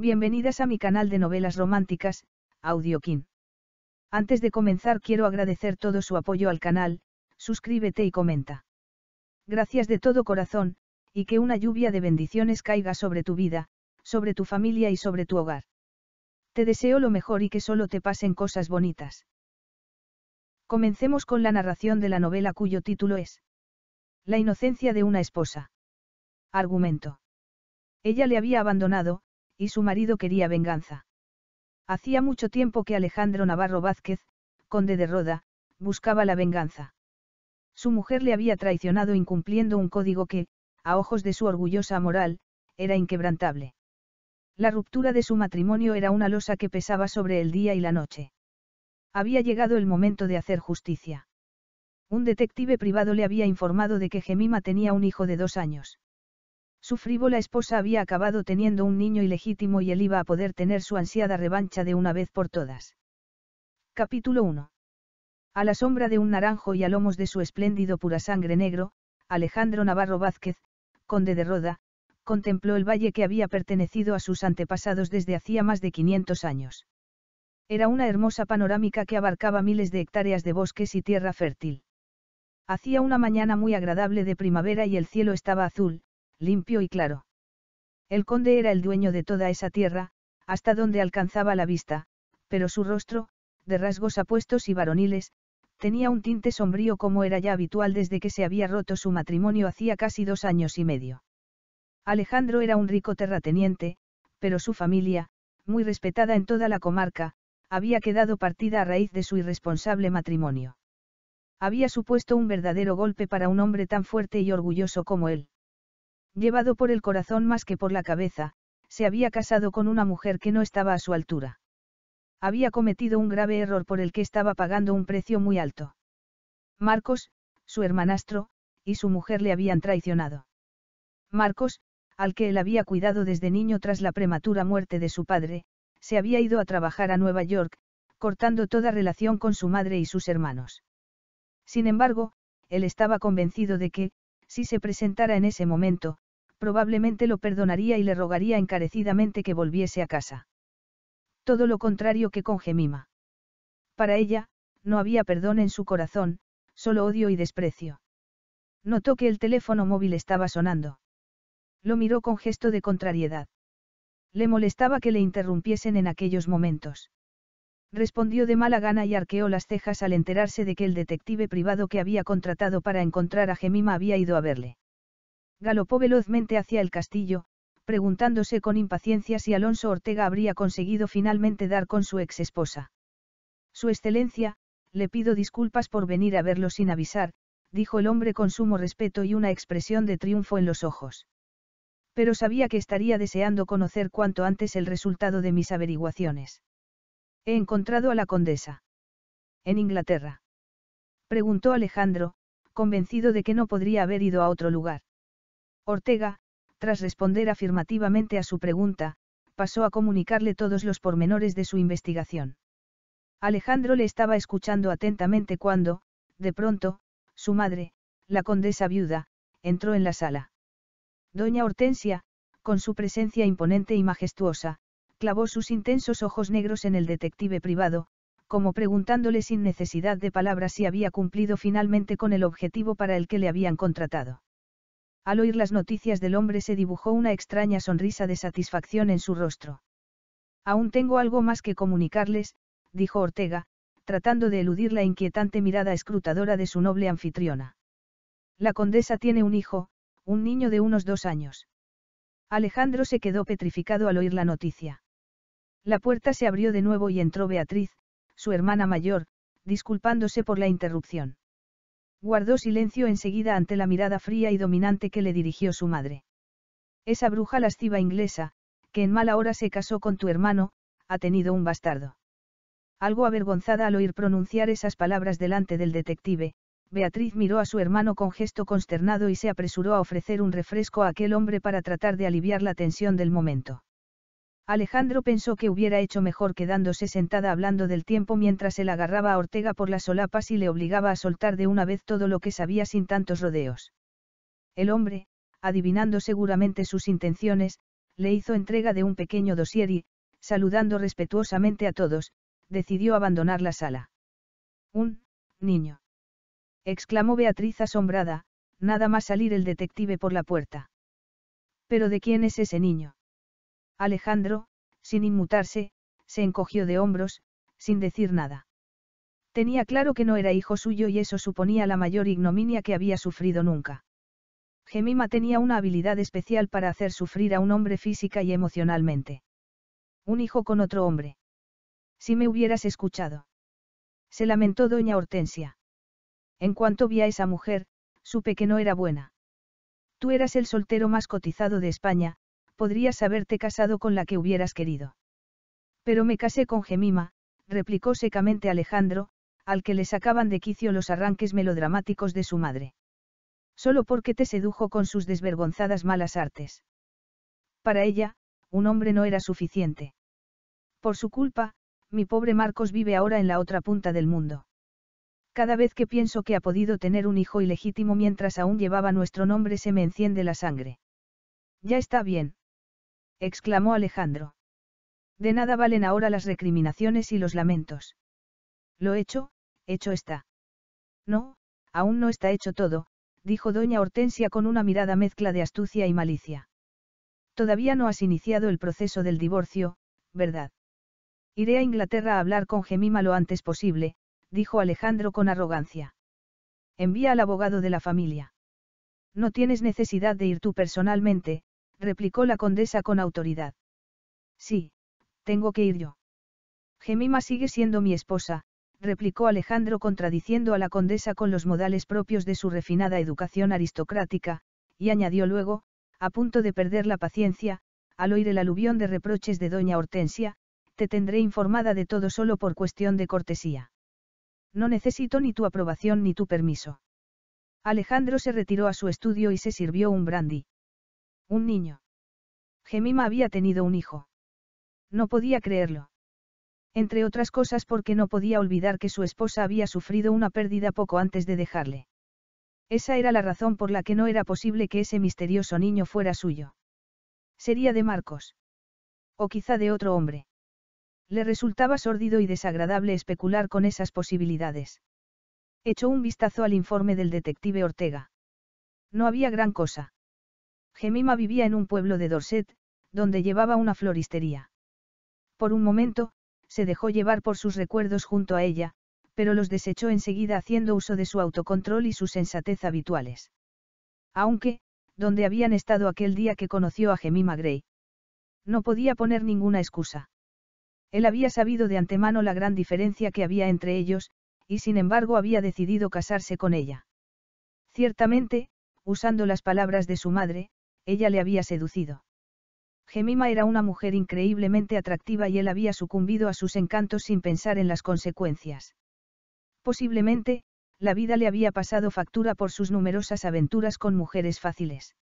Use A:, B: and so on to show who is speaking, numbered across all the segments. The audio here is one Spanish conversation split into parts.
A: Bienvenidas a mi canal de novelas románticas, Audiokin. Antes de comenzar quiero agradecer todo su apoyo al canal, suscríbete y comenta. Gracias de todo corazón, y que una lluvia de bendiciones caiga sobre tu vida, sobre tu familia y sobre tu hogar. Te deseo lo mejor y que solo te pasen cosas bonitas. Comencemos con la narración de la novela cuyo título es La inocencia de una esposa. Argumento. Ella le había abandonado, y su marido quería venganza. Hacía mucho tiempo que Alejandro Navarro Vázquez, conde de Roda, buscaba la venganza. Su mujer le había traicionado incumpliendo un código que, a ojos de su orgullosa moral, era inquebrantable. La ruptura de su matrimonio era una losa que pesaba sobre el día y la noche. Había llegado el momento de hacer justicia. Un detective privado le había informado de que Gemima tenía un hijo de dos años. Su frívola esposa había acabado teniendo un niño ilegítimo y él iba a poder tener su ansiada revancha de una vez por todas. Capítulo 1. A la sombra de un naranjo y a lomos de su espléndido pura sangre negro, Alejandro Navarro Vázquez, conde de Roda, contempló el valle que había pertenecido a sus antepasados desde hacía más de 500 años. Era una hermosa panorámica que abarcaba miles de hectáreas de bosques y tierra fértil. Hacía una mañana muy agradable de primavera y el cielo estaba azul, limpio y claro. El conde era el dueño de toda esa tierra, hasta donde alcanzaba la vista, pero su rostro, de rasgos apuestos y varoniles, tenía un tinte sombrío como era ya habitual desde que se había roto su matrimonio hacía casi dos años y medio. Alejandro era un rico terrateniente, pero su familia, muy respetada en toda la comarca, había quedado partida a raíz de su irresponsable matrimonio. Había supuesto un verdadero golpe para un hombre tan fuerte y orgulloso como él. Llevado por el corazón más que por la cabeza, se había casado con una mujer que no estaba a su altura. Había cometido un grave error por el que estaba pagando un precio muy alto. Marcos, su hermanastro, y su mujer le habían traicionado. Marcos, al que él había cuidado desde niño tras la prematura muerte de su padre, se había ido a trabajar a Nueva York, cortando toda relación con su madre y sus hermanos. Sin embargo, él estaba convencido de que, si se presentara en ese momento, probablemente lo perdonaría y le rogaría encarecidamente que volviese a casa. Todo lo contrario que con Gemima. Para ella, no había perdón en su corazón, solo odio y desprecio. Notó que el teléfono móvil estaba sonando. Lo miró con gesto de contrariedad. Le molestaba que le interrumpiesen en aquellos momentos. Respondió de mala gana y arqueó las cejas al enterarse de que el detective privado que había contratado para encontrar a Gemima había ido a verle. Galopó velozmente hacia el castillo, preguntándose con impaciencia si Alonso Ortega habría conseguido finalmente dar con su ex esposa. Su excelencia, le pido disculpas por venir a verlo sin avisar, dijo el hombre con sumo respeto y una expresión de triunfo en los ojos. Pero sabía que estaría deseando conocer cuanto antes el resultado de mis averiguaciones. He encontrado a la condesa. En Inglaterra. Preguntó Alejandro, convencido de que no podría haber ido a otro lugar. Ortega, tras responder afirmativamente a su pregunta, pasó a comunicarle todos los pormenores de su investigación. Alejandro le estaba escuchando atentamente cuando, de pronto, su madre, la condesa viuda, entró en la sala. Doña Hortensia, con su presencia imponente y majestuosa, clavó sus intensos ojos negros en el detective privado, como preguntándole sin necesidad de palabras si había cumplido finalmente con el objetivo para el que le habían contratado. Al oír las noticias del hombre se dibujó una extraña sonrisa de satisfacción en su rostro. Aún tengo algo más que comunicarles, dijo Ortega, tratando de eludir la inquietante mirada escrutadora de su noble anfitriona. La condesa tiene un hijo, un niño de unos dos años. Alejandro se quedó petrificado al oír la noticia. La puerta se abrió de nuevo y entró Beatriz, su hermana mayor, disculpándose por la interrupción. Guardó silencio enseguida ante la mirada fría y dominante que le dirigió su madre. Esa bruja lasciva inglesa, que en mala hora se casó con tu hermano, ha tenido un bastardo. Algo avergonzada al oír pronunciar esas palabras delante del detective, Beatriz miró a su hermano con gesto consternado y se apresuró a ofrecer un refresco a aquel hombre para tratar de aliviar la tensión del momento. Alejandro pensó que hubiera hecho mejor quedándose sentada hablando del tiempo mientras él agarraba a Ortega por las solapas y le obligaba a soltar de una vez todo lo que sabía sin tantos rodeos. El hombre, adivinando seguramente sus intenciones, le hizo entrega de un pequeño dosier y, saludando respetuosamente a todos, decidió abandonar la sala. Un, niño. exclamó Beatriz asombrada, nada más salir el detective por la puerta. ¿Pero de quién es ese niño? Alejandro, sin inmutarse, se encogió de hombros, sin decir nada. Tenía claro que no era hijo suyo y eso suponía la mayor ignominia que había sufrido nunca. Gemima tenía una habilidad especial para hacer sufrir a un hombre física y emocionalmente. Un hijo con otro hombre. Si me hubieras escuchado. Se lamentó doña Hortensia. En cuanto vi a esa mujer, supe que no era buena. Tú eras el soltero más cotizado de España, podrías haberte casado con la que hubieras querido. Pero me casé con Gemima, replicó secamente Alejandro, al que le sacaban de quicio los arranques melodramáticos de su madre. Solo porque te sedujo con sus desvergonzadas malas artes. Para ella, un hombre no era suficiente. Por su culpa, mi pobre Marcos vive ahora en la otra punta del mundo. Cada vez que pienso que ha podido tener un hijo ilegítimo mientras aún llevaba nuestro nombre se me enciende la sangre. Ya está bien, exclamó Alejandro. De nada valen ahora las recriminaciones y los lamentos. Lo hecho, hecho está. No, aún no está hecho todo, dijo doña Hortensia con una mirada mezcla de astucia y malicia. Todavía no has iniciado el proceso del divorcio, ¿verdad? Iré a Inglaterra a hablar con Gemima lo antes posible, dijo Alejandro con arrogancia. Envía al abogado de la familia. No tienes necesidad de ir tú personalmente, replicó la condesa con autoridad. Sí, tengo que ir yo. Gemima sigue siendo mi esposa, replicó Alejandro contradiciendo a la condesa con los modales propios de su refinada educación aristocrática, y añadió luego, a punto de perder la paciencia, al oír el aluvión de reproches de doña Hortensia, te tendré informada de todo solo por cuestión de cortesía. No necesito ni tu aprobación ni tu permiso. Alejandro se retiró a su estudio y se sirvió un brandy. Un niño. Gemima había tenido un hijo. No podía creerlo. Entre otras cosas porque no podía olvidar que su esposa había sufrido una pérdida poco antes de dejarle. Esa era la razón por la que no era posible que ese misterioso niño fuera suyo. Sería de Marcos. O quizá de otro hombre. Le resultaba sórdido y desagradable especular con esas posibilidades. Echó un vistazo al informe del detective Ortega. No había gran cosa. Gemima vivía en un pueblo de Dorset, donde llevaba una floristería. Por un momento, se dejó llevar por sus recuerdos junto a ella, pero los desechó enseguida haciendo uso de su autocontrol y su sensatez habituales. Aunque, donde habían estado aquel día que conoció a Gemima Gray. No podía poner ninguna excusa. Él había sabido de antemano la gran diferencia que había entre ellos, y sin embargo había decidido casarse con ella. Ciertamente, usando las palabras de su madre, ella le había seducido. Gemima era una mujer increíblemente atractiva y él había sucumbido a sus encantos sin pensar en las consecuencias. Posiblemente, la vida le había pasado factura por sus numerosas aventuras con mujeres fáciles.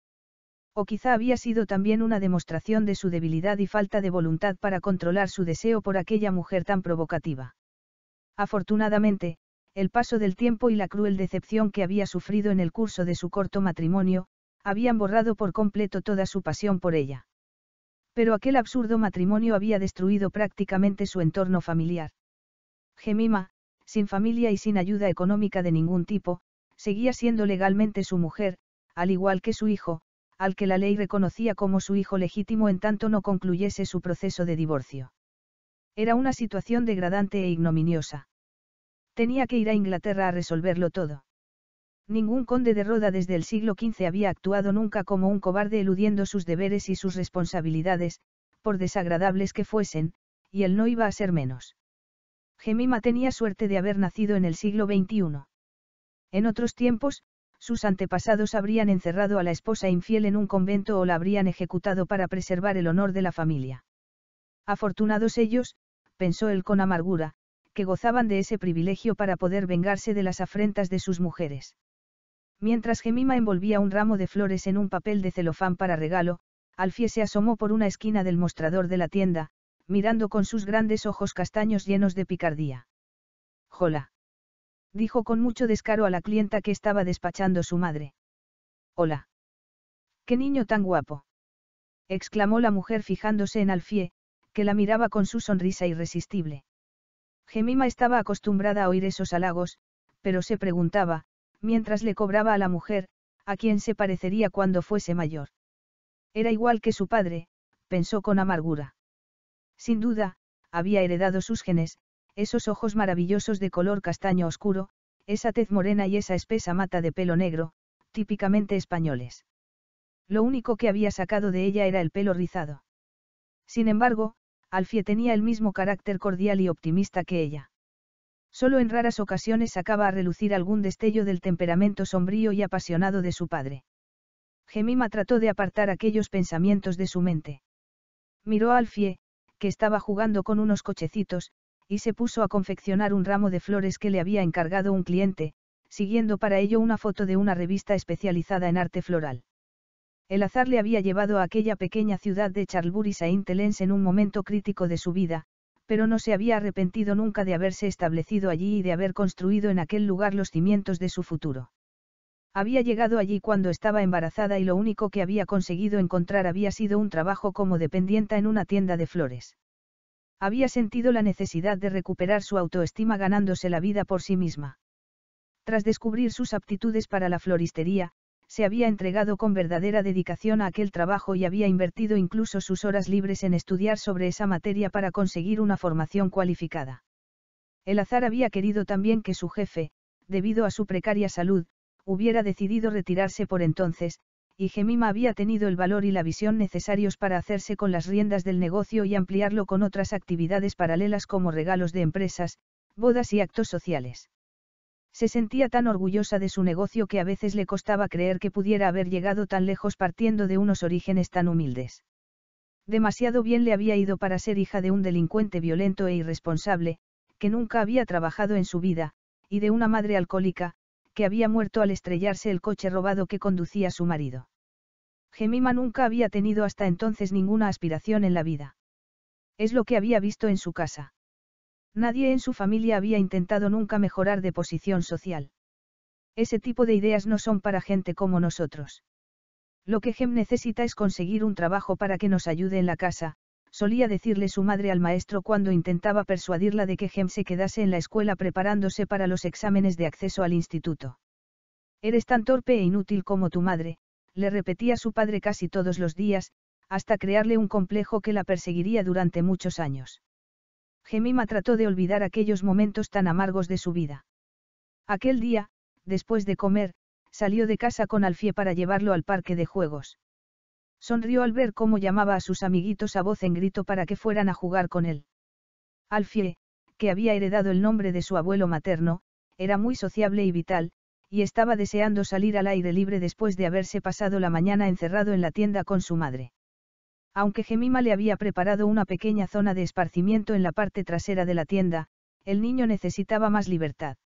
A: O quizá había sido también una demostración de su debilidad y falta de voluntad para controlar su deseo por aquella mujer tan provocativa. Afortunadamente, el paso del tiempo y la cruel decepción que había sufrido en el curso de su corto matrimonio, habían borrado por completo toda su pasión por ella. Pero aquel absurdo matrimonio había destruido prácticamente su entorno familiar. Gemima, sin familia y sin ayuda económica de ningún tipo, seguía siendo legalmente su mujer, al igual que su hijo, al que la ley reconocía como su hijo legítimo en tanto no concluyese su proceso de divorcio. Era una situación degradante e ignominiosa. Tenía que ir a Inglaterra a resolverlo todo. Ningún conde de Roda desde el siglo XV había actuado nunca como un cobarde eludiendo sus deberes y sus responsabilidades, por desagradables que fuesen, y él no iba a ser menos. Gemima tenía suerte de haber nacido en el siglo XXI. En otros tiempos, sus antepasados habrían encerrado a la esposa infiel en un convento o la habrían ejecutado para preservar el honor de la familia. Afortunados ellos, pensó él con amargura, que gozaban de ese privilegio para poder vengarse de las afrentas de sus mujeres. Mientras Gemima envolvía un ramo de flores en un papel de celofán para regalo, Alfie se asomó por una esquina del mostrador de la tienda, mirando con sus grandes ojos castaños llenos de picardía. Hola, Dijo con mucho descaro a la clienta que estaba despachando su madre. Hola. Qué niño tan guapo. exclamó la mujer fijándose en Alfie, que la miraba con su sonrisa irresistible. Gemima estaba acostumbrada a oír esos halagos, pero se preguntaba, mientras le cobraba a la mujer, a quien se parecería cuando fuese mayor. Era igual que su padre, pensó con amargura. Sin duda, había heredado sus genes, esos ojos maravillosos de color castaño oscuro, esa tez morena y esa espesa mata de pelo negro, típicamente españoles. Lo único que había sacado de ella era el pelo rizado. Sin embargo, Alfie tenía el mismo carácter cordial y optimista que ella. Solo en raras ocasiones sacaba a relucir algún destello del temperamento sombrío y apasionado de su padre. Gemima trató de apartar aquellos pensamientos de su mente. Miró a Alfie, que estaba jugando con unos cochecitos, y se puso a confeccionar un ramo de flores que le había encargado un cliente, siguiendo para ello una foto de una revista especializada en arte floral. El azar le había llevado a aquella pequeña ciudad de Charlburis a Intelens en un momento crítico de su vida, pero no se había arrepentido nunca de haberse establecido allí y de haber construido en aquel lugar los cimientos de su futuro. Había llegado allí cuando estaba embarazada y lo único que había conseguido encontrar había sido un trabajo como dependienta en una tienda de flores. Había sentido la necesidad de recuperar su autoestima ganándose la vida por sí misma. Tras descubrir sus aptitudes para la floristería, se había entregado con verdadera dedicación a aquel trabajo y había invertido incluso sus horas libres en estudiar sobre esa materia para conseguir una formación cualificada. El azar había querido también que su jefe, debido a su precaria salud, hubiera decidido retirarse por entonces, y Gemima había tenido el valor y la visión necesarios para hacerse con las riendas del negocio y ampliarlo con otras actividades paralelas como regalos de empresas, bodas y actos sociales. Se sentía tan orgullosa de su negocio que a veces le costaba creer que pudiera haber llegado tan lejos partiendo de unos orígenes tan humildes. Demasiado bien le había ido para ser hija de un delincuente violento e irresponsable, que nunca había trabajado en su vida, y de una madre alcohólica, que había muerto al estrellarse el coche robado que conducía su marido. Gemima nunca había tenido hasta entonces ninguna aspiración en la vida. Es lo que había visto en su casa. Nadie en su familia había intentado nunca mejorar de posición social. Ese tipo de ideas no son para gente como nosotros. Lo que Gem necesita es conseguir un trabajo para que nos ayude en la casa, solía decirle su madre al maestro cuando intentaba persuadirla de que Gem se quedase en la escuela preparándose para los exámenes de acceso al instituto. Eres tan torpe e inútil como tu madre, le repetía su padre casi todos los días, hasta crearle un complejo que la perseguiría durante muchos años. Gemima trató de olvidar aquellos momentos tan amargos de su vida. Aquel día, después de comer, salió de casa con Alfie para llevarlo al parque de juegos. Sonrió al ver cómo llamaba a sus amiguitos a voz en grito para que fueran a jugar con él. Alfie, que había heredado el nombre de su abuelo materno, era muy sociable y vital, y estaba deseando salir al aire libre después de haberse pasado la mañana encerrado en la tienda con su madre. Aunque Gemima le había preparado una pequeña zona de esparcimiento en la parte trasera de la tienda, el niño necesitaba más libertad.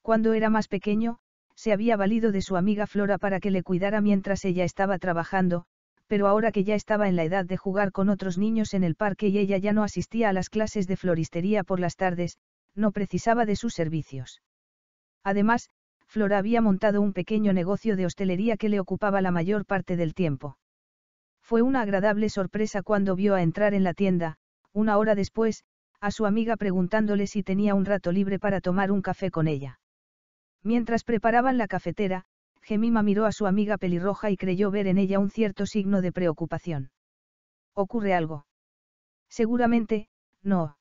A: Cuando era más pequeño, se había valido de su amiga Flora para que le cuidara mientras ella estaba trabajando, pero ahora que ya estaba en la edad de jugar con otros niños en el parque y ella ya no asistía a las clases de floristería por las tardes, no precisaba de sus servicios. Además, Flora había montado un pequeño negocio de hostelería que le ocupaba la mayor parte del tiempo. Fue una agradable sorpresa cuando vio a entrar en la tienda, una hora después, a su amiga preguntándole si tenía un rato libre para tomar un café con ella. Mientras preparaban la cafetera, Gemima miró a su amiga pelirroja y creyó ver en ella un cierto signo de preocupación. ¿Ocurre algo? Seguramente, no.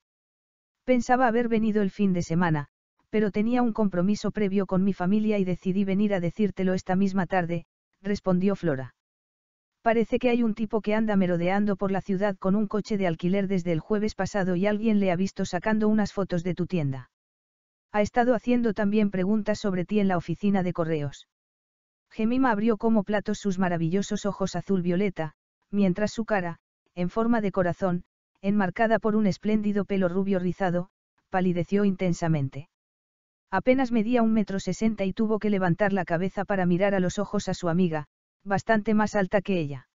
A: Pensaba haber venido el fin de semana, pero tenía un compromiso previo con mi familia y decidí venir a decírtelo esta misma tarde, respondió Flora. Parece que hay un tipo que anda merodeando por la ciudad con un coche de alquiler desde el jueves pasado y alguien le ha visto sacando unas fotos de tu tienda. Ha estado haciendo también preguntas sobre ti en la oficina de correos. Gemima abrió como platos sus maravillosos ojos azul violeta, mientras su cara, en forma de corazón, enmarcada por un espléndido pelo rubio rizado, palideció intensamente. Apenas medía un metro sesenta y tuvo que levantar la cabeza para mirar a los ojos a su amiga, bastante más alta que ella.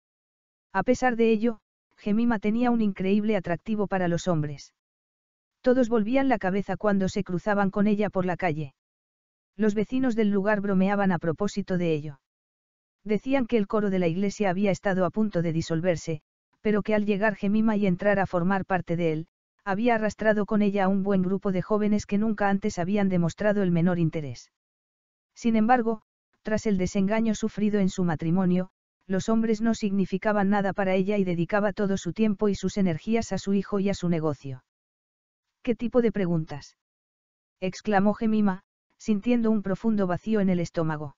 A: A pesar de ello, Gemima tenía un increíble atractivo para los hombres. Todos volvían la cabeza cuando se cruzaban con ella por la calle. Los vecinos del lugar bromeaban a propósito de ello. Decían que el coro de la iglesia había estado a punto de disolverse, pero que al llegar Gemima y entrar a formar parte de él, había arrastrado con ella a un buen grupo de jóvenes que nunca antes habían demostrado el menor interés. Sin embargo, tras el desengaño sufrido en su matrimonio, los hombres no significaban nada para ella y dedicaba todo su tiempo y sus energías a su hijo y a su negocio. ¿Qué tipo de preguntas? exclamó Gemima, sintiendo un profundo vacío en el estómago.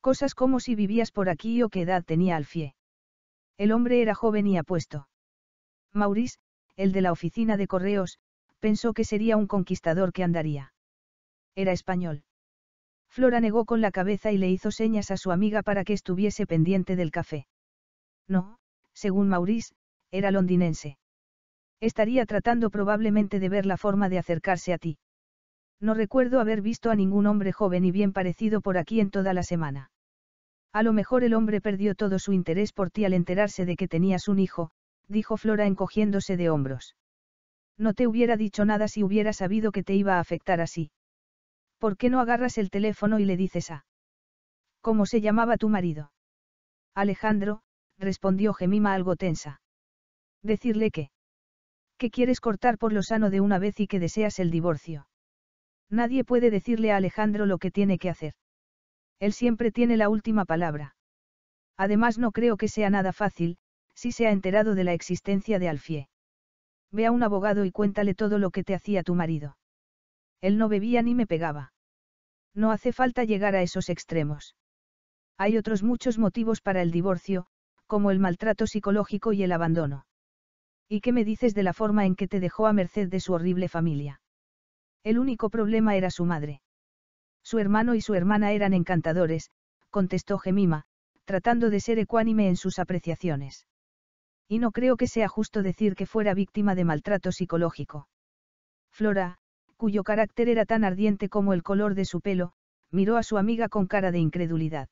A: Cosas como si vivías por aquí o qué edad tenía Alfie. El hombre era joven y apuesto. Maurice, el de la oficina de correos, pensó que sería un conquistador que andaría. Era español. Flora negó con la cabeza y le hizo señas a su amiga para que estuviese pendiente del café. No, según Maurice, era londinense. Estaría tratando probablemente de ver la forma de acercarse a ti. No recuerdo haber visto a ningún hombre joven y bien parecido por aquí en toda la semana. A lo mejor el hombre perdió todo su interés por ti al enterarse de que tenías un hijo, dijo Flora encogiéndose de hombros. No te hubiera dicho nada si hubiera sabido que te iba a afectar así. ¿Por qué no agarras el teléfono y le dices a... ¿Cómo se llamaba tu marido? Alejandro, respondió Gemima algo tensa. Decirle que... Que quieres cortar por lo sano de una vez y que deseas el divorcio. Nadie puede decirle a Alejandro lo que tiene que hacer. Él siempre tiene la última palabra. Además no creo que sea nada fácil, si se ha enterado de la existencia de Alfie. Ve a un abogado y cuéntale todo lo que te hacía tu marido. Él no bebía ni me pegaba. No hace falta llegar a esos extremos. Hay otros muchos motivos para el divorcio, como el maltrato psicológico y el abandono. ¿Y qué me dices de la forma en que te dejó a merced de su horrible familia? El único problema era su madre. Su hermano y su hermana eran encantadores, contestó Gemima, tratando de ser ecuánime en sus apreciaciones. Y no creo que sea justo decir que fuera víctima de maltrato psicológico. Flora, cuyo carácter era tan ardiente como el color de su pelo, miró a su amiga con cara de incredulidad.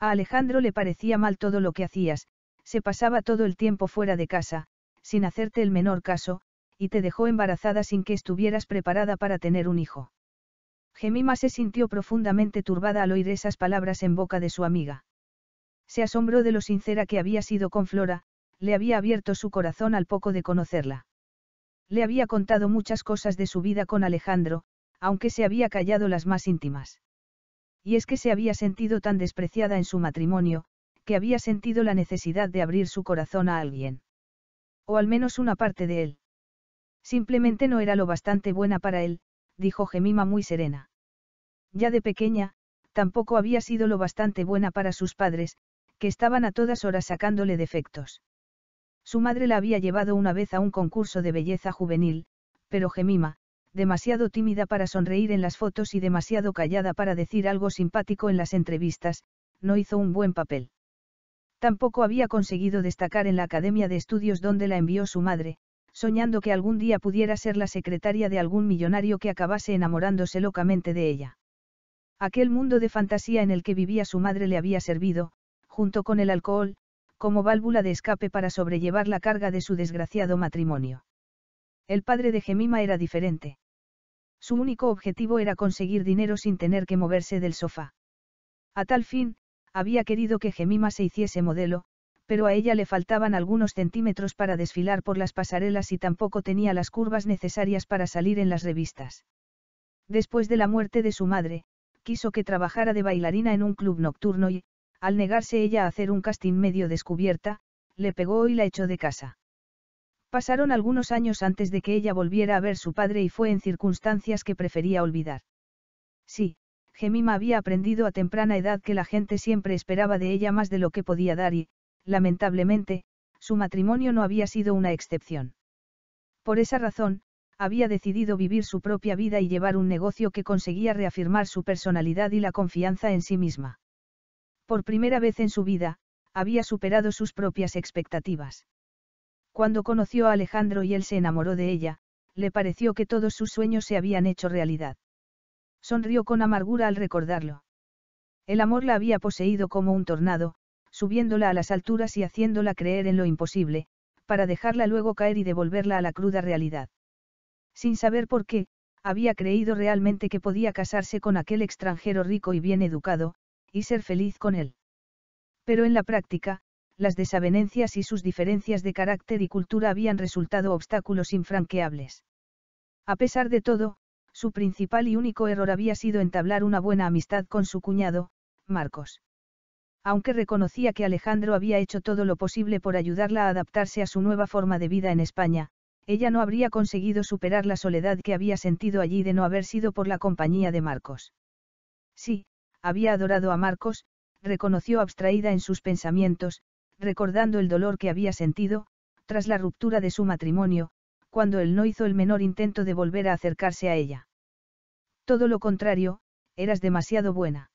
A: A Alejandro le parecía mal todo lo que hacías, se pasaba todo el tiempo fuera de casa, sin hacerte el menor caso, y te dejó embarazada sin que estuvieras preparada para tener un hijo. Gemima se sintió profundamente turbada al oír esas palabras en boca de su amiga. Se asombró de lo sincera que había sido con Flora, le había abierto su corazón al poco de conocerla. Le había contado muchas cosas de su vida con Alejandro, aunque se había callado las más íntimas. Y es que se había sentido tan despreciada en su matrimonio, que había sentido la necesidad de abrir su corazón a alguien. O al menos una parte de él. Simplemente no era lo bastante buena para él, dijo Gemima muy serena. Ya de pequeña, tampoco había sido lo bastante buena para sus padres, que estaban a todas horas sacándole defectos. Su madre la había llevado una vez a un concurso de belleza juvenil, pero Gemima, demasiado tímida para sonreír en las fotos y demasiado callada para decir algo simpático en las entrevistas, no hizo un buen papel. Tampoco había conseguido destacar en la academia de estudios donde la envió su madre, soñando que algún día pudiera ser la secretaria de algún millonario que acabase enamorándose locamente de ella. Aquel mundo de fantasía en el que vivía su madre le había servido, junto con el alcohol, como válvula de escape para sobrellevar la carga de su desgraciado matrimonio. El padre de Gemima era diferente. Su único objetivo era conseguir dinero sin tener que moverse del sofá. A tal fin, había querido que Gemima se hiciese modelo, pero a ella le faltaban algunos centímetros para desfilar por las pasarelas y tampoco tenía las curvas necesarias para salir en las revistas. Después de la muerte de su madre, quiso que trabajara de bailarina en un club nocturno y, al negarse ella a hacer un casting medio descubierta, le pegó y la echó de casa. Pasaron algunos años antes de que ella volviera a ver su padre y fue en circunstancias que prefería olvidar. Sí, Gemima había aprendido a temprana edad que la gente siempre esperaba de ella más de lo que podía dar y, lamentablemente, su matrimonio no había sido una excepción. Por esa razón, había decidido vivir su propia vida y llevar un negocio que conseguía reafirmar su personalidad y la confianza en sí misma. Por primera vez en su vida, había superado sus propias expectativas. Cuando conoció a Alejandro y él se enamoró de ella, le pareció que todos sus sueños se habían hecho realidad. Sonrió con amargura al recordarlo. El amor la había poseído como un tornado, subiéndola a las alturas y haciéndola creer en lo imposible, para dejarla luego caer y devolverla a la cruda realidad. Sin saber por qué, había creído realmente que podía casarse con aquel extranjero rico y bien educado, y ser feliz con él. Pero en la práctica, las desavenencias y sus diferencias de carácter y cultura habían resultado obstáculos infranqueables. A pesar de todo, su principal y único error había sido entablar una buena amistad con su cuñado, Marcos. Aunque reconocía que Alejandro había hecho todo lo posible por ayudarla a adaptarse a su nueva forma de vida en España, ella no habría conseguido superar la soledad que había sentido allí de no haber sido por la compañía de Marcos. Sí, había adorado a Marcos, reconoció abstraída en sus pensamientos, recordando el dolor que había sentido, tras la ruptura de su matrimonio, cuando él no hizo el menor intento de volver a acercarse a ella. Todo lo contrario, eras demasiado buena.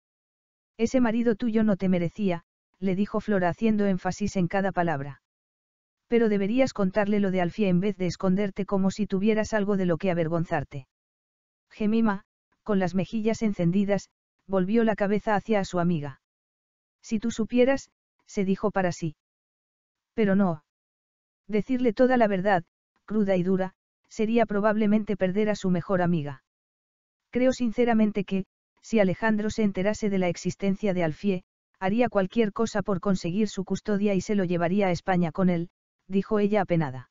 A: Ese marido tuyo no te merecía, le dijo Flora haciendo énfasis en cada palabra. Pero deberías contarle lo de Alfie en vez de esconderte como si tuvieras algo de lo que avergonzarte. Gemima, con las mejillas encendidas, volvió la cabeza hacia su amiga. Si tú supieras, se dijo para sí. Pero no. Decirle toda la verdad, cruda y dura, sería probablemente perder a su mejor amiga. Creo sinceramente que, si Alejandro se enterase de la existencia de Alfie, haría cualquier cosa por conseguir su custodia y se lo llevaría a España con él, dijo ella apenada.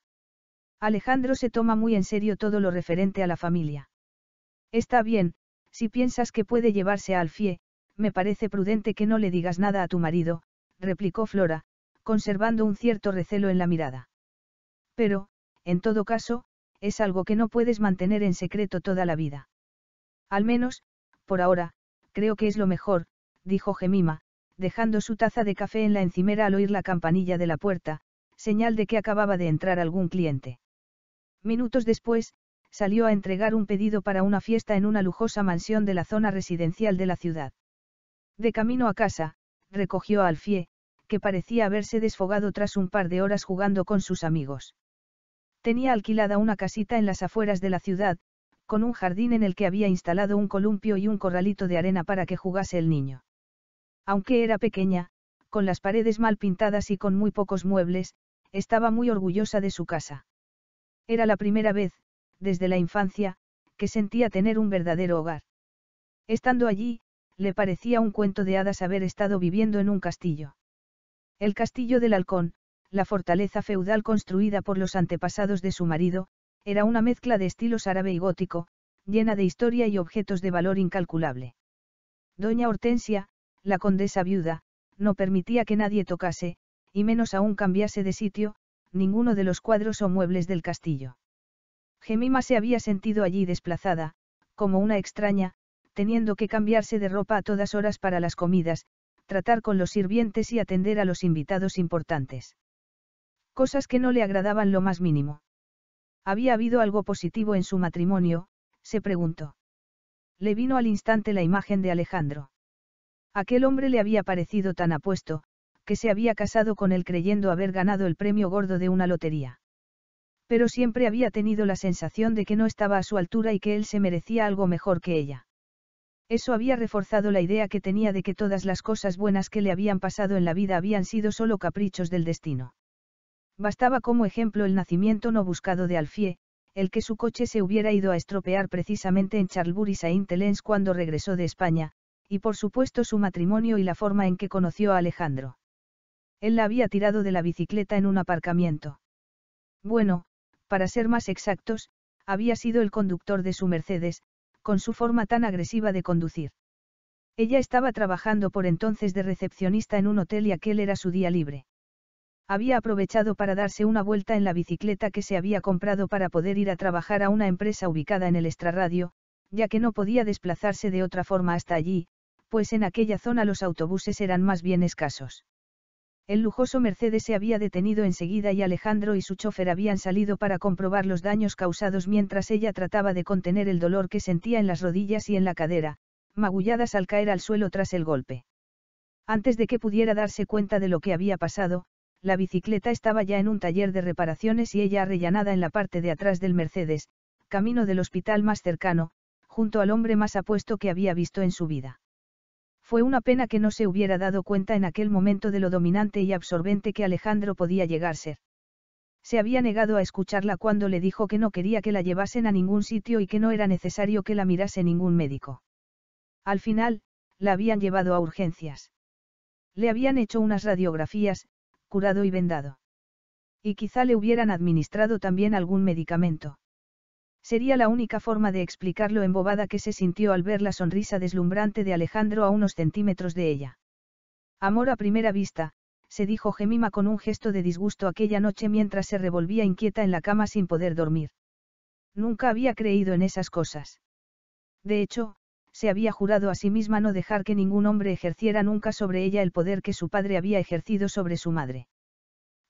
A: Alejandro se toma muy en serio todo lo referente a la familia. Está bien, si piensas que puede llevarse a Alfie, me parece prudente que no le digas nada a tu marido, replicó Flora, conservando un cierto recelo en la mirada. Pero, en todo caso, es algo que no puedes mantener en secreto toda la vida. Al menos, por ahora, creo que es lo mejor, dijo Gemima, dejando su taza de café en la encimera al oír la campanilla de la puerta, señal de que acababa de entrar algún cliente. Minutos después, salió a entregar un pedido para una fiesta en una lujosa mansión de la zona residencial de la ciudad. De camino a casa, recogió a Alfie, que parecía haberse desfogado tras un par de horas jugando con sus amigos. Tenía alquilada una casita en las afueras de la ciudad, con un jardín en el que había instalado un columpio y un corralito de arena para que jugase el niño. Aunque era pequeña, con las paredes mal pintadas y con muy pocos muebles, estaba muy orgullosa de su casa. Era la primera vez, desde la infancia, que sentía tener un verdadero hogar. Estando allí, le parecía un cuento de hadas haber estado viviendo en un castillo. El castillo del Halcón, la fortaleza feudal construida por los antepasados de su marido, era una mezcla de estilos árabe y gótico, llena de historia y objetos de valor incalculable. Doña Hortensia, la condesa viuda, no permitía que nadie tocase, y menos aún cambiase de sitio, ninguno de los cuadros o muebles del castillo. Gemima se había sentido allí desplazada, como una extraña, teniendo que cambiarse de ropa a todas horas para las comidas, tratar con los sirvientes y atender a los invitados importantes. Cosas que no le agradaban lo más mínimo. ¿Había habido algo positivo en su matrimonio? se preguntó. Le vino al instante la imagen de Alejandro. Aquel hombre le había parecido tan apuesto, que se había casado con él creyendo haber ganado el premio gordo de una lotería. Pero siempre había tenido la sensación de que no estaba a su altura y que él se merecía algo mejor que ella. Eso había reforzado la idea que tenía de que todas las cosas buenas que le habían pasado en la vida habían sido solo caprichos del destino. Bastaba como ejemplo el nacimiento no buscado de Alfie, el que su coche se hubiera ido a estropear precisamente en Charlbury Saint Intelens cuando regresó de España, y por supuesto su matrimonio y la forma en que conoció a Alejandro. Él la había tirado de la bicicleta en un aparcamiento. Bueno, para ser más exactos, había sido el conductor de su Mercedes, con su forma tan agresiva de conducir. Ella estaba trabajando por entonces de recepcionista en un hotel y aquel era su día libre. Había aprovechado para darse una vuelta en la bicicleta que se había comprado para poder ir a trabajar a una empresa ubicada en el extrarradio, ya que no podía desplazarse de otra forma hasta allí, pues en aquella zona los autobuses eran más bien escasos. El lujoso Mercedes se había detenido enseguida y Alejandro y su chofer habían salido para comprobar los daños causados mientras ella trataba de contener el dolor que sentía en las rodillas y en la cadera, magulladas al caer al suelo tras el golpe. Antes de que pudiera darse cuenta de lo que había pasado, la bicicleta estaba ya en un taller de reparaciones y ella arrellanada en la parte de atrás del Mercedes, camino del hospital más cercano, junto al hombre más apuesto que había visto en su vida. Fue una pena que no se hubiera dado cuenta en aquel momento de lo dominante y absorbente que Alejandro podía llegar a ser. Se había negado a escucharla cuando le dijo que no quería que la llevasen a ningún sitio y que no era necesario que la mirase ningún médico. Al final, la habían llevado a urgencias. Le habían hecho unas radiografías, curado y vendado. Y quizá le hubieran administrado también algún medicamento. Sería la única forma de explicar lo embobada que se sintió al ver la sonrisa deslumbrante de Alejandro a unos centímetros de ella. Amor a primera vista, se dijo Gemima con un gesto de disgusto aquella noche mientras se revolvía inquieta en la cama sin poder dormir. Nunca había creído en esas cosas. De hecho, se había jurado a sí misma no dejar que ningún hombre ejerciera nunca sobre ella el poder que su padre había ejercido sobre su madre.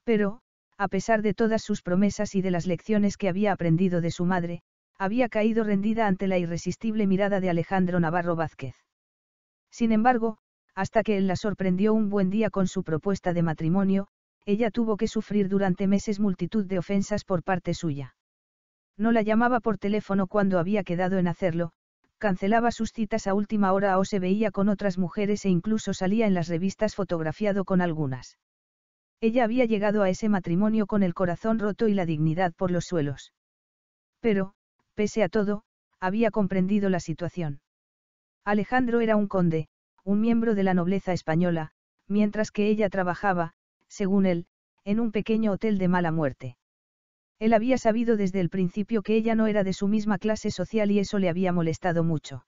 A: Pero, a pesar de todas sus promesas y de las lecciones que había aprendido de su madre, había caído rendida ante la irresistible mirada de Alejandro Navarro Vázquez. Sin embargo, hasta que él la sorprendió un buen día con su propuesta de matrimonio, ella tuvo que sufrir durante meses multitud de ofensas por parte suya. No la llamaba por teléfono cuando había quedado en hacerlo, cancelaba sus citas a última hora o se veía con otras mujeres e incluso salía en las revistas fotografiado con algunas. Ella había llegado a ese matrimonio con el corazón roto y la dignidad por los suelos. Pero, pese a todo, había comprendido la situación. Alejandro era un conde, un miembro de la nobleza española, mientras que ella trabajaba, según él, en un pequeño hotel de mala muerte. Él había sabido desde el principio que ella no era de su misma clase social y eso le había molestado mucho.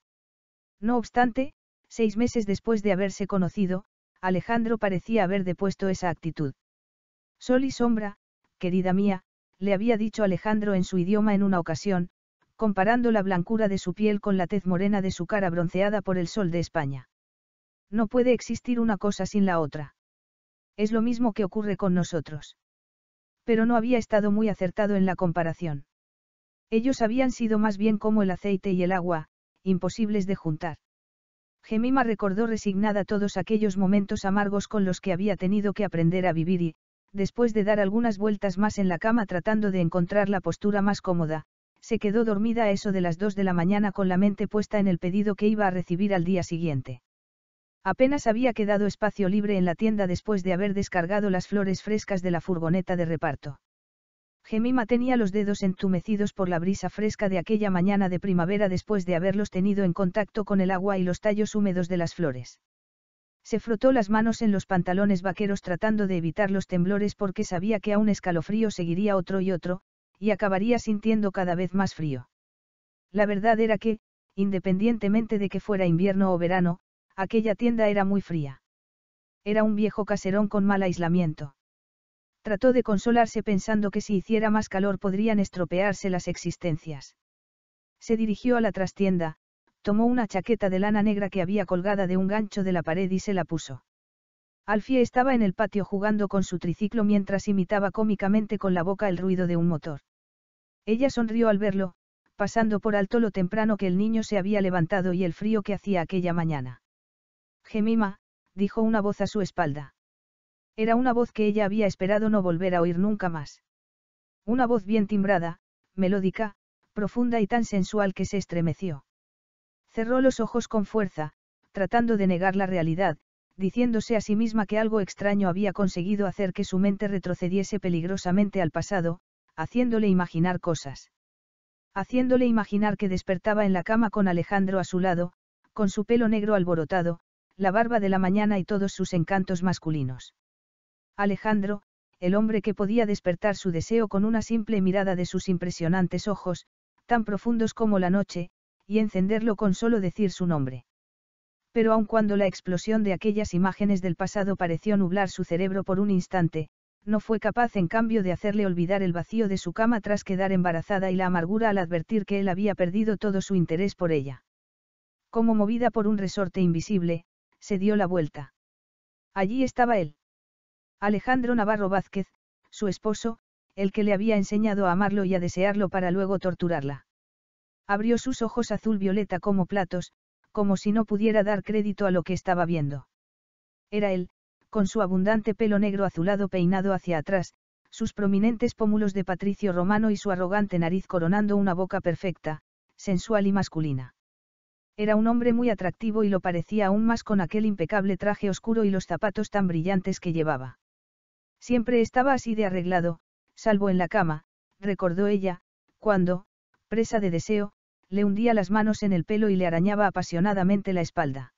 A: No obstante, seis meses después de haberse conocido, Alejandro parecía haber depuesto esa actitud. Sol y sombra, querida mía, le había dicho Alejandro en su idioma en una ocasión, comparando la blancura de su piel con la tez morena de su cara bronceada por el sol de España. No puede existir una cosa sin la otra. Es lo mismo que ocurre con nosotros. Pero no había estado muy acertado en la comparación. Ellos habían sido más bien como el aceite y el agua, imposibles de juntar. Gemima recordó resignada todos aquellos momentos amargos con los que había tenido que aprender a vivir y, después de dar algunas vueltas más en la cama tratando de encontrar la postura más cómoda, se quedó dormida a eso de las dos de la mañana con la mente puesta en el pedido que iba a recibir al día siguiente. Apenas había quedado espacio libre en la tienda después de haber descargado las flores frescas de la furgoneta de reparto. Gemima tenía los dedos entumecidos por la brisa fresca de aquella mañana de primavera después de haberlos tenido en contacto con el agua y los tallos húmedos de las flores. Se frotó las manos en los pantalones vaqueros tratando de evitar los temblores porque sabía que a un escalofrío seguiría otro y otro, y acabaría sintiendo cada vez más frío. La verdad era que, independientemente de que fuera invierno o verano, aquella tienda era muy fría. Era un viejo caserón con mal aislamiento. Trató de consolarse pensando que si hiciera más calor podrían estropearse las existencias. Se dirigió a la trastienda, tomó una chaqueta de lana negra que había colgada de un gancho de la pared y se la puso. Alfie estaba en el patio jugando con su triciclo mientras imitaba cómicamente con la boca el ruido de un motor. Ella sonrió al verlo, pasando por alto lo temprano que el niño se había levantado y el frío que hacía aquella mañana. Gemima, dijo una voz a su espalda. Era una voz que ella había esperado no volver a oír nunca más. Una voz bien timbrada, melódica, profunda y tan sensual que se estremeció. Cerró los ojos con fuerza, tratando de negar la realidad, diciéndose a sí misma que algo extraño había conseguido hacer que su mente retrocediese peligrosamente al pasado, haciéndole imaginar cosas. Haciéndole imaginar que despertaba en la cama con Alejandro a su lado, con su pelo negro alborotado, la barba de la mañana y todos sus encantos masculinos. Alejandro, el hombre que podía despertar su deseo con una simple mirada de sus impresionantes ojos, tan profundos como la noche, y encenderlo con solo decir su nombre. Pero aun cuando la explosión de aquellas imágenes del pasado pareció nublar su cerebro por un instante, no fue capaz en cambio de hacerle olvidar el vacío de su cama tras quedar embarazada y la amargura al advertir que él había perdido todo su interés por ella. Como movida por un resorte invisible, se dio la vuelta. Allí estaba él. Alejandro Navarro Vázquez, su esposo, el que le había enseñado a amarlo y a desearlo para luego torturarla. Abrió sus ojos azul violeta como platos, como si no pudiera dar crédito a lo que estaba viendo. Era él, con su abundante pelo negro azulado peinado hacia atrás, sus prominentes pómulos de patricio romano y su arrogante nariz coronando una boca perfecta, sensual y masculina. Era un hombre muy atractivo y lo parecía aún más con aquel impecable traje oscuro y los zapatos tan brillantes que llevaba. Siempre estaba así de arreglado, salvo en la cama, recordó ella, cuando, presa de deseo, le hundía las manos en el pelo y le arañaba apasionadamente la espalda.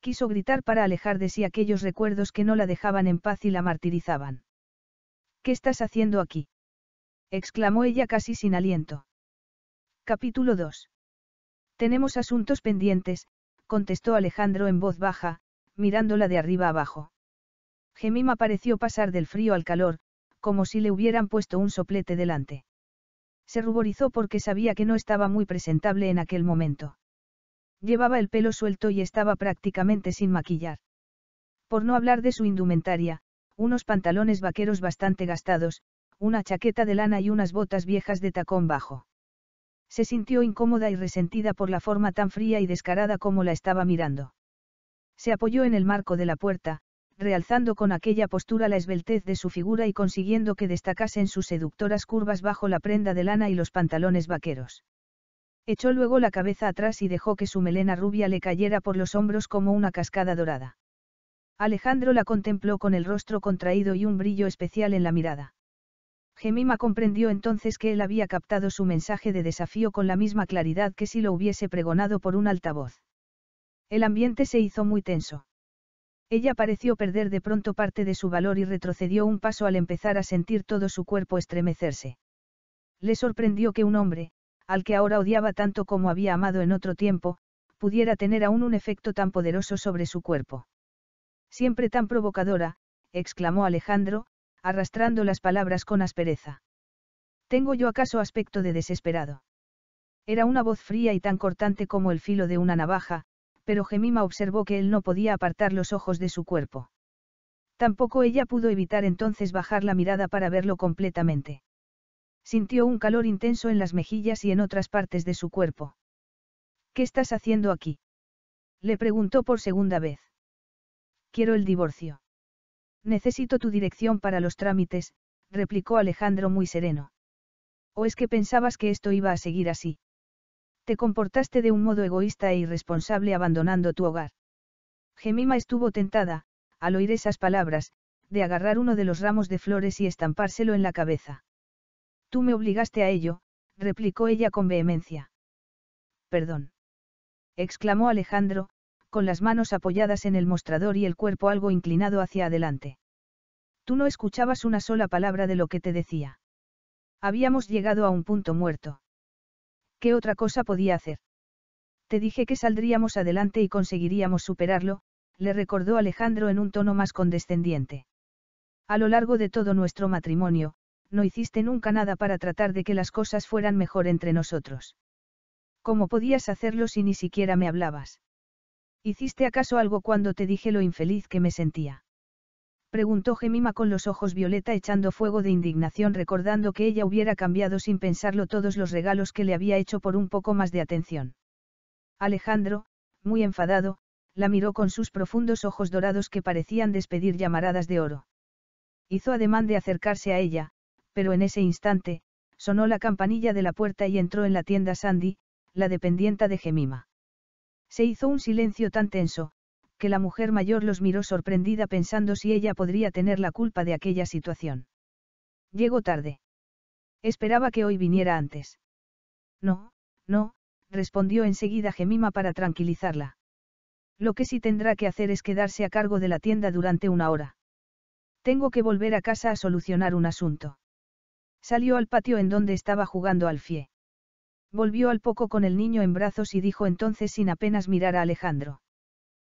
A: Quiso gritar para alejar de sí aquellos recuerdos que no la dejaban en paz y la martirizaban. ¿Qué estás haciendo aquí? exclamó ella casi sin aliento. Capítulo 2. Tenemos asuntos pendientes, contestó Alejandro en voz baja, mirándola de arriba abajo. Gemima pareció pasar del frío al calor, como si le hubieran puesto un soplete delante. Se ruborizó porque sabía que no estaba muy presentable en aquel momento. Llevaba el pelo suelto y estaba prácticamente sin maquillar. Por no hablar de su indumentaria, unos pantalones vaqueros bastante gastados, una chaqueta de lana y unas botas viejas de tacón bajo. Se sintió incómoda y resentida por la forma tan fría y descarada como la estaba mirando. Se apoyó en el marco de la puerta, realzando con aquella postura la esbeltez de su figura y consiguiendo que destacasen sus seductoras curvas bajo la prenda de lana y los pantalones vaqueros. Echó luego la cabeza atrás y dejó que su melena rubia le cayera por los hombros como una cascada dorada. Alejandro la contempló con el rostro contraído y un brillo especial en la mirada. Gemima comprendió entonces que él había captado su mensaje de desafío con la misma claridad que si lo hubiese pregonado por un altavoz. El ambiente se hizo muy tenso. Ella pareció perder de pronto parte de su valor y retrocedió un paso al empezar a sentir todo su cuerpo estremecerse. Le sorprendió que un hombre, al que ahora odiaba tanto como había amado en otro tiempo, pudiera tener aún un efecto tan poderoso sobre su cuerpo. Siempre tan provocadora, exclamó Alejandro, arrastrando las palabras con aspereza. ¿Tengo yo acaso aspecto de desesperado? Era una voz fría y tan cortante como el filo de una navaja, pero Gemima observó que él no podía apartar los ojos de su cuerpo. Tampoco ella pudo evitar entonces bajar la mirada para verlo completamente. Sintió un calor intenso en las mejillas y en otras partes de su cuerpo. ¿Qué estás haciendo aquí? Le preguntó por segunda vez. Quiero el divorcio. Necesito tu dirección para los trámites, replicó Alejandro muy sereno. ¿O es que pensabas que esto iba a seguir así? Te comportaste de un modo egoísta e irresponsable abandonando tu hogar. Gemima estuvo tentada, al oír esas palabras, de agarrar uno de los ramos de flores y estampárselo en la cabeza. Tú me obligaste a ello, replicó ella con vehemencia. Perdón. exclamó Alejandro, con las manos apoyadas en el mostrador y el cuerpo algo inclinado hacia adelante. Tú no escuchabas una sola palabra de lo que te decía. Habíamos llegado a un punto muerto. ¿Qué otra cosa podía hacer? Te dije que saldríamos adelante y conseguiríamos superarlo, le recordó Alejandro en un tono más condescendiente. A lo largo de todo nuestro matrimonio, no hiciste nunca nada para tratar de que las cosas fueran mejor entre nosotros. ¿Cómo podías hacerlo si ni siquiera me hablabas? ¿Hiciste acaso algo cuando te dije lo infeliz que me sentía? preguntó Gemima con los ojos violeta echando fuego de indignación recordando que ella hubiera cambiado sin pensarlo todos los regalos que le había hecho por un poco más de atención. Alejandro, muy enfadado, la miró con sus profundos ojos dorados que parecían despedir llamaradas de oro. Hizo ademán de acercarse a ella, pero en ese instante, sonó la campanilla de la puerta y entró en la tienda Sandy, la dependienta de Gemima. Se hizo un silencio tan tenso, que la mujer mayor los miró sorprendida pensando si ella podría tener la culpa de aquella situación. Llegó tarde. Esperaba que hoy viniera antes. No, no, respondió enseguida Gemima para tranquilizarla. Lo que sí tendrá que hacer es quedarse a cargo de la tienda durante una hora. Tengo que volver a casa a solucionar un asunto. Salió al patio en donde estaba jugando al fie. Volvió al poco con el niño en brazos y dijo entonces sin apenas mirar a Alejandro.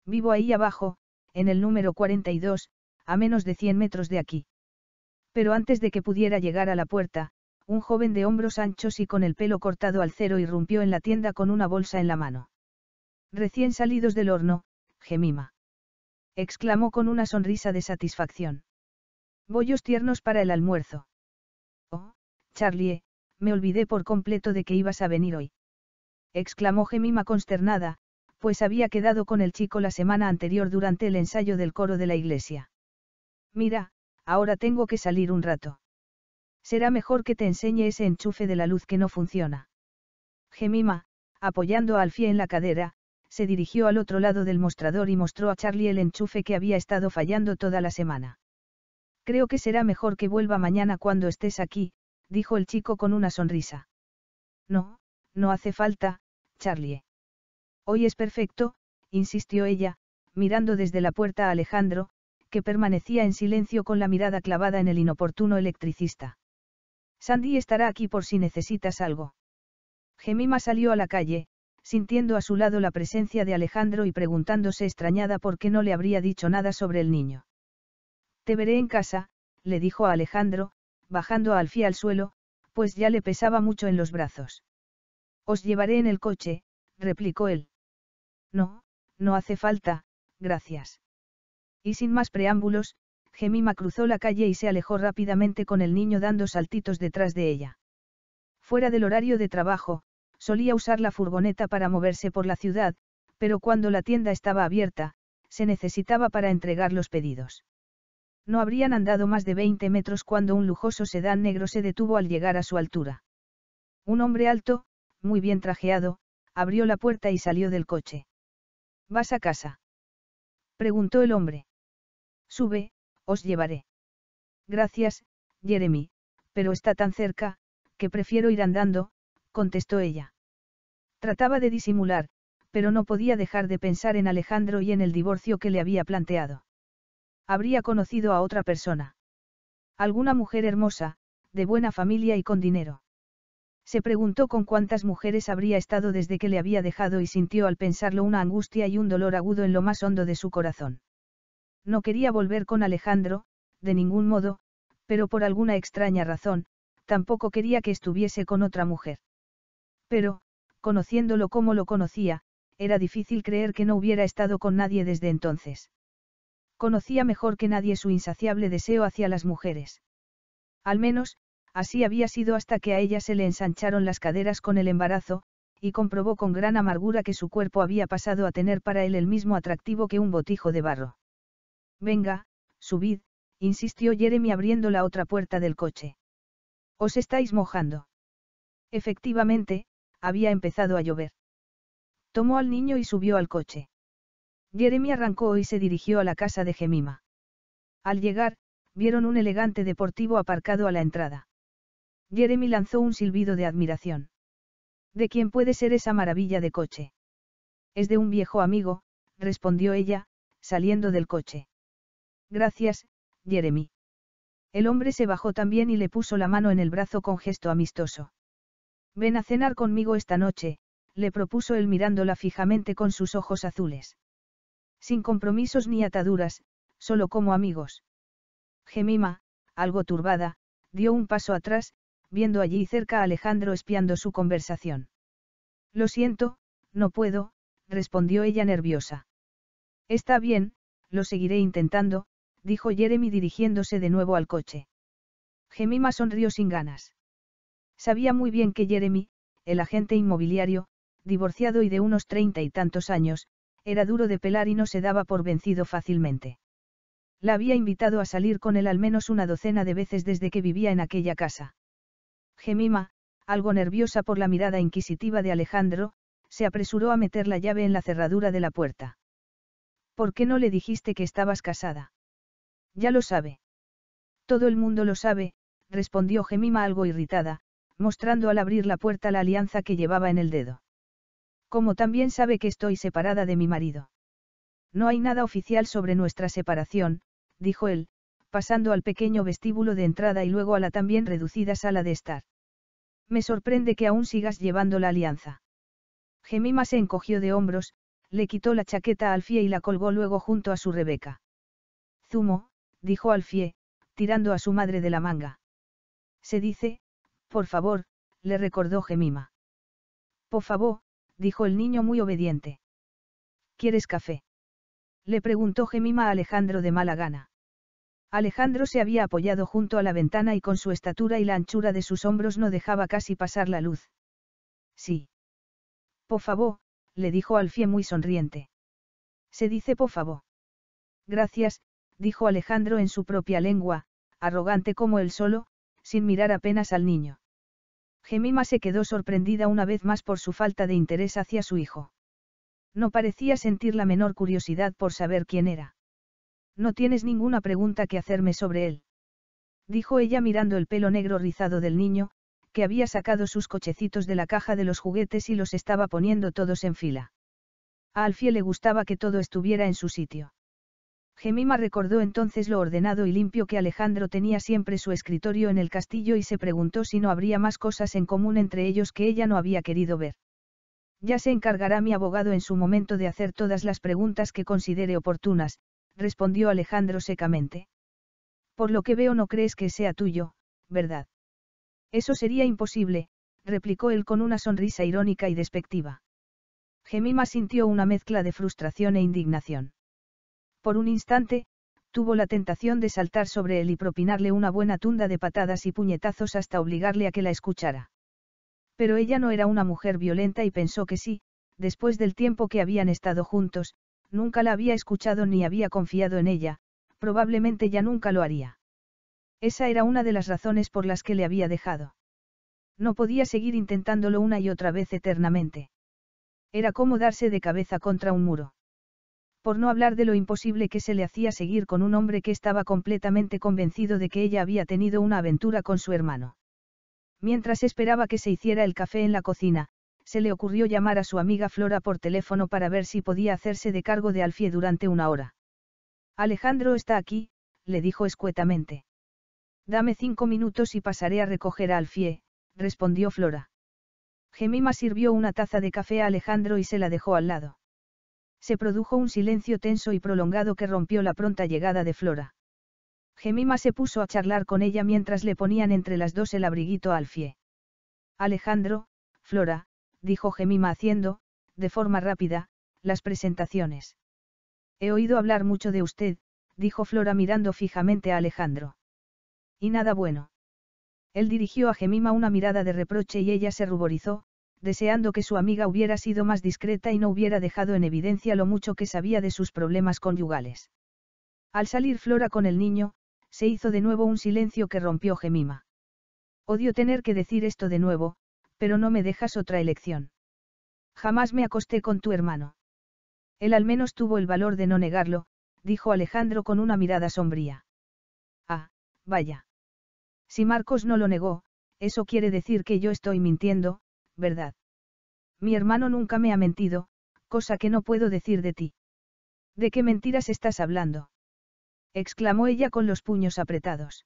A: Vivo ahí abajo, en el número 42, a menos de 100 metros de aquí. Pero antes de que pudiera llegar a la puerta, un joven de hombros anchos y con el pelo cortado al cero irrumpió en la tienda con una bolsa en la mano. Recién salidos del horno, gemima. Exclamó con una sonrisa de satisfacción. Bollos tiernos para el almuerzo. Oh, Charlie, me olvidé por completo de que ibas a venir hoy. Exclamó Gemima consternada, pues había quedado con el chico la semana anterior durante el ensayo del coro de la iglesia. Mira, ahora tengo que salir un rato. Será mejor que te enseñe ese enchufe de la luz que no funciona. Gemima, apoyando a Alfie en la cadera, se dirigió al otro lado del mostrador y mostró a Charlie el enchufe que había estado fallando toda la semana. Creo que será mejor que vuelva mañana cuando estés aquí, dijo el chico con una sonrisa. No, no hace falta, Charlie. Hoy es perfecto, insistió ella, mirando desde la puerta a Alejandro, que permanecía en silencio con la mirada clavada en el inoportuno electricista. Sandy estará aquí por si necesitas algo. Gemima salió a la calle, sintiendo a su lado la presencia de Alejandro y preguntándose extrañada por qué no le habría dicho nada sobre el niño. Te veré en casa, le dijo a Alejandro, bajando al Alfía al suelo, pues ya le pesaba mucho en los brazos. Os llevaré en el coche, replicó él. No, no hace falta, gracias. Y sin más preámbulos, Gemima cruzó la calle y se alejó rápidamente con el niño dando saltitos detrás de ella. Fuera del horario de trabajo, solía usar la furgoneta para moverse por la ciudad, pero cuando la tienda estaba abierta, se necesitaba para entregar los pedidos. No habrían andado más de 20 metros cuando un lujoso sedán negro se detuvo al llegar a su altura. Un hombre alto, muy bien trajeado, abrió la puerta y salió del coche. ¿Vas a casa? Preguntó el hombre. Sube, os llevaré. Gracias, Jeremy, pero está tan cerca, que prefiero ir andando, contestó ella. Trataba de disimular, pero no podía dejar de pensar en Alejandro y en el divorcio que le había planteado. Habría conocido a otra persona. Alguna mujer hermosa, de buena familia y con dinero. Se preguntó con cuántas mujeres habría estado desde que le había dejado y sintió al pensarlo una angustia y un dolor agudo en lo más hondo de su corazón. No quería volver con Alejandro, de ningún modo, pero por alguna extraña razón, tampoco quería que estuviese con otra mujer. Pero, conociéndolo como lo conocía, era difícil creer que no hubiera estado con nadie desde entonces. Conocía mejor que nadie su insaciable deseo hacia las mujeres. Al menos, Así había sido hasta que a ella se le ensancharon las caderas con el embarazo, y comprobó con gran amargura que su cuerpo había pasado a tener para él el mismo atractivo que un botijo de barro. Venga, subid, insistió Jeremy abriendo la otra puerta del coche. Os estáis mojando. Efectivamente, había empezado a llover. Tomó al niño y subió al coche. Jeremy arrancó y se dirigió a la casa de Gemima. Al llegar, vieron un elegante deportivo aparcado a la entrada. Jeremy lanzó un silbido de admiración. ¿De quién puede ser esa maravilla de coche? Es de un viejo amigo, respondió ella, saliendo del coche. Gracias, Jeremy. El hombre se bajó también y le puso la mano en el brazo con gesto amistoso. Ven a cenar conmigo esta noche, le propuso él mirándola fijamente con sus ojos azules. Sin compromisos ni ataduras, solo como amigos. Gemima, algo turbada, dio un paso atrás, viendo allí cerca a Alejandro espiando su conversación. Lo siento, no puedo, respondió ella nerviosa. Está bien, lo seguiré intentando, dijo Jeremy dirigiéndose de nuevo al coche. Gemima sonrió sin ganas. Sabía muy bien que Jeremy, el agente inmobiliario, divorciado y de unos treinta y tantos años, era duro de pelar y no se daba por vencido fácilmente. La había invitado a salir con él al menos una docena de veces desde que vivía en aquella casa. Gemima, algo nerviosa por la mirada inquisitiva de Alejandro, se apresuró a meter la llave en la cerradura de la puerta. ¿Por qué no le dijiste que estabas casada? Ya lo sabe. Todo el mundo lo sabe, respondió Gemima algo irritada, mostrando al abrir la puerta la alianza que llevaba en el dedo. Como también sabe que estoy separada de mi marido. No hay nada oficial sobre nuestra separación, dijo él, pasando al pequeño vestíbulo de entrada y luego a la también reducida sala de estar. Me sorprende que aún sigas llevando la alianza. Gemima se encogió de hombros, le quitó la chaqueta a Alfie y la colgó luego junto a su Rebeca. Zumo, dijo Alfie, tirando a su madre de la manga. Se dice, por favor, le recordó Gemima. Por favor, dijo el niño muy obediente. ¿Quieres café? Le preguntó Gemima a Alejandro de mala gana. Alejandro se había apoyado junto a la ventana y con su estatura y la anchura de sus hombros no dejaba casi pasar la luz. Sí. Por favor, le dijo Alfie muy sonriente. Se dice por favor. Gracias, dijo Alejandro en su propia lengua, arrogante como él solo, sin mirar apenas al niño. Gemima se quedó sorprendida una vez más por su falta de interés hacia su hijo. No parecía sentir la menor curiosidad por saber quién era. No tienes ninguna pregunta que hacerme sobre él. Dijo ella mirando el pelo negro rizado del niño, que había sacado sus cochecitos de la caja de los juguetes y los estaba poniendo todos en fila. A Alfie le gustaba que todo estuviera en su sitio. Gemima recordó entonces lo ordenado y limpio que Alejandro tenía siempre su escritorio en el castillo y se preguntó si no habría más cosas en común entre ellos que ella no había querido ver. Ya se encargará mi abogado en su momento de hacer todas las preguntas que considere oportunas, respondió Alejandro secamente. Por lo que veo no crees que sea tuyo, ¿verdad? Eso sería imposible, replicó él con una sonrisa irónica y despectiva. Gemima sintió una mezcla de frustración e indignación. Por un instante, tuvo la tentación de saltar sobre él y propinarle una buena tunda de patadas y puñetazos hasta obligarle a que la escuchara. Pero ella no era una mujer violenta y pensó que sí, después del tiempo que habían estado juntos, nunca la había escuchado ni había confiado en ella, probablemente ya nunca lo haría. Esa era una de las razones por las que le había dejado. No podía seguir intentándolo una y otra vez eternamente. Era como darse de cabeza contra un muro. Por no hablar de lo imposible que se le hacía seguir con un hombre que estaba completamente convencido de que ella había tenido una aventura con su hermano. Mientras esperaba que se hiciera el café en la cocina, se le ocurrió llamar a su amiga Flora por teléfono para ver si podía hacerse de cargo de Alfie durante una hora. Alejandro está aquí, le dijo escuetamente. Dame cinco minutos y pasaré a recoger a Alfie, respondió Flora. Gemima sirvió una taza de café a Alejandro y se la dejó al lado. Se produjo un silencio tenso y prolongado que rompió la pronta llegada de Flora. Gemima se puso a charlar con ella mientras le ponían entre las dos el abriguito a Alfie. Alejandro, Flora, dijo Gemima haciendo, de forma rápida, las presentaciones. He oído hablar mucho de usted, dijo Flora mirando fijamente a Alejandro. Y nada bueno. Él dirigió a Gemima una mirada de reproche y ella se ruborizó, deseando que su amiga hubiera sido más discreta y no hubiera dejado en evidencia lo mucho que sabía de sus problemas conyugales. Al salir Flora con el niño, se hizo de nuevo un silencio que rompió Gemima. Odio tener que decir esto de nuevo, pero no me dejas otra elección. Jamás me acosté con tu hermano. Él al menos tuvo el valor de no negarlo, dijo Alejandro con una mirada sombría. Ah, vaya. Si Marcos no lo negó, eso quiere decir que yo estoy mintiendo, ¿verdad? Mi hermano nunca me ha mentido, cosa que no puedo decir de ti. ¿De qué mentiras estás hablando? exclamó ella con los puños apretados.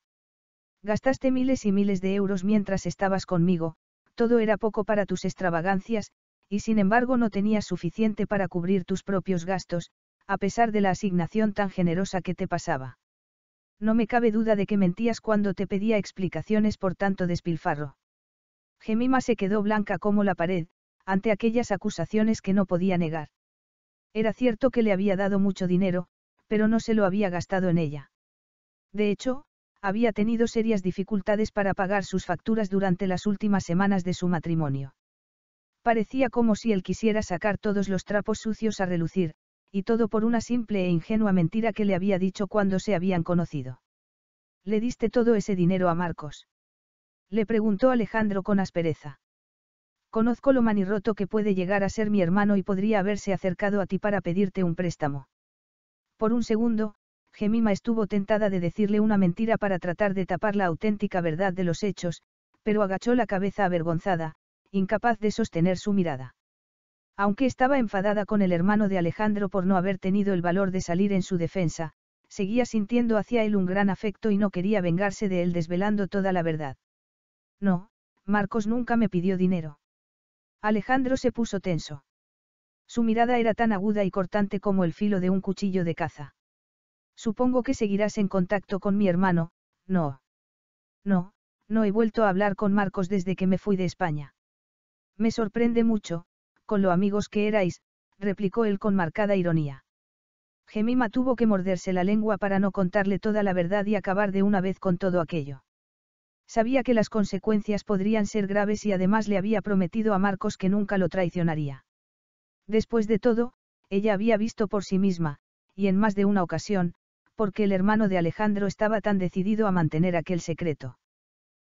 A: Gastaste miles y miles de euros mientras estabas conmigo, todo era poco para tus extravagancias, y sin embargo no tenías suficiente para cubrir tus propios gastos, a pesar de la asignación tan generosa que te pasaba. No me cabe duda de que mentías cuando te pedía explicaciones por tanto despilfarro. Gemima se quedó blanca como la pared, ante aquellas acusaciones que no podía negar. Era cierto que le había dado mucho dinero, pero no se lo había gastado en ella. De hecho, había tenido serias dificultades para pagar sus facturas durante las últimas semanas de su matrimonio. Parecía como si él quisiera sacar todos los trapos sucios a relucir, y todo por una simple e ingenua mentira que le había dicho cuando se habían conocido. ¿Le diste todo ese dinero a Marcos? Le preguntó Alejandro con aspereza. Conozco lo manirroto que puede llegar a ser mi hermano y podría haberse acercado a ti para pedirte un préstamo. Por un segundo, Gemima estuvo tentada de decirle una mentira para tratar de tapar la auténtica verdad de los hechos, pero agachó la cabeza avergonzada, incapaz de sostener su mirada. Aunque estaba enfadada con el hermano de Alejandro por no haber tenido el valor de salir en su defensa, seguía sintiendo hacia él un gran afecto y no quería vengarse de él desvelando toda la verdad. No, Marcos nunca me pidió dinero. Alejandro se puso tenso. Su mirada era tan aguda y cortante como el filo de un cuchillo de caza. Supongo que seguirás en contacto con mi hermano, no. No, no he vuelto a hablar con Marcos desde que me fui de España. Me sorprende mucho, con lo amigos que erais, replicó él con marcada ironía. Gemima tuvo que morderse la lengua para no contarle toda la verdad y acabar de una vez con todo aquello. Sabía que las consecuencias podrían ser graves y además le había prometido a Marcos que nunca lo traicionaría. Después de todo, ella había visto por sí misma, y en más de una ocasión, porque el hermano de Alejandro estaba tan decidido a mantener aquel secreto.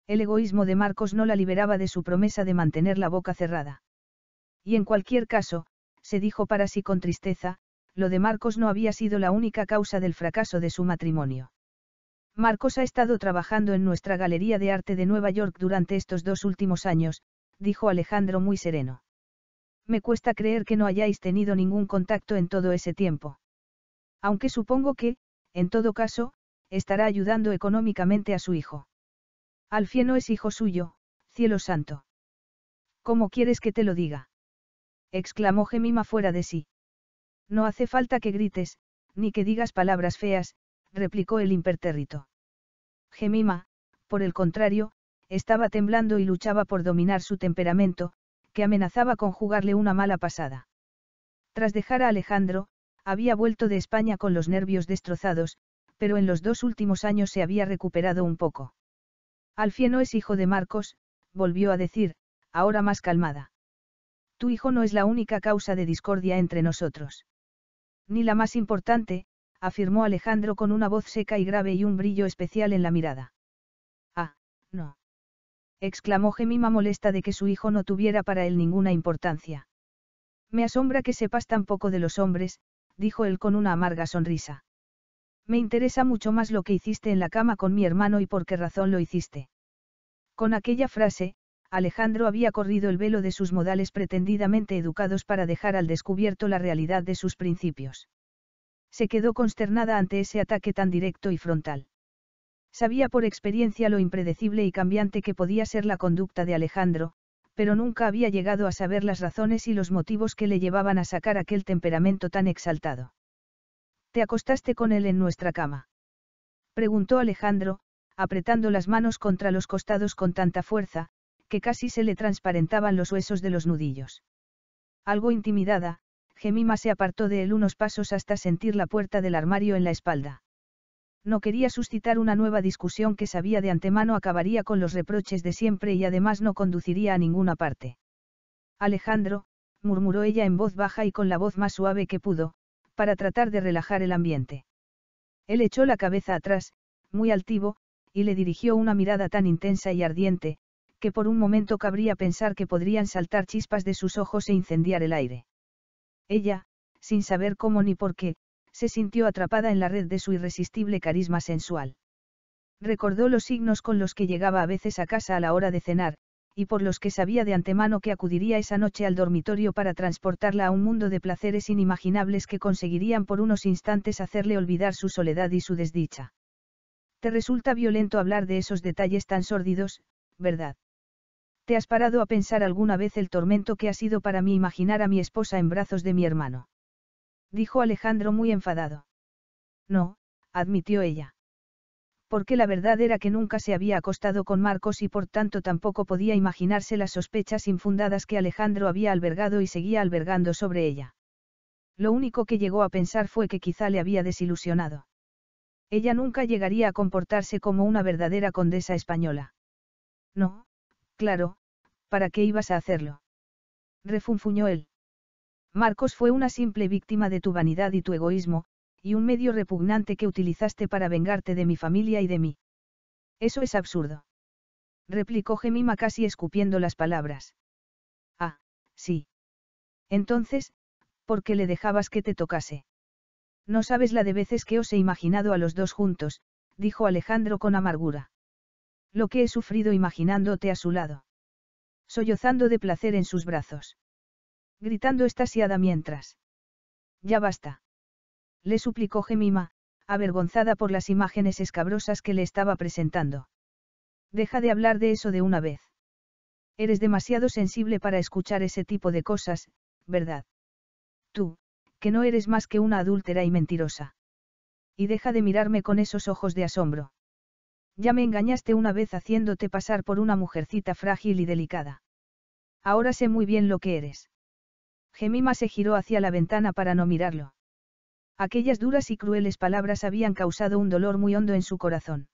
A: El egoísmo de Marcos no la liberaba de su promesa de mantener la boca cerrada. Y en cualquier caso, se dijo para sí con tristeza, lo de Marcos no había sido la única causa del fracaso de su matrimonio. Marcos ha estado trabajando en nuestra Galería de Arte de Nueva York durante estos dos últimos años, dijo Alejandro muy sereno. Me cuesta creer que no hayáis tenido ningún contacto en todo ese tiempo. Aunque supongo que, en todo caso, estará ayudando económicamente a su hijo. Alfie no es hijo suyo, cielo santo. ¿Cómo quieres que te lo diga? exclamó Gemima fuera de sí. No hace falta que grites, ni que digas palabras feas, replicó el impertérrito. Gemima, por el contrario, estaba temblando y luchaba por dominar su temperamento, que amenazaba con jugarle una mala pasada. Tras dejar a Alejandro, había vuelto de España con los nervios destrozados, pero en los dos últimos años se había recuperado un poco. Alfie no es hijo de Marcos, volvió a decir, ahora más calmada. Tu hijo no es la única causa de discordia entre nosotros. Ni la más importante, afirmó Alejandro con una voz seca y grave y un brillo especial en la mirada. Ah, no. exclamó Gemima molesta de que su hijo no tuviera para él ninguna importancia. Me asombra que sepas tan poco de los hombres, dijo él con una amarga sonrisa. Me interesa mucho más lo que hiciste en la cama con mi hermano y por qué razón lo hiciste. Con aquella frase, Alejandro había corrido el velo de sus modales pretendidamente educados para dejar al descubierto la realidad de sus principios. Se quedó consternada ante ese ataque tan directo y frontal. Sabía por experiencia lo impredecible y cambiante que podía ser la conducta de Alejandro, pero nunca había llegado a saber las razones y los motivos que le llevaban a sacar aquel temperamento tan exaltado. ¿Te acostaste con él en nuestra cama? preguntó Alejandro, apretando las manos contra los costados con tanta fuerza, que casi se le transparentaban los huesos de los nudillos. Algo intimidada, Gemima se apartó de él unos pasos hasta sentir la puerta del armario en la espalda no quería suscitar una nueva discusión que sabía de antemano acabaría con los reproches de siempre y además no conduciría a ninguna parte. Alejandro, murmuró ella en voz baja y con la voz más suave que pudo, para tratar de relajar el ambiente. Él echó la cabeza atrás, muy altivo, y le dirigió una mirada tan intensa y ardiente, que por un momento cabría pensar que podrían saltar chispas de sus ojos e incendiar el aire. Ella, sin saber cómo ni por qué, se sintió atrapada en la red de su irresistible carisma sensual. Recordó los signos con los que llegaba a veces a casa a la hora de cenar, y por los que sabía de antemano que acudiría esa noche al dormitorio para transportarla a un mundo de placeres inimaginables que conseguirían por unos instantes hacerle olvidar su soledad y su desdicha. Te resulta violento hablar de esos detalles tan sórdidos, ¿verdad? ¿Te has parado a pensar alguna vez el tormento que ha sido para mí imaginar a mi esposa en brazos de mi hermano? dijo Alejandro muy enfadado. No, admitió ella. Porque la verdad era que nunca se había acostado con Marcos y por tanto tampoco podía imaginarse las sospechas infundadas que Alejandro había albergado y seguía albergando sobre ella. Lo único que llegó a pensar fue que quizá le había desilusionado. Ella nunca llegaría a comportarse como una verdadera condesa española. No, claro, ¿para qué ibas a hacerlo? Refunfuñó él. Marcos fue una simple víctima de tu vanidad y tu egoísmo, y un medio repugnante que utilizaste para vengarte de mi familia y de mí. Eso es absurdo. Replicó Gemima casi escupiendo las palabras. Ah, sí. Entonces, ¿por qué le dejabas que te tocase? No sabes la de veces que os he imaginado a los dos juntos, dijo Alejandro con amargura. Lo que he sufrido imaginándote a su lado. Sollozando de placer en sus brazos gritando estasiada mientras. Ya basta. Le suplicó Gemima, avergonzada por las imágenes escabrosas que le estaba presentando. Deja de hablar de eso de una vez. Eres demasiado sensible para escuchar ese tipo de cosas, ¿verdad? Tú, que no eres más que una adúltera y mentirosa. Y deja de mirarme con esos ojos de asombro. Ya me engañaste una vez haciéndote pasar por una mujercita frágil y delicada. Ahora sé muy bien lo que eres. Gemima se giró hacia la ventana para no mirarlo. Aquellas duras y crueles palabras habían causado un dolor muy hondo en su corazón.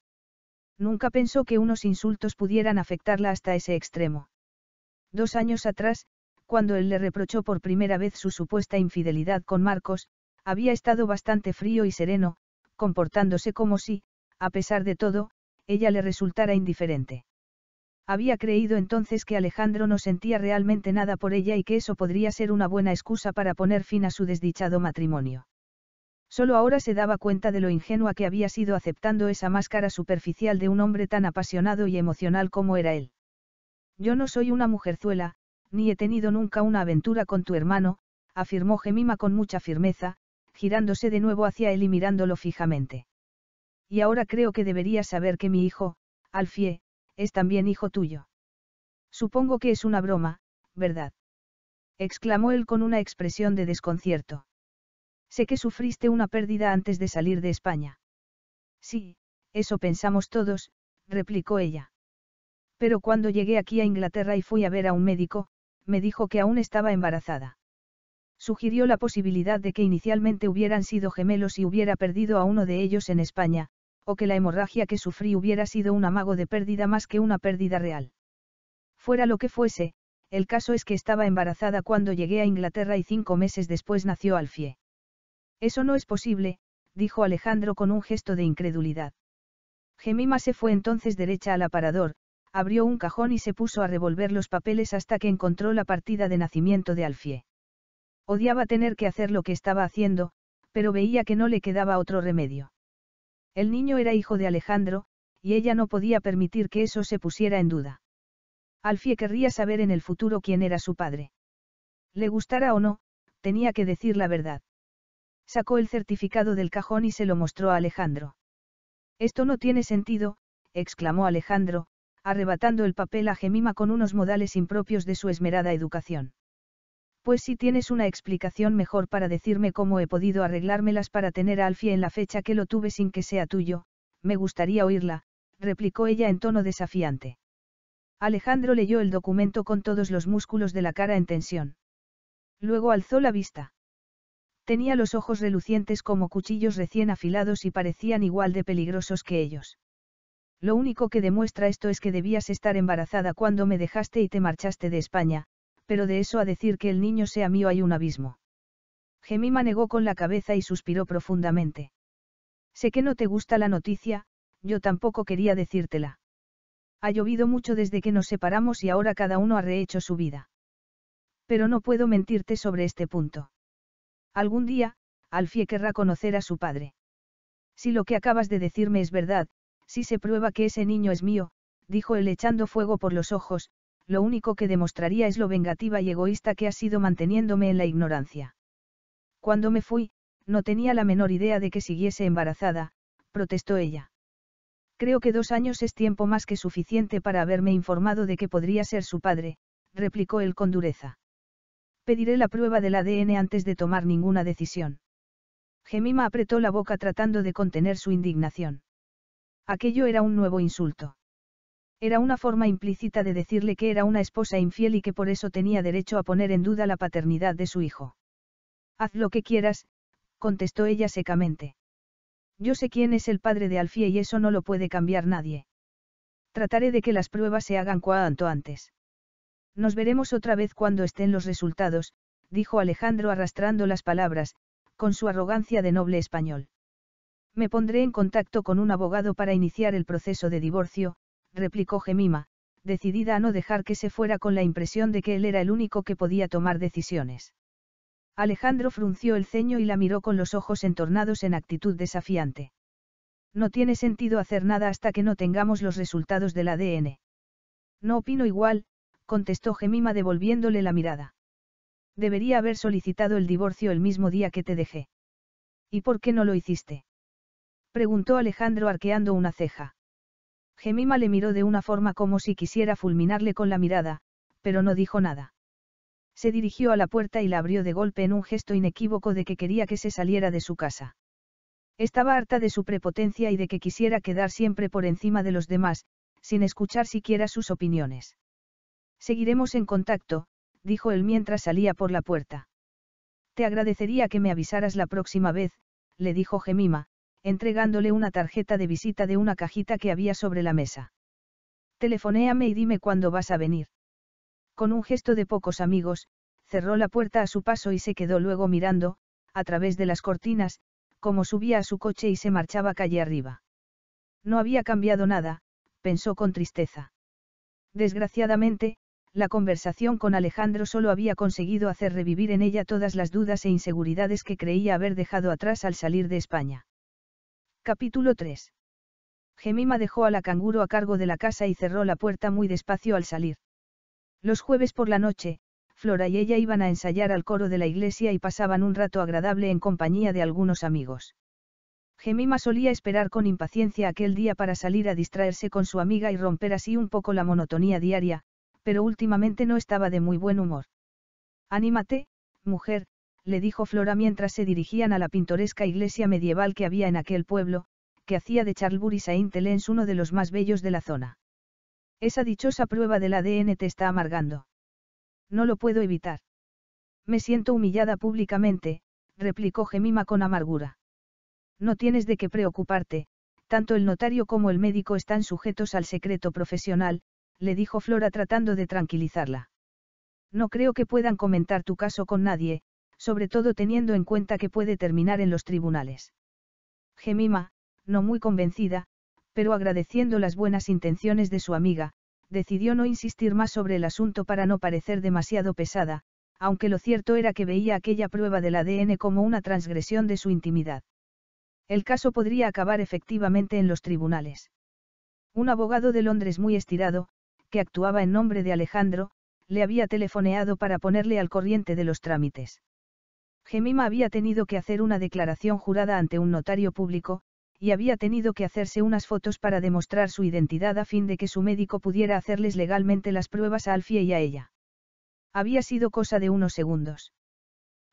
A: Nunca pensó que unos insultos pudieran afectarla hasta ese extremo. Dos años atrás, cuando él le reprochó por primera vez su supuesta infidelidad con Marcos, había estado bastante frío y sereno, comportándose como si, a pesar de todo, ella le resultara indiferente. Había creído entonces que Alejandro no sentía realmente nada por ella y que eso podría ser una buena excusa para poner fin a su desdichado matrimonio. Solo ahora se daba cuenta de lo ingenua que había sido aceptando esa máscara superficial de un hombre tan apasionado y emocional como era él. Yo no soy una mujerzuela, ni he tenido nunca una aventura con tu hermano, afirmó Gemima con mucha firmeza, girándose de nuevo hacia él y mirándolo fijamente. Y ahora creo que deberías saber que mi hijo, Alfie, es también hijo tuyo. Supongo que es una broma, ¿verdad? exclamó él con una expresión de desconcierto. Sé que sufriste una pérdida antes de salir de España. Sí, eso pensamos todos, replicó ella. Pero cuando llegué aquí a Inglaterra y fui a ver a un médico, me dijo que aún estaba embarazada. Sugirió la posibilidad de que inicialmente hubieran sido gemelos y hubiera perdido a uno de ellos en España, o que la hemorragia que sufrí hubiera sido un amago de pérdida más que una pérdida real. Fuera lo que fuese, el caso es que estaba embarazada cuando llegué a Inglaterra y cinco meses después nació Alfie. Eso no es posible, dijo Alejandro con un gesto de incredulidad. Gemima se fue entonces derecha al aparador, abrió un cajón y se puso a revolver los papeles hasta que encontró la partida de nacimiento de Alfie. Odiaba tener que hacer lo que estaba haciendo, pero veía que no le quedaba otro remedio. El niño era hijo de Alejandro, y ella no podía permitir que eso se pusiera en duda. Alfie querría saber en el futuro quién era su padre. Le gustara o no, tenía que decir la verdad. Sacó el certificado del cajón y se lo mostró a Alejandro. Esto no tiene sentido, exclamó Alejandro, arrebatando el papel a Gemima con unos modales impropios de su esmerada educación. Pues si tienes una explicación mejor para decirme cómo he podido arreglármelas para tener a Alfie en la fecha que lo tuve sin que sea tuyo, me gustaría oírla, replicó ella en tono desafiante. Alejandro leyó el documento con todos los músculos de la cara en tensión. Luego alzó la vista. Tenía los ojos relucientes como cuchillos recién afilados y parecían igual de peligrosos que ellos. Lo único que demuestra esto es que debías estar embarazada cuando me dejaste y te marchaste de España, pero de eso a decir que el niño sea mío hay un abismo. Gemima negó con la cabeza y suspiró profundamente. Sé que no te gusta la noticia, yo tampoco quería decírtela. Ha llovido mucho desde que nos separamos y ahora cada uno ha rehecho su vida. Pero no puedo mentirte sobre este punto. Algún día, Alfie querrá conocer a su padre. Si lo que acabas de decirme es verdad, si se prueba que ese niño es mío, dijo él echando fuego por los ojos, lo único que demostraría es lo vengativa y egoísta que ha sido manteniéndome en la ignorancia. Cuando me fui, no tenía la menor idea de que siguiese embarazada, protestó ella. Creo que dos años es tiempo más que suficiente para haberme informado de que podría ser su padre, replicó él con dureza. Pediré la prueba del ADN antes de tomar ninguna decisión. Gemima apretó la boca tratando de contener su indignación. Aquello era un nuevo insulto. Era una forma implícita de decirle que era una esposa infiel y que por eso tenía derecho a poner en duda la paternidad de su hijo. Haz lo que quieras, contestó ella secamente. Yo sé quién es el padre de Alfie y eso no lo puede cambiar nadie. Trataré de que las pruebas se hagan cuanto antes. Nos veremos otra vez cuando estén los resultados, dijo Alejandro arrastrando las palabras, con su arrogancia de noble español. Me pondré en contacto con un abogado para iniciar el proceso de divorcio, replicó Gemima, decidida a no dejar que se fuera con la impresión de que él era el único que podía tomar decisiones. Alejandro frunció el ceño y la miró con los ojos entornados en actitud desafiante. No tiene sentido hacer nada hasta que no tengamos los resultados del ADN. No opino igual, contestó Gemima devolviéndole la mirada. Debería haber solicitado el divorcio el mismo día que te dejé. ¿Y por qué no lo hiciste? preguntó Alejandro arqueando una ceja. Gemima le miró de una forma como si quisiera fulminarle con la mirada, pero no dijo nada. Se dirigió a la puerta y la abrió de golpe en un gesto inequívoco de que quería que se saliera de su casa. Estaba harta de su prepotencia y de que quisiera quedar siempre por encima de los demás, sin escuchar siquiera sus opiniones. Seguiremos en contacto, dijo él mientras salía por la puerta. Te agradecería que me avisaras la próxima vez, le dijo Gemima, entregándole una tarjeta de visita de una cajita que había sobre la mesa. Telefonéame y dime cuándo vas a venir. Con un gesto de pocos amigos, cerró la puerta a su paso y se quedó luego mirando, a través de las cortinas, cómo subía a su coche y se marchaba calle arriba. No había cambiado nada, pensó con tristeza. Desgraciadamente, la conversación con Alejandro solo había conseguido hacer revivir en ella todas las dudas e inseguridades que creía haber dejado atrás al salir de España. Capítulo 3. Gemima dejó a la canguro a cargo de la casa y cerró la puerta muy despacio al salir. Los jueves por la noche, Flora y ella iban a ensayar al coro de la iglesia y pasaban un rato agradable en compañía de algunos amigos. Gemima solía esperar con impaciencia aquel día para salir a distraerse con su amiga y romper así un poco la monotonía diaria, pero últimamente no estaba de muy buen humor. Anímate, mujer, le dijo Flora mientras se dirigían a la pintoresca iglesia medieval que había en aquel pueblo, que hacía de Charlbury Saint Helens uno de los más bellos de la zona. Esa dichosa prueba del ADN te está amargando. No lo puedo evitar. Me siento humillada públicamente, replicó Gemima con amargura. No tienes de qué preocuparte, tanto el notario como el médico están sujetos al secreto profesional, le dijo Flora tratando de tranquilizarla. No creo que puedan comentar tu caso con nadie, sobre todo teniendo en cuenta que puede terminar en los tribunales. Gemima, no muy convencida, pero agradeciendo las buenas intenciones de su amiga, decidió no insistir más sobre el asunto para no parecer demasiado pesada, aunque lo cierto era que veía aquella prueba del ADN como una transgresión de su intimidad. El caso podría acabar efectivamente en los tribunales. Un abogado de Londres muy estirado, que actuaba en nombre de Alejandro, le había telefoneado para ponerle al corriente de los trámites. Gemima había tenido que hacer una declaración jurada ante un notario público, y había tenido que hacerse unas fotos para demostrar su identidad a fin de que su médico pudiera hacerles legalmente las pruebas a Alfie y a ella. Había sido cosa de unos segundos.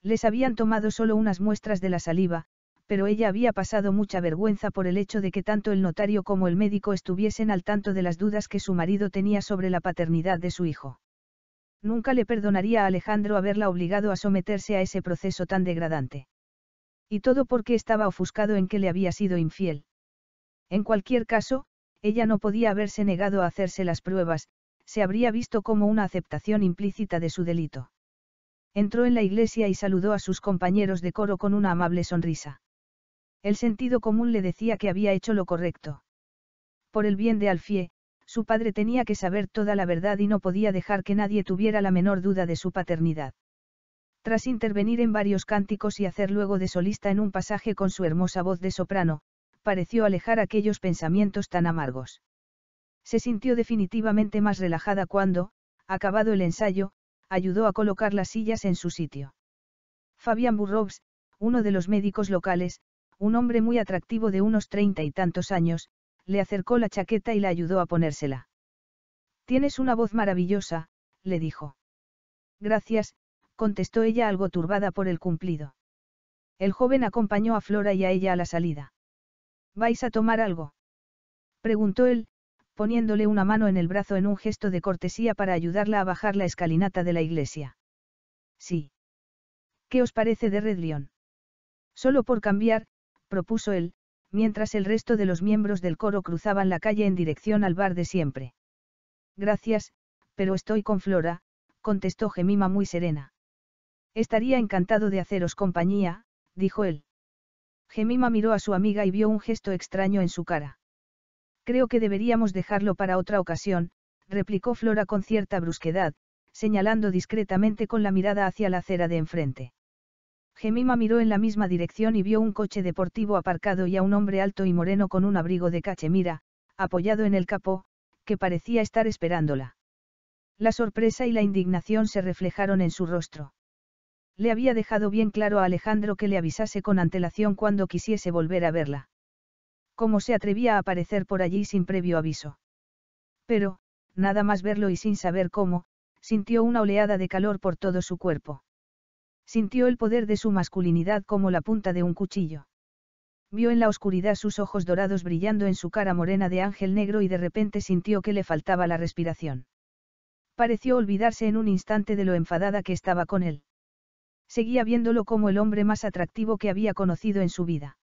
A: Les habían tomado solo unas muestras de la saliva, pero ella había pasado mucha vergüenza por el hecho de que tanto el notario como el médico estuviesen al tanto de las dudas que su marido tenía sobre la paternidad de su hijo. Nunca le perdonaría a Alejandro haberla obligado a someterse a ese proceso tan degradante. Y todo porque estaba ofuscado en que le había sido infiel. En cualquier caso, ella no podía haberse negado a hacerse las pruebas, se habría visto como una aceptación implícita de su delito. Entró en la iglesia y saludó a sus compañeros de coro con una amable sonrisa. El sentido común le decía que había hecho lo correcto. Por el bien de Alfie, su padre tenía que saber toda la verdad y no podía dejar que nadie tuviera la menor duda de su paternidad. Tras intervenir en varios cánticos y hacer luego de solista en un pasaje con su hermosa voz de soprano, pareció alejar aquellos pensamientos tan amargos. Se sintió definitivamente más relajada cuando, acabado el ensayo, ayudó a colocar las sillas en su sitio. Fabián Burrows, uno de los médicos locales, un hombre muy atractivo de unos treinta y tantos años, le acercó la chaqueta y la ayudó a ponérsela. Tienes una voz maravillosa, le dijo. Gracias, contestó ella algo turbada por el cumplido. El joven acompañó a Flora y a ella a la salida. ¿Vais a tomar algo? preguntó él, poniéndole una mano en el brazo en un gesto de cortesía para ayudarla a bajar la escalinata de la iglesia. Sí. ¿Qué os parece de Red Solo por cambiar, propuso él, mientras el resto de los miembros del coro cruzaban la calle en dirección al bar de siempre. Gracias, pero estoy con Flora, contestó Gemima muy serena. Estaría encantado de haceros compañía, dijo él. Gemima miró a su amiga y vio un gesto extraño en su cara. Creo que deberíamos dejarlo para otra ocasión, replicó Flora con cierta brusquedad, señalando discretamente con la mirada hacia la acera de enfrente. Gemima miró en la misma dirección y vio un coche deportivo aparcado y a un hombre alto y moreno con un abrigo de cachemira, apoyado en el capó, que parecía estar esperándola. La sorpresa y la indignación se reflejaron en su rostro. Le había dejado bien claro a Alejandro que le avisase con antelación cuando quisiese volver a verla. ¿Cómo se atrevía a aparecer por allí sin previo aviso? Pero, nada más verlo y sin saber cómo, sintió una oleada de calor por todo su cuerpo. Sintió el poder de su masculinidad como la punta de un cuchillo. Vio en la oscuridad sus ojos dorados brillando en su cara morena de ángel negro y de repente sintió que le faltaba la respiración. Pareció olvidarse en un instante de lo enfadada que estaba con él. Seguía viéndolo como el hombre más atractivo que había conocido en su vida.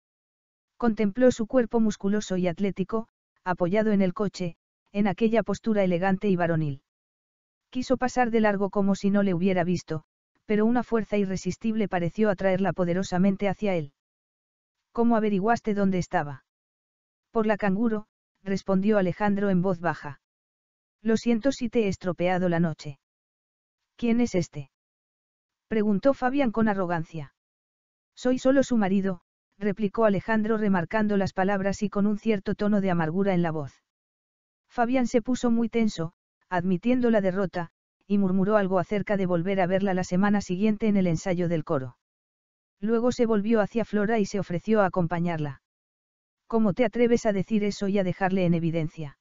A: Contempló su cuerpo musculoso y atlético, apoyado en el coche, en aquella postura elegante y varonil. Quiso pasar de largo como si no le hubiera visto, pero una fuerza irresistible pareció atraerla poderosamente hacia él. ¿Cómo averiguaste dónde estaba? Por la canguro, respondió Alejandro en voz baja. Lo siento si te he estropeado la noche. ¿Quién es este? preguntó Fabián con arrogancia. Soy solo su marido, replicó Alejandro remarcando las palabras y con un cierto tono de amargura en la voz. Fabián se puso muy tenso, admitiendo la derrota, y murmuró algo acerca de volver a verla la semana siguiente en el ensayo del coro. Luego se volvió hacia Flora y se ofreció a acompañarla. ¿Cómo te atreves a decir eso y a dejarle en evidencia?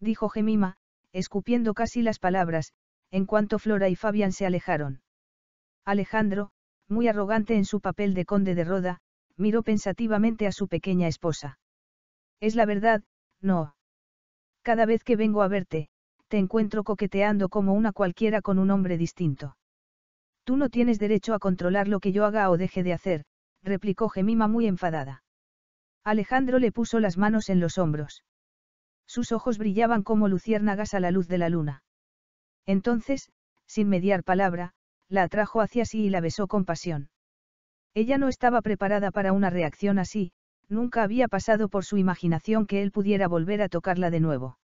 A: Dijo Gemima, escupiendo casi las palabras, en cuanto Flora y Fabián se alejaron. Alejandro, muy arrogante en su papel de conde de Roda, miró pensativamente a su pequeña esposa. Es la verdad, no. Cada vez que vengo a verte, encuentro coqueteando como una cualquiera con un hombre distinto. Tú no tienes derecho a controlar lo que yo haga o deje de hacer, replicó Gemima muy enfadada. Alejandro le puso las manos en los hombros. Sus ojos brillaban como luciérnagas a la luz de la luna. Entonces, sin mediar palabra, la atrajo hacia sí y la besó con pasión. Ella no estaba preparada para una reacción así, nunca había pasado por su imaginación que él pudiera volver a tocarla de nuevo.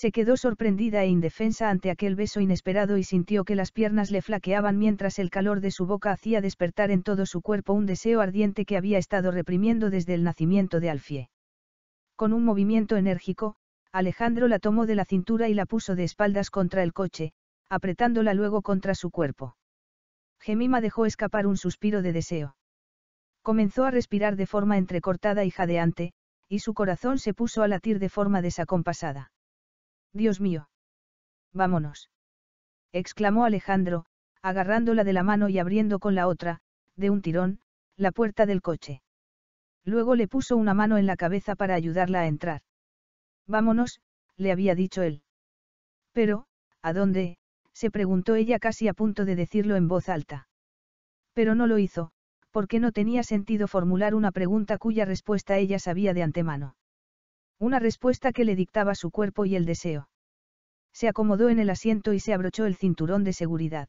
A: Se quedó sorprendida e indefensa ante aquel beso inesperado y sintió que las piernas le flaqueaban mientras el calor de su boca hacía despertar en todo su cuerpo un deseo ardiente que había estado reprimiendo desde el nacimiento de Alfie. Con un movimiento enérgico, Alejandro la tomó de la cintura y la puso de espaldas contra el coche, apretándola luego contra su cuerpo. Gemima dejó escapar un suspiro de deseo. Comenzó a respirar de forma entrecortada y jadeante, y su corazón se puso a latir de forma desacompasada. Dios mío. Vámonos. exclamó Alejandro, agarrándola de la mano y abriendo con la otra, de un tirón, la puerta del coche. Luego le puso una mano en la cabeza para ayudarla a entrar. Vámonos, le había dicho él. Pero, ¿a dónde? se preguntó ella casi a punto de decirlo en voz alta. Pero no lo hizo, porque no tenía sentido formular una pregunta cuya respuesta ella sabía de antemano. Una respuesta que le dictaba su cuerpo y el deseo. Se acomodó en el asiento y se abrochó el cinturón de seguridad.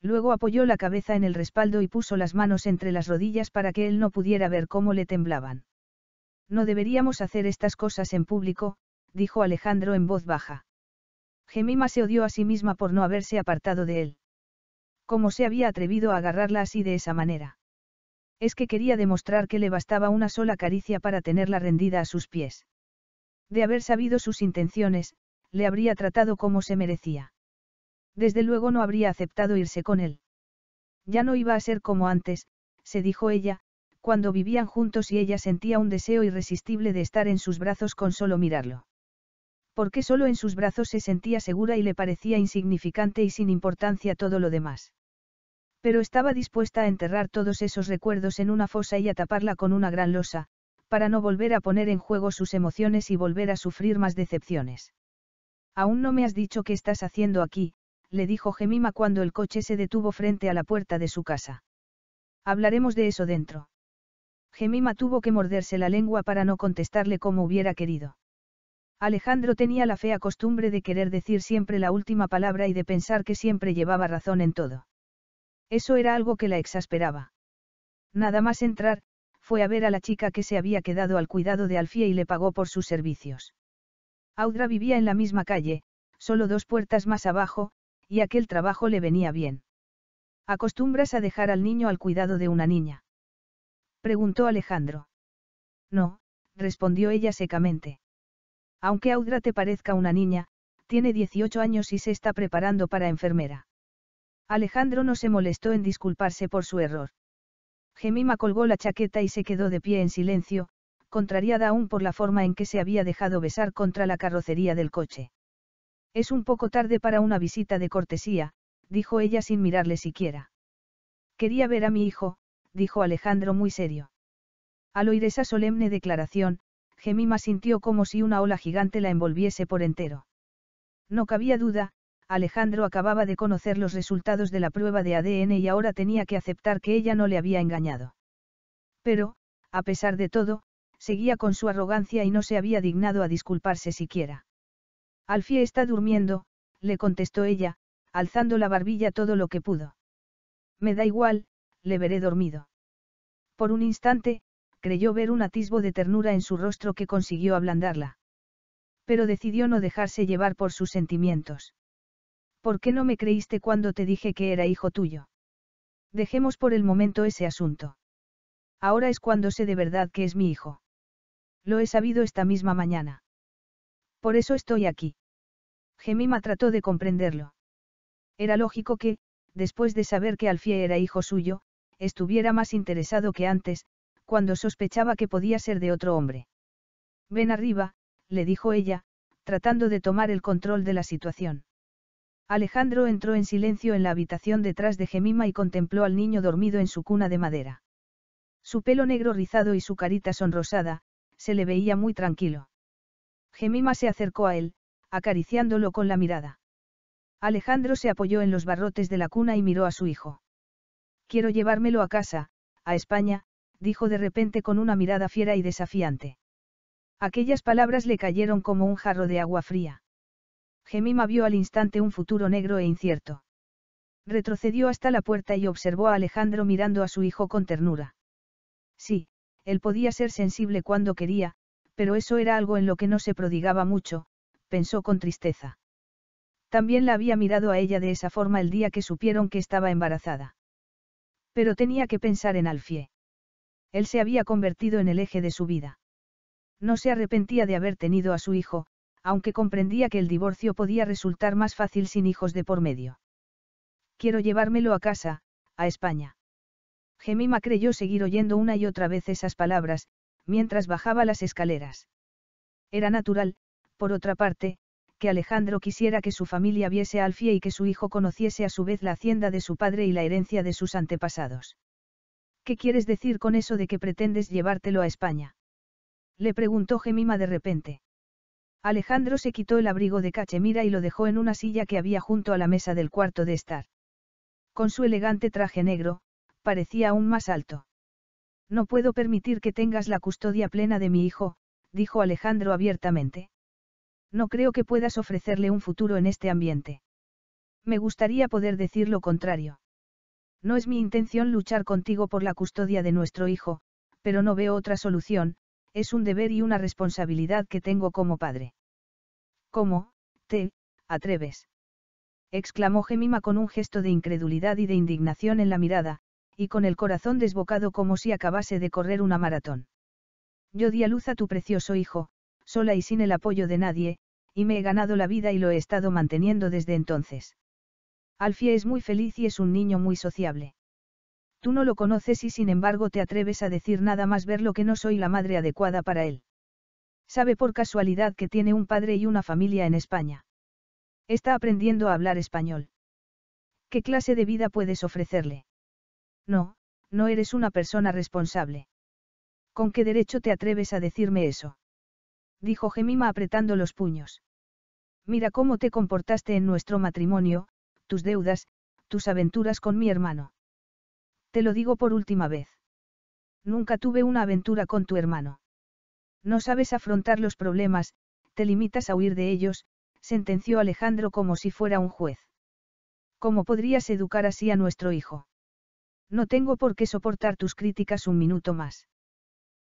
A: Luego apoyó la cabeza en el respaldo y puso las manos entre las rodillas para que él no pudiera ver cómo le temblaban. No deberíamos hacer estas cosas en público, dijo Alejandro en voz baja. Gemima se odió a sí misma por no haberse apartado de él. ¿Cómo se había atrevido a agarrarla así de esa manera? Es que quería demostrar que le bastaba una sola caricia para tenerla rendida a sus pies. De haber sabido sus intenciones, le habría tratado como se merecía. Desde luego no habría aceptado irse con él. Ya no iba a ser como antes, se dijo ella, cuando vivían juntos y ella sentía un deseo irresistible de estar en sus brazos con solo mirarlo. Porque solo en sus brazos se sentía segura y le parecía insignificante y sin importancia todo lo demás. Pero estaba dispuesta a enterrar todos esos recuerdos en una fosa y a taparla con una gran losa, para no volver a poner en juego sus emociones y volver a sufrir más decepciones. Aún no me has dicho qué estás haciendo aquí, le dijo Gemima cuando el coche se detuvo frente a la puerta de su casa. Hablaremos de eso dentro. Gemima tuvo que morderse la lengua para no contestarle como hubiera querido. Alejandro tenía la fea costumbre de querer decir siempre la última palabra y de pensar que siempre llevaba razón en todo. Eso era algo que la exasperaba. Nada más entrar, fue a ver a la chica que se había quedado al cuidado de Alfie y le pagó por sus servicios. Audra vivía en la misma calle, solo dos puertas más abajo, y aquel trabajo le venía bien. ¿Acostumbras a dejar al niño al cuidado de una niña? preguntó Alejandro. No, respondió ella secamente. Aunque Audra te parezca una niña, tiene 18 años y se está preparando para enfermera. Alejandro no se molestó en disculparse por su error. Gemima colgó la chaqueta y se quedó de pie en silencio, contrariada aún por la forma en que se había dejado besar contra la carrocería del coche. Es un poco tarde para una visita de cortesía, dijo ella sin mirarle siquiera. Quería ver a mi hijo, dijo Alejandro muy serio. Al oír esa solemne declaración, Gemima sintió como si una ola gigante la envolviese por entero. No cabía duda, Alejandro acababa de conocer los resultados de la prueba de ADN y ahora tenía que aceptar que ella no le había engañado. Pero, a pesar de todo, seguía con su arrogancia y no se había dignado a disculparse siquiera. Alfie está durmiendo, le contestó ella, alzando la barbilla todo lo que pudo. Me da igual, le veré dormido. Por un instante, creyó ver un atisbo de ternura en su rostro que consiguió ablandarla. Pero decidió no dejarse llevar por sus sentimientos. ¿Por qué no me creíste cuando te dije que era hijo tuyo? Dejemos por el momento ese asunto. Ahora es cuando sé de verdad que es mi hijo. Lo he sabido esta misma mañana. Por eso estoy aquí. Gemima trató de comprenderlo. Era lógico que, después de saber que Alfie era hijo suyo, estuviera más interesado que antes, cuando sospechaba que podía ser de otro hombre. Ven arriba, le dijo ella, tratando de tomar el control de la situación. Alejandro entró en silencio en la habitación detrás de Gemima y contempló al niño dormido en su cuna de madera. Su pelo negro rizado y su carita sonrosada, se le veía muy tranquilo. Gemima se acercó a él, acariciándolo con la mirada. Alejandro se apoyó en los barrotes de la cuna y miró a su hijo. Quiero llevármelo a casa, a España, dijo de repente con una mirada fiera y desafiante. Aquellas palabras le cayeron como un jarro de agua fría. Gemima vio al instante un futuro negro e incierto. Retrocedió hasta la puerta y observó a Alejandro mirando a su hijo con ternura. Sí, él podía ser sensible cuando quería, pero eso era algo en lo que no se prodigaba mucho, pensó con tristeza. También la había mirado a ella de esa forma el día que supieron que estaba embarazada. Pero tenía que pensar en Alfie. Él se había convertido en el eje de su vida. No se arrepentía de haber tenido a su hijo, aunque comprendía que el divorcio podía resultar más fácil sin hijos de por medio. Quiero llevármelo a casa, a España. Gemima creyó seguir oyendo una y otra vez esas palabras, mientras bajaba las escaleras. Era natural, por otra parte, que Alejandro quisiera que su familia viese a Alfie y que su hijo conociese a su vez la hacienda de su padre y la herencia de sus antepasados. ¿Qué quieres decir con eso de que pretendes llevártelo a España? Le preguntó Gemima de repente. Alejandro se quitó el abrigo de cachemira y lo dejó en una silla que había junto a la mesa del cuarto de estar. Con su elegante traje negro, parecía aún más alto. No puedo permitir que tengas la custodia plena de mi hijo, dijo Alejandro abiertamente. No creo que puedas ofrecerle un futuro en este ambiente. Me gustaría poder decir lo contrario. No es mi intención luchar contigo por la custodia de nuestro hijo, pero no veo otra solución, es un deber y una responsabilidad que tengo como padre. ¿Cómo, te, atreves? exclamó Gemima con un gesto de incredulidad y de indignación en la mirada, y con el corazón desbocado como si acabase de correr una maratón. Yo di a luz a tu precioso hijo, sola y sin el apoyo de nadie, y me he ganado la vida y lo he estado manteniendo desde entonces. Alfie es muy feliz y es un niño muy sociable. Tú no lo conoces y sin embargo te atreves a decir nada más ver lo que no soy la madre adecuada para él. Sabe por casualidad que tiene un padre y una familia en España. Está aprendiendo a hablar español. ¿Qué clase de vida puedes ofrecerle? No, no eres una persona responsable. ¿Con qué derecho te atreves a decirme eso? Dijo Gemima apretando los puños. Mira cómo te comportaste en nuestro matrimonio, tus deudas, tus aventuras con mi hermano. Te lo digo por última vez. Nunca tuve una aventura con tu hermano. No sabes afrontar los problemas, te limitas a huir de ellos, sentenció Alejandro como si fuera un juez. ¿Cómo podrías educar así a nuestro hijo? No tengo por qué soportar tus críticas un minuto más.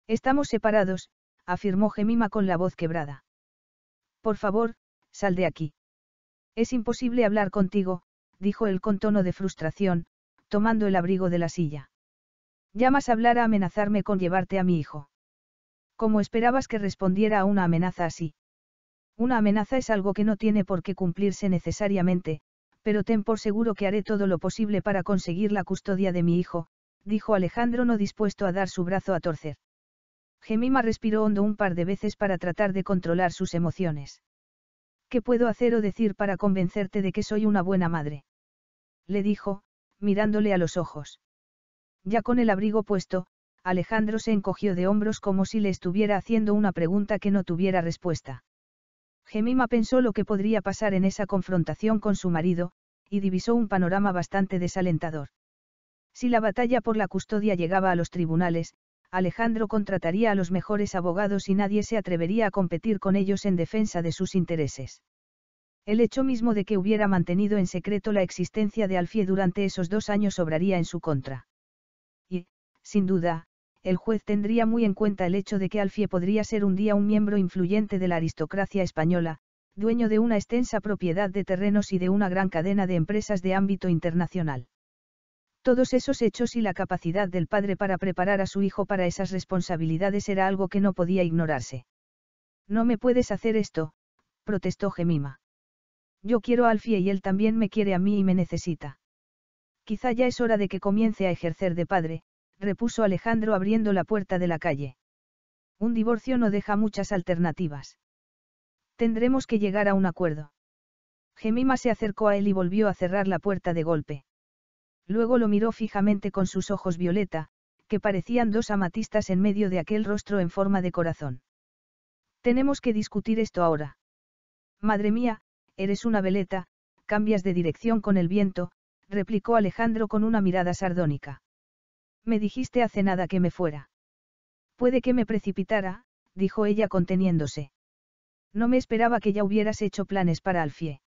A: Estamos separados, afirmó Gemima con la voz quebrada. Por favor, sal de aquí. Es imposible hablar contigo, dijo él con tono de frustración, tomando el abrigo de la silla. Llamas a hablar a amenazarme con llevarte a mi hijo. ¿Cómo esperabas que respondiera a una amenaza así? Una amenaza es algo que no tiene por qué cumplirse necesariamente, pero ten por seguro que haré todo lo posible para conseguir la custodia de mi hijo, dijo Alejandro no dispuesto a dar su brazo a torcer. Gemima respiró hondo un par de veces para tratar de controlar sus emociones. ¿Qué puedo hacer o decir para convencerte de que soy una buena madre? Le dijo, mirándole a los ojos. Ya con el abrigo puesto, Alejandro se encogió de hombros como si le estuviera haciendo una pregunta que no tuviera respuesta. Gemima pensó lo que podría pasar en esa confrontación con su marido, y divisó un panorama bastante desalentador. Si la batalla por la custodia llegaba a los tribunales, Alejandro contrataría a los mejores abogados y nadie se atrevería a competir con ellos en defensa de sus intereses. El hecho mismo de que hubiera mantenido en secreto la existencia de Alfie durante esos dos años obraría en su contra. Y, sin duda, el juez tendría muy en cuenta el hecho de que Alfie podría ser un día un miembro influyente de la aristocracia española, dueño de una extensa propiedad de terrenos y de una gran cadena de empresas de ámbito internacional. Todos esos hechos y la capacidad del padre para preparar a su hijo para esas responsabilidades era algo que no podía ignorarse. No me puedes hacer esto, protestó Gemima. Yo quiero a Alfie y él también me quiere a mí y me necesita. Quizá ya es hora de que comience a ejercer de padre, repuso Alejandro abriendo la puerta de la calle. Un divorcio no deja muchas alternativas. Tendremos que llegar a un acuerdo. Gemima se acercó a él y volvió a cerrar la puerta de golpe. Luego lo miró fijamente con sus ojos violeta, que parecían dos amatistas en medio de aquel rostro en forma de corazón. Tenemos que discutir esto ahora. Madre mía, eres una veleta, cambias de dirección con el viento, replicó Alejandro con una mirada sardónica. Me dijiste hace nada que me fuera. Puede que me precipitara, dijo ella conteniéndose. No me esperaba que ya hubieras hecho planes para Alfie.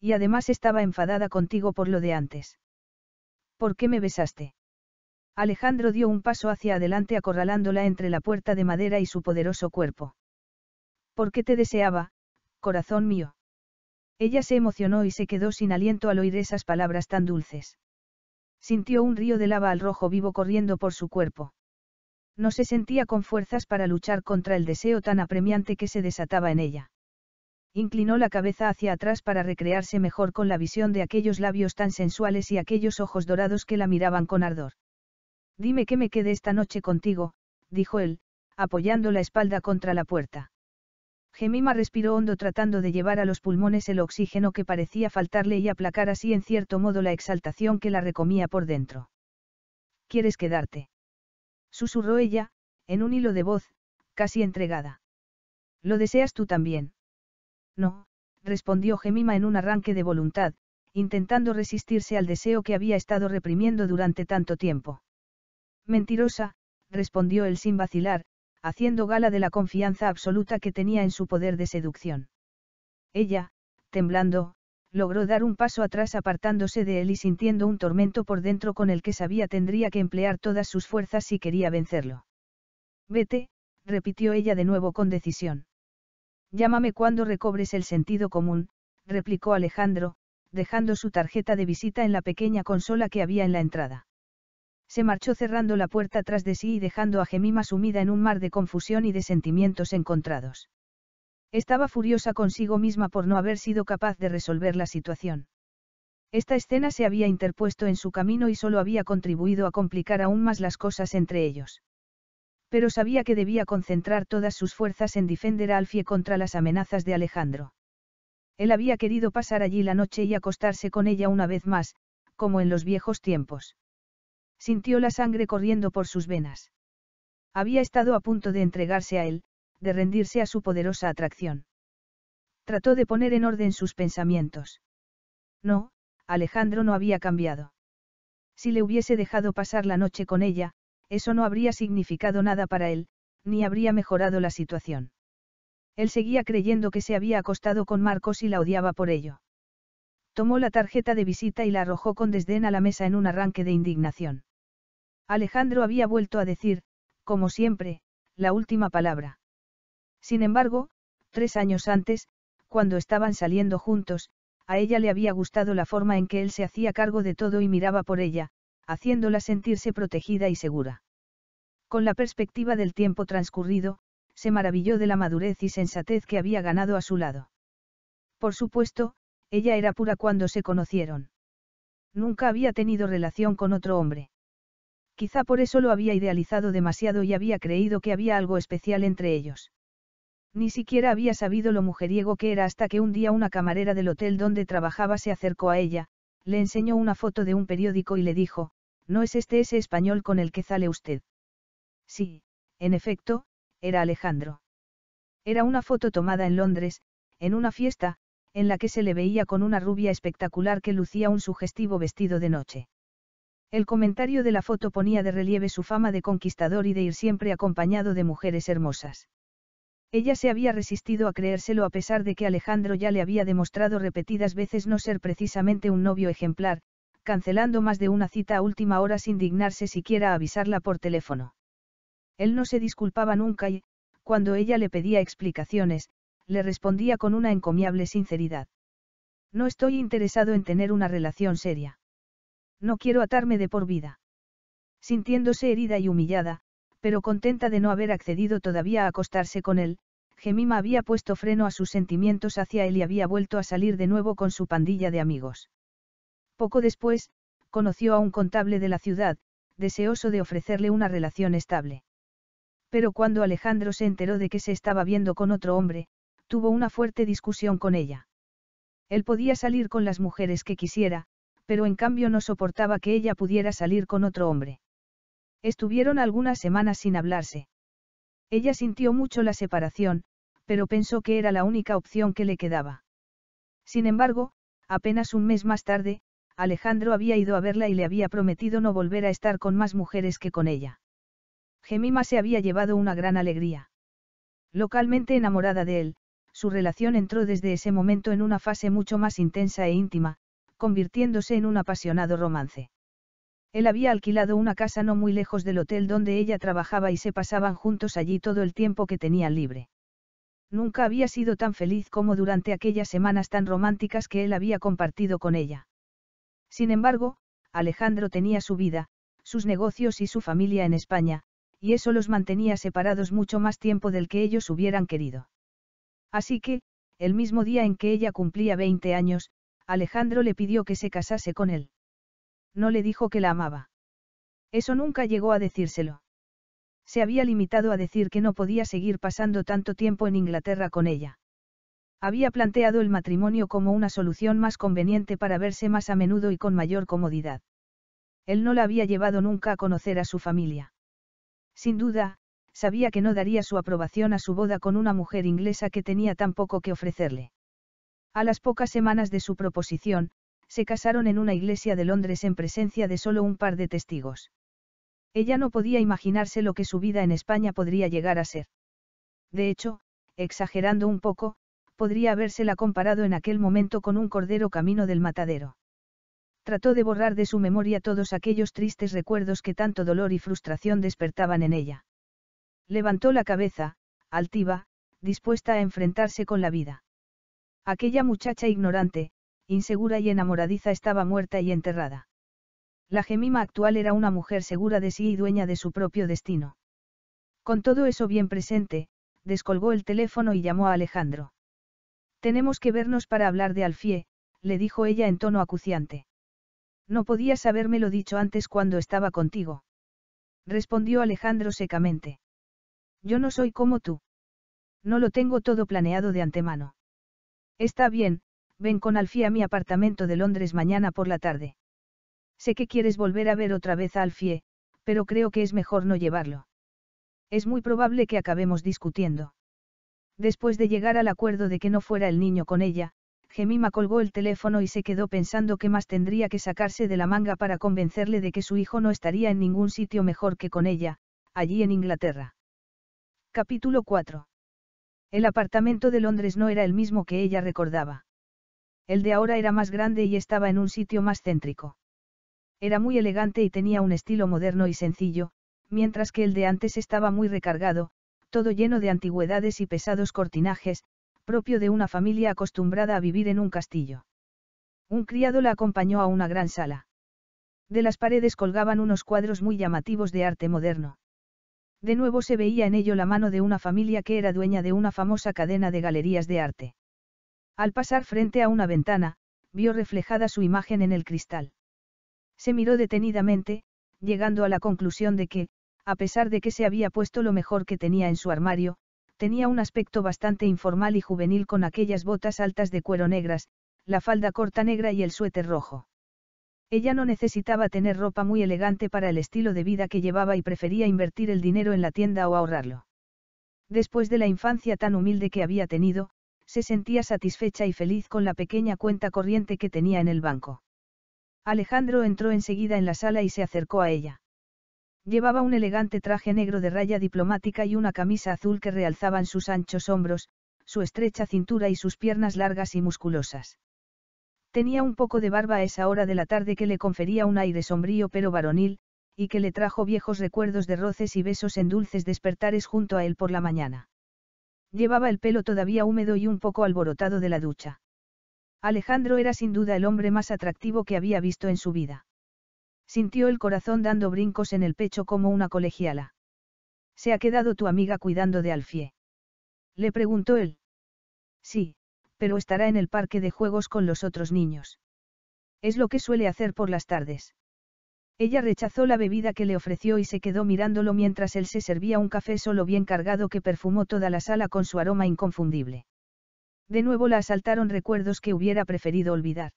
A: Y además estaba enfadada contigo por lo de antes. ¿Por qué me besaste? Alejandro dio un paso hacia adelante acorralándola entre la puerta de madera y su poderoso cuerpo. ¿Por qué te deseaba, corazón mío? Ella se emocionó y se quedó sin aliento al oír esas palabras tan dulces. Sintió un río de lava al rojo vivo corriendo por su cuerpo. No se sentía con fuerzas para luchar contra el deseo tan apremiante que se desataba en ella. Inclinó la cabeza hacia atrás para recrearse mejor con la visión de aquellos labios tan sensuales y aquellos ojos dorados que la miraban con ardor. Dime que me quede esta noche contigo, dijo él, apoyando la espalda contra la puerta. Gemima respiró hondo tratando de llevar a los pulmones el oxígeno que parecía faltarle y aplacar así en cierto modo la exaltación que la recomía por dentro. ¿Quieres quedarte? Susurró ella, en un hilo de voz, casi entregada. ¿Lo deseas tú también? No, respondió Gemima en un arranque de voluntad, intentando resistirse al deseo que había estado reprimiendo durante tanto tiempo. Mentirosa, respondió él sin vacilar, haciendo gala de la confianza absoluta que tenía en su poder de seducción. Ella, temblando, logró dar un paso atrás apartándose de él y sintiendo un tormento por dentro con el que sabía tendría que emplear todas sus fuerzas si quería vencerlo. Vete, repitió ella de nuevo con decisión. Llámame cuando recobres el sentido común, replicó Alejandro, dejando su tarjeta de visita en la pequeña consola que había en la entrada. Se marchó cerrando la puerta tras de sí y dejando a Gemima sumida en un mar de confusión y de sentimientos encontrados. Estaba furiosa consigo misma por no haber sido capaz de resolver la situación. Esta escena se había interpuesto en su camino y solo había contribuido a complicar aún más las cosas entre ellos. Pero sabía que debía concentrar todas sus fuerzas en defender a Alfie contra las amenazas de Alejandro. Él había querido pasar allí la noche y acostarse con ella una vez más, como en los viejos tiempos. Sintió la sangre corriendo por sus venas. Había estado a punto de entregarse a él, de rendirse a su poderosa atracción. Trató de poner en orden sus pensamientos. No, Alejandro no había cambiado. Si le hubiese dejado pasar la noche con ella, eso no habría significado nada para él, ni habría mejorado la situación. Él seguía creyendo que se había acostado con Marcos y la odiaba por ello. Tomó la tarjeta de visita y la arrojó con desdén a la mesa en un arranque de indignación. Alejandro había vuelto a decir, como siempre, la última palabra. Sin embargo, tres años antes, cuando estaban saliendo juntos, a ella le había gustado la forma en que él se hacía cargo de todo y miraba por ella, haciéndola sentirse protegida y segura. Con la perspectiva del tiempo transcurrido, se maravilló de la madurez y sensatez que había ganado a su lado. Por supuesto, ella era pura cuando se conocieron. Nunca había tenido relación con otro hombre. Quizá por eso lo había idealizado demasiado y había creído que había algo especial entre ellos. Ni siquiera había sabido lo mujeriego que era hasta que un día una camarera del hotel donde trabajaba se acercó a ella, le enseñó una foto de un periódico y le dijo, ¿no es este ese español con el que sale usted? Sí, en efecto, era Alejandro. Era una foto tomada en Londres, en una fiesta, en la que se le veía con una rubia espectacular que lucía un sugestivo vestido de noche. El comentario de la foto ponía de relieve su fama de conquistador y de ir siempre acompañado de mujeres hermosas. Ella se había resistido a creérselo a pesar de que Alejandro ya le había demostrado repetidas veces no ser precisamente un novio ejemplar, cancelando más de una cita a última hora sin dignarse siquiera a avisarla por teléfono. Él no se disculpaba nunca y, cuando ella le pedía explicaciones, le respondía con una encomiable sinceridad. No estoy interesado en tener una relación seria. No quiero atarme de por vida. Sintiéndose herida y humillada, pero contenta de no haber accedido todavía a acostarse con él, Gemima había puesto freno a sus sentimientos hacia él y había vuelto a salir de nuevo con su pandilla de amigos. Poco después, conoció a un contable de la ciudad, deseoso de ofrecerle una relación estable. Pero cuando Alejandro se enteró de que se estaba viendo con otro hombre, tuvo una fuerte discusión con ella. Él podía salir con las mujeres que quisiera, pero en cambio no soportaba que ella pudiera salir con otro hombre. Estuvieron algunas semanas sin hablarse. Ella sintió mucho la separación, pero pensó que era la única opción que le quedaba. Sin embargo, apenas un mes más tarde, Alejandro había ido a verla y le había prometido no volver a estar con más mujeres que con ella. Gemima se había llevado una gran alegría. Localmente enamorada de él, su relación entró desde ese momento en una fase mucho más intensa e íntima, convirtiéndose en un apasionado romance. Él había alquilado una casa no muy lejos del hotel donde ella trabajaba y se pasaban juntos allí todo el tiempo que tenían libre. Nunca había sido tan feliz como durante aquellas semanas tan románticas que él había compartido con ella. Sin embargo, Alejandro tenía su vida, sus negocios y su familia en España, y eso los mantenía separados mucho más tiempo del que ellos hubieran querido. Así que, el mismo día en que ella cumplía 20 años, Alejandro le pidió que se casase con él. No le dijo que la amaba. Eso nunca llegó a decírselo. Se había limitado a decir que no podía seguir pasando tanto tiempo en Inglaterra con ella. Había planteado el matrimonio como una solución más conveniente para verse más a menudo y con mayor comodidad. Él no la había llevado nunca a conocer a su familia. Sin duda, sabía que no daría su aprobación a su boda con una mujer inglesa que tenía tan poco que ofrecerle. A las pocas semanas de su proposición, se casaron en una iglesia de Londres en presencia de solo un par de testigos. Ella no podía imaginarse lo que su vida en España podría llegar a ser. De hecho, exagerando un poco, podría habérsela comparado en aquel momento con un cordero camino del matadero. Trató de borrar de su memoria todos aquellos tristes recuerdos que tanto dolor y frustración despertaban en ella. Levantó la cabeza, altiva, dispuesta a enfrentarse con la vida. Aquella muchacha ignorante, insegura y enamoradiza estaba muerta y enterrada. La gemima actual era una mujer segura de sí y dueña de su propio destino. Con todo eso bien presente, descolgó el teléfono y llamó a Alejandro. Tenemos que vernos para hablar de Alfie, le dijo ella en tono acuciante. No podías lo dicho antes cuando estaba contigo. Respondió Alejandro secamente. Yo no soy como tú. No lo tengo todo planeado de antemano. Está bien, ven con Alfie a mi apartamento de Londres mañana por la tarde. Sé que quieres volver a ver otra vez a Alfie, pero creo que es mejor no llevarlo. Es muy probable que acabemos discutiendo. Después de llegar al acuerdo de que no fuera el niño con ella, Gemima colgó el teléfono y se quedó pensando qué más tendría que sacarse de la manga para convencerle de que su hijo no estaría en ningún sitio mejor que con ella, allí en Inglaterra. Capítulo 4. El apartamento de Londres no era el mismo que ella recordaba. El de ahora era más grande y estaba en un sitio más céntrico. Era muy elegante y tenía un estilo moderno y sencillo, mientras que el de antes estaba muy recargado, todo lleno de antigüedades y pesados cortinajes, propio de una familia acostumbrada a vivir en un castillo. Un criado la acompañó a una gran sala. De las paredes colgaban unos cuadros muy llamativos de arte moderno. De nuevo se veía en ello la mano de una familia que era dueña de una famosa cadena de galerías de arte. Al pasar frente a una ventana, vio reflejada su imagen en el cristal. Se miró detenidamente, llegando a la conclusión de que, a pesar de que se había puesto lo mejor que tenía en su armario, tenía un aspecto bastante informal y juvenil con aquellas botas altas de cuero negras, la falda corta negra y el suéter rojo. Ella no necesitaba tener ropa muy elegante para el estilo de vida que llevaba y prefería invertir el dinero en la tienda o ahorrarlo. Después de la infancia tan humilde que había tenido, se sentía satisfecha y feliz con la pequeña cuenta corriente que tenía en el banco. Alejandro entró enseguida en la sala y se acercó a ella. Llevaba un elegante traje negro de raya diplomática y una camisa azul que realzaban sus anchos hombros, su estrecha cintura y sus piernas largas y musculosas. Tenía un poco de barba a esa hora de la tarde que le confería un aire sombrío pero varonil, y que le trajo viejos recuerdos de roces y besos en dulces despertares junto a él por la mañana. Llevaba el pelo todavía húmedo y un poco alborotado de la ducha. Alejandro era sin duda el hombre más atractivo que había visto en su vida. Sintió el corazón dando brincos en el pecho como una colegiala. ¿Se ha quedado tu amiga cuidando de Alfie? Le preguntó él. Sí, pero estará en el parque de juegos con los otros niños. Es lo que suele hacer por las tardes. Ella rechazó la bebida que le ofreció y se quedó mirándolo mientras él se servía un café solo bien cargado que perfumó toda la sala con su aroma inconfundible. De nuevo la asaltaron recuerdos que hubiera preferido olvidar.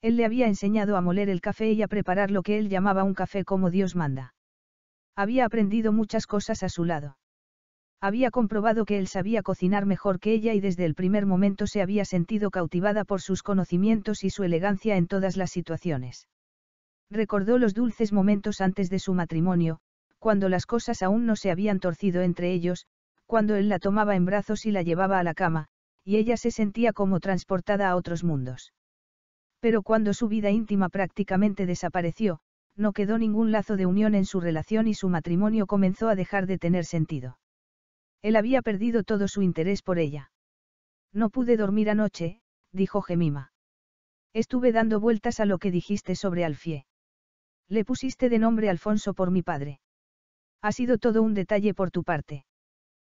A: Él le había enseñado a moler el café y a preparar lo que él llamaba un café como Dios manda. Había aprendido muchas cosas a su lado. Había comprobado que él sabía cocinar mejor que ella y desde el primer momento se había sentido cautivada por sus conocimientos y su elegancia en todas las situaciones. Recordó los dulces momentos antes de su matrimonio, cuando las cosas aún no se habían torcido entre ellos, cuando él la tomaba en brazos y la llevaba a la cama, y ella se sentía como transportada a otros mundos. Pero cuando su vida íntima prácticamente desapareció, no quedó ningún lazo de unión en su relación y su matrimonio comenzó a dejar de tener sentido. Él había perdido todo su interés por ella. No pude dormir anoche, dijo Gemima. Estuve dando vueltas a lo que dijiste sobre Alfie. Le pusiste de nombre Alfonso por mi padre. Ha sido todo un detalle por tu parte.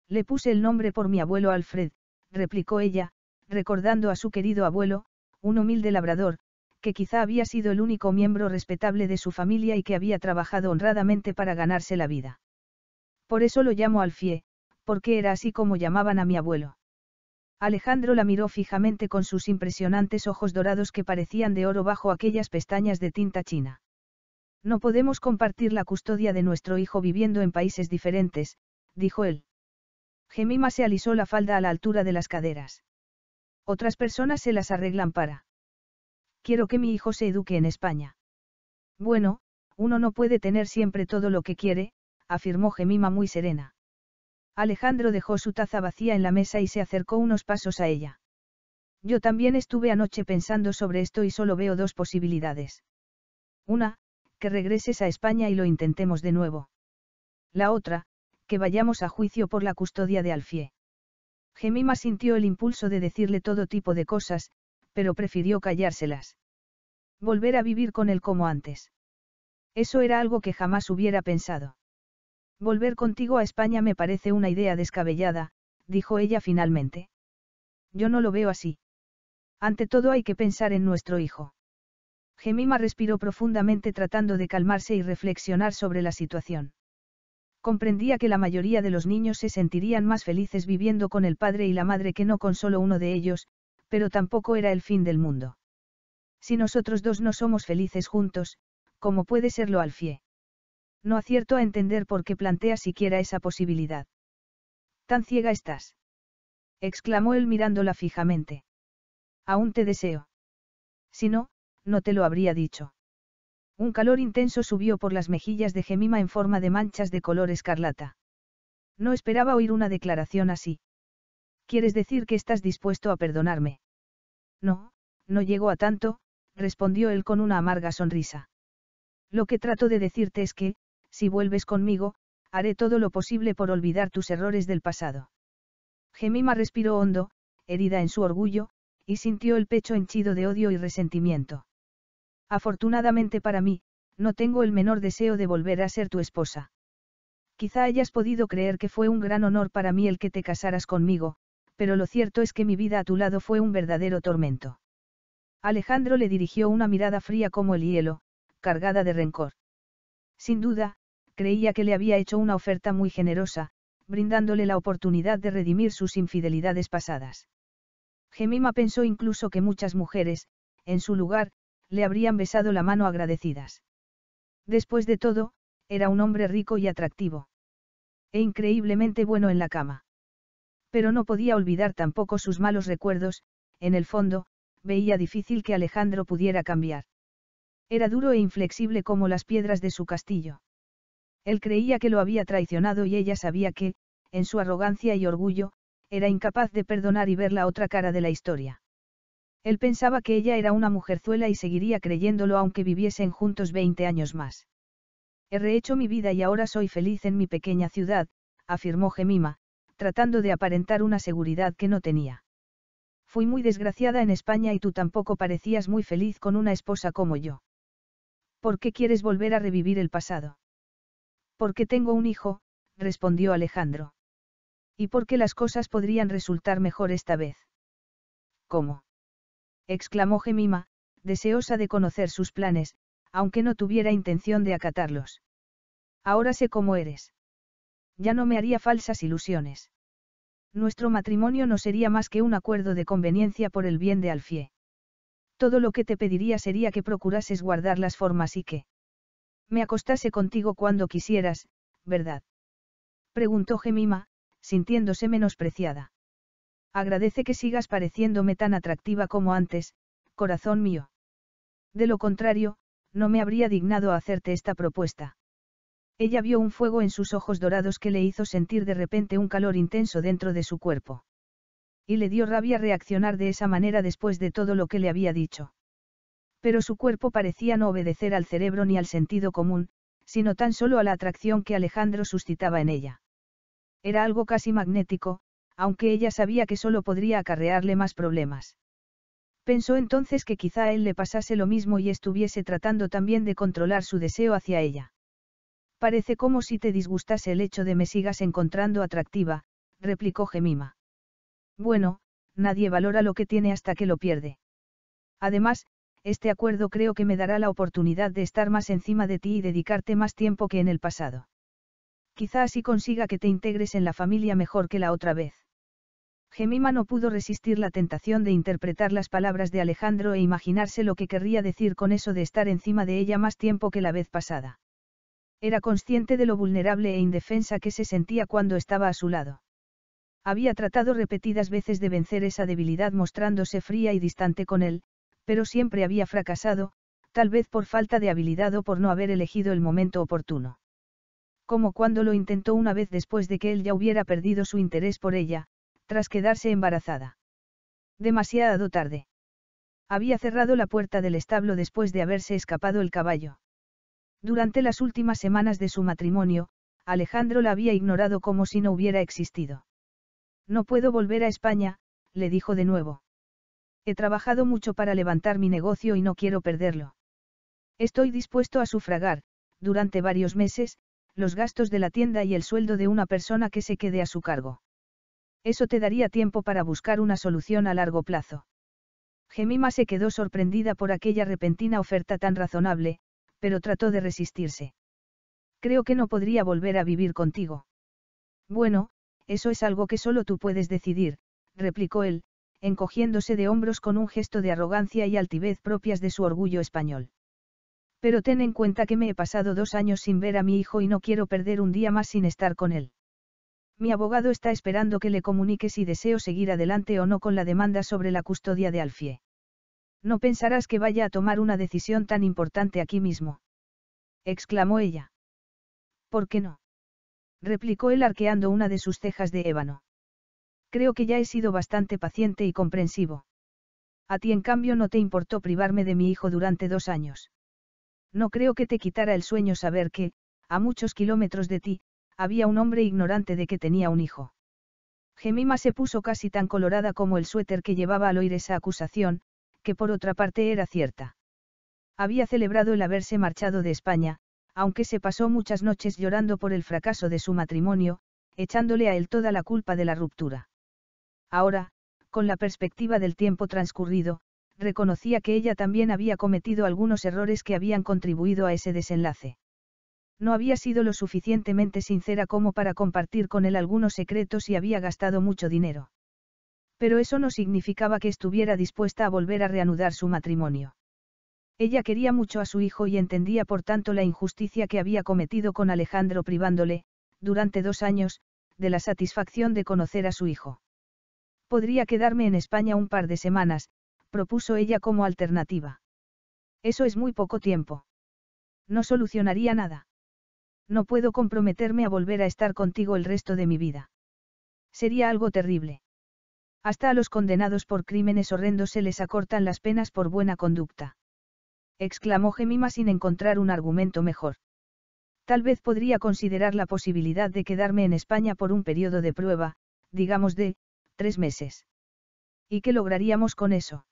A: Le puse el nombre por mi abuelo Alfred, replicó ella, recordando a su querido abuelo, un humilde labrador, que quizá había sido el único miembro respetable de su familia y que había trabajado honradamente para ganarse la vida. Por eso lo llamo Alfie, porque era así como llamaban a mi abuelo. Alejandro la miró fijamente con sus impresionantes ojos dorados que parecían de oro bajo aquellas pestañas de tinta china. No podemos compartir la custodia de nuestro hijo viviendo en países diferentes, dijo él. Gemima se alisó la falda a la altura de las caderas. Otras personas se las arreglan para. Quiero que mi hijo se eduque en España. Bueno, uno no puede tener siempre todo lo que quiere, afirmó Gemima muy serena. Alejandro dejó su taza vacía en la mesa y se acercó unos pasos a ella. Yo también estuve anoche pensando sobre esto y solo veo dos posibilidades. Una, que regreses a España y lo intentemos de nuevo. La otra, que vayamos a juicio por la custodia de Alfie. Gemima sintió el impulso de decirle todo tipo de cosas, pero prefirió callárselas. Volver a vivir con él como antes. Eso era algo que jamás hubiera pensado. Volver contigo a España me parece una idea descabellada, dijo ella finalmente. Yo no lo veo así. Ante todo hay que pensar en nuestro hijo. Gemima respiró profundamente tratando de calmarse y reflexionar sobre la situación. Comprendía que la mayoría de los niños se sentirían más felices viviendo con el padre y la madre que no con solo uno de ellos, pero tampoco era el fin del mundo. Si nosotros dos no somos felices juntos, ¿cómo puede serlo Alfie? No acierto a entender por qué plantea siquiera esa posibilidad. Tan ciega estás. exclamó él mirándola fijamente. Aún te deseo. Si no, no te lo habría dicho. Un calor intenso subió por las mejillas de Gemima en forma de manchas de color escarlata. No esperaba oír una declaración así. ¿Quieres decir que estás dispuesto a perdonarme? No, no llego a tanto, respondió él con una amarga sonrisa. Lo que trato de decirte es que, si vuelves conmigo, haré todo lo posible por olvidar tus errores del pasado. Gemima respiró hondo, herida en su orgullo, y sintió el pecho henchido de odio y resentimiento. Afortunadamente para mí, no tengo el menor deseo de volver a ser tu esposa. Quizá hayas podido creer que fue un gran honor para mí el que te casaras conmigo, pero lo cierto es que mi vida a tu lado fue un verdadero tormento. Alejandro le dirigió una mirada fría como el hielo, cargada de rencor. Sin duda, creía que le había hecho una oferta muy generosa, brindándole la oportunidad de redimir sus infidelidades pasadas. Gemima pensó incluso que muchas mujeres, en su lugar, le habrían besado la mano agradecidas. Después de todo, era un hombre rico y atractivo. E increíblemente bueno en la cama. Pero no podía olvidar tampoco sus malos recuerdos, en el fondo, veía difícil que Alejandro pudiera cambiar. Era duro e inflexible como las piedras de su castillo. Él creía que lo había traicionado y ella sabía que, en su arrogancia y orgullo, era incapaz de perdonar y ver la otra cara de la historia. Él pensaba que ella era una mujerzuela y seguiría creyéndolo aunque viviesen juntos 20 años más. He rehecho mi vida y ahora soy feliz en mi pequeña ciudad, afirmó Gemima, tratando de aparentar una seguridad que no tenía. Fui muy desgraciada en España y tú tampoco parecías muy feliz con una esposa como yo. ¿Por qué quieres volver a revivir el pasado? Porque tengo un hijo, respondió Alejandro. Y porque las cosas podrían resultar mejor esta vez. ¿Cómo? exclamó Gemima, deseosa de conocer sus planes, aunque no tuviera intención de acatarlos. Ahora sé cómo eres. Ya no me haría falsas ilusiones. Nuestro matrimonio no sería más que un acuerdo de conveniencia por el bien de Alfie. Todo lo que te pediría sería que procurases guardar las formas y que me acostase contigo cuando quisieras, ¿verdad? Preguntó Gemima, sintiéndose menospreciada. Agradece que sigas pareciéndome tan atractiva como antes, corazón mío. De lo contrario, no me habría dignado a hacerte esta propuesta. Ella vio un fuego en sus ojos dorados que le hizo sentir de repente un calor intenso dentro de su cuerpo. Y le dio rabia reaccionar de esa manera después de todo lo que le había dicho. Pero su cuerpo parecía no obedecer al cerebro ni al sentido común, sino tan solo a la atracción que Alejandro suscitaba en ella. Era algo casi magnético, aunque ella sabía que solo podría acarrearle más problemas. Pensó entonces que quizá a él le pasase lo mismo y estuviese tratando también de controlar su deseo hacia ella. Parece como si te disgustase el hecho de me sigas encontrando atractiva, replicó Gemima. Bueno, nadie valora lo que tiene hasta que lo pierde. Además, este acuerdo creo que me dará la oportunidad de estar más encima de ti y dedicarte más tiempo que en el pasado. Quizá así consiga que te integres en la familia mejor que la otra vez. Gemima no pudo resistir la tentación de interpretar las palabras de Alejandro e imaginarse lo que querría decir con eso de estar encima de ella más tiempo que la vez pasada. Era consciente de lo vulnerable e indefensa que se sentía cuando estaba a su lado. Había tratado repetidas veces de vencer esa debilidad mostrándose fría y distante con él, pero siempre había fracasado, tal vez por falta de habilidad o por no haber elegido el momento oportuno. Como cuando lo intentó una vez después de que él ya hubiera perdido su interés por ella, tras quedarse embarazada. Demasiado tarde. Había cerrado la puerta del establo después de haberse escapado el caballo. Durante las últimas semanas de su matrimonio, Alejandro la había ignorado como si no hubiera existido. No puedo volver a España, le dijo de nuevo. He trabajado mucho para levantar mi negocio y no quiero perderlo. Estoy dispuesto a sufragar, durante varios meses, los gastos de la tienda y el sueldo de una persona que se quede a su cargo. Eso te daría tiempo para buscar una solución a largo plazo. Gemima se quedó sorprendida por aquella repentina oferta tan razonable, pero trató de resistirse. Creo que no podría volver a vivir contigo. Bueno, eso es algo que solo tú puedes decidir, replicó él, encogiéndose de hombros con un gesto de arrogancia y altivez propias de su orgullo español. Pero ten en cuenta que me he pasado dos años sin ver a mi hijo y no quiero perder un día más sin estar con él. Mi abogado está esperando que le comunique si deseo seguir adelante o no con la demanda sobre la custodia de Alfie. No pensarás que vaya a tomar una decisión tan importante aquí mismo. exclamó ella. ¿Por qué no? replicó él arqueando una de sus cejas de ébano. Creo que ya he sido bastante paciente y comprensivo. A ti en cambio no te importó privarme de mi hijo durante dos años. No creo que te quitara el sueño saber que, a muchos kilómetros de ti, había un hombre ignorante de que tenía un hijo. Gemima se puso casi tan colorada como el suéter que llevaba al oír esa acusación, que por otra parte era cierta. Había celebrado el haberse marchado de España, aunque se pasó muchas noches llorando por el fracaso de su matrimonio, echándole a él toda la culpa de la ruptura. Ahora, con la perspectiva del tiempo transcurrido, reconocía que ella también había cometido algunos errores que habían contribuido a ese desenlace. No había sido lo suficientemente sincera como para compartir con él algunos secretos y había gastado mucho dinero. Pero eso no significaba que estuviera dispuesta a volver a reanudar su matrimonio. Ella quería mucho a su hijo y entendía por tanto la injusticia que había cometido con Alejandro privándole, durante dos años, de la satisfacción de conocer a su hijo. Podría quedarme en España un par de semanas, propuso ella como alternativa. Eso es muy poco tiempo. No solucionaría nada. No puedo comprometerme a volver a estar contigo el resto de mi vida. Sería algo terrible. Hasta a los condenados por crímenes horrendos se les acortan las penas por buena conducta. Exclamó Gemima sin encontrar un argumento mejor. Tal vez podría considerar la posibilidad de quedarme en España por un periodo de prueba, digamos de Tres meses. ¿Y qué lograríamos con eso?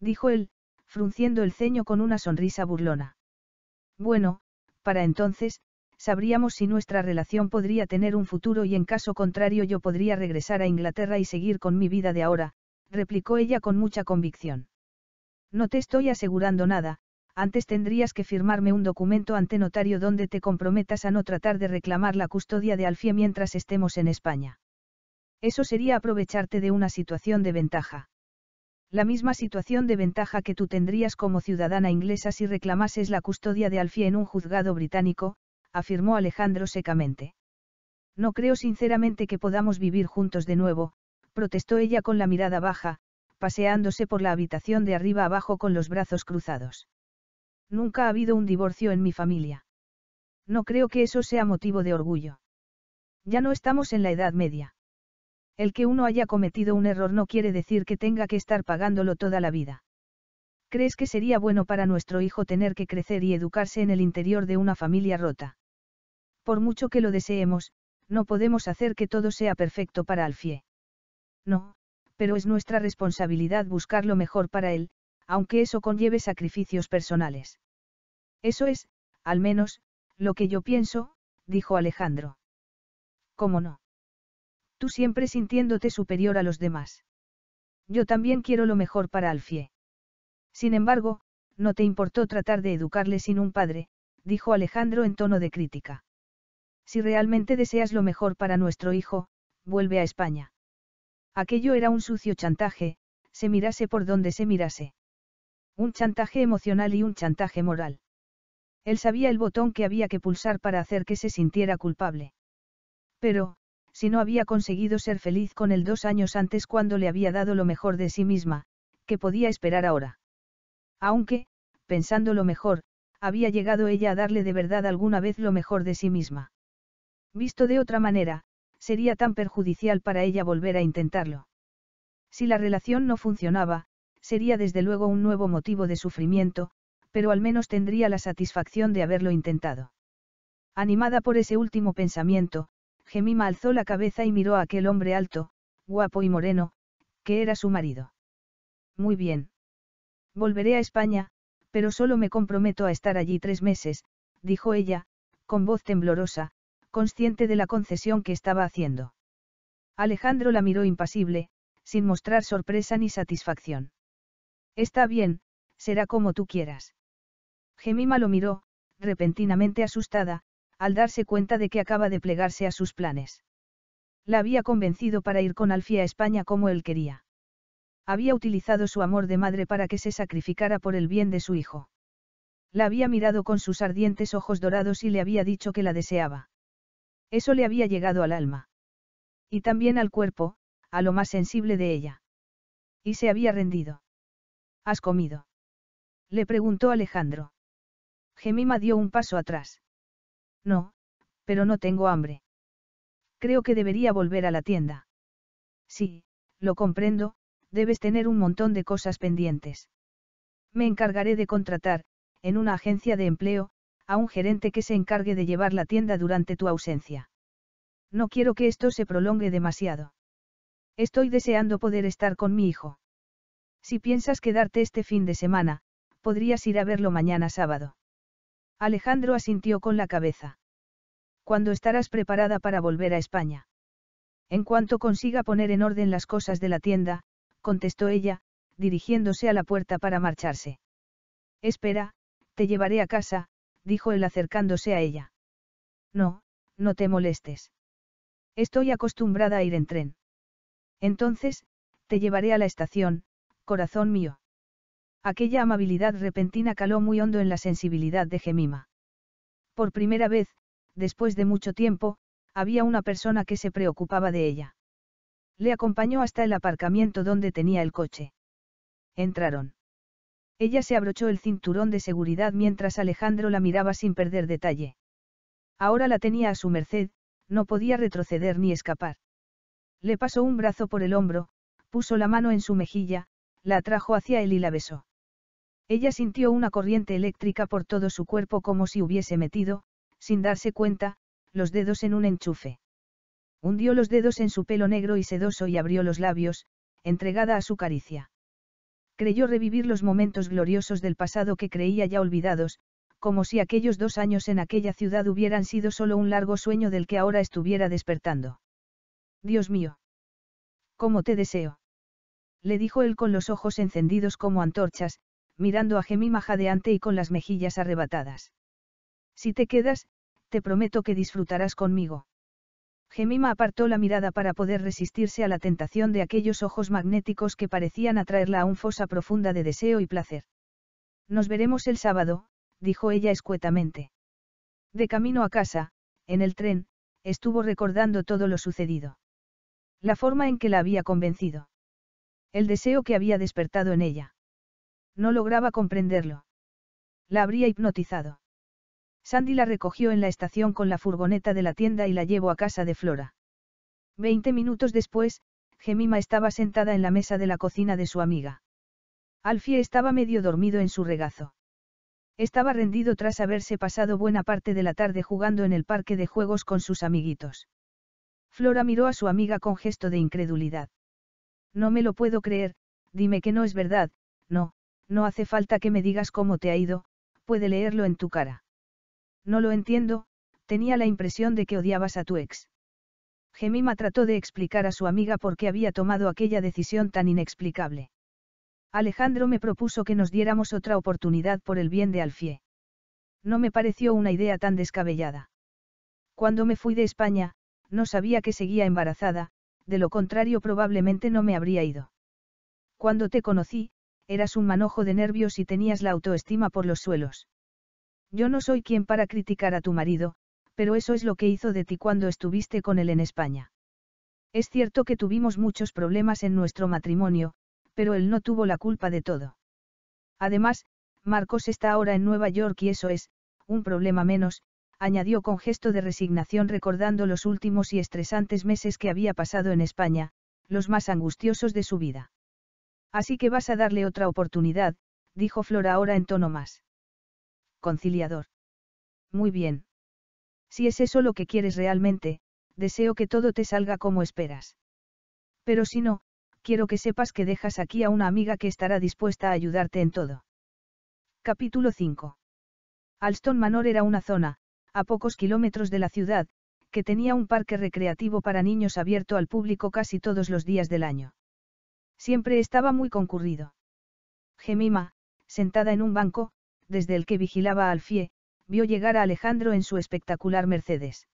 A: Dijo él, frunciendo el ceño con una sonrisa burlona. Bueno, para entonces, sabríamos si nuestra relación podría tener un futuro y en caso contrario yo podría regresar a Inglaterra y seguir con mi vida de ahora, replicó ella con mucha convicción. No te estoy asegurando nada, antes tendrías que firmarme un documento ante notario donde te comprometas a no tratar de reclamar la custodia de Alfie mientras estemos en España. Eso sería aprovecharte de una situación de ventaja. La misma situación de ventaja que tú tendrías como ciudadana inglesa si reclamases la custodia de Alfie en un juzgado británico, afirmó Alejandro secamente. No creo sinceramente que podamos vivir juntos de nuevo, protestó ella con la mirada baja, paseándose por la habitación de arriba abajo con los brazos cruzados. Nunca ha habido un divorcio en mi familia. No creo que eso sea motivo de orgullo. Ya no estamos en la Edad Media. El que uno haya cometido un error no quiere decir que tenga que estar pagándolo toda la vida. ¿Crees que sería bueno para nuestro hijo tener que crecer y educarse en el interior de una familia rota? Por mucho que lo deseemos, no podemos hacer que todo sea perfecto para Alfie. No, pero es nuestra responsabilidad buscar lo mejor para él, aunque eso conlleve sacrificios personales. Eso es, al menos, lo que yo pienso, dijo Alejandro. ¿Cómo no? Tú siempre sintiéndote superior a los demás. Yo también quiero lo mejor para Alfie. Sin embargo, no te importó tratar de educarle sin un padre, dijo Alejandro en tono de crítica. Si realmente deseas lo mejor para nuestro hijo, vuelve a España. Aquello era un sucio chantaje, se mirase por donde se mirase. Un chantaje emocional y un chantaje moral. Él sabía el botón que había que pulsar para hacer que se sintiera culpable. Pero, si no había conseguido ser feliz con él dos años antes cuando le había dado lo mejor de sí misma, ¿qué podía esperar ahora? Aunque, pensando lo mejor, había llegado ella a darle de verdad alguna vez lo mejor de sí misma. Visto de otra manera, sería tan perjudicial para ella volver a intentarlo. Si la relación no funcionaba, sería desde luego un nuevo motivo de sufrimiento, pero al menos tendría la satisfacción de haberlo intentado. Animada por ese último pensamiento, Gemima alzó la cabeza y miró a aquel hombre alto, guapo y moreno, que era su marido. Muy bien. Volveré a España, pero solo me comprometo a estar allí tres meses, dijo ella, con voz temblorosa, consciente de la concesión que estaba haciendo. Alejandro la miró impasible, sin mostrar sorpresa ni satisfacción. Está bien, será como tú quieras. Gemima lo miró, repentinamente asustada, al darse cuenta de que acaba de plegarse a sus planes. La había convencido para ir con Alfie a España como él quería. Había utilizado su amor de madre para que se sacrificara por el bien de su hijo. La había mirado con sus ardientes ojos dorados y le había dicho que la deseaba. Eso le había llegado al alma. Y también al cuerpo, a lo más sensible de ella. Y se había rendido. ¿Has comido? Le preguntó Alejandro. Gemima dio un paso atrás. No, pero no tengo hambre. Creo que debería volver a la tienda. Sí, lo comprendo, debes tener un montón de cosas pendientes. Me encargaré de contratar, en una agencia de empleo, a un gerente que se encargue de llevar la tienda durante tu ausencia. No quiero que esto se prolongue demasiado. Estoy deseando poder estar con mi hijo. Si piensas quedarte este fin de semana, podrías ir a verlo mañana sábado. Alejandro asintió con la cabeza. Cuando estarás preparada para volver a España? En cuanto consiga poner en orden las cosas de la tienda, contestó ella, dirigiéndose a la puerta para marcharse. Espera, te llevaré a casa, dijo él acercándose a ella. No, no te molestes. Estoy acostumbrada a ir en tren. Entonces, te llevaré a la estación, corazón mío. Aquella amabilidad repentina caló muy hondo en la sensibilidad de Gemima. Por primera vez, después de mucho tiempo, había una persona que se preocupaba de ella. Le acompañó hasta el aparcamiento donde tenía el coche. Entraron. Ella se abrochó el cinturón de seguridad mientras Alejandro la miraba sin perder detalle. Ahora la tenía a su merced, no podía retroceder ni escapar. Le pasó un brazo por el hombro, puso la mano en su mejilla, la atrajo hacia él y la besó. Ella sintió una corriente eléctrica por todo su cuerpo como si hubiese metido, sin darse cuenta, los dedos en un enchufe. Hundió los dedos en su pelo negro y sedoso y abrió los labios, entregada a su caricia. Creyó revivir los momentos gloriosos del pasado que creía ya olvidados, como si aquellos dos años en aquella ciudad hubieran sido solo un largo sueño del que ahora estuviera despertando. Dios mío. ¿Cómo te deseo? Le dijo él con los ojos encendidos como antorchas, mirando a Gemima jadeante y con las mejillas arrebatadas. Si te quedas, te prometo que disfrutarás conmigo. Gemima apartó la mirada para poder resistirse a la tentación de aquellos ojos magnéticos que parecían atraerla a un fosa profunda de deseo y placer. Nos veremos el sábado, dijo ella escuetamente. De camino a casa, en el tren, estuvo recordando todo lo sucedido. La forma en que la había convencido. El deseo que había despertado en ella. No lograba comprenderlo. La habría hipnotizado. Sandy la recogió en la estación con la furgoneta de la tienda y la llevó a casa de Flora. Veinte minutos después, Gemima estaba sentada en la mesa de la cocina de su amiga. Alfie estaba medio dormido en su regazo. Estaba rendido tras haberse pasado buena parte de la tarde jugando en el parque de juegos con sus amiguitos. Flora miró a su amiga con gesto de incredulidad. No me lo puedo creer, dime que no es verdad, no, no hace falta que me digas cómo te ha ido, puede leerlo en tu cara. No lo entiendo, tenía la impresión de que odiabas a tu ex. Gemima trató de explicar a su amiga por qué había tomado aquella decisión tan inexplicable. Alejandro me propuso que nos diéramos otra oportunidad por el bien de Alfie. No me pareció una idea tan descabellada. Cuando me fui de España, no sabía que seguía embarazada, de lo contrario probablemente no me habría ido. Cuando te conocí, eras un manojo de nervios y tenías la autoestima por los suelos. Yo no soy quien para criticar a tu marido, pero eso es lo que hizo de ti cuando estuviste con él en España. Es cierto que tuvimos muchos problemas en nuestro matrimonio, pero él no tuvo la culpa de todo. Además, Marcos está ahora en Nueva York y eso es, un problema menos, añadió con gesto de resignación recordando los últimos y estresantes meses que había pasado en España, los más angustiosos de su vida. Así que vas a darle otra oportunidad, dijo Flora ahora en tono más conciliador. Muy bien. Si es eso lo que quieres realmente, deseo que todo te salga como esperas. Pero si no, quiero que sepas que dejas aquí a una amiga que estará dispuesta a ayudarte en todo. Capítulo 5. Alston Manor era una zona, a pocos kilómetros de la ciudad, que tenía un parque recreativo para niños abierto al público casi todos los días del año. Siempre estaba muy concurrido. Gemima, sentada en un banco, desde el que vigilaba a Alfie, vio llegar a Alejandro en su espectacular Mercedes.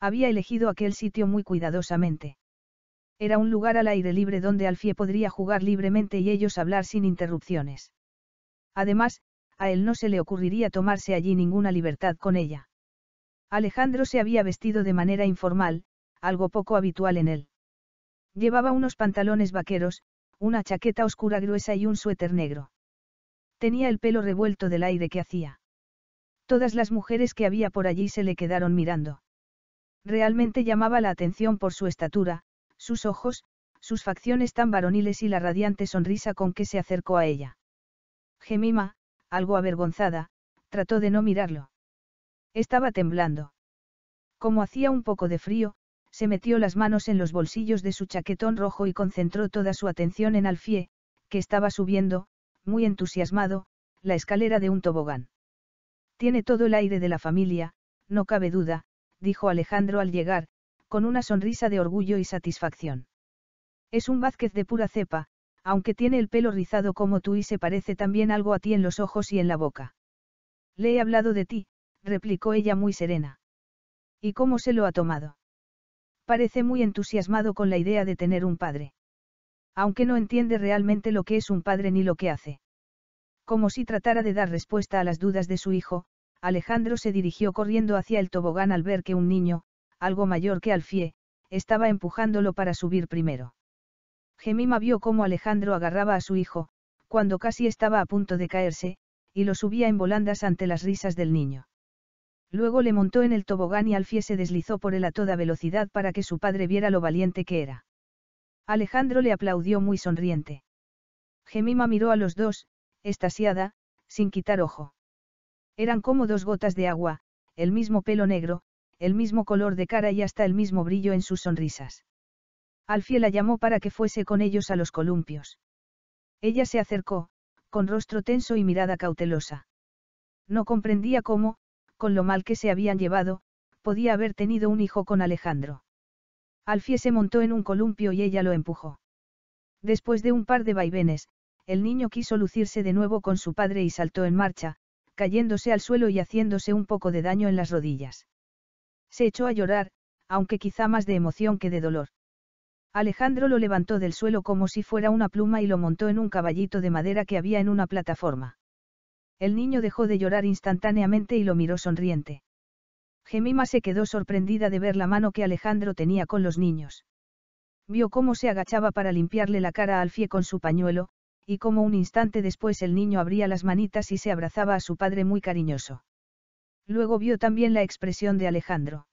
A: Había elegido aquel sitio muy cuidadosamente. Era un lugar al aire libre donde Alfie podría jugar libremente y ellos hablar sin interrupciones. Además, a él no se le ocurriría tomarse allí ninguna libertad con ella. Alejandro se había vestido de manera informal, algo poco habitual en él. Llevaba unos pantalones vaqueros, una chaqueta oscura gruesa y un suéter negro. Tenía el pelo revuelto del aire que hacía. Todas las mujeres que había por allí se le quedaron mirando. Realmente llamaba la atención por su estatura, sus ojos, sus facciones tan varoniles y la radiante sonrisa con que se acercó a ella. Gemima, algo avergonzada, trató de no mirarlo. Estaba temblando. Como hacía un poco de frío, se metió las manos en los bolsillos de su chaquetón rojo y concentró toda su atención en Alfie, que estaba subiendo, muy entusiasmado, la escalera de un tobogán. Tiene todo el aire de la familia, no cabe duda, dijo Alejandro al llegar, con una sonrisa de orgullo y satisfacción. Es un Vázquez de pura cepa, aunque tiene el pelo rizado como tú y se parece también algo a ti en los ojos y en la boca. Le he hablado de ti, replicó ella muy serena. ¿Y cómo se lo ha tomado? parece muy entusiasmado con la idea de tener un padre. Aunque no entiende realmente lo que es un padre ni lo que hace. Como si tratara de dar respuesta a las dudas de su hijo, Alejandro se dirigió corriendo hacia el tobogán al ver que un niño, algo mayor que Alfie, estaba empujándolo para subir primero. Gemima vio cómo Alejandro agarraba a su hijo, cuando casi estaba a punto de caerse, y lo subía en volandas ante las risas del niño. Luego le montó en el tobogán y Alfie se deslizó por él a toda velocidad para que su padre viera lo valiente que era. Alejandro le aplaudió muy sonriente. Gemima miró a los dos, estasiada, sin quitar ojo. Eran como dos gotas de agua, el mismo pelo negro, el mismo color de cara y hasta el mismo brillo en sus sonrisas. Alfie la llamó para que fuese con ellos a los columpios. Ella se acercó, con rostro tenso y mirada cautelosa. No comprendía cómo, con lo mal que se habían llevado, podía haber tenido un hijo con Alejandro. Alfie se montó en un columpio y ella lo empujó. Después de un par de vaivenes, el niño quiso lucirse de nuevo con su padre y saltó en marcha, cayéndose al suelo y haciéndose un poco de daño en las rodillas. Se echó a llorar, aunque quizá más de emoción que de dolor. Alejandro lo levantó del suelo como si fuera una pluma y lo montó en un caballito de madera que había en una plataforma. El niño dejó de llorar instantáneamente y lo miró sonriente. Gemima se quedó sorprendida de ver la mano que Alejandro tenía con los niños. Vio cómo se agachaba para limpiarle la cara a Alfie con su pañuelo, y cómo un instante después el niño abría las manitas y se abrazaba a su padre muy cariñoso. Luego vio también la expresión de Alejandro.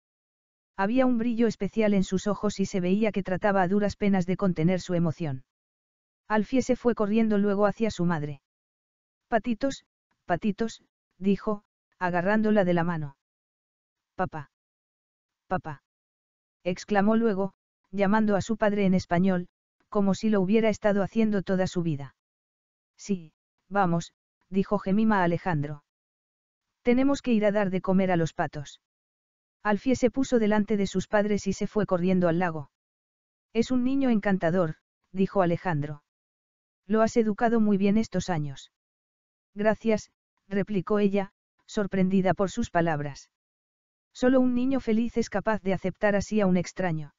A: Había un brillo especial en sus ojos y se veía que trataba a duras penas de contener su emoción. Alfie se fue corriendo luego hacia su madre. Patitos, Patitos, dijo, agarrándola de la mano. Papá. Papá. exclamó luego, llamando a su padre en español, como si lo hubiera estado haciendo toda su vida. Sí, vamos, dijo Gemima a Alejandro. Tenemos que ir a dar de comer a los patos. Alfie se puso delante de sus padres y se fue corriendo al lago. Es un niño encantador, dijo Alejandro. Lo has educado muy bien estos años. Gracias, replicó ella, sorprendida por sus palabras. Solo un niño feliz es capaz de aceptar así a un extraño.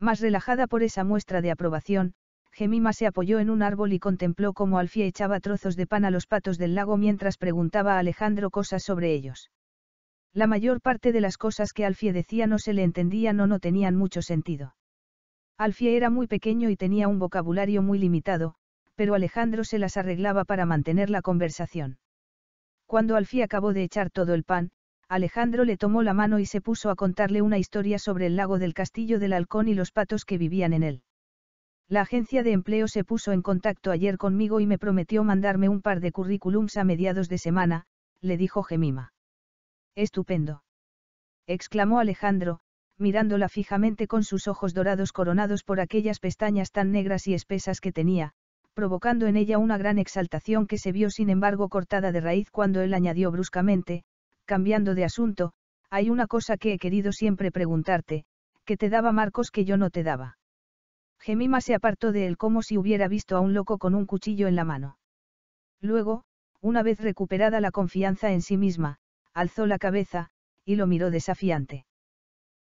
A: Más relajada por esa muestra de aprobación, Gemima se apoyó en un árbol y contempló cómo Alfie echaba trozos de pan a los patos del lago mientras preguntaba a Alejandro cosas sobre ellos. La mayor parte de las cosas que Alfie decía no se le entendían o no tenían mucho sentido. Alfie era muy pequeño y tenía un vocabulario muy limitado, pero Alejandro se las arreglaba para mantener la conversación. Cuando Alfie acabó de echar todo el pan, Alejandro le tomó la mano y se puso a contarle una historia sobre el lago del castillo del halcón y los patos que vivían en él. La agencia de empleo se puso en contacto ayer conmigo y me prometió mandarme un par de currículums a mediados de semana, le dijo Gemima. Estupendo. exclamó Alejandro, mirándola fijamente con sus ojos dorados coronados por aquellas pestañas tan negras y espesas que tenía, provocando en ella una gran exaltación que se vio sin embargo cortada de raíz cuando él añadió bruscamente, cambiando de asunto, hay una cosa que he querido siempre preguntarte, que te daba Marcos que yo no te daba. Gemima se apartó de él como si hubiera visto a un loco con un cuchillo en la mano. Luego, una vez recuperada la confianza en sí misma, alzó la cabeza, y lo miró desafiante.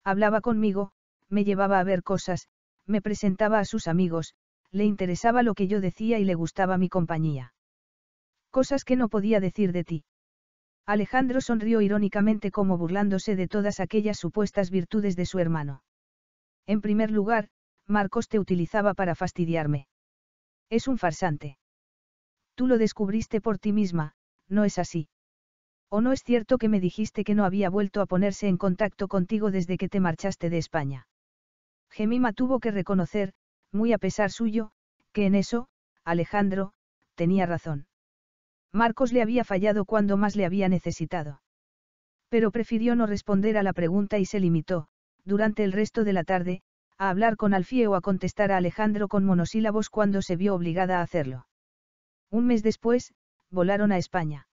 A: Hablaba conmigo, me llevaba a ver cosas, me presentaba a sus amigos, le interesaba lo que yo decía y le gustaba mi compañía. Cosas que no podía decir de ti. Alejandro sonrió irónicamente como burlándose de todas aquellas supuestas virtudes de su hermano. En primer lugar, Marcos te utilizaba para fastidiarme. Es un farsante. Tú lo descubriste por ti misma, no es así. ¿O no es cierto que me dijiste que no había vuelto a ponerse en contacto contigo desde que te marchaste de España? Gemima tuvo que reconocer, muy a pesar suyo, que en eso, Alejandro, tenía razón. Marcos le había fallado cuando más le había necesitado. Pero prefirió no responder a la pregunta y se limitó, durante el resto de la tarde, a hablar con Alfie o a contestar a Alejandro con monosílabos cuando se vio obligada a hacerlo. Un mes después, volaron a España.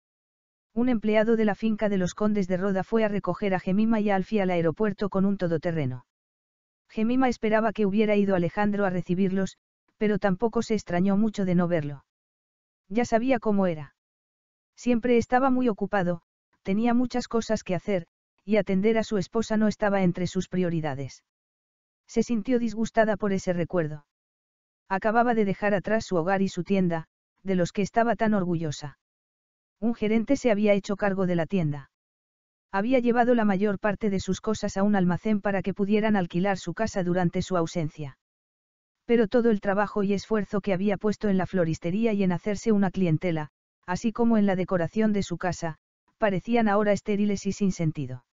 A: Un empleado de la finca de los condes de Roda fue a recoger a Gemima y a Alfie al aeropuerto con un todoterreno. Gemima esperaba que hubiera ido Alejandro a recibirlos, pero tampoco se extrañó mucho de no verlo. Ya sabía cómo era. Siempre estaba muy ocupado, tenía muchas cosas que hacer, y atender a su esposa no estaba entre sus prioridades. Se sintió disgustada por ese recuerdo. Acababa de dejar atrás su hogar y su tienda, de los que estaba tan orgullosa. Un gerente se había hecho cargo de la tienda. Había llevado la mayor parte de sus cosas a un almacén para que pudieran alquilar su casa durante su ausencia. Pero todo el trabajo y esfuerzo que había puesto en la floristería y en hacerse una clientela, así como en la decoración de su casa, parecían ahora estériles y sin sentido.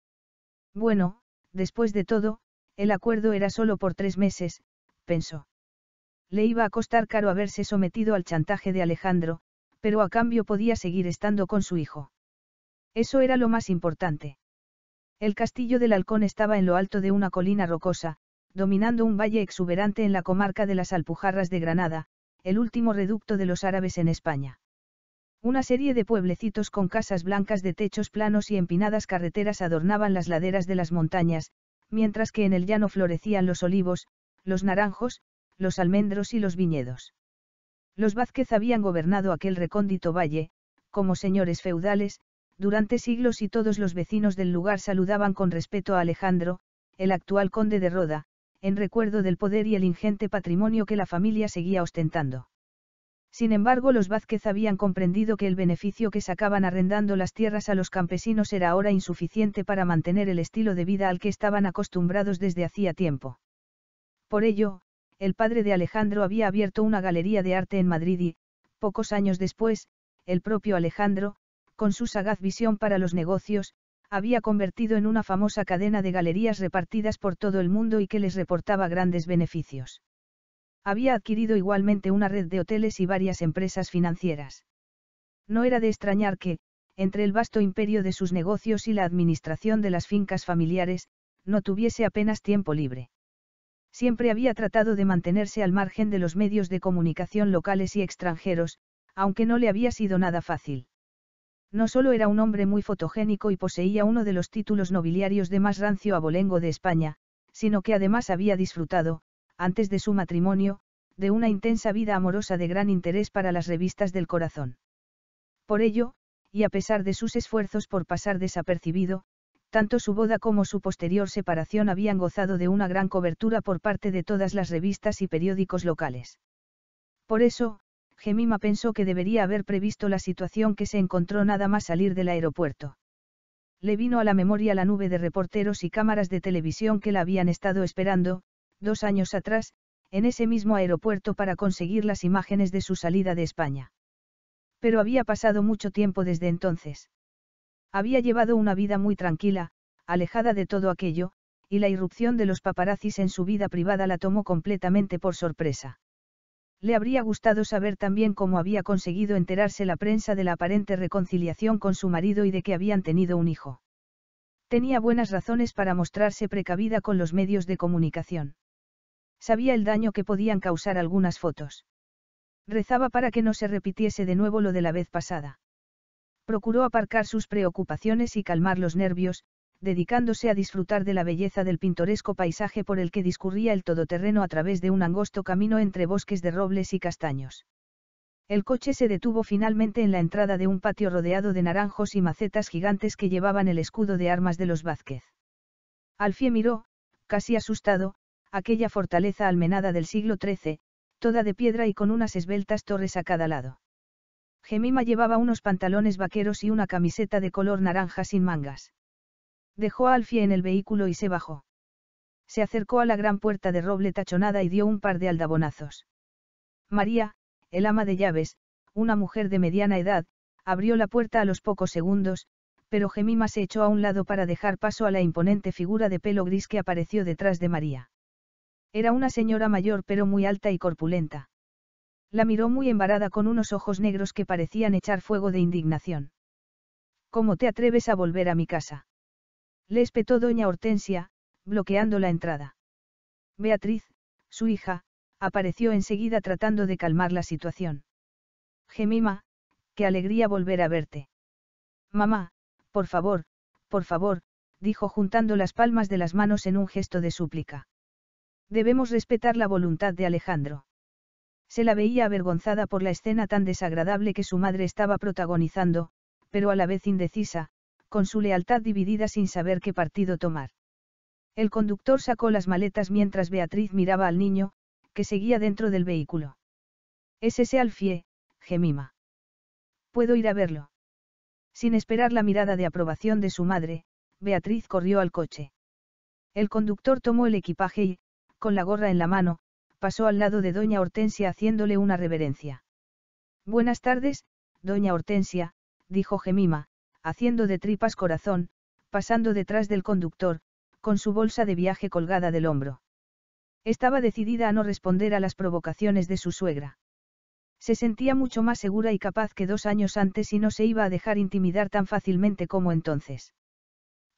A: Bueno, después de todo, el acuerdo era solo por tres meses, pensó. Le iba a costar caro haberse sometido al chantaje de Alejandro, pero a cambio podía seguir estando con su hijo. Eso era lo más importante. El castillo del Halcón estaba en lo alto de una colina rocosa, dominando un valle exuberante en la comarca de las Alpujarras de Granada, el último reducto de los árabes en España. Una serie de pueblecitos con casas blancas de techos planos y empinadas carreteras adornaban las laderas de las montañas, mientras que en el llano florecían los olivos, los naranjos, los almendros y los viñedos. Los Vázquez habían gobernado aquel recóndito valle, como señores feudales, durante siglos y todos los vecinos del lugar saludaban con respeto a Alejandro, el actual conde de Roda, en recuerdo del poder y el ingente patrimonio que la familia seguía ostentando. Sin embargo, los Vázquez habían comprendido que el beneficio que sacaban arrendando las tierras a los campesinos era ahora insuficiente para mantener el estilo de vida al que estaban acostumbrados desde hacía tiempo. Por ello, el padre de Alejandro había abierto una galería de arte en Madrid y, pocos años después, el propio Alejandro, con su sagaz visión para los negocios, había convertido en una famosa cadena de galerías repartidas por todo el mundo y que les reportaba grandes beneficios. Había adquirido igualmente una red de hoteles y varias empresas financieras. No era de extrañar que, entre el vasto imperio de sus negocios y la administración de las fincas familiares, no tuviese apenas tiempo libre. Siempre había tratado de mantenerse al margen de los medios de comunicación locales y extranjeros, aunque no le había sido nada fácil. No solo era un hombre muy fotogénico y poseía uno de los títulos nobiliarios de más rancio abolengo de España, sino que además había disfrutado, antes de su matrimonio, de una intensa vida amorosa de gran interés para las revistas del corazón. Por ello, y a pesar de sus esfuerzos por pasar desapercibido, tanto su boda como su posterior separación habían gozado de una gran cobertura por parte de todas las revistas y periódicos locales. Por eso, Gemima pensó que debería haber previsto la situación que se encontró nada más salir del aeropuerto. Le vino a la memoria la nube de reporteros y cámaras de televisión que la habían estado esperando, dos años atrás, en ese mismo aeropuerto para conseguir las imágenes de su salida de España. Pero había pasado mucho tiempo desde entonces. Había llevado una vida muy tranquila, alejada de todo aquello, y la irrupción de los paparazzis en su vida privada la tomó completamente por sorpresa. Le habría gustado saber también cómo había conseguido enterarse la prensa de la aparente reconciliación con su marido y de que habían tenido un hijo. Tenía buenas razones para mostrarse precavida con los medios de comunicación. Sabía el daño que podían causar algunas fotos. Rezaba para que no se repitiese de nuevo lo de la vez pasada. Procuró aparcar sus preocupaciones y calmar los nervios, dedicándose a disfrutar de la belleza del pintoresco paisaje por el que discurría el todoterreno a través de un angosto camino entre bosques de robles y castaños. El coche se detuvo finalmente en la entrada de un patio rodeado de naranjos y macetas gigantes que llevaban el escudo de armas de los Vázquez. Alfie miró, casi asustado, aquella fortaleza almenada del siglo XIII, toda de piedra y con unas esbeltas torres a cada lado. Gemima llevaba unos pantalones vaqueros y una camiseta de color naranja sin mangas. Dejó a Alfie en el vehículo y se bajó. Se acercó a la gran puerta de roble tachonada y dio un par de aldabonazos. María, el ama de llaves, una mujer de mediana edad, abrió la puerta a los pocos segundos, pero Gemima se echó a un lado para dejar paso a la imponente figura de pelo gris que apareció detrás de María. Era una señora mayor pero muy alta y corpulenta. La miró muy embarada con unos ojos negros que parecían echar fuego de indignación. ¿Cómo te atreves a volver a mi casa? Le espetó doña Hortensia, bloqueando la entrada. Beatriz, su hija, apareció enseguida tratando de calmar la situación. Gemima, qué alegría volver a verte. Mamá, por favor, por favor, dijo juntando las palmas de las manos en un gesto de súplica. Debemos respetar la voluntad de Alejandro. Se la veía avergonzada por la escena tan desagradable que su madre estaba protagonizando, pero a la vez indecisa, con su lealtad dividida sin saber qué partido tomar. El conductor sacó las maletas mientras Beatriz miraba al niño, que seguía dentro del vehículo. Es ese Alfie, gemima. ¿Puedo ir a verlo? Sin esperar la mirada de aprobación de su madre, Beatriz corrió al coche. El conductor tomó el equipaje y, con la gorra en la mano, pasó al lado de doña Hortensia haciéndole una reverencia. Buenas tardes, doña Hortensia, dijo Gemima, haciendo de tripas corazón, pasando detrás del conductor, con su bolsa de viaje colgada del hombro. Estaba decidida a no responder a las provocaciones de su suegra. Se sentía mucho más segura y capaz que dos años antes y no se iba a dejar intimidar tan fácilmente como entonces.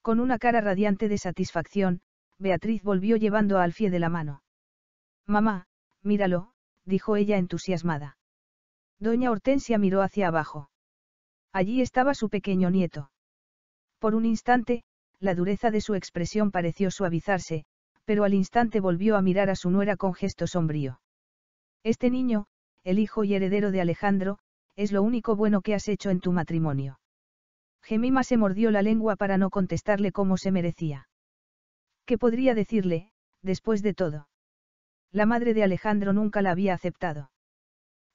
A: Con una cara radiante de satisfacción, Beatriz volvió llevando a Alfie de la mano. Mamá, míralo, dijo ella entusiasmada. Doña Hortensia miró hacia abajo. Allí estaba su pequeño nieto. Por un instante, la dureza de su expresión pareció suavizarse, pero al instante volvió a mirar a su nuera con gesto sombrío. Este niño, el hijo y heredero de Alejandro, es lo único bueno que has hecho en tu matrimonio. Gemima se mordió la lengua para no contestarle como se merecía. ¿Qué podría decirle, después de todo? La madre de Alejandro nunca la había aceptado.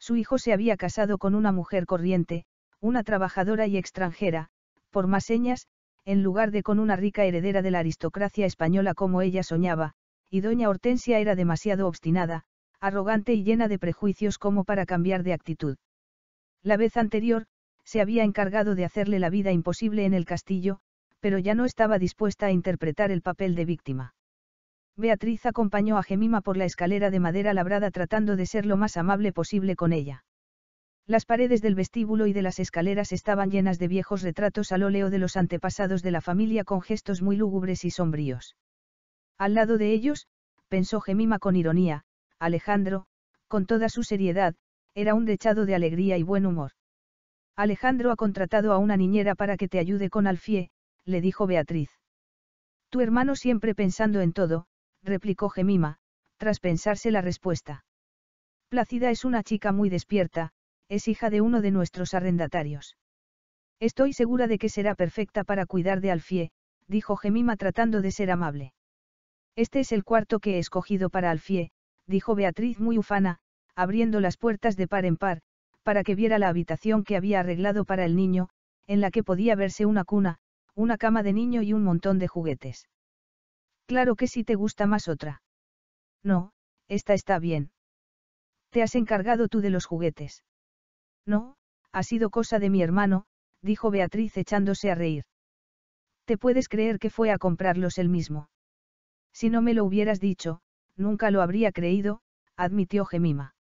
A: Su hijo se había casado con una mujer corriente, una trabajadora y extranjera, por más señas, en lugar de con una rica heredera de la aristocracia española como ella soñaba, y doña Hortensia era demasiado obstinada, arrogante y llena de prejuicios como para cambiar de actitud. La vez anterior, se había encargado de hacerle la vida imposible en el castillo, pero ya no estaba dispuesta a interpretar el papel de víctima. Beatriz acompañó a Gemima por la escalera de madera labrada tratando de ser lo más amable posible con ella. Las paredes del vestíbulo y de las escaleras estaban llenas de viejos retratos al óleo de los antepasados de la familia con gestos muy lúgubres y sombríos. Al lado de ellos, pensó Gemima con ironía, Alejandro, con toda su seriedad, era un dechado de alegría y buen humor. Alejandro ha contratado a una niñera para que te ayude con Alfie, le dijo Beatriz. Tu hermano siempre pensando en todo, replicó Gemima, tras pensarse la respuesta. Plácida es una chica muy despierta, es hija de uno de nuestros arrendatarios. Estoy segura de que será perfecta para cuidar de Alfie, dijo Gemima tratando de ser amable. Este es el cuarto que he escogido para Alfie, dijo Beatriz muy ufana, abriendo las puertas de par en par, para que viera la habitación que había arreglado para el niño, en la que podía verse una cuna, una cama de niño y un montón de juguetes. Claro que sí te gusta más otra. No, esta está bien. Te has encargado tú de los juguetes. No, ha sido cosa de mi hermano, dijo Beatriz echándose a reír. ¿Te puedes creer que fue a comprarlos él mismo? Si no me lo hubieras dicho, nunca lo habría creído, admitió Gemima.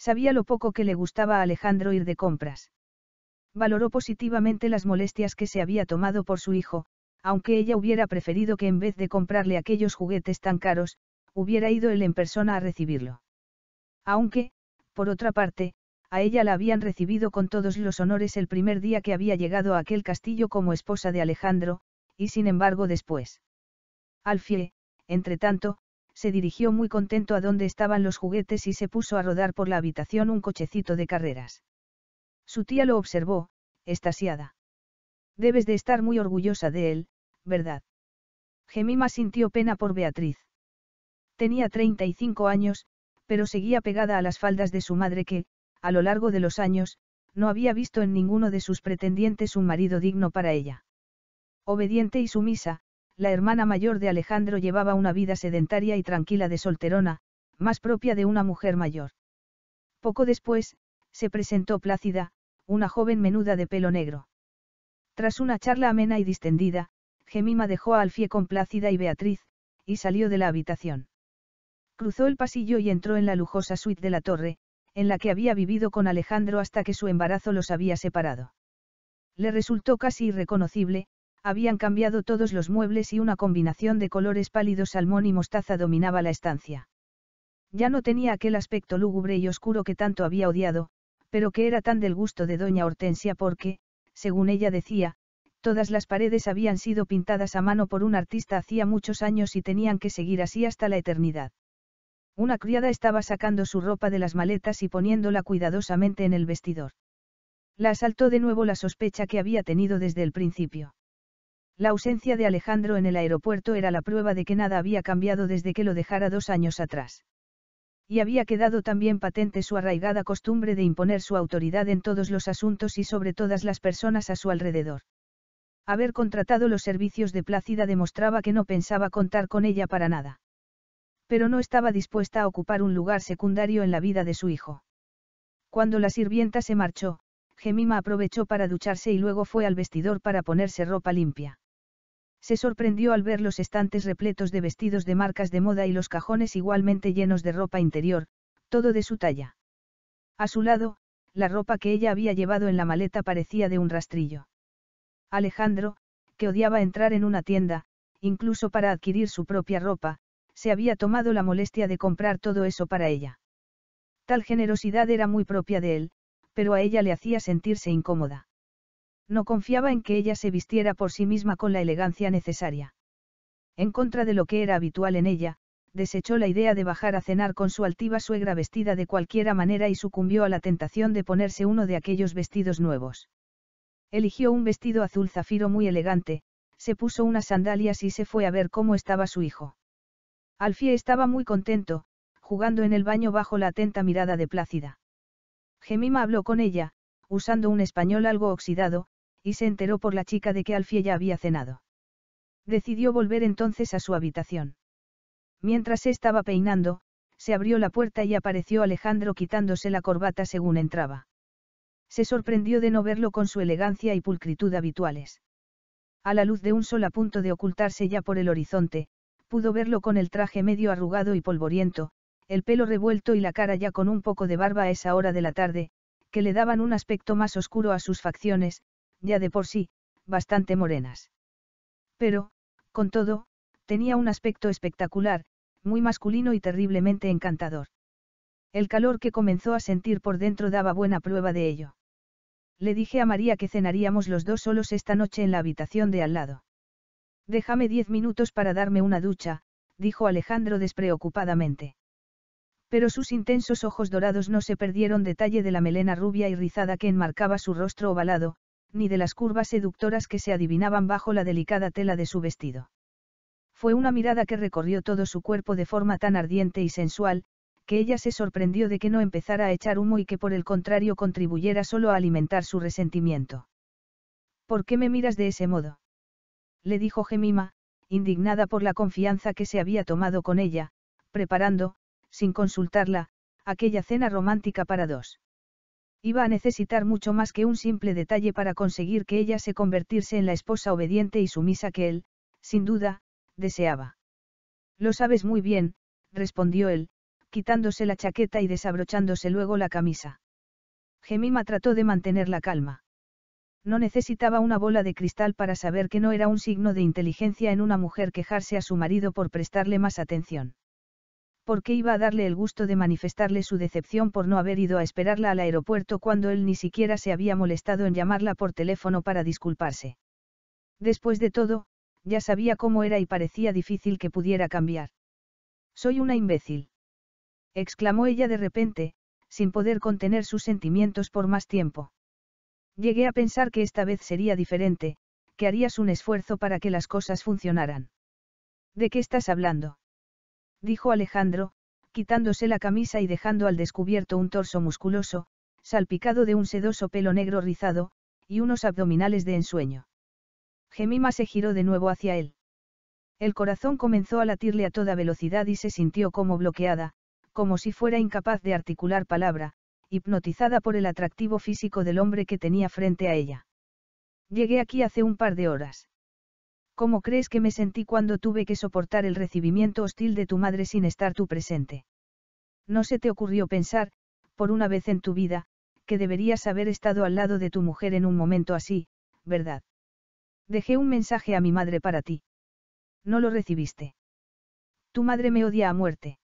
A: Sabía lo poco que le gustaba a Alejandro ir de compras. Valoró positivamente las molestias que se había tomado por su hijo, aunque ella hubiera preferido que en vez de comprarle aquellos juguetes tan caros, hubiera ido él en persona a recibirlo. Aunque, por otra parte, a ella la habían recibido con todos los honores el primer día que había llegado a aquel castillo como esposa de Alejandro, y sin embargo después. Alfie, entretanto, se dirigió muy contento a donde estaban los juguetes y se puso a rodar por la habitación un cochecito de carreras. Su tía lo observó, estasiada. Debes de estar muy orgullosa de él, ¿verdad? Gemima sintió pena por Beatriz. Tenía 35 años, pero seguía pegada a las faldas de su madre que, a lo largo de los años, no había visto en ninguno de sus pretendientes un marido digno para ella. Obediente y sumisa, la hermana mayor de Alejandro llevaba una vida sedentaria y tranquila de solterona, más propia de una mujer mayor. Poco después, se presentó Plácida, una joven menuda de pelo negro. Tras una charla amena y distendida, Gemima dejó al Alfie con Plácida y Beatriz, y salió de la habitación. Cruzó el pasillo y entró en la lujosa suite de la torre, en la que había vivido con Alejandro hasta que su embarazo los había separado. Le resultó casi irreconocible, habían cambiado todos los muebles y una combinación de colores pálidos salmón y mostaza dominaba la estancia. Ya no tenía aquel aspecto lúgubre y oscuro que tanto había odiado, pero que era tan del gusto de doña Hortensia porque, según ella decía, todas las paredes habían sido pintadas a mano por un artista hacía muchos años y tenían que seguir así hasta la eternidad. Una criada estaba sacando su ropa de las maletas y poniéndola cuidadosamente en el vestidor. La asaltó de nuevo la sospecha que había tenido desde el principio. La ausencia de Alejandro en el aeropuerto era la prueba de que nada había cambiado desde que lo dejara dos años atrás. Y había quedado también patente su arraigada costumbre de imponer su autoridad en todos los asuntos y sobre todas las personas a su alrededor. Haber contratado los servicios de Plácida demostraba que no pensaba contar con ella para nada pero no estaba dispuesta a ocupar un lugar secundario en la vida de su hijo. Cuando la sirvienta se marchó, Gemima aprovechó para ducharse y luego fue al vestidor para ponerse ropa limpia. Se sorprendió al ver los estantes repletos de vestidos de marcas de moda y los cajones igualmente llenos de ropa interior, todo de su talla. A su lado, la ropa que ella había llevado en la maleta parecía de un rastrillo. Alejandro, que odiaba entrar en una tienda, incluso para adquirir su propia ropa, se había tomado la molestia de comprar todo eso para ella. Tal generosidad era muy propia de él, pero a ella le hacía sentirse incómoda. No confiaba en que ella se vistiera por sí misma con la elegancia necesaria. En contra de lo que era habitual en ella, desechó la idea de bajar a cenar con su altiva suegra vestida de cualquiera manera y sucumbió a la tentación de ponerse uno de aquellos vestidos nuevos. Eligió un vestido azul zafiro muy elegante, se puso unas sandalias y se fue a ver cómo estaba su hijo. Alfie estaba muy contento, jugando en el baño bajo la atenta mirada de Plácida. Gemima habló con ella, usando un español algo oxidado, y se enteró por la chica de que Alfie ya había cenado. Decidió volver entonces a su habitación. Mientras se estaba peinando, se abrió la puerta y apareció Alejandro quitándose la corbata según entraba. Se sorprendió de no verlo con su elegancia y pulcritud habituales. A la luz de un sol a punto de ocultarse ya por el horizonte, pudo verlo con el traje medio arrugado y polvoriento, el pelo revuelto y la cara ya con un poco de barba a esa hora de la tarde, que le daban un aspecto más oscuro a sus facciones, ya de por sí, bastante morenas. Pero, con todo, tenía un aspecto espectacular, muy masculino y terriblemente encantador. El calor que comenzó a sentir por dentro daba buena prueba de ello. Le dije a María que cenaríamos los dos solos esta noche en la habitación de al lado. Déjame diez minutos para darme una ducha, dijo Alejandro despreocupadamente. Pero sus intensos ojos dorados no se perdieron detalle de la melena rubia y rizada que enmarcaba su rostro ovalado, ni de las curvas seductoras que se adivinaban bajo la delicada tela de su vestido. Fue una mirada que recorrió todo su cuerpo de forma tan ardiente y sensual, que ella se sorprendió de que no empezara a echar humo y que por el contrario contribuyera solo a alimentar su resentimiento. ¿Por qué me miras de ese modo? le dijo Gemima, indignada por la confianza que se había tomado con ella, preparando, sin consultarla, aquella cena romántica para dos. Iba a necesitar mucho más que un simple detalle para conseguir que ella se convertirse en la esposa obediente y sumisa que él, sin duda, deseaba. Lo sabes muy bien, respondió él, quitándose la chaqueta y desabrochándose luego la camisa. Gemima trató de mantener la calma. No necesitaba una bola de cristal para saber que no era un signo de inteligencia en una mujer quejarse a su marido por prestarle más atención. ¿Por qué iba a darle el gusto de manifestarle su decepción por no haber ido a esperarla al aeropuerto cuando él ni siquiera se había molestado en llamarla por teléfono para disculparse? Después de todo, ya sabía cómo era y parecía difícil que pudiera cambiar. Soy una imbécil. exclamó ella de repente, sin poder contener sus sentimientos por más tiempo. Llegué a pensar que esta vez sería diferente, que harías un esfuerzo para que las cosas funcionaran. ¿De qué estás hablando? dijo Alejandro, quitándose la camisa y dejando al descubierto un torso musculoso, salpicado de un sedoso pelo negro rizado, y unos abdominales de ensueño. Gemima se giró de nuevo hacia él. El corazón comenzó a latirle a toda velocidad y se sintió como bloqueada, como si fuera incapaz de articular palabra, hipnotizada por el atractivo físico del hombre que tenía frente a ella. Llegué aquí hace un par de horas. ¿Cómo crees que me sentí cuando tuve que soportar el recibimiento hostil de tu madre sin estar tú presente? No se te ocurrió pensar, por una vez en tu vida, que deberías haber estado al lado de tu mujer en un momento así, ¿verdad? Dejé un mensaje a mi madre para ti. No lo recibiste. Tu madre me odia a muerte.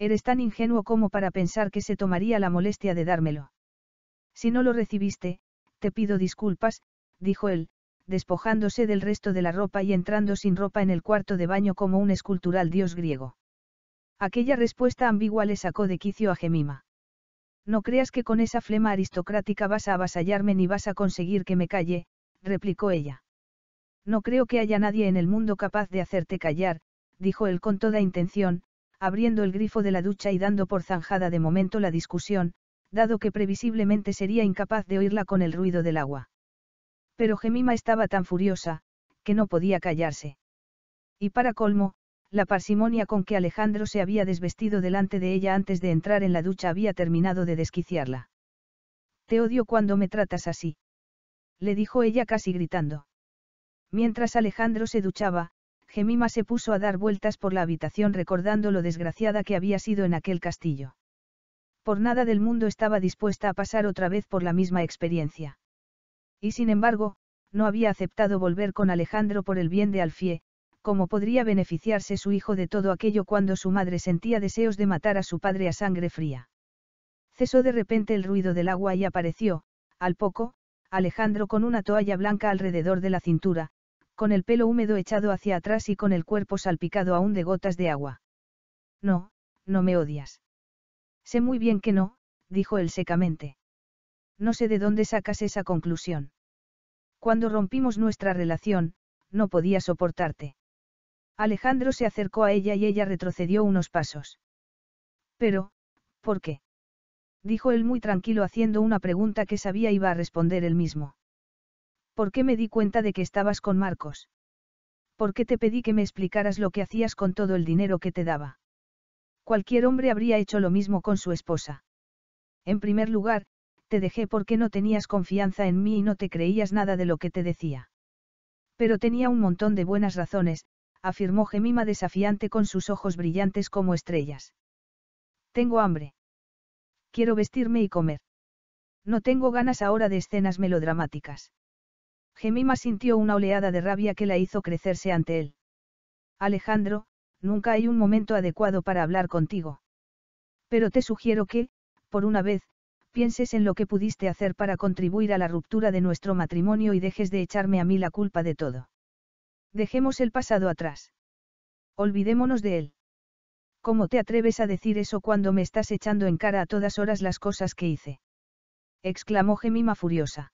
A: Eres tan ingenuo como para pensar que se tomaría la molestia de dármelo. Si no lo recibiste, te pido disculpas, dijo él, despojándose del resto de la ropa y entrando sin ropa en el cuarto de baño como un escultural dios griego. Aquella respuesta ambigua le sacó de quicio a Gemima. No creas que con esa flema aristocrática vas a avasallarme ni vas a conseguir que me calle, replicó ella. No creo que haya nadie en el mundo capaz de hacerte callar, dijo él con toda intención, abriendo el grifo de la ducha y dando por zanjada de momento la discusión, dado que previsiblemente sería incapaz de oírla con el ruido del agua. Pero Gemima estaba tan furiosa, que no podía callarse. Y para colmo, la parsimonia con que Alejandro se había desvestido delante de ella antes de entrar en la ducha había terminado de desquiciarla. Te odio cuando me tratas así. Le dijo ella casi gritando. Mientras Alejandro se duchaba, Gemima se puso a dar vueltas por la habitación recordando lo desgraciada que había sido en aquel castillo. Por nada del mundo estaba dispuesta a pasar otra vez por la misma experiencia. Y sin embargo, no había aceptado volver con Alejandro por el bien de Alfie, como podría beneficiarse su hijo de todo aquello cuando su madre sentía deseos de matar a su padre a sangre fría. Cesó de repente el ruido del agua y apareció, al poco, Alejandro con una toalla blanca alrededor de la cintura, con el pelo húmedo echado hacia atrás y con el cuerpo salpicado aún de gotas de agua. No, no me odias. Sé muy bien que no, dijo él secamente. No sé de dónde sacas esa conclusión. Cuando rompimos nuestra relación, no podía soportarte. Alejandro se acercó a ella y ella retrocedió unos pasos. Pero, ¿por qué? dijo él muy tranquilo haciendo una pregunta que sabía iba a responder él mismo. ¿Por qué me di cuenta de que estabas con Marcos? ¿Por qué te pedí que me explicaras lo que hacías con todo el dinero que te daba? Cualquier hombre habría hecho lo mismo con su esposa. En primer lugar, te dejé porque no tenías confianza en mí y no te creías nada de lo que te decía. Pero tenía un montón de buenas razones, afirmó Gemima desafiante con sus ojos brillantes como estrellas. Tengo hambre. Quiero vestirme y comer. No tengo ganas ahora de escenas melodramáticas. Gemima sintió una oleada de rabia que la hizo crecerse ante él. Alejandro, nunca hay un momento adecuado para hablar contigo. Pero te sugiero que, por una vez, pienses en lo que pudiste hacer para contribuir a la ruptura de nuestro matrimonio y dejes de echarme a mí la culpa de todo. Dejemos el pasado atrás. Olvidémonos de él. ¿Cómo te atreves a decir eso cuando me estás echando en cara a todas horas las cosas que hice? exclamó Gemima furiosa.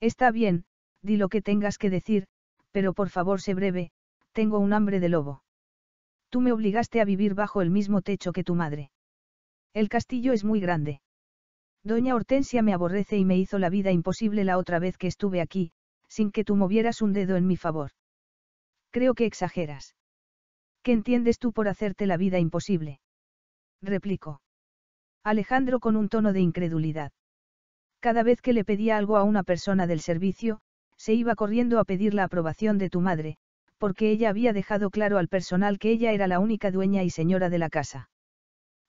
A: Está bien, di lo que tengas que decir, pero por favor sé breve, tengo un hambre de lobo. Tú me obligaste a vivir bajo el mismo techo que tu madre. El castillo es muy grande. Doña Hortensia me aborrece y me hizo la vida imposible la otra vez que estuve aquí, sin que tú movieras un dedo en mi favor. Creo que exageras. ¿Qué entiendes tú por hacerte la vida imposible? replicó. Alejandro con un tono de incredulidad. Cada vez que le pedía algo a una persona del servicio, se iba corriendo a pedir la aprobación de tu madre, porque ella había dejado claro al personal que ella era la única dueña y señora de la casa.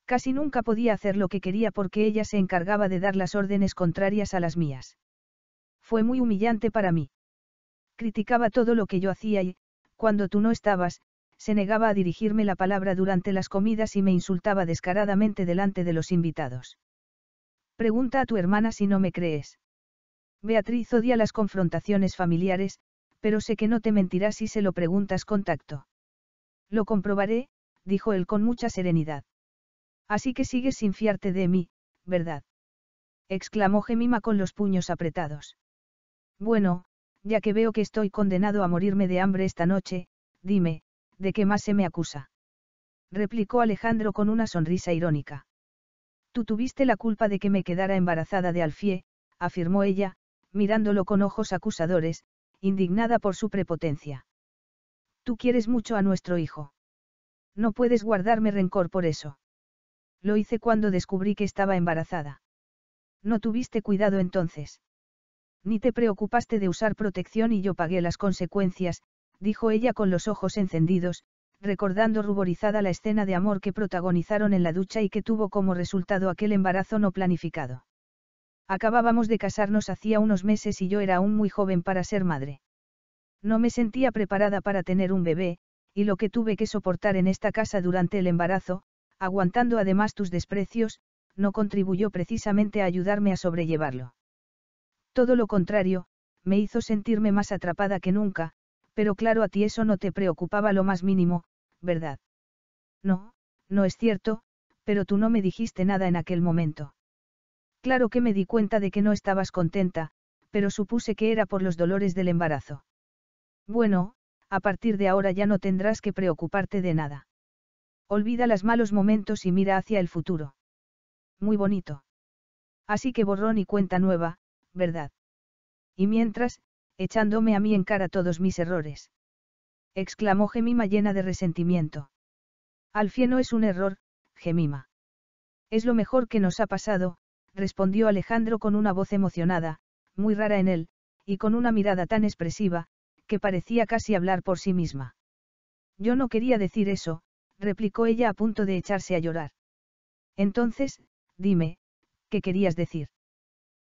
A: Casi nunca podía hacer lo que quería porque ella se encargaba de dar las órdenes contrarias a las mías. Fue muy humillante para mí. Criticaba todo lo que yo hacía y, cuando tú no estabas, se negaba a dirigirme la palabra durante las comidas y me insultaba descaradamente delante de los invitados. Pregunta a tu hermana si no me crees. Beatriz odia las confrontaciones familiares, pero sé que no te mentirá si se lo preguntas con tacto. Lo comprobaré, dijo él con mucha serenidad. Así que sigues sin fiarte de mí, ¿verdad? exclamó Gemima con los puños apretados. Bueno, ya que veo que estoy condenado a morirme de hambre esta noche, dime, ¿de qué más se me acusa? replicó Alejandro con una sonrisa irónica. Tú tuviste la culpa de que me quedara embarazada de Alfie, afirmó ella, mirándolo con ojos acusadores, indignada por su prepotencia. Tú quieres mucho a nuestro hijo. No puedes guardarme rencor por eso. Lo hice cuando descubrí que estaba embarazada. No tuviste cuidado entonces. Ni te preocupaste de usar protección y yo pagué las consecuencias, dijo ella con los ojos encendidos, recordando ruborizada la escena de amor que protagonizaron en la ducha y que tuvo como resultado aquel embarazo no planificado. Acabábamos de casarnos hacía unos meses y yo era aún muy joven para ser madre. No me sentía preparada para tener un bebé, y lo que tuve que soportar en esta casa durante el embarazo, aguantando además tus desprecios, no contribuyó precisamente a ayudarme a sobrellevarlo. Todo lo contrario, me hizo sentirme más atrapada que nunca, pero claro, a ti eso no te preocupaba lo más mínimo, ¿verdad? No, no es cierto, pero tú no me dijiste nada en aquel momento. Claro que me di cuenta de que no estabas contenta, pero supuse que era por los dolores del embarazo. Bueno, a partir de ahora ya no tendrás que preocuparte de nada. Olvida los malos momentos y mira hacia el futuro. Muy bonito. Así que borrón y cuenta nueva, ¿verdad? Y mientras, echándome a mí en cara todos mis errores. Exclamó Gemima llena de resentimiento. fin no es un error, Gemima. Es lo mejor que nos ha pasado, respondió Alejandro con una voz emocionada, muy rara en él, y con una mirada tan expresiva, que parecía casi hablar por sí misma. Yo no quería decir eso, replicó ella a punto de echarse a llorar. Entonces, dime, ¿qué querías decir?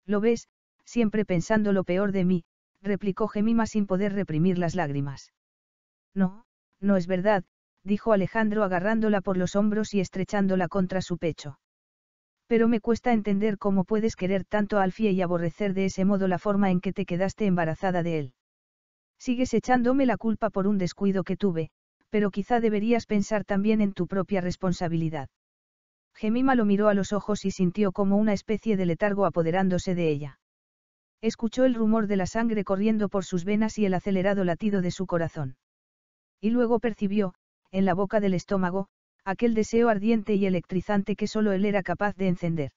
A: Lo ves, siempre pensando lo peor de mí, replicó Gemima sin poder reprimir las lágrimas. No, no es verdad, dijo Alejandro agarrándola por los hombros y estrechándola contra su pecho. Pero me cuesta entender cómo puedes querer tanto a Alfie y aborrecer de ese modo la forma en que te quedaste embarazada de él. Sigues echándome la culpa por un descuido que tuve, pero quizá deberías pensar también en tu propia responsabilidad. Gemima lo miró a los ojos y sintió como una especie de letargo apoderándose de ella. Escuchó el rumor de la sangre corriendo por sus venas y el acelerado latido de su corazón. Y luego percibió, en la boca del estómago, aquel deseo ardiente y electrizante que solo él era capaz de encender.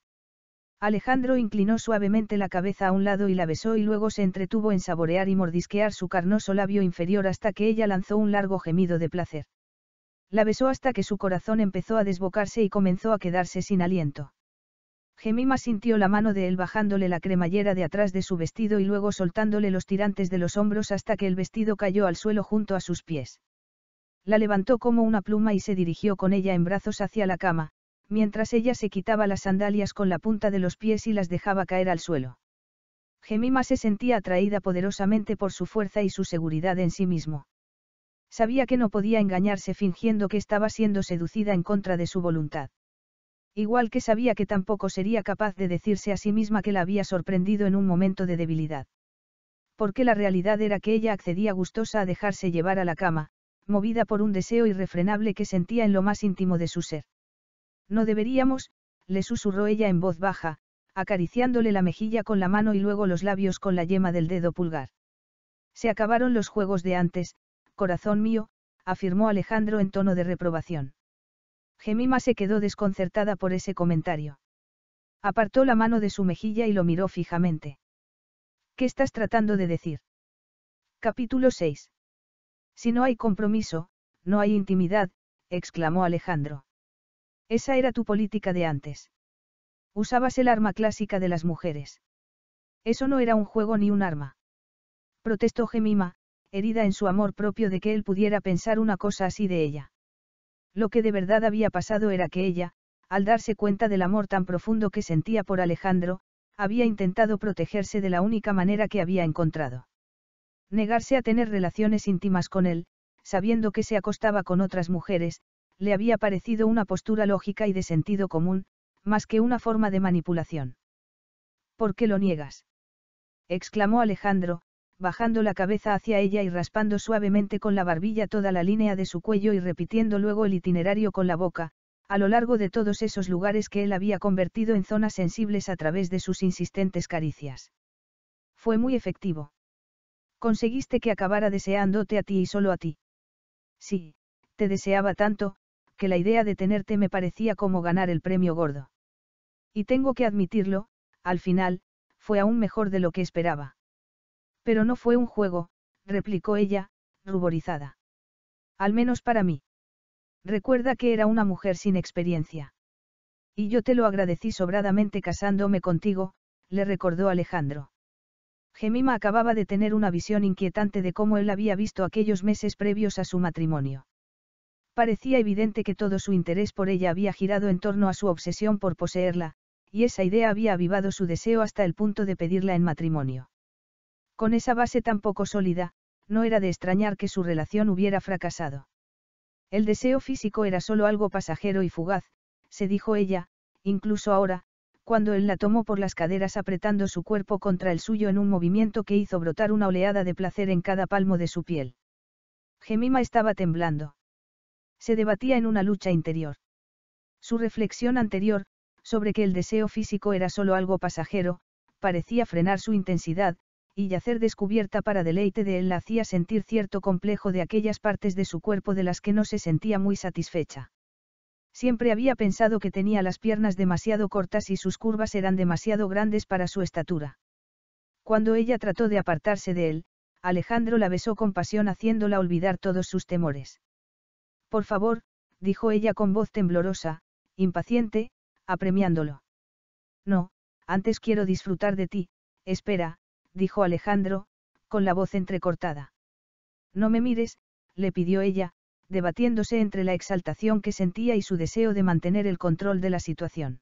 A: Alejandro inclinó suavemente la cabeza a un lado y la besó y luego se entretuvo en saborear y mordisquear su carnoso labio inferior hasta que ella lanzó un largo gemido de placer. La besó hasta que su corazón empezó a desbocarse y comenzó a quedarse sin aliento. Gemima sintió la mano de él bajándole la cremallera de atrás de su vestido y luego soltándole los tirantes de los hombros hasta que el vestido cayó al suelo junto a sus pies la levantó como una pluma y se dirigió con ella en brazos hacia la cama, mientras ella se quitaba las sandalias con la punta de los pies y las dejaba caer al suelo. Gemima se sentía atraída poderosamente por su fuerza y su seguridad en sí mismo. Sabía que no podía engañarse fingiendo que estaba siendo seducida en contra de su voluntad. Igual que sabía que tampoco sería capaz de decirse a sí misma que la había sorprendido en un momento de debilidad. Porque la realidad era que ella accedía gustosa a dejarse llevar a la cama, movida por un deseo irrefrenable que sentía en lo más íntimo de su ser. No deberíamos, le susurró ella en voz baja, acariciándole la mejilla con la mano y luego los labios con la yema del dedo pulgar. Se acabaron los juegos de antes, corazón mío, afirmó Alejandro en tono de reprobación. Gemima se quedó desconcertada por ese comentario. Apartó la mano de su mejilla y lo miró fijamente. ¿Qué estás tratando de decir? Capítulo 6. Si no hay compromiso, no hay intimidad, exclamó Alejandro. Esa era tu política de antes. Usabas el arma clásica de las mujeres. Eso no era un juego ni un arma. Protestó Gemima, herida en su amor propio de que él pudiera pensar una cosa así de ella. Lo que de verdad había pasado era que ella, al darse cuenta del amor tan profundo que sentía por Alejandro, había intentado protegerse de la única manera que había encontrado. Negarse a tener relaciones íntimas con él, sabiendo que se acostaba con otras mujeres, le había parecido una postura lógica y de sentido común, más que una forma de manipulación. ¿Por qué lo niegas? exclamó Alejandro, bajando la cabeza hacia ella y raspando suavemente con la barbilla toda la línea de su cuello y repitiendo luego el itinerario con la boca, a lo largo de todos esos lugares que él había convertido en zonas sensibles a través de sus insistentes caricias. Fue muy efectivo. Conseguiste que acabara deseándote a ti y solo a ti. Sí, te deseaba tanto, que la idea de tenerte me parecía como ganar el premio gordo. Y tengo que admitirlo, al final, fue aún mejor de lo que esperaba. Pero no fue un juego, replicó ella, ruborizada. Al menos para mí. Recuerda que era una mujer sin experiencia. Y yo te lo agradecí sobradamente casándome contigo, le recordó Alejandro. Gemima acababa de tener una visión inquietante de cómo él había visto aquellos meses previos a su matrimonio. Parecía evidente que todo su interés por ella había girado en torno a su obsesión por poseerla, y esa idea había avivado su deseo hasta el punto de pedirla en matrimonio. Con esa base tan poco sólida, no era de extrañar que su relación hubiera fracasado. El deseo físico era solo algo pasajero y fugaz, se dijo ella, incluso ahora, cuando él la tomó por las caderas apretando su cuerpo contra el suyo en un movimiento que hizo brotar una oleada de placer en cada palmo de su piel. Gemima estaba temblando. Se debatía en una lucha interior. Su reflexión anterior, sobre que el deseo físico era solo algo pasajero, parecía frenar su intensidad, y yacer descubierta para deleite de él la hacía sentir cierto complejo de aquellas partes de su cuerpo de las que no se sentía muy satisfecha. Siempre había pensado que tenía las piernas demasiado cortas y sus curvas eran demasiado grandes para su estatura. Cuando ella trató de apartarse de él, Alejandro la besó con pasión haciéndola olvidar todos sus temores. Por favor, dijo ella con voz temblorosa, impaciente, apremiándolo. No, antes quiero disfrutar de ti, espera, dijo Alejandro, con la voz entrecortada. No me mires, le pidió ella, debatiéndose entre la exaltación que sentía y su deseo de mantener el control de la situación.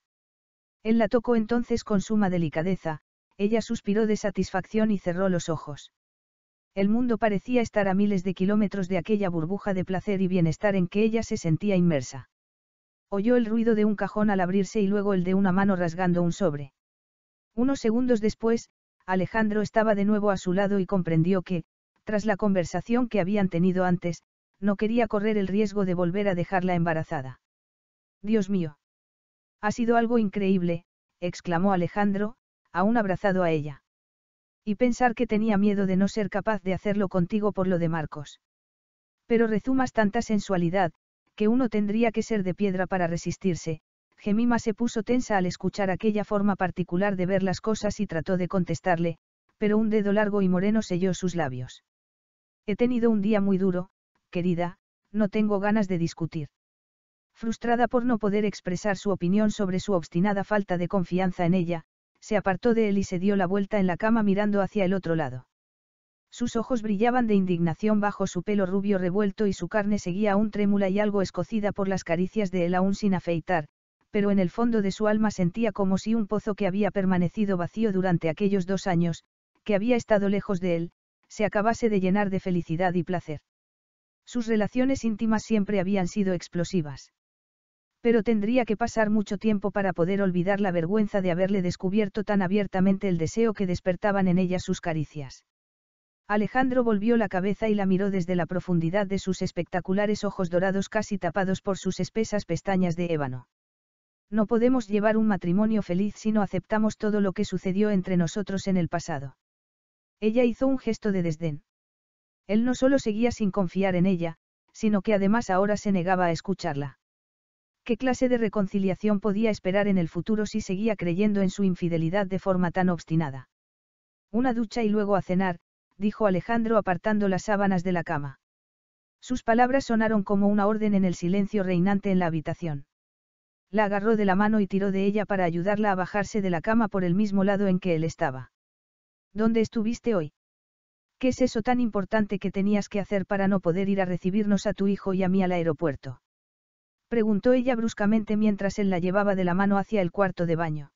A: Él la tocó entonces con suma delicadeza, ella suspiró de satisfacción y cerró los ojos. El mundo parecía estar a miles de kilómetros de aquella burbuja de placer y bienestar en que ella se sentía inmersa. Oyó el ruido de un cajón al abrirse y luego el de una mano rasgando un sobre. Unos segundos después, Alejandro estaba de nuevo a su lado y comprendió que, tras la conversación que habían tenido antes, no quería correr el riesgo de volver a dejarla embarazada. Dios mío. Ha sido algo increíble, exclamó Alejandro, aún abrazado a ella. Y pensar que tenía miedo de no ser capaz de hacerlo contigo por lo de Marcos. Pero rezumas tanta sensualidad, que uno tendría que ser de piedra para resistirse, Gemima se puso tensa al escuchar aquella forma particular de ver las cosas y trató de contestarle, pero un dedo largo y moreno selló sus labios. He tenido un día muy duro, querida, no tengo ganas de discutir. Frustrada por no poder expresar su opinión sobre su obstinada falta de confianza en ella, se apartó de él y se dio la vuelta en la cama mirando hacia el otro lado. Sus ojos brillaban de indignación bajo su pelo rubio revuelto y su carne seguía aún trémula y algo escocida por las caricias de él aún sin afeitar, pero en el fondo de su alma sentía como si un pozo que había permanecido vacío durante aquellos dos años, que había estado lejos de él, se acabase de llenar de felicidad y placer. Sus relaciones íntimas siempre habían sido explosivas. Pero tendría que pasar mucho tiempo para poder olvidar la vergüenza de haberle descubierto tan abiertamente el deseo que despertaban en ella sus caricias. Alejandro volvió la cabeza y la miró desde la profundidad de sus espectaculares ojos dorados casi tapados por sus espesas pestañas de ébano. No podemos llevar un matrimonio feliz si no aceptamos todo lo que sucedió entre nosotros en el pasado. Ella hizo un gesto de desdén. Él no solo seguía sin confiar en ella, sino que además ahora se negaba a escucharla. ¿Qué clase de reconciliación podía esperar en el futuro si seguía creyendo en su infidelidad de forma tan obstinada? Una ducha y luego a cenar, dijo Alejandro apartando las sábanas de la cama. Sus palabras sonaron como una orden en el silencio reinante en la habitación. La agarró de la mano y tiró de ella para ayudarla a bajarse de la cama por el mismo lado en que él estaba. ¿Dónde estuviste hoy? ¿Qué es eso tan importante que tenías que hacer para no poder ir a recibirnos a tu hijo y a mí al aeropuerto? Preguntó ella bruscamente mientras él la llevaba de la mano hacia el cuarto de baño.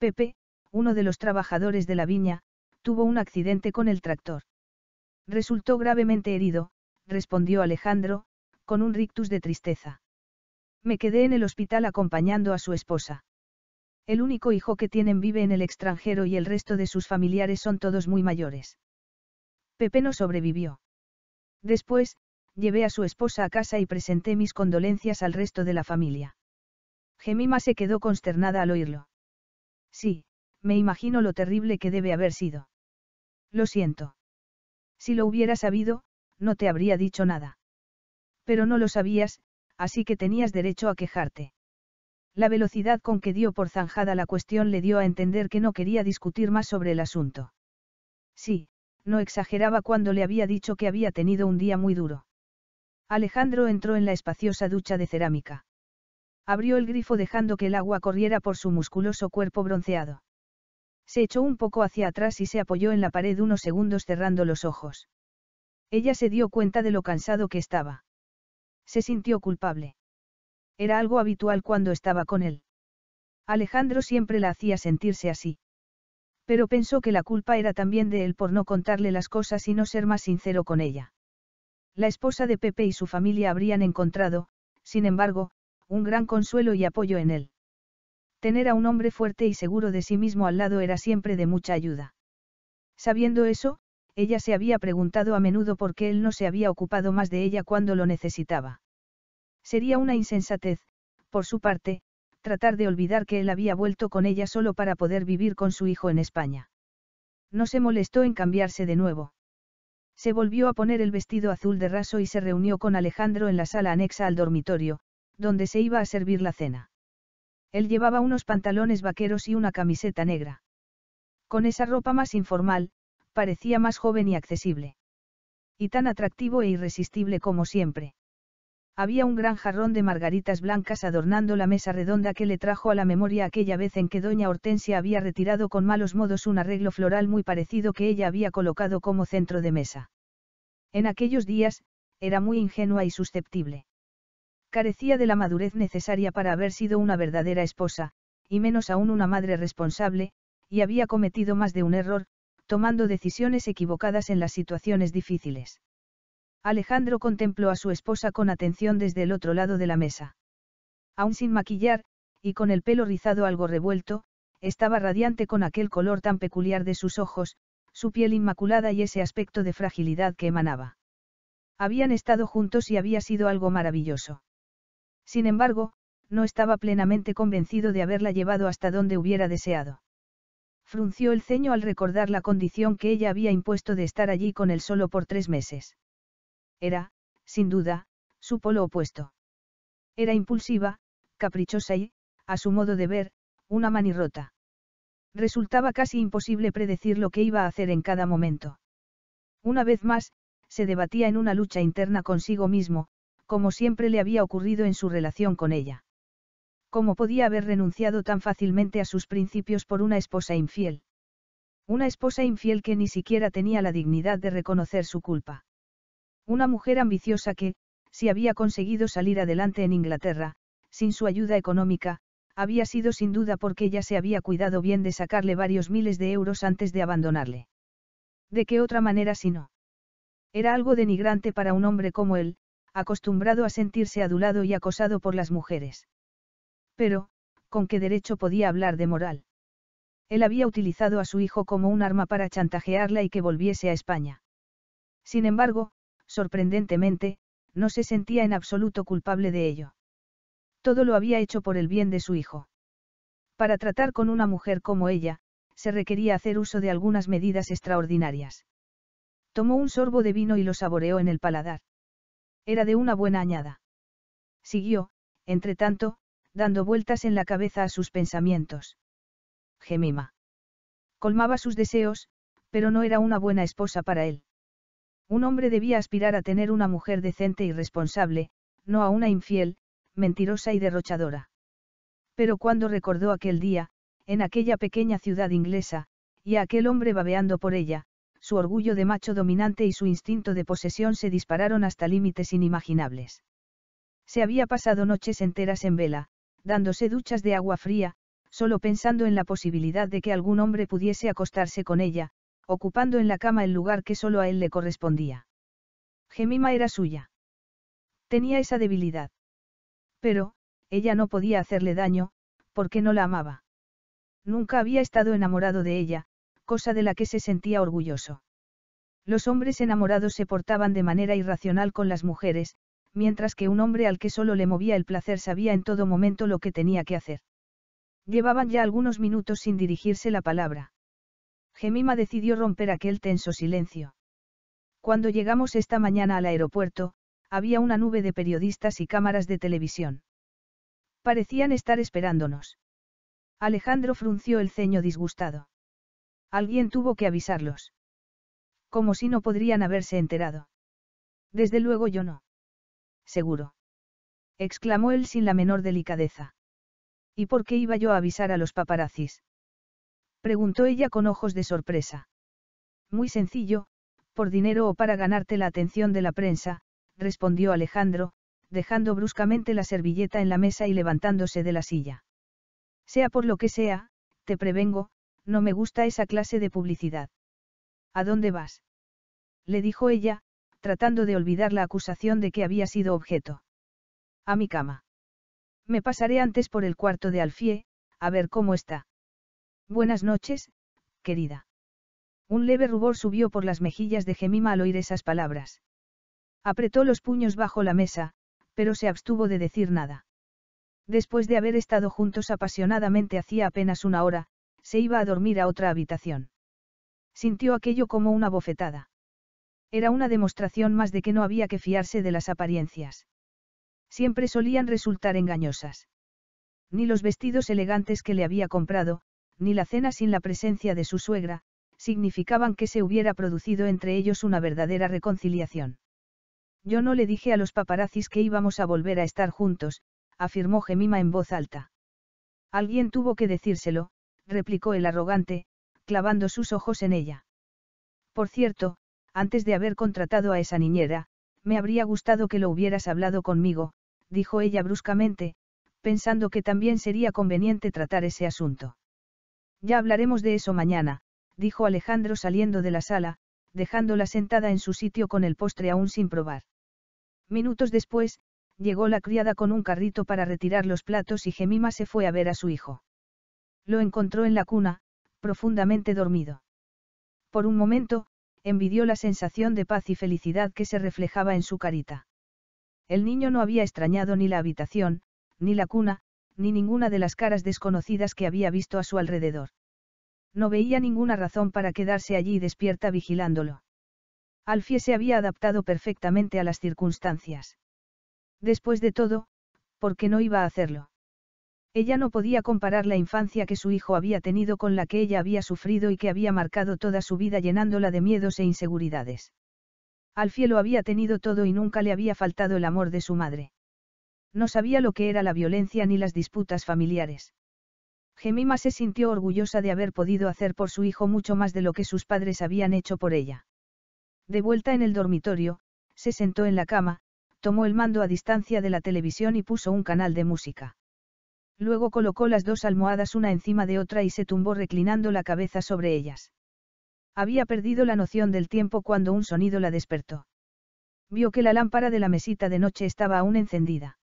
A: Pepe, uno de los trabajadores de la viña, tuvo un accidente con el tractor. Resultó gravemente herido, respondió Alejandro, con un rictus de tristeza. Me quedé en el hospital acompañando a su esposa. El único hijo que tienen vive en el extranjero y el resto de sus familiares son todos muy mayores. Pepe no sobrevivió. Después, llevé a su esposa a casa y presenté mis condolencias al resto de la familia. Gemima se quedó consternada al oírlo. Sí, me imagino lo terrible que debe haber sido. Lo siento. Si lo hubiera sabido, no te habría dicho nada. Pero no lo sabías, así que tenías derecho a quejarte. La velocidad con que dio por zanjada la cuestión le dio a entender que no quería discutir más sobre el asunto. Sí, no exageraba cuando le había dicho que había tenido un día muy duro. Alejandro entró en la espaciosa ducha de cerámica. Abrió el grifo dejando que el agua corriera por su musculoso cuerpo bronceado. Se echó un poco hacia atrás y se apoyó en la pared unos segundos cerrando los ojos. Ella se dio cuenta de lo cansado que estaba. Se sintió culpable. Era algo habitual cuando estaba con él. Alejandro siempre la hacía sentirse así. Pero pensó que la culpa era también de él por no contarle las cosas y no ser más sincero con ella. La esposa de Pepe y su familia habrían encontrado, sin embargo, un gran consuelo y apoyo en él. Tener a un hombre fuerte y seguro de sí mismo al lado era siempre de mucha ayuda. Sabiendo eso, ella se había preguntado a menudo por qué él no se había ocupado más de ella cuando lo necesitaba. Sería una insensatez, por su parte, tratar de olvidar que él había vuelto con ella solo para poder vivir con su hijo en España. No se molestó en cambiarse de nuevo. Se volvió a poner el vestido azul de raso y se reunió con Alejandro en la sala anexa al dormitorio, donde se iba a servir la cena. Él llevaba unos pantalones vaqueros y una camiseta negra. Con esa ropa más informal, parecía más joven y accesible. Y tan atractivo e irresistible como siempre. Había un gran jarrón de margaritas blancas adornando la mesa redonda que le trajo a la memoria aquella vez en que doña Hortensia había retirado con malos modos un arreglo floral muy parecido que ella había colocado como centro de mesa. En aquellos días, era muy ingenua y susceptible. Carecía de la madurez necesaria para haber sido una verdadera esposa, y menos aún una madre responsable, y había cometido más de un error, tomando decisiones equivocadas en las situaciones difíciles. Alejandro contempló a su esposa con atención desde el otro lado de la mesa. Aún sin maquillar, y con el pelo rizado algo revuelto, estaba radiante con aquel color tan peculiar de sus ojos, su piel inmaculada y ese aspecto de fragilidad que emanaba. Habían estado juntos y había sido algo maravilloso. Sin embargo, no estaba plenamente convencido de haberla llevado hasta donde hubiera deseado. Frunció el ceño al recordar la condición que ella había impuesto de estar allí con él solo por tres meses era, sin duda, su polo opuesto. Era impulsiva, caprichosa y, a su modo de ver, una manirrota. Resultaba casi imposible predecir lo que iba a hacer en cada momento. Una vez más, se debatía en una lucha interna consigo mismo, como siempre le había ocurrido en su relación con ella. ¿Cómo podía haber renunciado tan fácilmente a sus principios por una esposa infiel? Una esposa infiel que ni siquiera tenía la dignidad de reconocer su culpa. Una mujer ambiciosa que, si había conseguido salir adelante en Inglaterra, sin su ayuda económica, había sido sin duda porque ella se había cuidado bien de sacarle varios miles de euros antes de abandonarle. ¿De qué otra manera si no? Era algo denigrante para un hombre como él, acostumbrado a sentirse adulado y acosado por las mujeres. Pero, ¿con qué derecho podía hablar de moral? Él había utilizado a su hijo como un arma para chantajearla y que volviese a España. Sin embargo, sorprendentemente, no se sentía en absoluto culpable de ello. Todo lo había hecho por el bien de su hijo. Para tratar con una mujer como ella, se requería hacer uso de algunas medidas extraordinarias. Tomó un sorbo de vino y lo saboreó en el paladar. Era de una buena añada. Siguió, entre tanto, dando vueltas en la cabeza a sus pensamientos. Gemima. Colmaba sus deseos, pero no era una buena esposa para él. Un hombre debía aspirar a tener una mujer decente y responsable, no a una infiel, mentirosa y derrochadora. Pero cuando recordó aquel día, en aquella pequeña ciudad inglesa, y aquel hombre babeando por ella, su orgullo de macho dominante y su instinto de posesión se dispararon hasta límites inimaginables. Se había pasado noches enteras en vela, dándose duchas de agua fría, solo pensando en la posibilidad de que algún hombre pudiese acostarse con ella, ocupando en la cama el lugar que solo a él le correspondía. Gemima era suya. Tenía esa debilidad. Pero, ella no podía hacerle daño, porque no la amaba. Nunca había estado enamorado de ella, cosa de la que se sentía orgulloso. Los hombres enamorados se portaban de manera irracional con las mujeres, mientras que un hombre al que solo le movía el placer sabía en todo momento lo que tenía que hacer. Llevaban ya algunos minutos sin dirigirse la palabra. Gemima decidió romper aquel tenso silencio. Cuando llegamos esta mañana al aeropuerto, había una nube de periodistas y cámaras de televisión. Parecían estar esperándonos. Alejandro frunció el ceño disgustado. Alguien tuvo que avisarlos. Como si no podrían haberse enterado. Desde luego yo no. Seguro. Exclamó él sin la menor delicadeza. ¿Y por qué iba yo a avisar a los paparazzis? Preguntó ella con ojos de sorpresa. Muy sencillo, por dinero o para ganarte la atención de la prensa, respondió Alejandro, dejando bruscamente la servilleta en la mesa y levantándose de la silla. Sea por lo que sea, te prevengo, no me gusta esa clase de publicidad. ¿A dónde vas? le dijo ella, tratando de olvidar la acusación de que había sido objeto. A mi cama. Me pasaré antes por el cuarto de Alfie, a ver cómo está. Buenas noches, querida. Un leve rubor subió por las mejillas de Gemima al oír esas palabras. Apretó los puños bajo la mesa, pero se abstuvo de decir nada. Después de haber estado juntos apasionadamente hacía apenas una hora, se iba a dormir a otra habitación. Sintió aquello como una bofetada. Era una demostración más de que no había que fiarse de las apariencias. Siempre solían resultar engañosas. Ni los vestidos elegantes que le había comprado, ni la cena sin la presencia de su suegra, significaban que se hubiera producido entre ellos una verdadera reconciliación. Yo no le dije a los paparazzis que íbamos a volver a estar juntos, afirmó Gemima en voz alta. Alguien tuvo que decírselo, replicó el arrogante, clavando sus ojos en ella. Por cierto, antes de haber contratado a esa niñera, me habría gustado que lo hubieras hablado conmigo, dijo ella bruscamente, pensando que también sería conveniente tratar ese asunto. Ya hablaremos de eso mañana, dijo Alejandro saliendo de la sala, dejándola sentada en su sitio con el postre aún sin probar. Minutos después, llegó la criada con un carrito para retirar los platos y Gemima se fue a ver a su hijo. Lo encontró en la cuna, profundamente dormido. Por un momento, envidió la sensación de paz y felicidad que se reflejaba en su carita. El niño no había extrañado ni la habitación, ni la cuna, ni ninguna de las caras desconocidas que había visto a su alrededor. No veía ninguna razón para quedarse allí despierta vigilándolo. Alfie se había adaptado perfectamente a las circunstancias. Después de todo, ¿por qué no iba a hacerlo? Ella no podía comparar la infancia que su hijo había tenido con la que ella había sufrido y que había marcado toda su vida llenándola de miedos e inseguridades. Alfie lo había tenido todo y nunca le había faltado el amor de su madre. No sabía lo que era la violencia ni las disputas familiares. Gemima se sintió orgullosa de haber podido hacer por su hijo mucho más de lo que sus padres habían hecho por ella. De vuelta en el dormitorio, se sentó en la cama, tomó el mando a distancia de la televisión y puso un canal de música. Luego colocó las dos almohadas una encima de otra y se tumbó reclinando la cabeza sobre ellas. Había perdido la noción del tiempo cuando un sonido la despertó. Vio que la lámpara de la mesita de noche estaba aún encendida.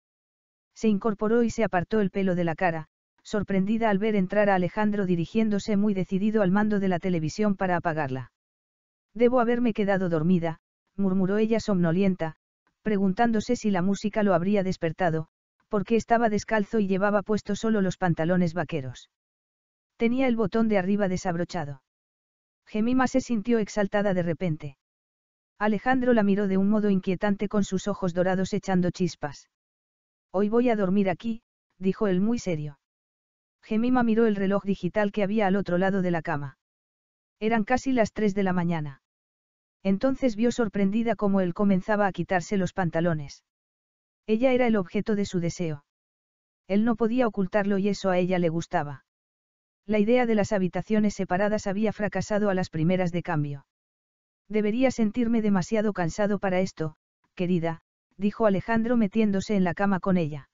A: Se incorporó y se apartó el pelo de la cara, sorprendida al ver entrar a Alejandro dirigiéndose muy decidido al mando de la televisión para apagarla. Debo haberme quedado dormida, murmuró ella somnolienta, preguntándose si la música lo habría despertado, porque estaba descalzo y llevaba puesto solo los pantalones vaqueros. Tenía el botón de arriba desabrochado. Gemima se sintió exaltada de repente. Alejandro la miró de un modo inquietante con sus ojos dorados echando chispas. Hoy voy a dormir aquí, dijo él muy serio. Gemima miró el reloj digital que había al otro lado de la cama. Eran casi las tres de la mañana. Entonces vio sorprendida cómo él comenzaba a quitarse los pantalones. Ella era el objeto de su deseo. Él no podía ocultarlo y eso a ella le gustaba. La idea de las habitaciones separadas había fracasado a las primeras de cambio. Debería sentirme demasiado cansado para esto, querida, dijo Alejandro metiéndose en la cama con ella.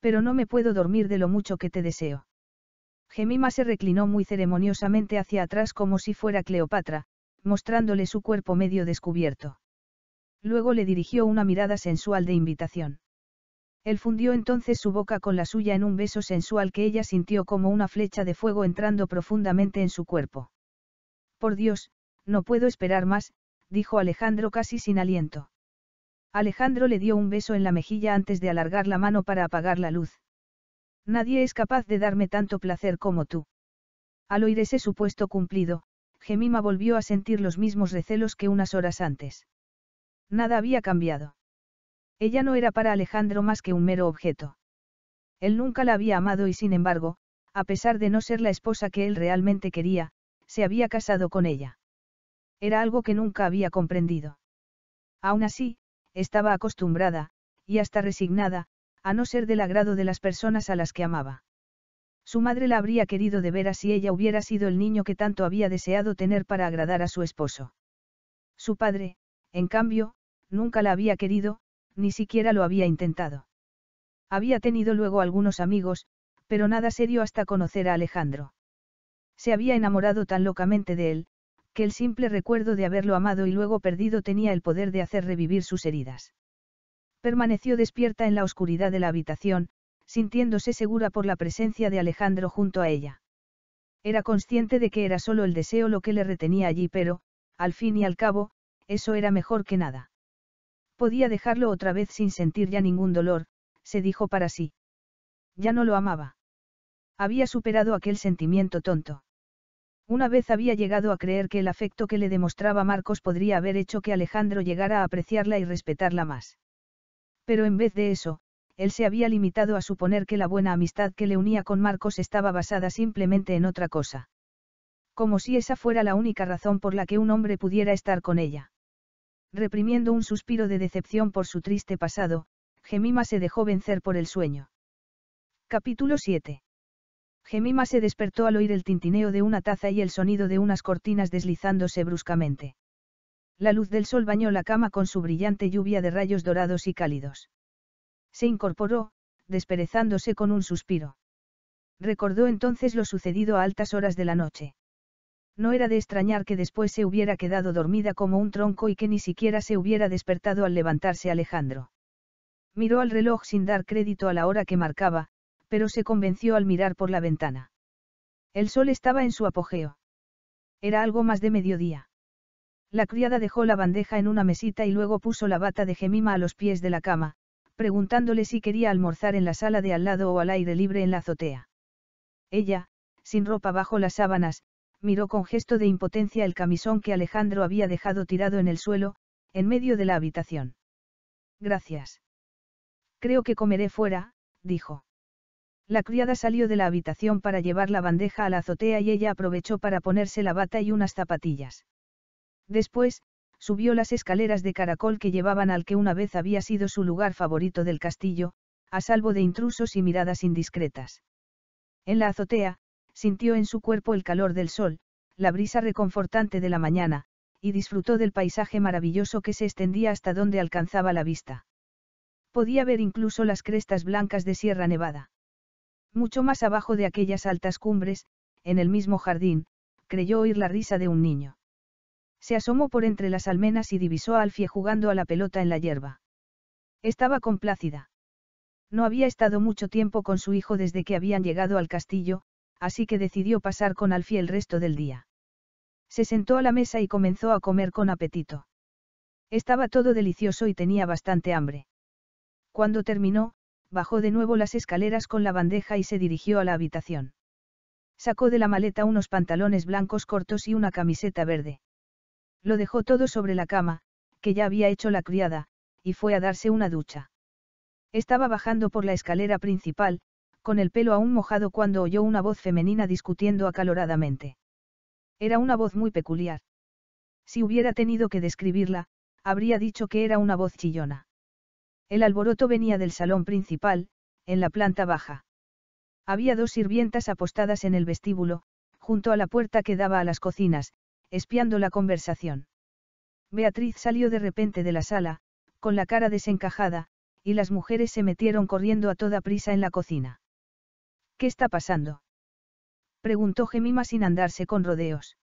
A: Pero no me puedo dormir de lo mucho que te deseo. Gemima se reclinó muy ceremoniosamente hacia atrás como si fuera Cleopatra, mostrándole su cuerpo medio descubierto. Luego le dirigió una mirada sensual de invitación. Él fundió entonces su boca con la suya en un beso sensual que ella sintió como una flecha de fuego entrando profundamente en su cuerpo. Por Dios, no puedo esperar más, dijo Alejandro casi sin aliento. Alejandro le dio un beso en la mejilla antes de alargar la mano para apagar la luz. Nadie es capaz de darme tanto placer como tú. Al oír ese supuesto cumplido, Gemima volvió a sentir los mismos recelos que unas horas antes. Nada había cambiado. Ella no era para Alejandro más que un mero objeto. Él nunca la había amado y sin embargo, a pesar de no ser la esposa que él realmente quería, se había casado con ella. Era algo que nunca había comprendido. Aún así, estaba acostumbrada, y hasta resignada, a no ser del agrado de las personas a las que amaba. Su madre la habría querido de veras si ella hubiera sido el niño que tanto había deseado tener para agradar a su esposo. Su padre, en cambio, nunca la había querido, ni siquiera lo había intentado. Había tenido luego algunos amigos, pero nada serio hasta conocer a Alejandro. Se había enamorado tan locamente de él, que el simple recuerdo de haberlo amado y luego perdido tenía el poder de hacer revivir sus heridas. Permaneció despierta en la oscuridad de la habitación, sintiéndose segura por la presencia de Alejandro junto a ella. Era consciente de que era solo el deseo lo que le retenía allí, pero, al fin y al cabo, eso era mejor que nada. Podía dejarlo otra vez sin sentir ya ningún dolor, se dijo para sí. Ya no lo amaba. Había superado aquel sentimiento tonto. Una vez había llegado a creer que el afecto que le demostraba Marcos podría haber hecho que Alejandro llegara a apreciarla y respetarla más. Pero en vez de eso, él se había limitado a suponer que la buena amistad que le unía con Marcos estaba basada simplemente en otra cosa. Como si esa fuera la única razón por la que un hombre pudiera estar con ella. Reprimiendo un suspiro de decepción por su triste pasado, Gemima se dejó vencer por el sueño. Capítulo 7. Gemima se despertó al oír el tintineo de una taza y el sonido de unas cortinas deslizándose bruscamente. La luz del sol bañó la cama con su brillante lluvia de rayos dorados y cálidos. Se incorporó, desperezándose con un suspiro. Recordó entonces lo sucedido a altas horas de la noche. No era de extrañar que después se hubiera quedado dormida como un tronco y que ni siquiera se hubiera despertado al levantarse Alejandro. Miró al reloj sin dar crédito a la hora que marcaba, pero se convenció al mirar por la ventana. El sol estaba en su apogeo. Era algo más de mediodía. La criada dejó la bandeja en una mesita y luego puso la bata de Gemima a los pies de la cama, preguntándole si quería almorzar en la sala de al lado o al aire libre en la azotea. Ella, sin ropa bajo las sábanas, miró con gesto de impotencia el camisón que Alejandro había dejado tirado en el suelo, en medio de la habitación. Gracias. Creo que comeré fuera, dijo. La criada salió de la habitación para llevar la bandeja a la azotea y ella aprovechó para ponerse la bata y unas zapatillas. Después, subió las escaleras de caracol que llevaban al que una vez había sido su lugar favorito del castillo, a salvo de intrusos y miradas indiscretas. En la azotea, sintió en su cuerpo el calor del sol, la brisa reconfortante de la mañana, y disfrutó del paisaje maravilloso que se extendía hasta donde alcanzaba la vista. Podía ver incluso las crestas blancas de Sierra Nevada. Mucho más abajo de aquellas altas cumbres, en el mismo jardín, creyó oír la risa de un niño. Se asomó por entre las almenas y divisó a Alfie jugando a la pelota en la hierba. Estaba complácida. No había estado mucho tiempo con su hijo desde que habían llegado al castillo, así que decidió pasar con Alfie el resto del día. Se sentó a la mesa y comenzó a comer con apetito. Estaba todo delicioso y tenía bastante hambre. Cuando terminó, bajó de nuevo las escaleras con la bandeja y se dirigió a la habitación. Sacó de la maleta unos pantalones blancos cortos y una camiseta verde. Lo dejó todo sobre la cama, que ya había hecho la criada, y fue a darse una ducha. Estaba bajando por la escalera principal, con el pelo aún mojado cuando oyó una voz femenina discutiendo acaloradamente. Era una voz muy peculiar. Si hubiera tenido que describirla, habría dicho que era una voz chillona. El alboroto venía del salón principal, en la planta baja. Había dos sirvientas apostadas en el vestíbulo, junto a la puerta que daba a las cocinas, espiando la conversación. Beatriz salió de repente de la sala, con la cara desencajada, y las mujeres se metieron corriendo a toda prisa en la cocina. ¿Qué está pasando? preguntó Gemima sin andarse con rodeos.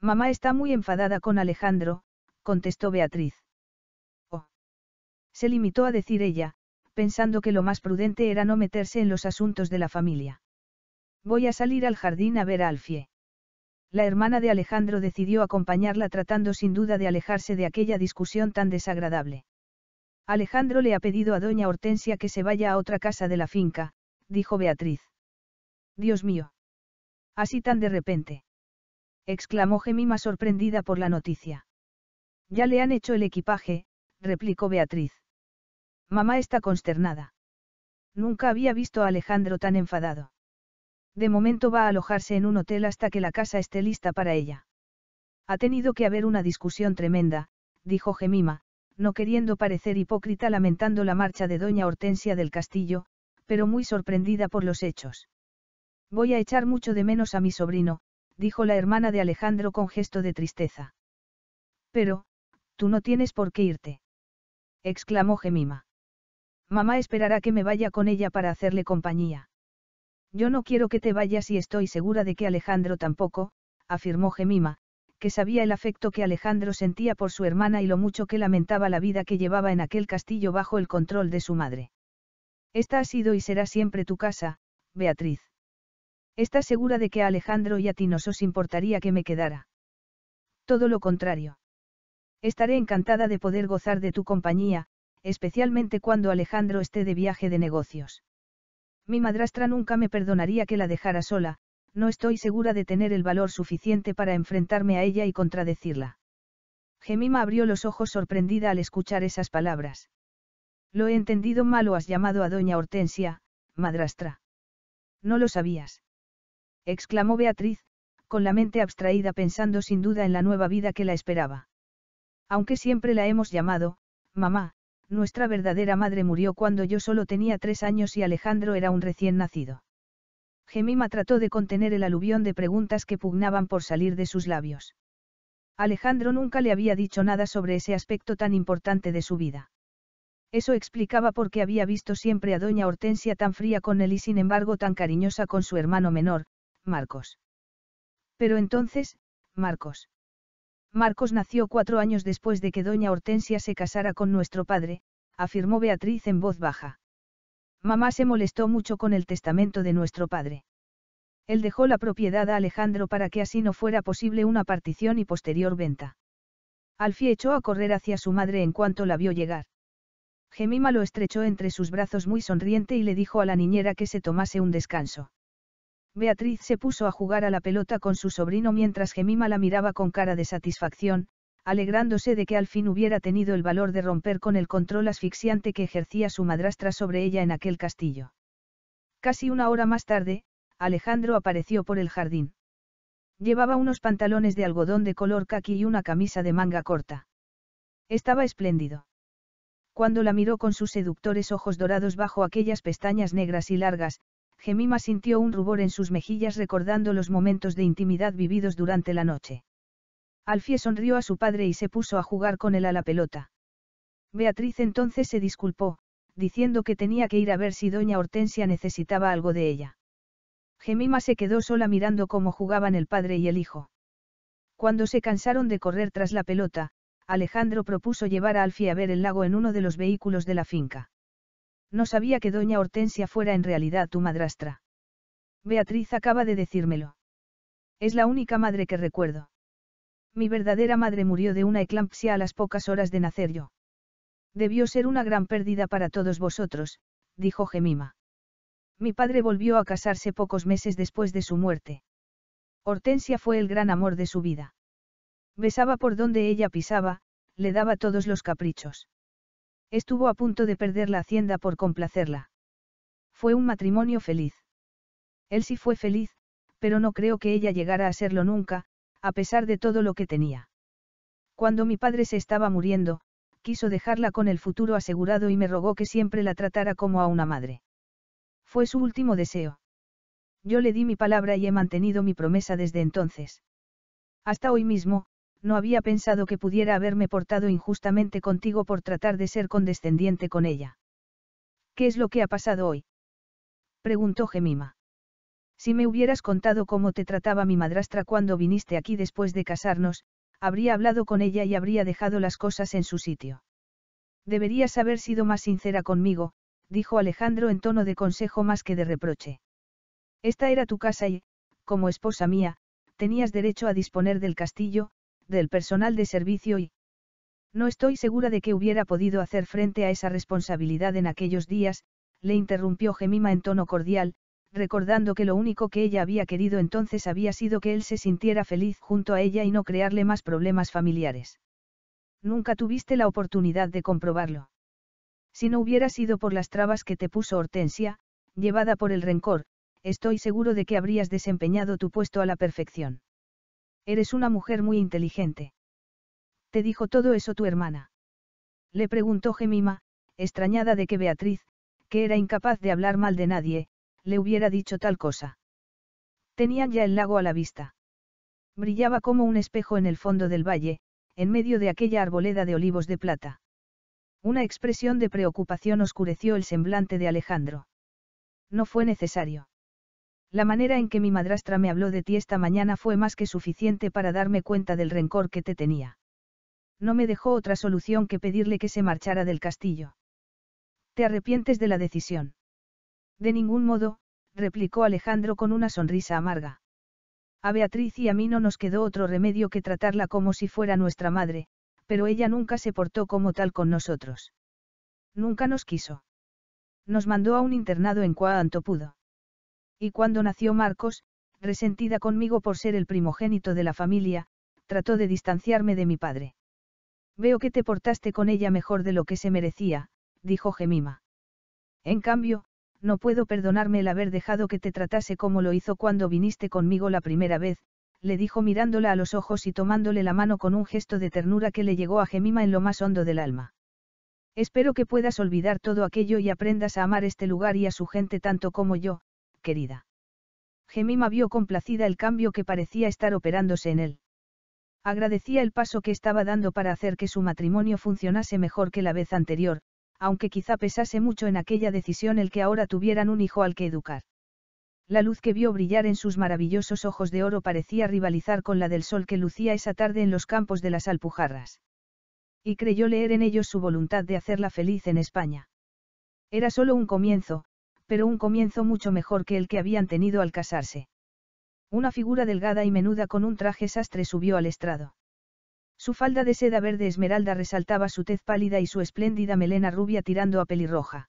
A: Mamá está muy enfadada con Alejandro, contestó Beatriz. Se limitó a decir ella, pensando que lo más prudente era no meterse en los asuntos de la familia. Voy a salir al jardín a ver a Alfie. La hermana de Alejandro decidió acompañarla tratando sin duda de alejarse de aquella discusión tan desagradable. Alejandro le ha pedido a doña Hortensia que se vaya a otra casa de la finca, dijo Beatriz. Dios mío. Así tan de repente. exclamó Gemima sorprendida por la noticia. Ya le han hecho el equipaje, replicó Beatriz. Mamá está consternada. Nunca había visto a Alejandro tan enfadado. De momento va a alojarse en un hotel hasta que la casa esté lista para ella. Ha tenido que haber una discusión tremenda, dijo Gemima, no queriendo parecer hipócrita lamentando la marcha de doña Hortensia del castillo, pero muy sorprendida por los hechos. Voy a echar mucho de menos a mi sobrino, dijo la hermana de Alejandro con gesto de tristeza. Pero, tú no tienes por qué irte. exclamó Gemima. Mamá esperará que me vaya con ella para hacerle compañía. Yo no quiero que te vayas y estoy segura de que Alejandro tampoco, afirmó Gemima, que sabía el afecto que Alejandro sentía por su hermana y lo mucho que lamentaba la vida que llevaba en aquel castillo bajo el control de su madre. Esta ha sido y será siempre tu casa, Beatriz. ¿Estás segura de que a Alejandro y a ti no os importaría que me quedara? Todo lo contrario. Estaré encantada de poder gozar de tu compañía, especialmente cuando Alejandro esté de viaje de negocios. Mi madrastra nunca me perdonaría que la dejara sola, no estoy segura de tener el valor suficiente para enfrentarme a ella y contradecirla. Gemima abrió los ojos sorprendida al escuchar esas palabras. Lo he entendido mal o has llamado a doña Hortensia, madrastra. No lo sabías. Exclamó Beatriz, con la mente abstraída pensando sin duda en la nueva vida que la esperaba. Aunque siempre la hemos llamado, mamá, nuestra verdadera madre murió cuando yo solo tenía tres años y Alejandro era un recién nacido. Gemima trató de contener el aluvión de preguntas que pugnaban por salir de sus labios. Alejandro nunca le había dicho nada sobre ese aspecto tan importante de su vida. Eso explicaba por qué había visto siempre a doña Hortensia tan fría con él y sin embargo tan cariñosa con su hermano menor, Marcos. Pero entonces, Marcos. Marcos nació cuatro años después de que doña Hortensia se casara con nuestro padre, afirmó Beatriz en voz baja. Mamá se molestó mucho con el testamento de nuestro padre. Él dejó la propiedad a Alejandro para que así no fuera posible una partición y posterior venta. Alfie echó a correr hacia su madre en cuanto la vio llegar. Gemima lo estrechó entre sus brazos muy sonriente y le dijo a la niñera que se tomase un descanso. Beatriz se puso a jugar a la pelota con su sobrino mientras Gemima la miraba con cara de satisfacción, alegrándose de que al fin hubiera tenido el valor de romper con el control asfixiante que ejercía su madrastra sobre ella en aquel castillo. Casi una hora más tarde, Alejandro apareció por el jardín. Llevaba unos pantalones de algodón de color caqui y una camisa de manga corta. Estaba espléndido. Cuando la miró con sus seductores ojos dorados bajo aquellas pestañas negras y largas, Gemima sintió un rubor en sus mejillas recordando los momentos de intimidad vividos durante la noche. Alfie sonrió a su padre y se puso a jugar con él a la pelota. Beatriz entonces se disculpó, diciendo que tenía que ir a ver si doña Hortensia necesitaba algo de ella. Gemima se quedó sola mirando cómo jugaban el padre y el hijo. Cuando se cansaron de correr tras la pelota, Alejandro propuso llevar a Alfie a ver el lago en uno de los vehículos de la finca. No sabía que doña Hortensia fuera en realidad tu madrastra. Beatriz acaba de decírmelo. Es la única madre que recuerdo. Mi verdadera madre murió de una eclampsia a las pocas horas de nacer yo. Debió ser una gran pérdida para todos vosotros, dijo Gemima. Mi padre volvió a casarse pocos meses después de su muerte. Hortensia fue el gran amor de su vida. Besaba por donde ella pisaba, le daba todos los caprichos. Estuvo a punto de perder la hacienda por complacerla. Fue un matrimonio feliz. Él sí fue feliz, pero no creo que ella llegara a serlo nunca, a pesar de todo lo que tenía. Cuando mi padre se estaba muriendo, quiso dejarla con el futuro asegurado y me rogó que siempre la tratara como a una madre. Fue su último deseo. Yo le di mi palabra y he mantenido mi promesa desde entonces. Hasta hoy mismo, no había pensado que pudiera haberme portado injustamente contigo por tratar de ser condescendiente con ella. ¿Qué es lo que ha pasado hoy? preguntó Gemima. Si me hubieras contado cómo te trataba mi madrastra cuando viniste aquí después de casarnos, habría hablado con ella y habría dejado las cosas en su sitio. Deberías haber sido más sincera conmigo, dijo Alejandro en tono de consejo más que de reproche. Esta era tu casa y, como esposa mía, tenías derecho a disponer del castillo, del personal de servicio y... No estoy segura de que hubiera podido hacer frente a esa responsabilidad en aquellos días, le interrumpió Gemima en tono cordial, recordando que lo único que ella había querido entonces había sido que él se sintiera feliz junto a ella y no crearle más problemas familiares. Nunca tuviste la oportunidad de comprobarlo. Si no hubiera sido por las trabas que te puso Hortensia, llevada por el rencor, estoy seguro de que habrías desempeñado tu puesto a la perfección. Eres una mujer muy inteligente. ¿Te dijo todo eso tu hermana? Le preguntó Gemima, extrañada de que Beatriz, que era incapaz de hablar mal de nadie, le hubiera dicho tal cosa. Tenían ya el lago a la vista. Brillaba como un espejo en el fondo del valle, en medio de aquella arboleda de olivos de plata. Una expresión de preocupación oscureció el semblante de Alejandro. No fue necesario. La manera en que mi madrastra me habló de ti esta mañana fue más que suficiente para darme cuenta del rencor que te tenía. No me dejó otra solución que pedirle que se marchara del castillo. ¿Te arrepientes de la decisión? De ningún modo, replicó Alejandro con una sonrisa amarga. A Beatriz y a mí no nos quedó otro remedio que tratarla como si fuera nuestra madre, pero ella nunca se portó como tal con nosotros. Nunca nos quiso. Nos mandó a un internado en cuanto pudo. Y cuando nació Marcos, resentida conmigo por ser el primogénito de la familia, trató de distanciarme de mi padre. Veo que te portaste con ella mejor de lo que se merecía, dijo Gemima. En cambio, no puedo perdonarme el haber dejado que te tratase como lo hizo cuando viniste conmigo la primera vez, le dijo mirándola a los ojos y tomándole la mano con un gesto de ternura que le llegó a Gemima en lo más hondo del alma. Espero que puedas olvidar todo aquello y aprendas a amar este lugar y a su gente tanto como yo, querida. Gemima vio complacida el cambio que parecía estar operándose en él. Agradecía el paso que estaba dando para hacer que su matrimonio funcionase mejor que la vez anterior, aunque quizá pesase mucho en aquella decisión el que ahora tuvieran un hijo al que educar. La luz que vio brillar en sus maravillosos ojos de oro parecía rivalizar con la del sol que lucía esa tarde en los campos de las Alpujarras. Y creyó leer en ellos su voluntad de hacerla feliz en España. Era solo un comienzo, pero un comienzo mucho mejor que el que habían tenido al casarse. Una figura delgada y menuda con un traje sastre subió al estrado. Su falda de seda verde esmeralda resaltaba su tez pálida y su espléndida melena rubia tirando a pelirroja.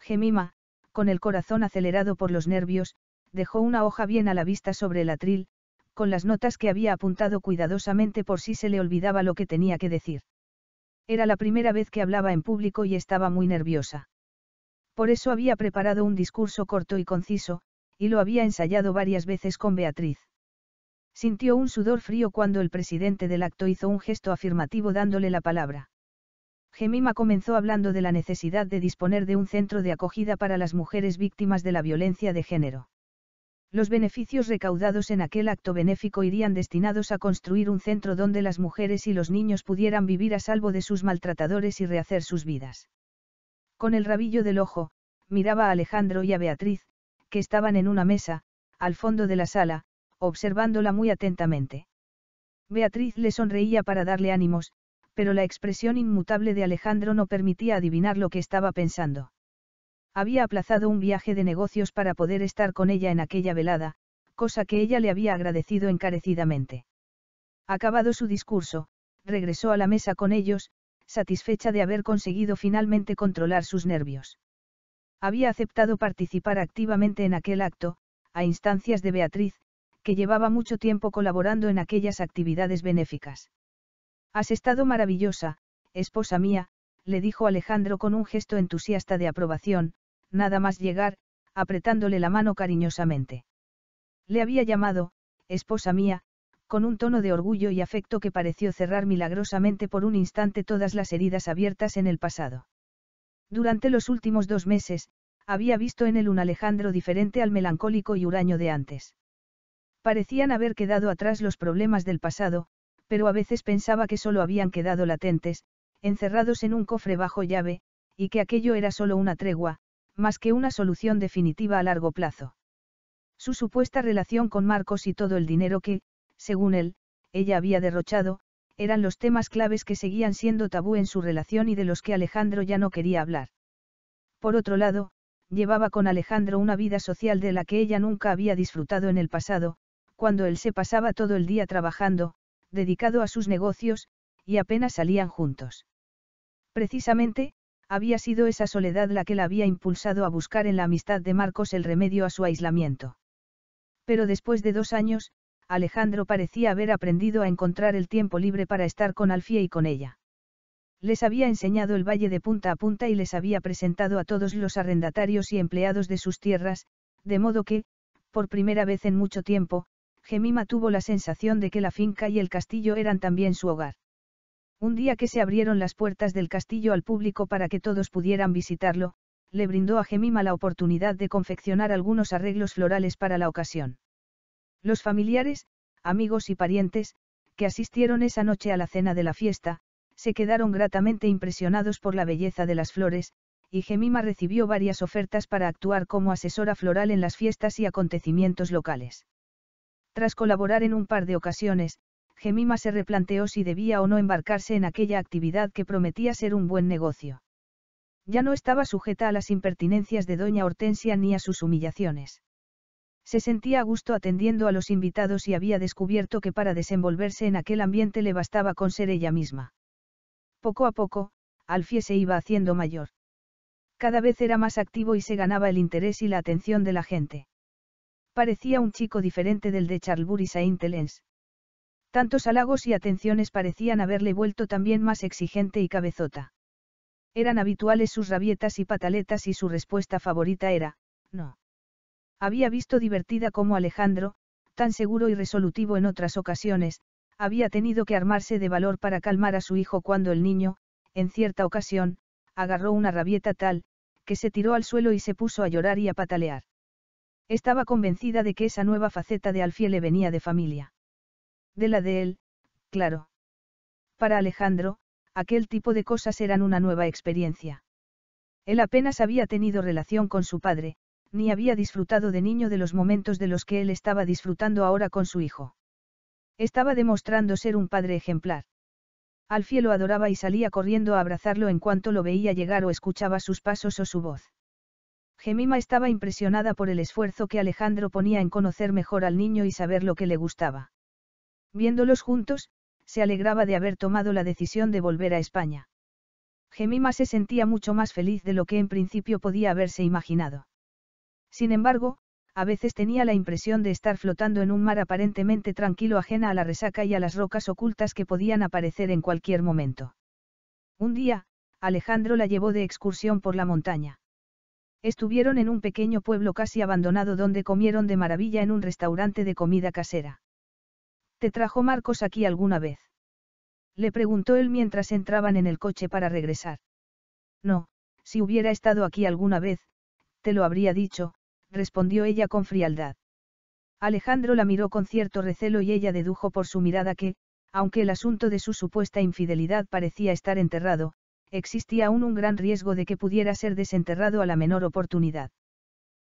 A: Gemima, con el corazón acelerado por los nervios, dejó una hoja bien a la vista sobre el atril, con las notas que había apuntado cuidadosamente por si se le olvidaba lo que tenía que decir. Era la primera vez que hablaba en público y estaba muy nerviosa. Por eso había preparado un discurso corto y conciso, y lo había ensayado varias veces con Beatriz. Sintió un sudor frío cuando el presidente del acto hizo un gesto afirmativo dándole la palabra. Gemima comenzó hablando de la necesidad de disponer de un centro de acogida para las mujeres víctimas de la violencia de género. Los beneficios recaudados en aquel acto benéfico irían destinados a construir un centro donde las mujeres y los niños pudieran vivir a salvo de sus maltratadores y rehacer sus vidas. Con el rabillo del ojo, miraba a Alejandro y a Beatriz, que estaban en una mesa, al fondo de la sala, observándola muy atentamente. Beatriz le sonreía para darle ánimos, pero la expresión inmutable de Alejandro no permitía adivinar lo que estaba pensando. Había aplazado un viaje de negocios para poder estar con ella en aquella velada, cosa que ella le había agradecido encarecidamente. Acabado su discurso, regresó a la mesa con ellos, satisfecha de haber conseguido finalmente controlar sus nervios. Había aceptado participar activamente en aquel acto, a instancias de Beatriz, que llevaba mucho tiempo colaborando en aquellas actividades benéficas. Has estado maravillosa, esposa mía, le dijo Alejandro con un gesto entusiasta de aprobación, nada más llegar, apretándole la mano cariñosamente. Le había llamado, esposa mía, con un tono de orgullo y afecto que pareció cerrar milagrosamente por un instante todas las heridas abiertas en el pasado. Durante los últimos dos meses, había visto en él un Alejandro diferente al melancólico y huraño de antes. Parecían haber quedado atrás los problemas del pasado, pero a veces pensaba que solo habían quedado latentes, encerrados en un cofre bajo llave, y que aquello era solo una tregua, más que una solución definitiva a largo plazo. Su supuesta relación con Marcos y todo el dinero que, según él, ella había derrochado, eran los temas claves que seguían siendo tabú en su relación y de los que Alejandro ya no quería hablar. Por otro lado, llevaba con Alejandro una vida social de la que ella nunca había disfrutado en el pasado, cuando él se pasaba todo el día trabajando, dedicado a sus negocios, y apenas salían juntos. Precisamente, había sido esa soledad la que la había impulsado a buscar en la amistad de Marcos el remedio a su aislamiento. Pero después de dos años, Alejandro parecía haber aprendido a encontrar el tiempo libre para estar con Alfie y con ella. Les había enseñado el valle de punta a punta y les había presentado a todos los arrendatarios y empleados de sus tierras, de modo que, por primera vez en mucho tiempo, Gemima tuvo la sensación de que la finca y el castillo eran también su hogar. Un día que se abrieron las puertas del castillo al público para que todos pudieran visitarlo, le brindó a Gemima la oportunidad de confeccionar algunos arreglos florales para la ocasión. Los familiares, amigos y parientes, que asistieron esa noche a la cena de la fiesta, se quedaron gratamente impresionados por la belleza de las flores, y Gemima recibió varias ofertas para actuar como asesora floral en las fiestas y acontecimientos locales. Tras colaborar en un par de ocasiones, Gemima se replanteó si debía o no embarcarse en aquella actividad que prometía ser un buen negocio. Ya no estaba sujeta a las impertinencias de doña Hortensia ni a sus humillaciones. Se sentía a gusto atendiendo a los invitados y había descubierto que para desenvolverse en aquel ambiente le bastaba con ser ella misma. Poco a poco, Alfie se iba haciendo mayor. Cada vez era más activo y se ganaba el interés y la atención de la gente. Parecía un chico diferente del de Charlbury Saint Helens. Tantos halagos y atenciones parecían haberle vuelto también más exigente y cabezota. Eran habituales sus rabietas y pataletas y su respuesta favorita era, no. Había visto divertida como Alejandro, tan seguro y resolutivo en otras ocasiones, había tenido que armarse de valor para calmar a su hijo cuando el niño, en cierta ocasión, agarró una rabieta tal, que se tiró al suelo y se puso a llorar y a patalear. Estaba convencida de que esa nueva faceta de Alfie le venía de familia. De la de él, claro. Para Alejandro, aquel tipo de cosas eran una nueva experiencia. Él apenas había tenido relación con su padre, ni había disfrutado de niño de los momentos de los que él estaba disfrutando ahora con su hijo. Estaba demostrando ser un padre ejemplar. Alfie lo adoraba y salía corriendo a abrazarlo en cuanto lo veía llegar o escuchaba sus pasos o su voz. Gemima estaba impresionada por el esfuerzo que Alejandro ponía en conocer mejor al niño y saber lo que le gustaba. Viéndolos juntos, se alegraba de haber tomado la decisión de volver a España. Gemima se sentía mucho más feliz de lo que en principio podía haberse imaginado. Sin embargo, a veces tenía la impresión de estar flotando en un mar aparentemente tranquilo ajena a la resaca y a las rocas ocultas que podían aparecer en cualquier momento. Un día, Alejandro la llevó de excursión por la montaña. Estuvieron en un pequeño pueblo casi abandonado donde comieron de maravilla en un restaurante de comida casera. ¿Te trajo Marcos aquí alguna vez? Le preguntó él mientras entraban en el coche para regresar. No, si hubiera estado aquí alguna vez, te lo habría dicho, respondió ella con frialdad. Alejandro la miró con cierto recelo y ella dedujo por su mirada que, aunque el asunto de su supuesta infidelidad parecía estar enterrado, existía aún un gran riesgo de que pudiera ser desenterrado a la menor oportunidad.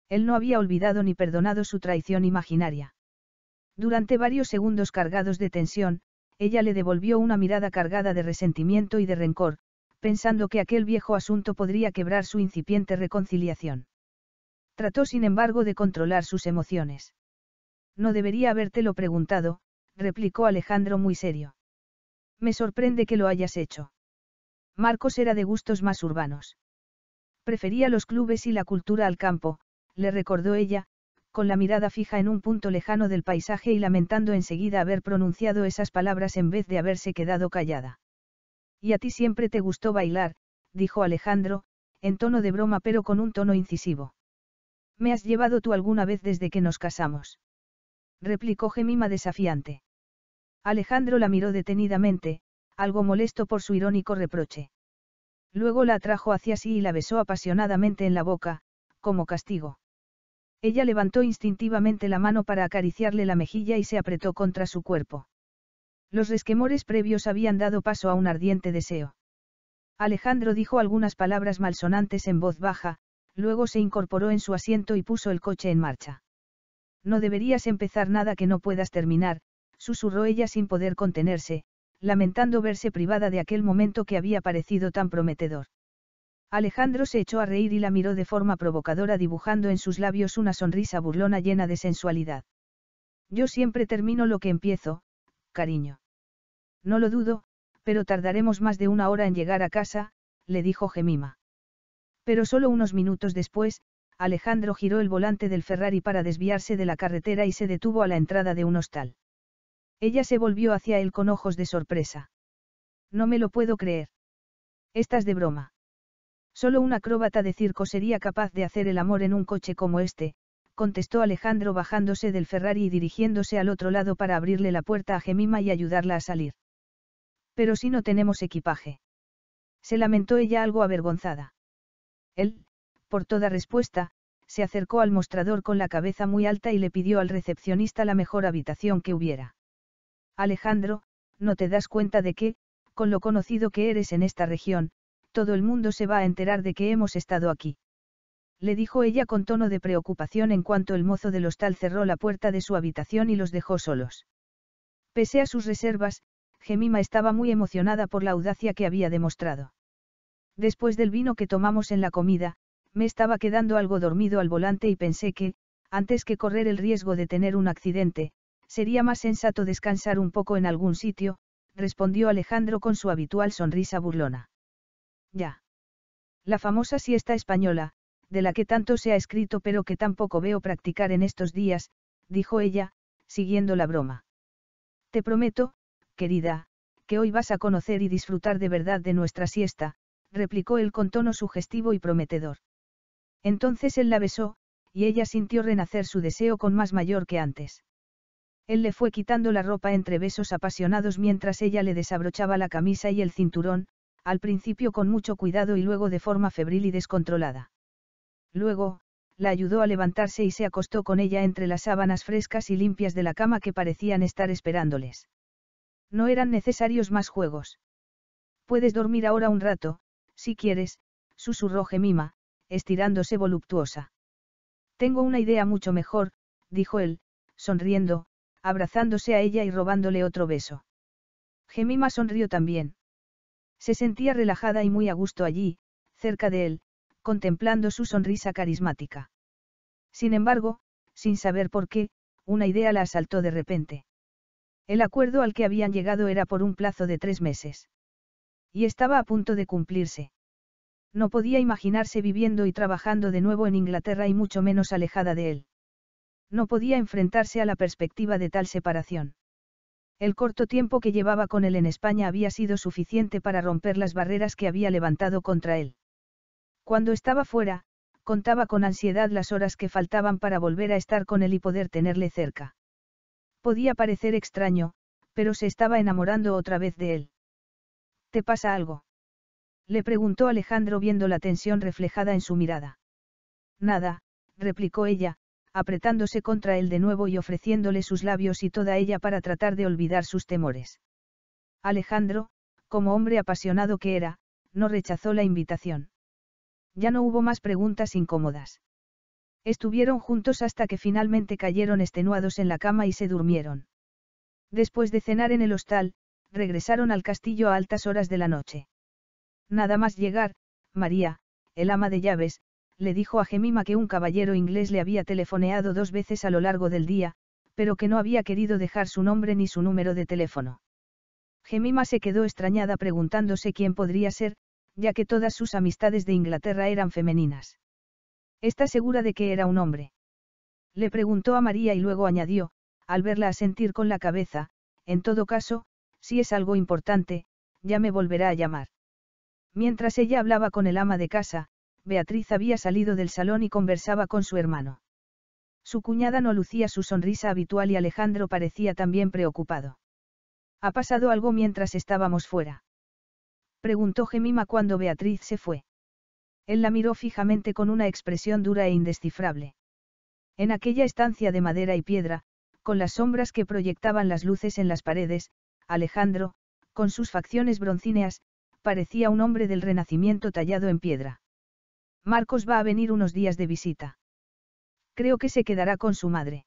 A: Él no había olvidado ni perdonado su traición imaginaria. Durante varios segundos cargados de tensión, ella le devolvió una mirada cargada de resentimiento y de rencor, pensando que aquel viejo asunto podría quebrar su incipiente reconciliación. Trató sin embargo de controlar sus emociones. No debería habértelo preguntado, replicó Alejandro muy serio. Me sorprende que lo hayas hecho. Marcos era de gustos más urbanos. Prefería los clubes y la cultura al campo, le recordó ella, con la mirada fija en un punto lejano del paisaje y lamentando enseguida haber pronunciado esas palabras en vez de haberse quedado callada. Y a ti siempre te gustó bailar, dijo Alejandro, en tono de broma pero con un tono incisivo. ¿Me has llevado tú alguna vez desde que nos casamos? replicó Gemima desafiante. Alejandro la miró detenidamente, algo molesto por su irónico reproche. Luego la atrajo hacia sí y la besó apasionadamente en la boca, como castigo. Ella levantó instintivamente la mano para acariciarle la mejilla y se apretó contra su cuerpo. Los resquemores previos habían dado paso a un ardiente deseo. Alejandro dijo algunas palabras malsonantes en voz baja, Luego se incorporó en su asiento y puso el coche en marcha. No deberías empezar nada que no puedas terminar, susurró ella sin poder contenerse, lamentando verse privada de aquel momento que había parecido tan prometedor. Alejandro se echó a reír y la miró de forma provocadora dibujando en sus labios una sonrisa burlona llena de sensualidad. Yo siempre termino lo que empiezo, cariño. No lo dudo, pero tardaremos más de una hora en llegar a casa, le dijo Gemima. Pero solo unos minutos después, Alejandro giró el volante del Ferrari para desviarse de la carretera y se detuvo a la entrada de un hostal. Ella se volvió hacia él con ojos de sorpresa. No me lo puedo creer. Estás de broma. Solo un acróbata de circo sería capaz de hacer el amor en un coche como este, contestó Alejandro bajándose del Ferrari y dirigiéndose al otro lado para abrirle la puerta a Gemima y ayudarla a salir. Pero si no tenemos equipaje. Se lamentó ella algo avergonzada. Él, por toda respuesta, se acercó al mostrador con la cabeza muy alta y le pidió al recepcionista la mejor habitación que hubiera. Alejandro, no te das cuenta de que, con lo conocido que eres en esta región, todo el mundo se va a enterar de que hemos estado aquí. Le dijo ella con tono de preocupación en cuanto el mozo del hostal cerró la puerta de su habitación y los dejó solos. Pese a sus reservas, Gemima estaba muy emocionada por la audacia que había demostrado. Después del vino que tomamos en la comida, me estaba quedando algo dormido al volante y pensé que, antes que correr el riesgo de tener un accidente, sería más sensato descansar un poco en algún sitio, respondió Alejandro con su habitual sonrisa burlona. Ya. La famosa siesta española, de la que tanto se ha escrito pero que tampoco veo practicar en estos días, dijo ella, siguiendo la broma. Te prometo, querida, que hoy vas a conocer y disfrutar de verdad de nuestra siesta, replicó él con tono sugestivo y prometedor. Entonces él la besó, y ella sintió renacer su deseo con más mayor que antes. Él le fue quitando la ropa entre besos apasionados mientras ella le desabrochaba la camisa y el cinturón, al principio con mucho cuidado y luego de forma febril y descontrolada. Luego, la ayudó a levantarse y se acostó con ella entre las sábanas frescas y limpias de la cama que parecían estar esperándoles. No eran necesarios más juegos. Puedes dormir ahora un rato, si quieres, susurró Gemima, estirándose voluptuosa. Tengo una idea mucho mejor, dijo él, sonriendo, abrazándose a ella y robándole otro beso. Gemima sonrió también. Se sentía relajada y muy a gusto allí, cerca de él, contemplando su sonrisa carismática. Sin embargo, sin saber por qué, una idea la asaltó de repente. El acuerdo al que habían llegado era por un plazo de tres meses y estaba a punto de cumplirse. No podía imaginarse viviendo y trabajando de nuevo en Inglaterra y mucho menos alejada de él. No podía enfrentarse a la perspectiva de tal separación. El corto tiempo que llevaba con él en España había sido suficiente para romper las barreras que había levantado contra él. Cuando estaba fuera, contaba con ansiedad las horas que faltaban para volver a estar con él y poder tenerle cerca. Podía parecer extraño, pero se estaba enamorando otra vez de él pasa algo? Le preguntó Alejandro viendo la tensión reflejada en su mirada. Nada, replicó ella, apretándose contra él de nuevo y ofreciéndole sus labios y toda ella para tratar de olvidar sus temores. Alejandro, como hombre apasionado que era, no rechazó la invitación. Ya no hubo más preguntas incómodas. Estuvieron juntos hasta que finalmente cayeron extenuados en la cama y se durmieron. Después de cenar en el hostal, regresaron al castillo a altas horas de la noche. Nada más llegar, María, el ama de llaves, le dijo a Gemima que un caballero inglés le había telefoneado dos veces a lo largo del día, pero que no había querido dejar su nombre ni su número de teléfono. Gemima se quedó extrañada preguntándose quién podría ser, ya que todas sus amistades de Inglaterra eran femeninas. ¿Está segura de que era un hombre? Le preguntó a María y luego añadió, al verla asentir con la cabeza, en todo caso, si es algo importante, ya me volverá a llamar. Mientras ella hablaba con el ama de casa, Beatriz había salido del salón y conversaba con su hermano. Su cuñada no lucía su sonrisa habitual y Alejandro parecía también preocupado. ¿Ha pasado algo mientras estábamos fuera? Preguntó Gemima cuando Beatriz se fue. Él la miró fijamente con una expresión dura e indescifrable. En aquella estancia de madera y piedra, con las sombras que proyectaban las luces en las paredes, Alejandro, con sus facciones broncíneas, parecía un hombre del Renacimiento tallado en piedra. Marcos va a venir unos días de visita. Creo que se quedará con su madre.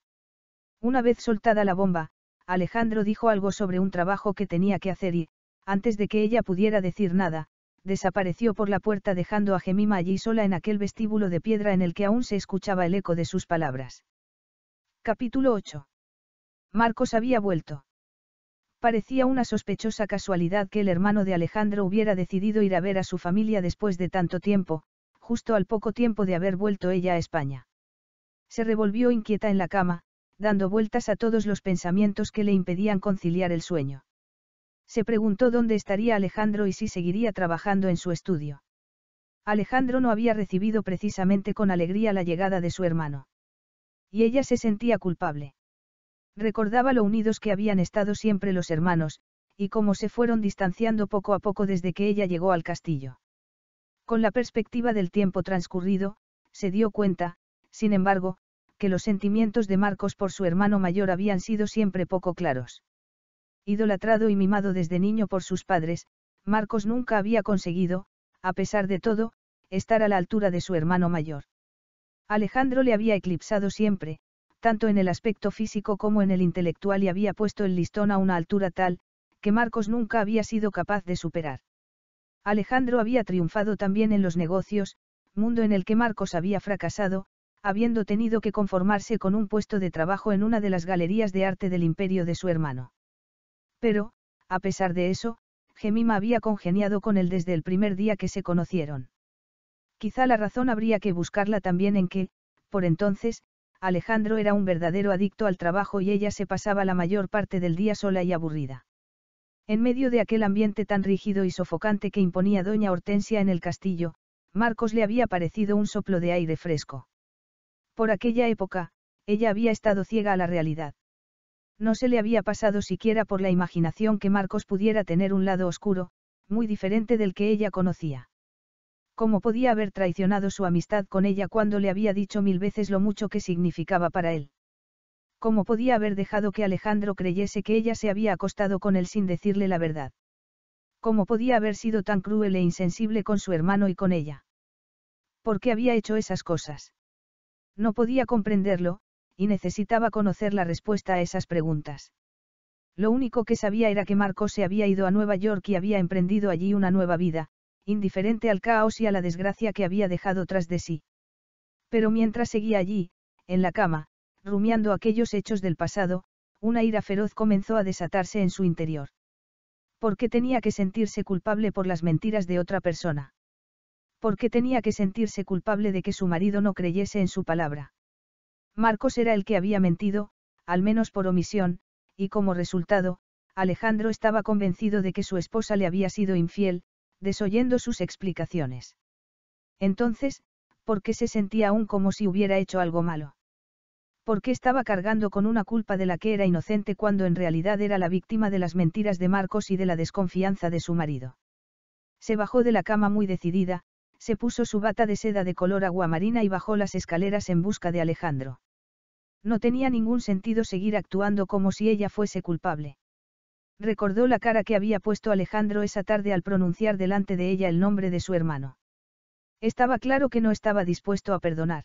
A: Una vez soltada la bomba, Alejandro dijo algo sobre un trabajo que tenía que hacer y, antes de que ella pudiera decir nada, desapareció por la puerta dejando a Gemima allí sola en aquel vestíbulo de piedra en el que aún se escuchaba el eco de sus palabras. Capítulo 8. Marcos había vuelto. Parecía una sospechosa casualidad que el hermano de Alejandro hubiera decidido ir a ver a su familia después de tanto tiempo, justo al poco tiempo de haber vuelto ella a España. Se revolvió inquieta en la cama, dando vueltas a todos los pensamientos que le impedían conciliar el sueño. Se preguntó dónde estaría Alejandro y si seguiría trabajando en su estudio. Alejandro no había recibido precisamente con alegría la llegada de su hermano. Y ella se sentía culpable. Recordaba lo unidos que habían estado siempre los hermanos, y cómo se fueron distanciando poco a poco desde que ella llegó al castillo. Con la perspectiva del tiempo transcurrido, se dio cuenta, sin embargo, que los sentimientos de Marcos por su hermano mayor habían sido siempre poco claros. Idolatrado y mimado desde niño por sus padres, Marcos nunca había conseguido, a pesar de todo, estar a la altura de su hermano mayor. Alejandro le había eclipsado siempre, tanto en el aspecto físico como en el intelectual y había puesto el listón a una altura tal, que Marcos nunca había sido capaz de superar. Alejandro había triunfado también en los negocios, mundo en el que Marcos había fracasado, habiendo tenido que conformarse con un puesto de trabajo en una de las galerías de arte del imperio de su hermano. Pero, a pesar de eso, Gemima había congeniado con él desde el primer día que se conocieron. Quizá la razón habría que buscarla también en que, por entonces, Alejandro era un verdadero adicto al trabajo y ella se pasaba la mayor parte del día sola y aburrida. En medio de aquel ambiente tan rígido y sofocante que imponía doña Hortensia en el castillo, Marcos le había parecido un soplo de aire fresco. Por aquella época, ella había estado ciega a la realidad. No se le había pasado siquiera por la imaginación que Marcos pudiera tener un lado oscuro, muy diferente del que ella conocía. ¿Cómo podía haber traicionado su amistad con ella cuando le había dicho mil veces lo mucho que significaba para él? ¿Cómo podía haber dejado que Alejandro creyese que ella se había acostado con él sin decirle la verdad? ¿Cómo podía haber sido tan cruel e insensible con su hermano y con ella? ¿Por qué había hecho esas cosas? No podía comprenderlo, y necesitaba conocer la respuesta a esas preguntas. Lo único que sabía era que Marco se había ido a Nueva York y había emprendido allí una nueva vida, indiferente al caos y a la desgracia que había dejado tras de sí. Pero mientras seguía allí, en la cama, rumiando aquellos hechos del pasado, una ira feroz comenzó a desatarse en su interior. ¿Por qué tenía que sentirse culpable por las mentiras de otra persona? ¿Por qué tenía que sentirse culpable de que su marido no creyese en su palabra? Marcos era el que había mentido, al menos por omisión, y como resultado, Alejandro estaba convencido de que su esposa le había sido infiel, desoyendo sus explicaciones. Entonces, ¿por qué se sentía aún como si hubiera hecho algo malo? ¿Por qué estaba cargando con una culpa de la que era inocente cuando en realidad era la víctima de las mentiras de Marcos y de la desconfianza de su marido? Se bajó de la cama muy decidida, se puso su bata de seda de color aguamarina y bajó las escaleras en busca de Alejandro. No tenía ningún sentido seguir actuando como si ella fuese culpable. Recordó la cara que había puesto Alejandro esa tarde al pronunciar delante de ella el nombre de su hermano. Estaba claro que no estaba dispuesto a perdonar.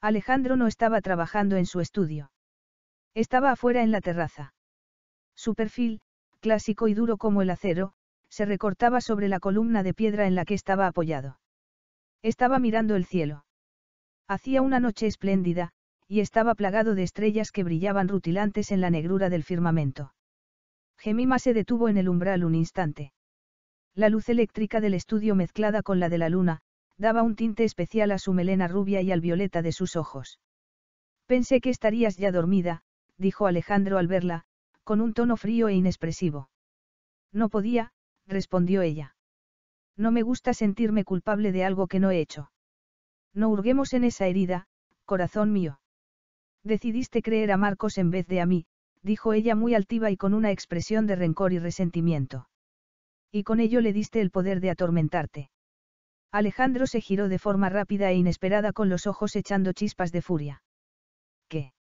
A: Alejandro no estaba trabajando en su estudio. Estaba afuera en la terraza. Su perfil, clásico y duro como el acero, se recortaba sobre la columna de piedra en la que estaba apoyado. Estaba mirando el cielo. Hacía una noche espléndida, y estaba plagado de estrellas que brillaban rutilantes en la negrura del firmamento. Gemima se detuvo en el umbral un instante. La luz eléctrica del estudio mezclada con la de la luna, daba un tinte especial a su melena rubia y al violeta de sus ojos. Pensé que estarías ya dormida, dijo Alejandro al verla, con un tono frío e inexpresivo. No podía, respondió ella. No me gusta sentirme culpable de algo que no he hecho. No hurguemos en esa herida, corazón mío. Decidiste creer a Marcos en vez de a mí, dijo ella muy altiva y con una expresión de rencor y resentimiento. Y con ello le diste el poder de atormentarte. Alejandro se giró de forma rápida e inesperada con los ojos echando chispas de furia. ¿Qué?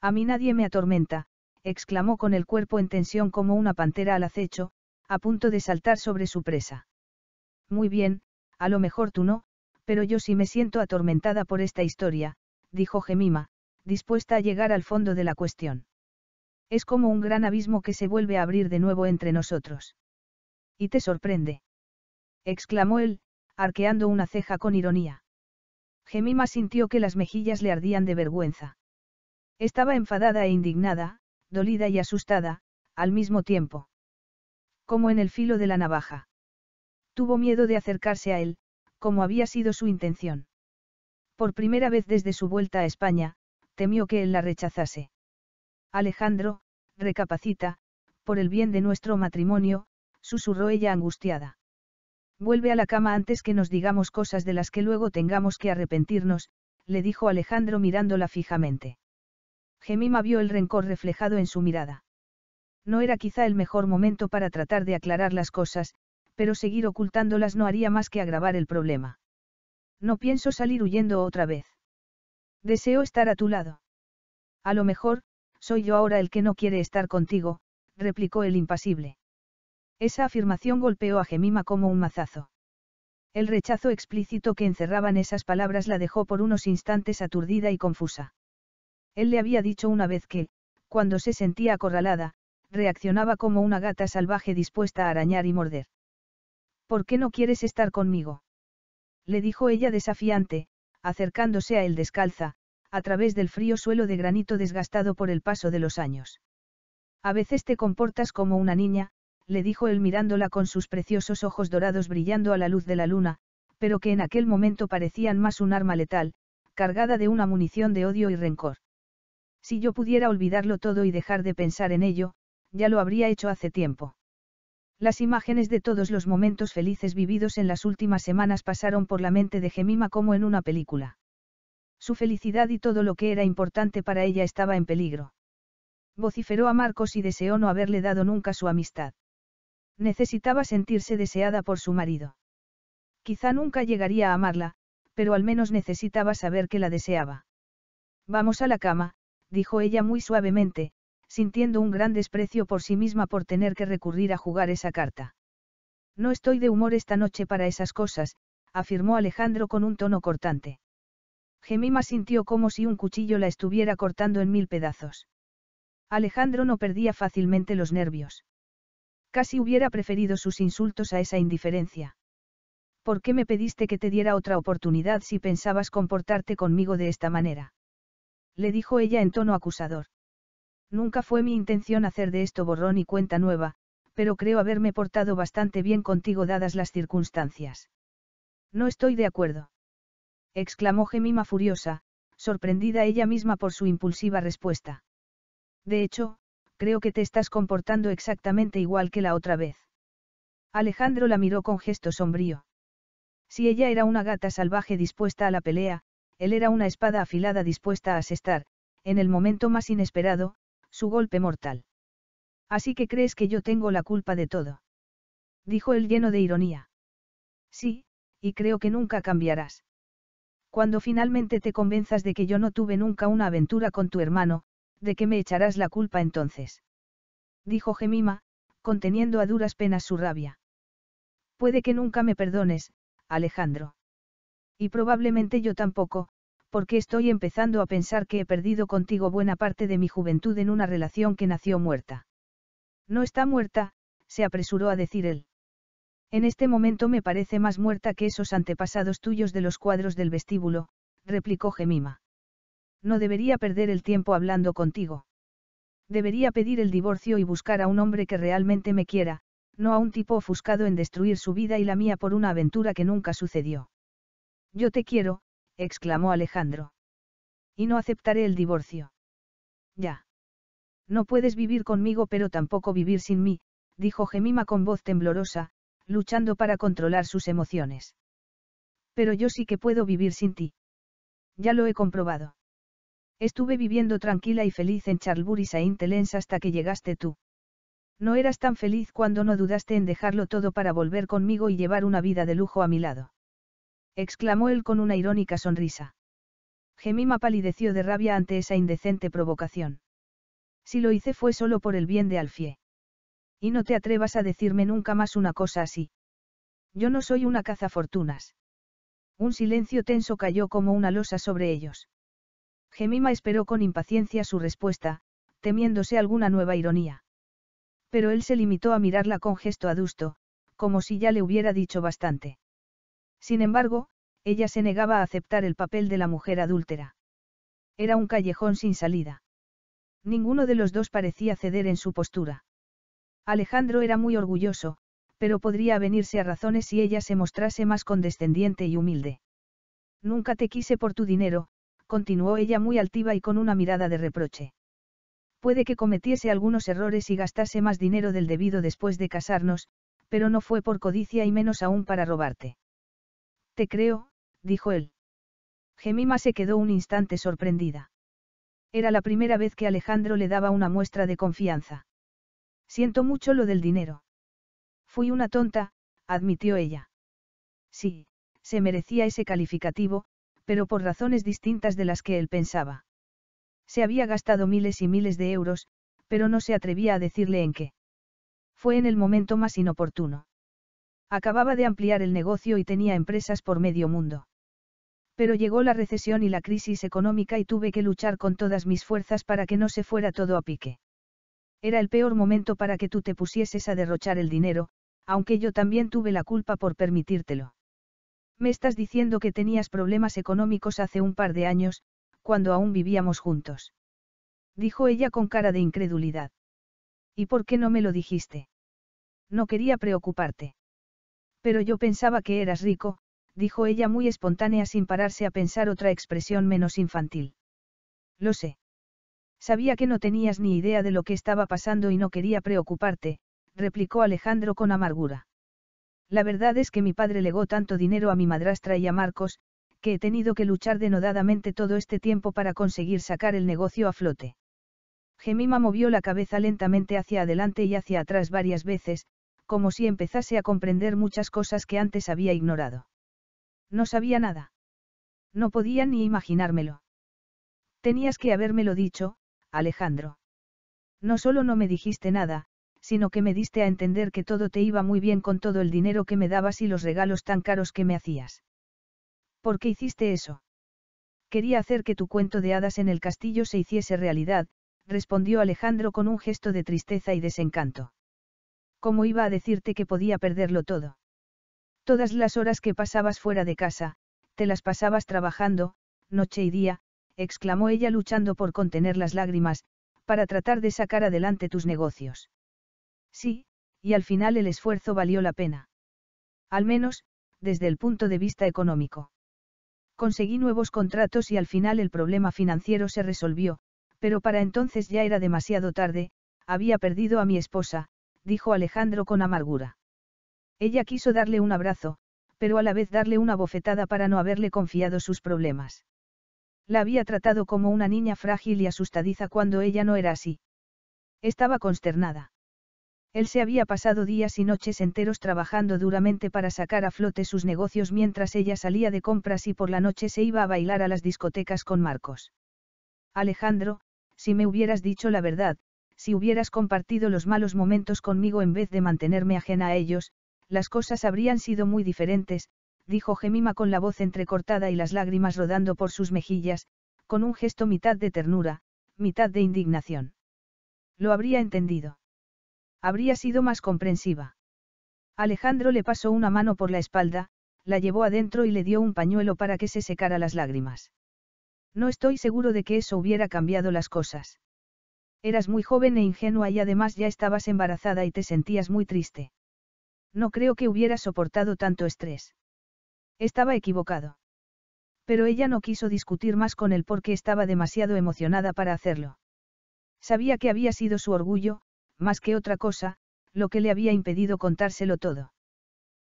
A: A mí nadie me atormenta, exclamó con el cuerpo en tensión como una pantera al acecho, a punto de saltar sobre su presa. Muy bien, a lo mejor tú no, pero yo sí me siento atormentada por esta historia, dijo Gemima, dispuesta a llegar al fondo de la cuestión. Es como un gran abismo que se vuelve a abrir de nuevo entre nosotros. Y te sorprende. Exclamó él, arqueando una ceja con ironía. Gemima sintió que las mejillas le ardían de vergüenza. Estaba enfadada e indignada, dolida y asustada, al mismo tiempo. Como en el filo de la navaja. Tuvo miedo de acercarse a él, como había sido su intención. Por primera vez desde su vuelta a España, temió que él la rechazase. Alejandro, recapacita, por el bien de nuestro matrimonio, susurró ella angustiada. Vuelve a la cama antes que nos digamos cosas de las que luego tengamos que arrepentirnos, le dijo Alejandro mirándola fijamente. Gemima vio el rencor reflejado en su mirada. No era quizá el mejor momento para tratar de aclarar las cosas, pero seguir ocultándolas no haría más que agravar el problema. No pienso salir huyendo otra vez. Deseo estar a tu lado. A lo mejor, soy yo ahora el que no quiere estar contigo, replicó el impasible. Esa afirmación golpeó a Gemima como un mazazo. El rechazo explícito que encerraban esas palabras la dejó por unos instantes aturdida y confusa. Él le había dicho una vez que, cuando se sentía acorralada, reaccionaba como una gata salvaje dispuesta a arañar y morder. ¿Por qué no quieres estar conmigo? le dijo ella desafiante, acercándose a él descalza, a través del frío suelo de granito desgastado por el paso de los años. A veces te comportas como una niña, le dijo él mirándola con sus preciosos ojos dorados brillando a la luz de la luna, pero que en aquel momento parecían más un arma letal, cargada de una munición de odio y rencor. Si yo pudiera olvidarlo todo y dejar de pensar en ello, ya lo habría hecho hace tiempo. Las imágenes de todos los momentos felices vividos en las últimas semanas pasaron por la mente de Gemima como en una película. Su felicidad y todo lo que era importante para ella estaba en peligro. Vociferó a Marcos y deseó no haberle dado nunca su amistad. Necesitaba sentirse deseada por su marido. Quizá nunca llegaría a amarla, pero al menos necesitaba saber que la deseaba. Vamos a la cama, dijo ella muy suavemente, sintiendo un gran desprecio por sí misma por tener que recurrir a jugar esa carta. No estoy de humor esta noche para esas cosas, afirmó Alejandro con un tono cortante. Gemima sintió como si un cuchillo la estuviera cortando en mil pedazos. Alejandro no perdía fácilmente los nervios. Casi hubiera preferido sus insultos a esa indiferencia. ¿Por qué me pediste que te diera otra oportunidad si pensabas comportarte conmigo de esta manera? Le dijo ella en tono acusador. Nunca fue mi intención hacer de esto borrón y cuenta nueva, pero creo haberme portado bastante bien contigo dadas las circunstancias. No estoy de acuerdo exclamó Gemima furiosa, sorprendida ella misma por su impulsiva respuesta. De hecho, creo que te estás comportando exactamente igual que la otra vez. Alejandro la miró con gesto sombrío. Si ella era una gata salvaje dispuesta a la pelea, él era una espada afilada dispuesta a asestar, en el momento más inesperado, su golpe mortal. Así que crees que yo tengo la culpa de todo. Dijo él lleno de ironía. Sí, y creo que nunca cambiarás. Cuando finalmente te convenzas de que yo no tuve nunca una aventura con tu hermano, ¿de qué me echarás la culpa entonces? Dijo Gemima, conteniendo a duras penas su rabia. Puede que nunca me perdones, Alejandro. Y probablemente yo tampoco, porque estoy empezando a pensar que he perdido contigo buena parte de mi juventud en una relación que nació muerta. No está muerta, se apresuró a decir él. En este momento me parece más muerta que esos antepasados tuyos de los cuadros del vestíbulo, replicó Gemima. No debería perder el tiempo hablando contigo. Debería pedir el divorcio y buscar a un hombre que realmente me quiera, no a un tipo ofuscado en destruir su vida y la mía por una aventura que nunca sucedió. Yo te quiero, exclamó Alejandro. Y no aceptaré el divorcio. Ya. No puedes vivir conmigo pero tampoco vivir sin mí, dijo Gemima con voz temblorosa, luchando para controlar sus emociones. Pero yo sí que puedo vivir sin ti. Ya lo he comprobado. Estuve viviendo tranquila y feliz en Charlbury Saint Helens hasta que llegaste tú. No eras tan feliz cuando no dudaste en dejarlo todo para volver conmigo y llevar una vida de lujo a mi lado. Exclamó él con una irónica sonrisa. Gemima palideció de rabia ante esa indecente provocación. Si lo hice fue solo por el bien de Alfie. Y no te atrevas a decirme nunca más una cosa así. Yo no soy una cazafortunas. Un silencio tenso cayó como una losa sobre ellos. Gemima esperó con impaciencia su respuesta, temiéndose alguna nueva ironía. Pero él se limitó a mirarla con gesto adusto, como si ya le hubiera dicho bastante. Sin embargo, ella se negaba a aceptar el papel de la mujer adúltera. Era un callejón sin salida. Ninguno de los dos parecía ceder en su postura. Alejandro era muy orgulloso, pero podría venirse a razones si ella se mostrase más condescendiente y humilde. Nunca te quise por tu dinero, continuó ella muy altiva y con una mirada de reproche. Puede que cometiese algunos errores y gastase más dinero del debido después de casarnos, pero no fue por codicia y menos aún para robarte. Te creo, dijo él. Gemima se quedó un instante sorprendida. Era la primera vez que Alejandro le daba una muestra de confianza. Siento mucho lo del dinero. Fui una tonta, admitió ella. Sí, se merecía ese calificativo, pero por razones distintas de las que él pensaba. Se había gastado miles y miles de euros, pero no se atrevía a decirle en qué. Fue en el momento más inoportuno. Acababa de ampliar el negocio y tenía empresas por medio mundo. Pero llegó la recesión y la crisis económica y tuve que luchar con todas mis fuerzas para que no se fuera todo a pique. Era el peor momento para que tú te pusieses a derrochar el dinero, aunque yo también tuve la culpa por permitírtelo. Me estás diciendo que tenías problemas económicos hace un par de años, cuando aún vivíamos juntos. Dijo ella con cara de incredulidad. ¿Y por qué no me lo dijiste? No quería preocuparte. Pero yo pensaba que eras rico, dijo ella muy espontánea sin pararse a pensar otra expresión menos infantil. Lo sé. Sabía que no tenías ni idea de lo que estaba pasando y no quería preocuparte, replicó Alejandro con amargura. La verdad es que mi padre legó tanto dinero a mi madrastra y a Marcos, que he tenido que luchar denodadamente todo este tiempo para conseguir sacar el negocio a flote. Gemima movió la cabeza lentamente hacia adelante y hacia atrás varias veces, como si empezase a comprender muchas cosas que antes había ignorado. No sabía nada. No podía ni imaginármelo. Tenías que habérmelo dicho, Alejandro. No solo no me dijiste nada, sino que me diste a entender que todo te iba muy bien con todo el dinero que me dabas y los regalos tan caros que me hacías. ¿Por qué hiciste eso? Quería hacer que tu cuento de hadas en el castillo se hiciese realidad, respondió Alejandro con un gesto de tristeza y desencanto. ¿Cómo iba a decirte que podía perderlo todo? Todas las horas que pasabas fuera de casa, te las pasabas trabajando, noche y día, exclamó ella luchando por contener las lágrimas, para tratar de sacar adelante tus negocios. Sí, y al final el esfuerzo valió la pena. Al menos, desde el punto de vista económico. Conseguí nuevos contratos y al final el problema financiero se resolvió, pero para entonces ya era demasiado tarde, había perdido a mi esposa, dijo Alejandro con amargura. Ella quiso darle un abrazo, pero a la vez darle una bofetada para no haberle confiado sus problemas. La había tratado como una niña frágil y asustadiza cuando ella no era así. Estaba consternada. Él se había pasado días y noches enteros trabajando duramente para sacar a flote sus negocios mientras ella salía de compras y por la noche se iba a bailar a las discotecas con Marcos. Alejandro, si me hubieras dicho la verdad, si hubieras compartido los malos momentos conmigo en vez de mantenerme ajena a ellos, las cosas habrían sido muy diferentes, dijo Gemima con la voz entrecortada y las lágrimas rodando por sus mejillas, con un gesto mitad de ternura, mitad de indignación. Lo habría entendido. Habría sido más comprensiva. Alejandro le pasó una mano por la espalda, la llevó adentro y le dio un pañuelo para que se secara las lágrimas. No estoy seguro de que eso hubiera cambiado las cosas. Eras muy joven e ingenua y además ya estabas embarazada y te sentías muy triste. No creo que hubiera soportado tanto estrés. Estaba equivocado. Pero ella no quiso discutir más con él porque estaba demasiado emocionada para hacerlo. Sabía que había sido su orgullo, más que otra cosa, lo que le había impedido contárselo todo.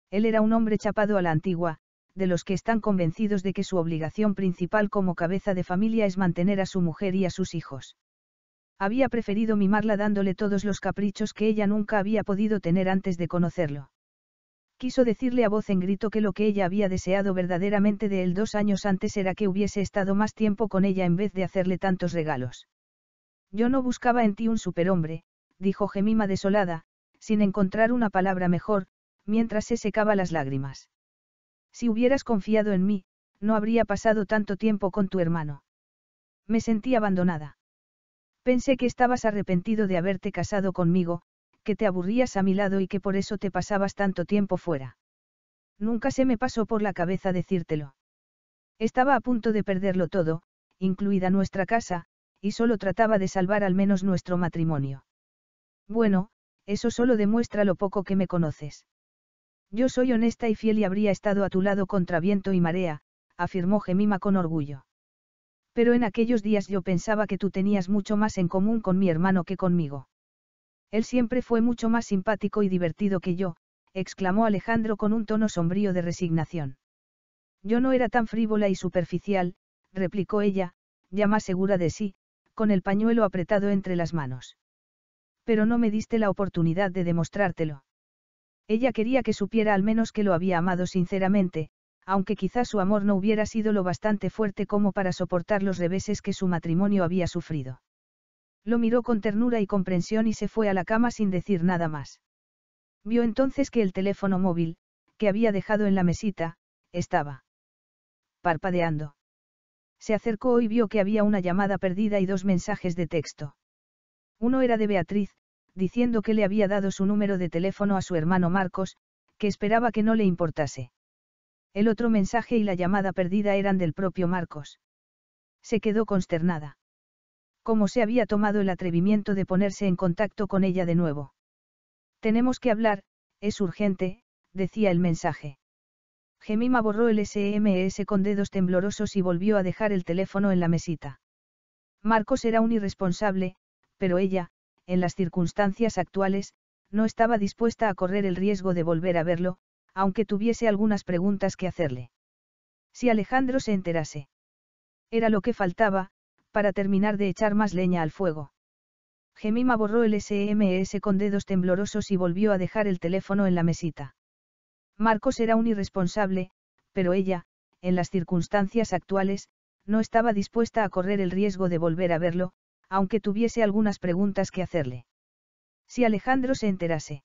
A: Él era un hombre chapado a la antigua, de los que están convencidos de que su obligación principal como cabeza de familia es mantener a su mujer y a sus hijos. Había preferido mimarla dándole todos los caprichos que ella nunca había podido tener antes de conocerlo. Quiso decirle a voz en grito que lo que ella había deseado verdaderamente de él dos años antes era que hubiese estado más tiempo con ella en vez de hacerle tantos regalos. Yo no buscaba en ti un superhombre, dijo Gemima desolada, sin encontrar una palabra mejor, mientras se secaba las lágrimas. Si hubieras confiado en mí, no habría pasado tanto tiempo con tu hermano. Me sentí abandonada. Pensé que estabas arrepentido de haberte casado conmigo, que te aburrías a mi lado y que por eso te pasabas tanto tiempo fuera. Nunca se me pasó por la cabeza decírtelo. Estaba a punto de perderlo todo, incluida nuestra casa, y solo trataba de salvar al menos nuestro matrimonio. Bueno, eso solo demuestra lo poco que me conoces. Yo soy honesta y fiel y habría estado a tu lado contra viento y marea, afirmó Gemima con orgullo. Pero en aquellos días yo pensaba que tú tenías mucho más en común con mi hermano que conmigo. Él siempre fue mucho más simpático y divertido que yo, exclamó Alejandro con un tono sombrío de resignación. Yo no era tan frívola y superficial, replicó ella, ya más segura de sí, con el pañuelo apretado entre las manos. Pero no me diste la oportunidad de demostrártelo. Ella quería que supiera al menos que lo había amado sinceramente, aunque quizás su amor no hubiera sido lo bastante fuerte como para soportar los reveses que su matrimonio había sufrido. Lo miró con ternura y comprensión y se fue a la cama sin decir nada más. Vio entonces que el teléfono móvil, que había dejado en la mesita, estaba parpadeando. Se acercó y vio que había una llamada perdida y dos mensajes de texto. Uno era de Beatriz, diciendo que le había dado su número de teléfono a su hermano Marcos, que esperaba que no le importase. El otro mensaje y la llamada perdida eran del propio Marcos. Se quedó consternada cómo se había tomado el atrevimiento de ponerse en contacto con ella de nuevo. Tenemos que hablar, es urgente, decía el mensaje. Gemima borró el SMS con dedos temblorosos y volvió a dejar el teléfono en la mesita. Marcos era un irresponsable, pero ella, en las circunstancias actuales, no estaba dispuesta a correr el riesgo de volver a verlo, aunque tuviese algunas preguntas que hacerle. Si Alejandro se enterase. Era lo que faltaba, para terminar de echar más leña al fuego. Gemima borró el SMS con dedos temblorosos y volvió a dejar el teléfono en la mesita. Marcos era un irresponsable, pero ella, en las circunstancias actuales, no estaba dispuesta a correr el riesgo de volver a verlo, aunque tuviese algunas preguntas que hacerle. Si Alejandro se enterase.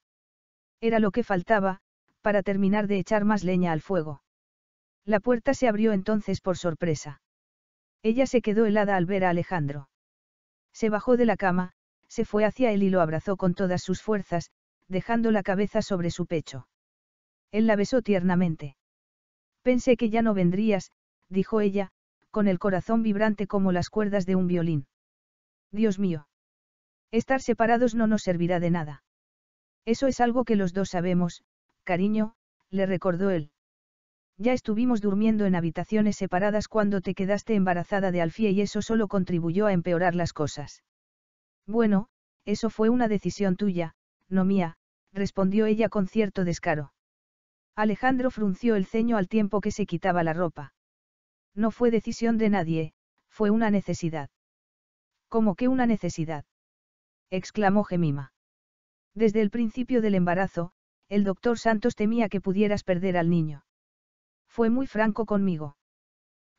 A: Era lo que faltaba, para terminar de echar más leña al fuego. La puerta se abrió entonces por sorpresa. Ella se quedó helada al ver a Alejandro. Se bajó de la cama, se fue hacia él y lo abrazó con todas sus fuerzas, dejando la cabeza sobre su pecho. Él la besó tiernamente. Pensé que ya no vendrías, dijo ella, con el corazón vibrante como las cuerdas de un violín. Dios mío. Estar separados no nos servirá de nada. Eso es algo que los dos sabemos, cariño, le recordó él. Ya estuvimos durmiendo en habitaciones separadas cuando te quedaste embarazada de Alfie y eso solo contribuyó a empeorar las cosas. Bueno, eso fue una decisión tuya, no mía, respondió ella con cierto descaro. Alejandro frunció el ceño al tiempo que se quitaba la ropa. No fue decisión de nadie, fue una necesidad. ¿Cómo que una necesidad? exclamó Gemima. Desde el principio del embarazo, el doctor Santos temía que pudieras perder al niño. Fue muy franco conmigo.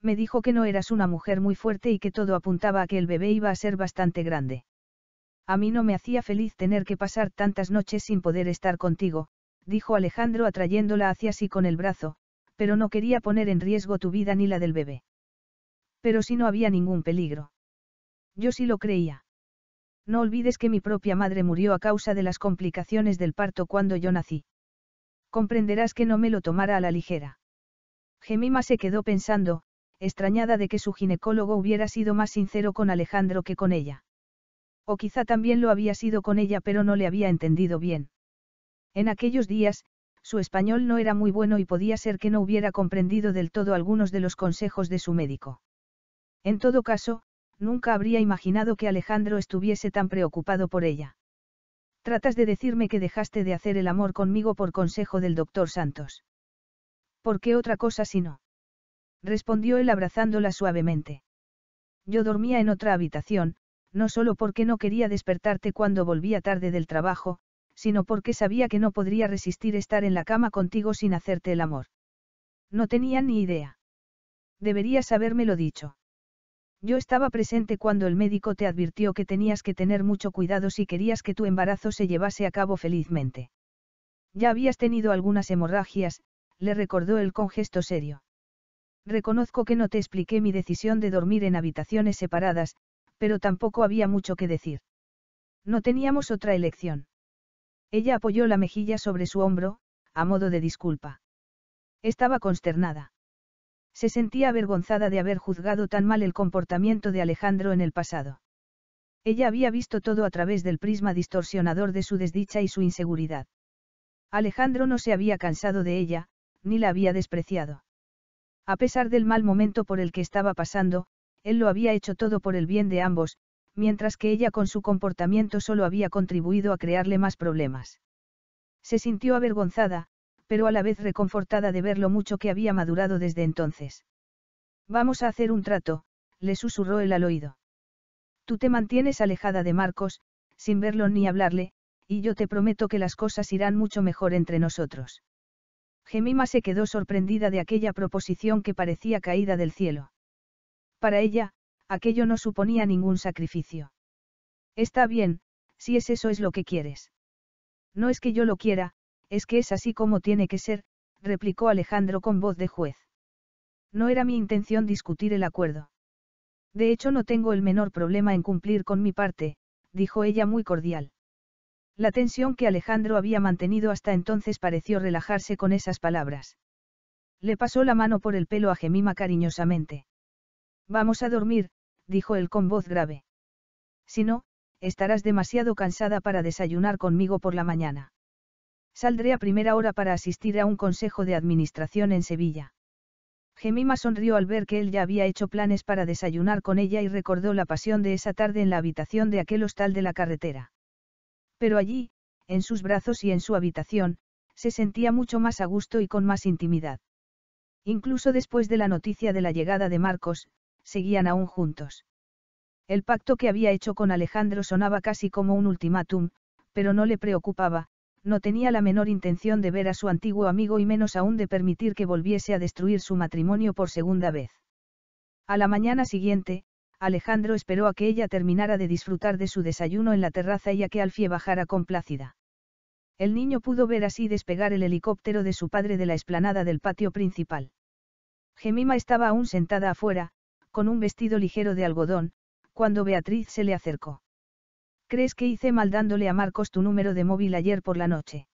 A: Me dijo que no eras una mujer muy fuerte y que todo apuntaba a que el bebé iba a ser bastante grande. A mí no me hacía feliz tener que pasar tantas noches sin poder estar contigo, dijo Alejandro atrayéndola hacia sí con el brazo, pero no quería poner en riesgo tu vida ni la del bebé. Pero si no había ningún peligro. Yo sí lo creía. No olvides que mi propia madre murió a causa de las complicaciones del parto cuando yo nací. Comprenderás que no me lo tomara a la ligera. Gemima se quedó pensando, extrañada de que su ginecólogo hubiera sido más sincero con Alejandro que con ella. O quizá también lo había sido con ella pero no le había entendido bien. En aquellos días, su español no era muy bueno y podía ser que no hubiera comprendido del todo algunos de los consejos de su médico. En todo caso, nunca habría imaginado que Alejandro estuviese tan preocupado por ella. Tratas de decirme que dejaste de hacer el amor conmigo por consejo del doctor Santos. ¿Por qué otra cosa si no? Respondió él abrazándola suavemente. Yo dormía en otra habitación, no solo porque no quería despertarte cuando volvía tarde del trabajo, sino porque sabía que no podría resistir estar en la cama contigo sin hacerte el amor. No tenía ni idea. Deberías habérmelo dicho. Yo estaba presente cuando el médico te advirtió que tenías que tener mucho cuidado si querías que tu embarazo se llevase a cabo felizmente. Ya habías tenido algunas hemorragias, le recordó él con gesto serio. Reconozco que no te expliqué mi decisión de dormir en habitaciones separadas, pero tampoco había mucho que decir. No teníamos otra elección. Ella apoyó la mejilla sobre su hombro, a modo de disculpa. Estaba consternada. Se sentía avergonzada de haber juzgado tan mal el comportamiento de Alejandro en el pasado. Ella había visto todo a través del prisma distorsionador de su desdicha y su inseguridad. Alejandro no se había cansado de ella, ni la había despreciado. A pesar del mal momento por el que estaba pasando, él lo había hecho todo por el bien de ambos, mientras que ella con su comportamiento solo había contribuido a crearle más problemas. Se sintió avergonzada, pero a la vez reconfortada de ver lo mucho que había madurado desde entonces. Vamos a hacer un trato, le susurró él al oído. Tú te mantienes alejada de Marcos, sin verlo ni hablarle, y yo te prometo que las cosas irán mucho mejor entre nosotros. Gemima se quedó sorprendida de aquella proposición que parecía caída del cielo. Para ella, aquello no suponía ningún sacrificio. Está bien, si es eso es lo que quieres. No es que yo lo quiera, es que es así como tiene que ser, replicó Alejandro con voz de juez. No era mi intención discutir el acuerdo. De hecho, no tengo el menor problema en cumplir con mi parte, dijo ella muy cordial. La tensión que Alejandro había mantenido hasta entonces pareció relajarse con esas palabras. Le pasó la mano por el pelo a Gemima cariñosamente. Vamos a dormir, dijo él con voz grave. Si no, estarás demasiado cansada para desayunar conmigo por la mañana. Saldré a primera hora para asistir a un consejo de administración en Sevilla. Gemima sonrió al ver que él ya había hecho planes para desayunar con ella y recordó la pasión de esa tarde en la habitación de aquel hostal de la carretera. Pero allí, en sus brazos y en su habitación, se sentía mucho más a gusto y con más intimidad. Incluso después de la noticia de la llegada de Marcos, seguían aún juntos. El pacto que había hecho con Alejandro sonaba casi como un ultimátum, pero no le preocupaba, no tenía la menor intención de ver a su antiguo amigo y menos aún de permitir que volviese a destruir su matrimonio por segunda vez. A la mañana siguiente, Alejandro esperó a que ella terminara de disfrutar de su desayuno en la terraza y a que Alfie bajara complácida. El niño pudo ver así despegar el helicóptero de su padre de la esplanada del patio principal. Gemima estaba aún sentada afuera, con un vestido ligero de algodón, cuando Beatriz se le acercó. ¿Crees que hice mal dándole a Marcos tu número de móvil ayer por la noche?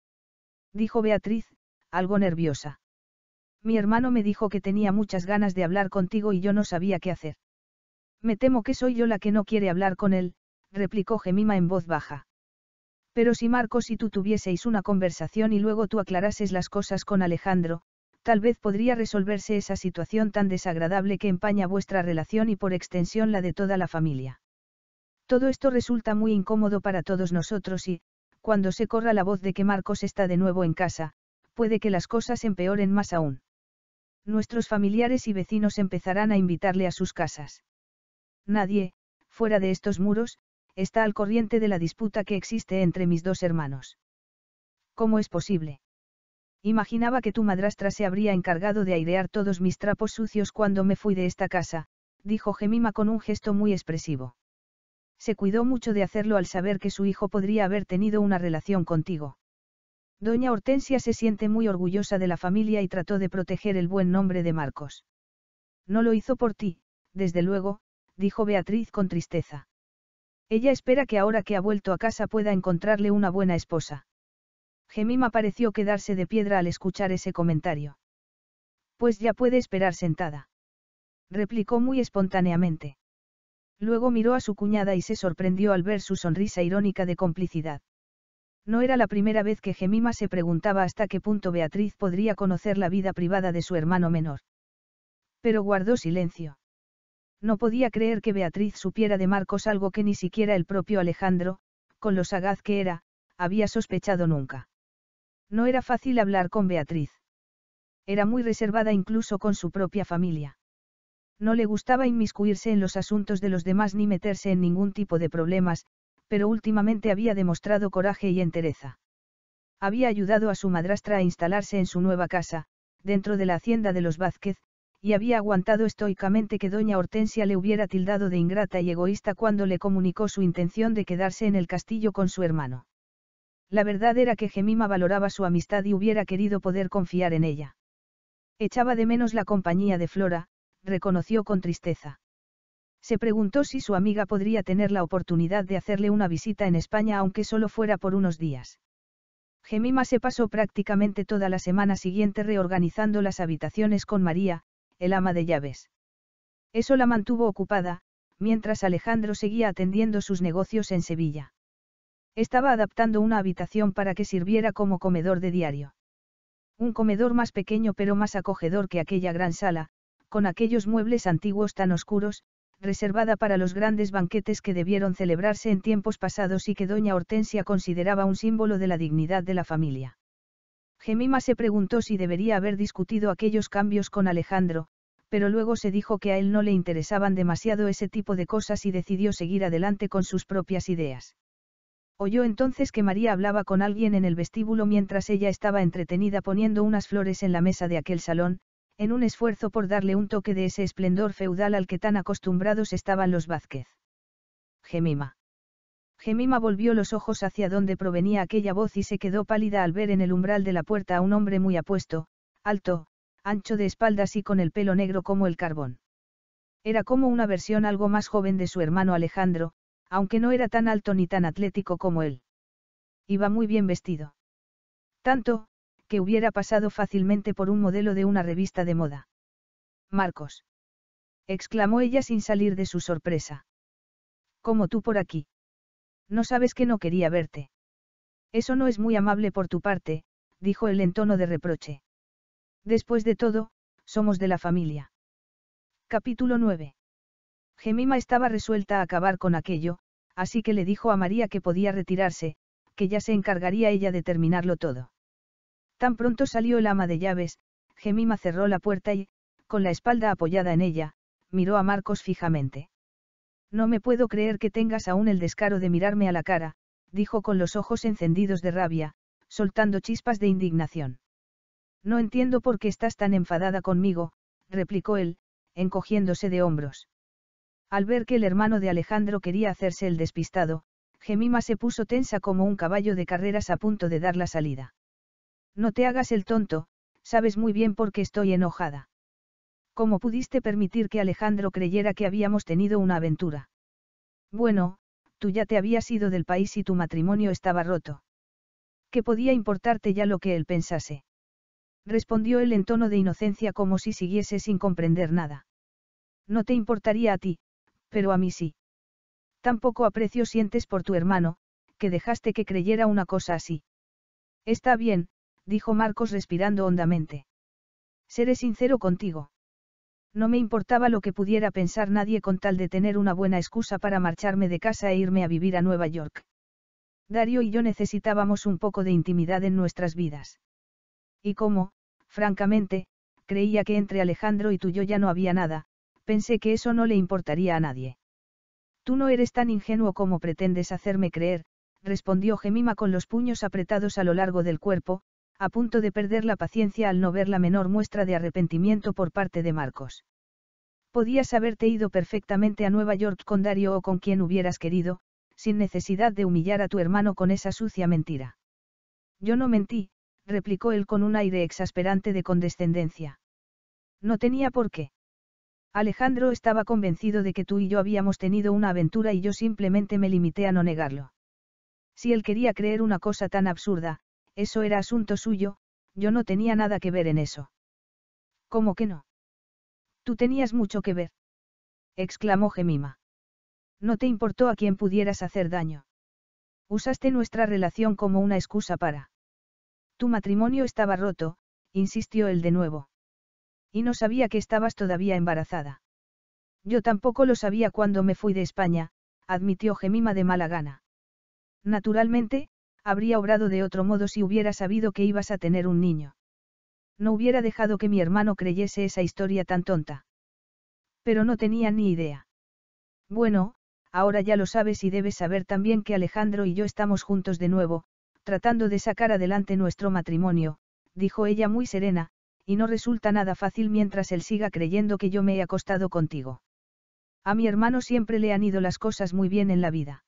A: Dijo Beatriz, algo nerviosa. Mi hermano me dijo que tenía muchas ganas de hablar contigo y yo no sabía qué hacer. Me temo que soy yo la que no quiere hablar con él, replicó Gemima en voz baja. Pero si Marcos y tú tuvieseis una conversación y luego tú aclarases las cosas con Alejandro, tal vez podría resolverse esa situación tan desagradable que empaña vuestra relación y por extensión la de toda la familia. Todo esto resulta muy incómodo para todos nosotros y, cuando se corra la voz de que Marcos está de nuevo en casa, puede que las cosas empeoren más aún. Nuestros familiares y vecinos empezarán a invitarle a sus casas. Nadie, fuera de estos muros, está al corriente de la disputa que existe entre mis dos hermanos. ¿Cómo es posible? Imaginaba que tu madrastra se habría encargado de airear todos mis trapos sucios cuando me fui de esta casa, dijo Gemima con un gesto muy expresivo. Se cuidó mucho de hacerlo al saber que su hijo podría haber tenido una relación contigo. Doña Hortensia se siente muy orgullosa de la familia y trató de proteger el buen nombre de Marcos. No lo hizo por ti, desde luego, dijo Beatriz con tristeza. Ella espera que ahora que ha vuelto a casa pueda encontrarle una buena esposa. Gemima pareció quedarse de piedra al escuchar ese comentario. Pues ya puede esperar sentada. Replicó muy espontáneamente. Luego miró a su cuñada y se sorprendió al ver su sonrisa irónica de complicidad. No era la primera vez que Gemima se preguntaba hasta qué punto Beatriz podría conocer la vida privada de su hermano menor. Pero guardó silencio. No podía creer que Beatriz supiera de Marcos algo que ni siquiera el propio Alejandro, con lo sagaz que era, había sospechado nunca. No era fácil hablar con Beatriz. Era muy reservada incluso con su propia familia. No le gustaba inmiscuirse en los asuntos de los demás ni meterse en ningún tipo de problemas, pero últimamente había demostrado coraje y entereza. Había ayudado a su madrastra a instalarse en su nueva casa, dentro de la hacienda de los Vázquez, y había aguantado estoicamente que doña Hortensia le hubiera tildado de ingrata y egoísta cuando le comunicó su intención de quedarse en el castillo con su hermano. La verdad era que Gemima valoraba su amistad y hubiera querido poder confiar en ella. Echaba de menos la compañía de Flora, reconoció con tristeza. Se preguntó si su amiga podría tener la oportunidad de hacerle una visita en España aunque solo fuera por unos días. Gemima se pasó prácticamente toda la semana siguiente reorganizando las habitaciones con María, el ama de llaves. Eso la mantuvo ocupada, mientras Alejandro seguía atendiendo sus negocios en Sevilla. Estaba adaptando una habitación para que sirviera como comedor de diario. Un comedor más pequeño pero más acogedor que aquella gran sala, con aquellos muebles antiguos tan oscuros, reservada para los grandes banquetes que debieron celebrarse en tiempos pasados y que doña Hortensia consideraba un símbolo de la dignidad de la familia. Gemima se preguntó si debería haber discutido aquellos cambios con Alejandro, pero luego se dijo que a él no le interesaban demasiado ese tipo de cosas y decidió seguir adelante con sus propias ideas. Oyó entonces que María hablaba con alguien en el vestíbulo mientras ella estaba entretenida poniendo unas flores en la mesa de aquel salón, en un esfuerzo por darle un toque de ese esplendor feudal al que tan acostumbrados estaban los Vázquez. Gemima. Gemima volvió los ojos hacia donde provenía aquella voz y se quedó pálida al ver en el umbral de la puerta a un hombre muy apuesto, alto, ancho de espaldas y con el pelo negro como el carbón. Era como una versión algo más joven de su hermano Alejandro, aunque no era tan alto ni tan atlético como él. Iba muy bien vestido. Tanto, que hubiera pasado fácilmente por un modelo de una revista de moda. Marcos. exclamó ella sin salir de su sorpresa. ¿Cómo tú por aquí? No sabes que no quería verte. Eso no es muy amable por tu parte, dijo él en tono de reproche. Después de todo, somos de la familia. Capítulo 9. Gemima estaba resuelta a acabar con aquello, así que le dijo a María que podía retirarse, que ya se encargaría ella de terminarlo todo. Tan pronto salió el ama de llaves, Gemima cerró la puerta y, con la espalda apoyada en ella, miró a Marcos fijamente. No me puedo creer que tengas aún el descaro de mirarme a la cara, dijo con los ojos encendidos de rabia, soltando chispas de indignación. No entiendo por qué estás tan enfadada conmigo, replicó él, encogiéndose de hombros. Al ver que el hermano de Alejandro quería hacerse el despistado, Gemima se puso tensa como un caballo de carreras a punto de dar la salida. No te hagas el tonto, sabes muy bien por qué estoy enojada. ¿Cómo pudiste permitir que Alejandro creyera que habíamos tenido una aventura? Bueno, tú ya te habías ido del país y tu matrimonio estaba roto. ¿Qué podía importarte ya lo que él pensase? Respondió él en tono de inocencia como si siguiese sin comprender nada. No te importaría a ti, pero a mí sí. Tampoco aprecio sientes por tu hermano, que dejaste que creyera una cosa así. Está bien, dijo Marcos respirando hondamente. Seré sincero contigo. No me importaba lo que pudiera pensar nadie con tal de tener una buena excusa para marcharme de casa e irme a vivir a Nueva York. Dario y yo necesitábamos un poco de intimidad en nuestras vidas. Y como, francamente, creía que entre Alejandro y tú yo ya no había nada, pensé que eso no le importaría a nadie. Tú no eres tan ingenuo como pretendes hacerme creer, respondió Gemima con los puños apretados a lo largo del cuerpo, a punto de perder la paciencia al no ver la menor muestra de arrepentimiento por parte de Marcos. Podías haberte ido perfectamente a Nueva York con Dario o con quien hubieras querido, sin necesidad de humillar a tu hermano con esa sucia mentira. Yo no mentí, replicó él con un aire exasperante de condescendencia. No tenía por qué. Alejandro estaba convencido de que tú y yo habíamos tenido una aventura y yo simplemente me limité a no negarlo. Si él quería creer una cosa tan absurda, eso era asunto suyo, yo no tenía nada que ver en eso. ¿Cómo que no? Tú tenías mucho que ver. exclamó Gemima. No te importó a quién pudieras hacer daño. Usaste nuestra relación como una excusa para... Tu matrimonio estaba roto, insistió él de nuevo. Y no sabía que estabas todavía embarazada. Yo tampoco lo sabía cuando me fui de España, admitió Gemima de mala gana. Naturalmente, habría obrado de otro modo si hubiera sabido que ibas a tener un niño. No hubiera dejado que mi hermano creyese esa historia tan tonta. Pero no tenía ni idea. Bueno, ahora ya lo sabes y debes saber también que Alejandro y yo estamos juntos de nuevo, tratando de sacar adelante nuestro matrimonio, dijo ella muy serena, y no resulta nada fácil mientras él siga creyendo que yo me he acostado contigo. A mi hermano siempre le han ido las cosas muy bien en la vida.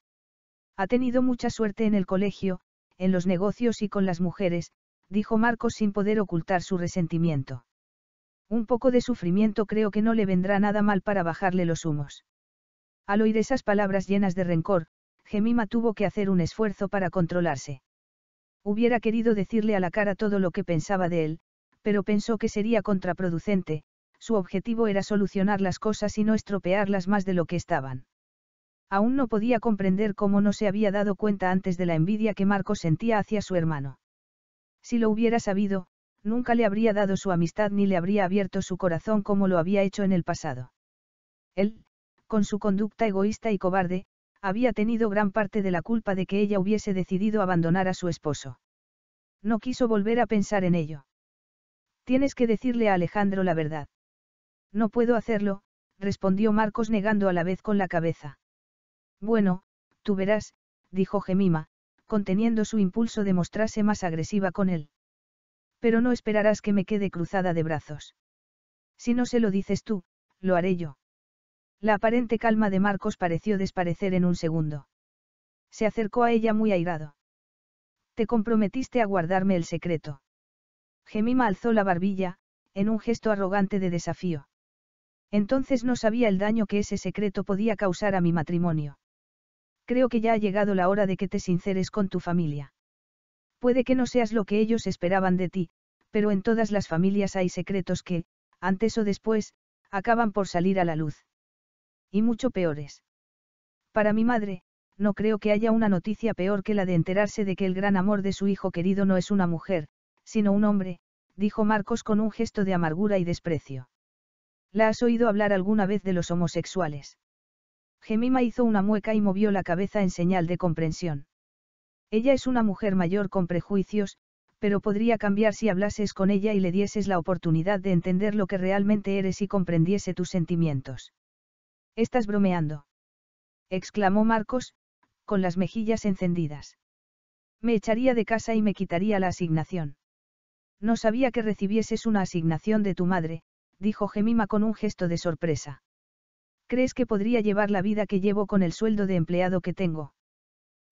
A: Ha tenido mucha suerte en el colegio, en los negocios y con las mujeres, dijo Marcos sin poder ocultar su resentimiento. Un poco de sufrimiento creo que no le vendrá nada mal para bajarle los humos. Al oír esas palabras llenas de rencor, Gemima tuvo que hacer un esfuerzo para controlarse. Hubiera querido decirle a la cara todo lo que pensaba de él, pero pensó que sería contraproducente, su objetivo era solucionar las cosas y no estropearlas más de lo que estaban. Aún no podía comprender cómo no se había dado cuenta antes de la envidia que Marco sentía hacia su hermano. Si lo hubiera sabido, nunca le habría dado su amistad ni le habría abierto su corazón como lo había hecho en el pasado. Él, con su conducta egoísta y cobarde, había tenido gran parte de la culpa de que ella hubiese decidido abandonar a su esposo. No quiso volver a pensar en ello. Tienes que decirle a Alejandro la verdad. No puedo hacerlo, respondió Marcos negando a la vez con la cabeza. Bueno, tú verás, dijo Gemima, conteniendo su impulso de mostrarse más agresiva con él. Pero no esperarás que me quede cruzada de brazos. Si no se lo dices tú, lo haré yo. La aparente calma de Marcos pareció desparecer en un segundo. Se acercó a ella muy airado. Te comprometiste a guardarme el secreto. Gemima alzó la barbilla, en un gesto arrogante de desafío. Entonces no sabía el daño que ese secreto podía causar a mi matrimonio. Creo que ya ha llegado la hora de que te sinceres con tu familia. Puede que no seas lo que ellos esperaban de ti, pero en todas las familias hay secretos que, antes o después, acaban por salir a la luz y mucho peores. Para mi madre, no creo que haya una noticia peor que la de enterarse de que el gran amor de su hijo querido no es una mujer, sino un hombre, dijo Marcos con un gesto de amargura y desprecio. ¿La has oído hablar alguna vez de los homosexuales? Gemima hizo una mueca y movió la cabeza en señal de comprensión. Ella es una mujer mayor con prejuicios, pero podría cambiar si hablases con ella y le dieses la oportunidad de entender lo que realmente eres y comprendiese tus sentimientos. Estás bromeando. exclamó Marcos, con las mejillas encendidas. Me echaría de casa y me quitaría la asignación. No sabía que recibieses una asignación de tu madre, dijo Gemima con un gesto de sorpresa. ¿Crees que podría llevar la vida que llevo con el sueldo de empleado que tengo?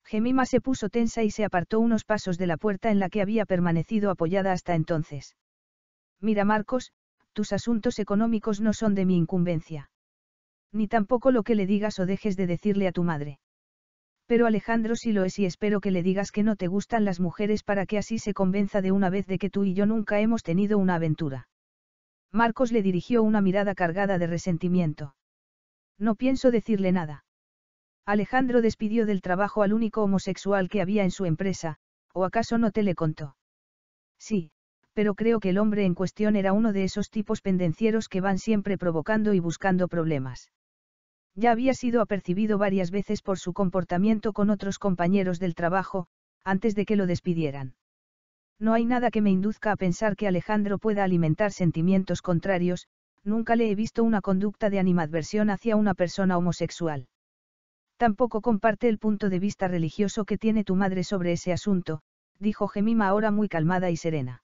A: Gemima se puso tensa y se apartó unos pasos de la puerta en la que había permanecido apoyada hasta entonces. Mira Marcos, tus asuntos económicos no son de mi incumbencia. Ni tampoco lo que le digas o dejes de decirle a tu madre. Pero Alejandro sí lo es y espero que le digas que no te gustan las mujeres para que así se convenza de una vez de que tú y yo nunca hemos tenido una aventura. Marcos le dirigió una mirada cargada de resentimiento. No pienso decirle nada. Alejandro despidió del trabajo al único homosexual que había en su empresa, ¿o acaso no te le contó? Sí, pero creo que el hombre en cuestión era uno de esos tipos pendencieros que van siempre provocando y buscando problemas ya había sido apercibido varias veces por su comportamiento con otros compañeros del trabajo, antes de que lo despidieran. No hay nada que me induzca a pensar que Alejandro pueda alimentar sentimientos contrarios, nunca le he visto una conducta de animadversión hacia una persona homosexual. Tampoco comparte el punto de vista religioso que tiene tu madre sobre ese asunto, dijo Gemima ahora muy calmada y serena.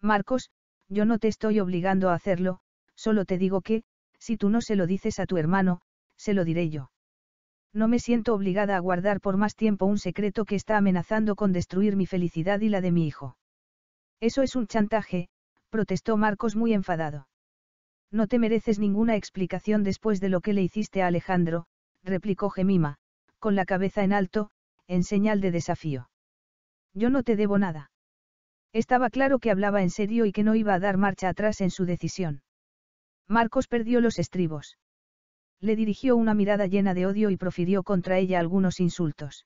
A: Marcos, yo no te estoy obligando a hacerlo, solo te digo que, si tú no se lo dices a tu hermano, se lo diré yo. No me siento obligada a guardar por más tiempo un secreto que está amenazando con destruir mi felicidad y la de mi hijo. Eso es un chantaje, protestó Marcos muy enfadado. No te mereces ninguna explicación después de lo que le hiciste a Alejandro, replicó Gemima, con la cabeza en alto, en señal de desafío. Yo no te debo nada. Estaba claro que hablaba en serio y que no iba a dar marcha atrás en su decisión. Marcos perdió los estribos. Le dirigió una mirada llena de odio y profirió contra ella algunos insultos.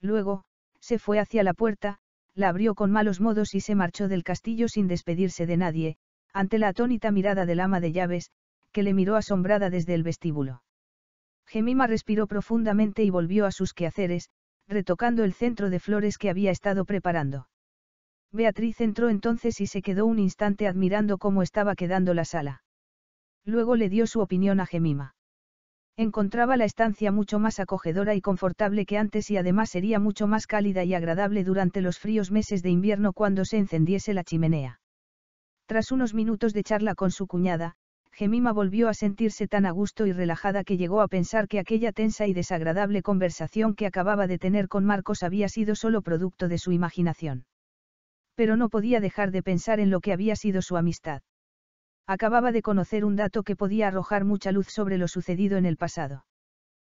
A: Luego, se fue hacia la puerta, la abrió con malos modos y se marchó del castillo sin despedirse de nadie, ante la atónita mirada del ama de llaves, que le miró asombrada desde el vestíbulo. Gemima respiró profundamente y volvió a sus quehaceres, retocando el centro de flores que había estado preparando. Beatriz entró entonces y se quedó un instante admirando cómo estaba quedando la sala. Luego le dio su opinión a Gemima. Encontraba la estancia mucho más acogedora y confortable que antes y además sería mucho más cálida y agradable durante los fríos meses de invierno cuando se encendiese la chimenea. Tras unos minutos de charla con su cuñada, Gemima volvió a sentirse tan a gusto y relajada que llegó a pensar que aquella tensa y desagradable conversación que acababa de tener con Marcos había sido solo producto de su imaginación. Pero no podía dejar de pensar en lo que había sido su amistad acababa de conocer un dato que podía arrojar mucha luz sobre lo sucedido en el pasado.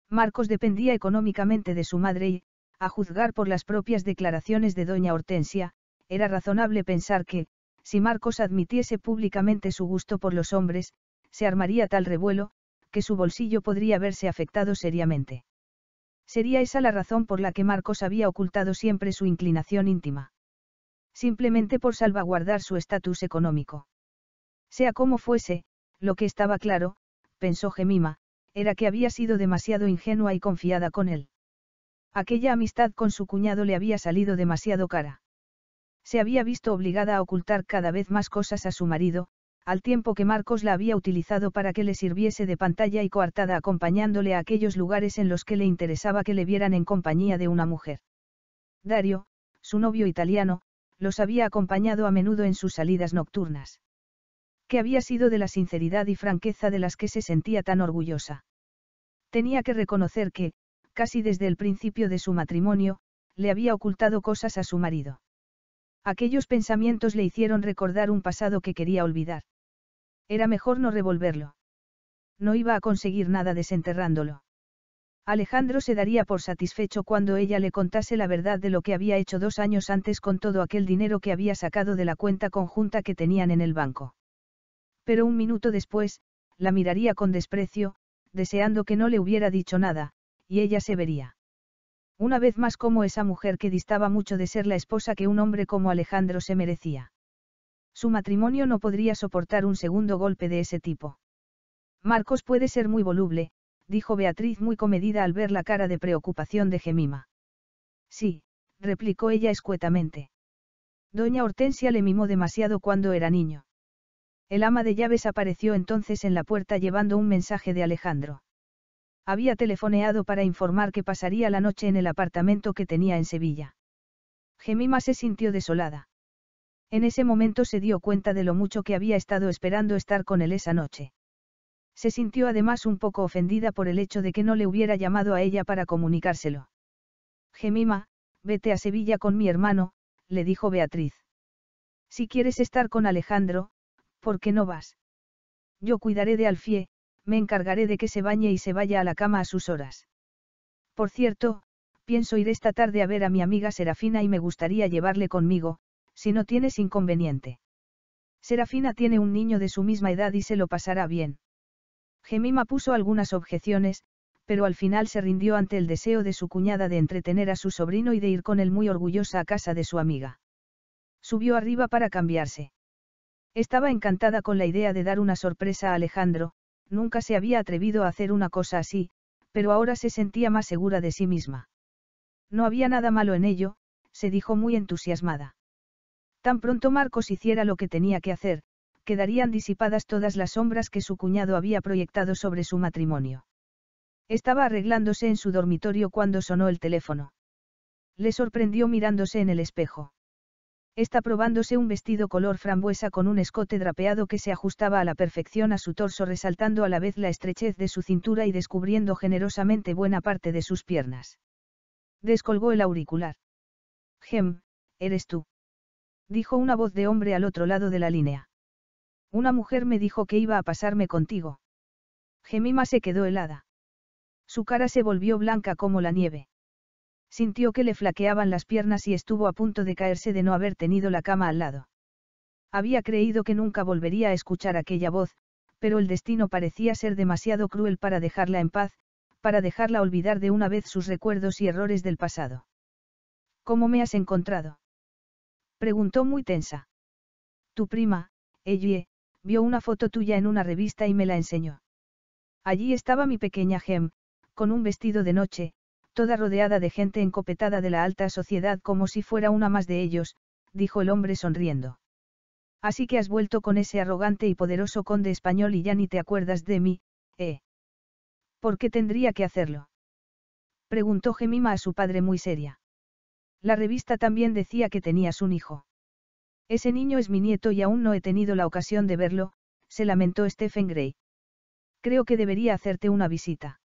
A: Marcos dependía económicamente de su madre y, a juzgar por las propias declaraciones de doña Hortensia, era razonable pensar que, si Marcos admitiese públicamente su gusto por los hombres, se armaría tal revuelo, que su bolsillo podría verse afectado seriamente. Sería esa la razón por la que Marcos había ocultado siempre su inclinación íntima. Simplemente por salvaguardar su estatus económico. Sea como fuese, lo que estaba claro, pensó Gemima, era que había sido demasiado ingenua y confiada con él. Aquella amistad con su cuñado le había salido demasiado cara. Se había visto obligada a ocultar cada vez más cosas a su marido, al tiempo que Marcos la había utilizado para que le sirviese de pantalla y coartada acompañándole a aquellos lugares en los que le interesaba que le vieran en compañía de una mujer. Dario, su novio italiano, los había acompañado a menudo en sus salidas nocturnas que había sido de la sinceridad y franqueza de las que se sentía tan orgullosa. Tenía que reconocer que, casi desde el principio de su matrimonio, le había ocultado cosas a su marido. Aquellos pensamientos le hicieron recordar un pasado que quería olvidar. Era mejor no revolverlo. No iba a conseguir nada desenterrándolo. Alejandro se daría por satisfecho cuando ella le contase la verdad de lo que había hecho dos años antes con todo aquel dinero que había sacado de la cuenta conjunta que tenían en el banco. Pero un minuto después, la miraría con desprecio, deseando que no le hubiera dicho nada, y ella se vería. Una vez más como esa mujer que distaba mucho de ser la esposa que un hombre como Alejandro se merecía. Su matrimonio no podría soportar un segundo golpe de ese tipo. Marcos puede ser muy voluble, dijo Beatriz muy comedida al ver la cara de preocupación de Gemima. Sí, replicó ella escuetamente. Doña Hortensia le mimó demasiado cuando era niño. El ama de llaves apareció entonces en la puerta llevando un mensaje de Alejandro. Había telefoneado para informar que pasaría la noche en el apartamento que tenía en Sevilla. Gemima se sintió desolada. En ese momento se dio cuenta de lo mucho que había estado esperando estar con él esa noche. Se sintió además un poco ofendida por el hecho de que no le hubiera llamado a ella para comunicárselo. Gemima, vete a Sevilla con mi hermano, le dijo Beatriz. Si quieres estar con Alejandro, ¿Por qué no vas? Yo cuidaré de Alfie, me encargaré de que se bañe y se vaya a la cama a sus horas. Por cierto, pienso ir esta tarde a ver a mi amiga Serafina y me gustaría llevarle conmigo, si no tienes inconveniente. Serafina tiene un niño de su misma edad y se lo pasará bien. Gemima puso algunas objeciones, pero al final se rindió ante el deseo de su cuñada de entretener a su sobrino y de ir con él muy orgullosa a casa de su amiga. Subió arriba para cambiarse. Estaba encantada con la idea de dar una sorpresa a Alejandro, nunca se había atrevido a hacer una cosa así, pero ahora se sentía más segura de sí misma. No había nada malo en ello, se dijo muy entusiasmada. Tan pronto Marcos hiciera lo que tenía que hacer, quedarían disipadas todas las sombras que su cuñado había proyectado sobre su matrimonio. Estaba arreglándose en su dormitorio cuando sonó el teléfono. Le sorprendió mirándose en el espejo. Está probándose un vestido color frambuesa con un escote drapeado que se ajustaba a la perfección a su torso resaltando a la vez la estrechez de su cintura y descubriendo generosamente buena parte de sus piernas. Descolgó el auricular. Gem, eres tú. Dijo una voz de hombre al otro lado de la línea. Una mujer me dijo que iba a pasarme contigo. Gemima se quedó helada. Su cara se volvió blanca como la nieve. Sintió que le flaqueaban las piernas y estuvo a punto de caerse de no haber tenido la cama al lado. Había creído que nunca volvería a escuchar aquella voz, pero el destino parecía ser demasiado cruel para dejarla en paz, para dejarla olvidar de una vez sus recuerdos y errores del pasado. ¿Cómo me has encontrado? Preguntó muy tensa. Tu prima, Ellie, vio una foto tuya en una revista y me la enseñó. Allí estaba mi pequeña Gem, con un vestido de noche, toda rodeada de gente encopetada de la alta sociedad como si fuera una más de ellos, dijo el hombre sonriendo. Así que has vuelto con ese arrogante y poderoso conde español y ya ni te acuerdas de mí, ¿eh? ¿Por qué tendría que hacerlo? Preguntó Gemima a su padre muy seria. La revista también decía que tenías un hijo. Ese niño es mi nieto y aún no he tenido la ocasión de verlo, se lamentó Stephen Gray. Creo que debería hacerte una visita.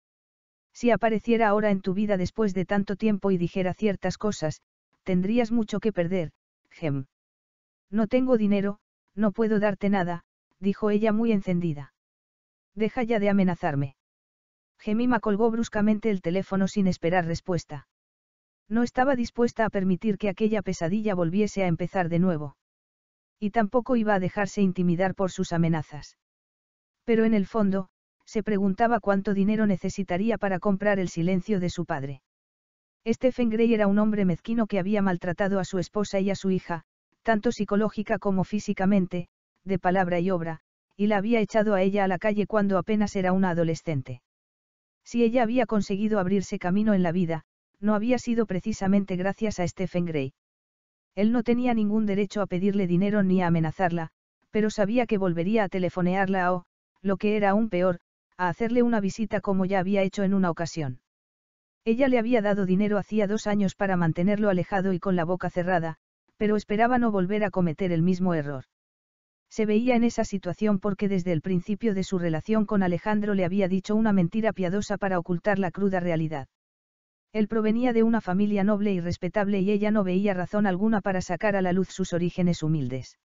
A: Si apareciera ahora en tu vida después de tanto tiempo y dijera ciertas cosas, tendrías mucho que perder, Gem. No tengo dinero, no puedo darte nada, dijo ella muy encendida. Deja ya de amenazarme. Gemima colgó bruscamente el teléfono sin esperar respuesta. No estaba dispuesta a permitir que aquella pesadilla volviese a empezar de nuevo. Y tampoco iba a dejarse intimidar por sus amenazas. Pero en el fondo, se preguntaba cuánto dinero necesitaría para comprar el silencio de su padre. Stephen Gray era un hombre mezquino que había maltratado a su esposa y a su hija, tanto psicológica como físicamente, de palabra y obra, y la había echado a ella a la calle cuando apenas era una adolescente. Si ella había conseguido abrirse camino en la vida, no había sido precisamente gracias a Stephen Gray. Él no tenía ningún derecho a pedirle dinero ni a amenazarla, pero sabía que volvería a telefonearla o, lo que era aún peor, a hacerle una visita como ya había hecho en una ocasión. Ella le había dado dinero hacía dos años para mantenerlo alejado y con la boca cerrada, pero esperaba no volver a cometer el mismo error. Se veía en esa situación porque desde el principio de su relación con Alejandro le había dicho una mentira piadosa para ocultar la cruda realidad. Él provenía de una familia noble y respetable y ella no veía razón alguna para sacar a la luz sus orígenes humildes.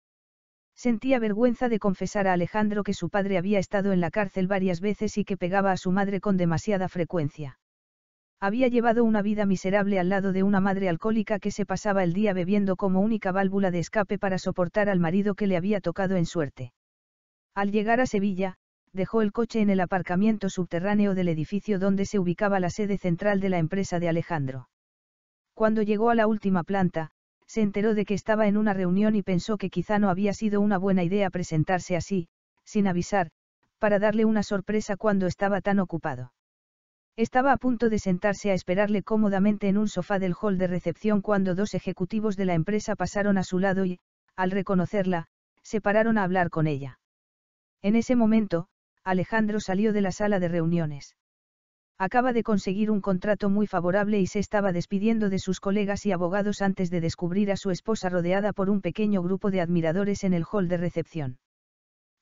A: Sentía vergüenza de confesar a Alejandro que su padre había estado en la cárcel varias veces y que pegaba a su madre con demasiada frecuencia. Había llevado una vida miserable al lado de una madre alcohólica que se pasaba el día bebiendo como única válvula de escape para soportar al marido que le había tocado en suerte. Al llegar a Sevilla, dejó el coche en el aparcamiento subterráneo del edificio donde se ubicaba la sede central de la empresa de Alejandro. Cuando llegó a la última planta, se enteró de que estaba en una reunión y pensó que quizá no había sido una buena idea presentarse así, sin avisar, para darle una sorpresa cuando estaba tan ocupado. Estaba a punto de sentarse a esperarle cómodamente en un sofá del hall de recepción cuando dos ejecutivos de la empresa pasaron a su lado y, al reconocerla, se pararon a hablar con ella. En ese momento, Alejandro salió de la sala de reuniones. Acaba de conseguir un contrato muy favorable y se estaba despidiendo de sus colegas y abogados antes de descubrir a su esposa rodeada por un pequeño grupo de admiradores en el hall de recepción.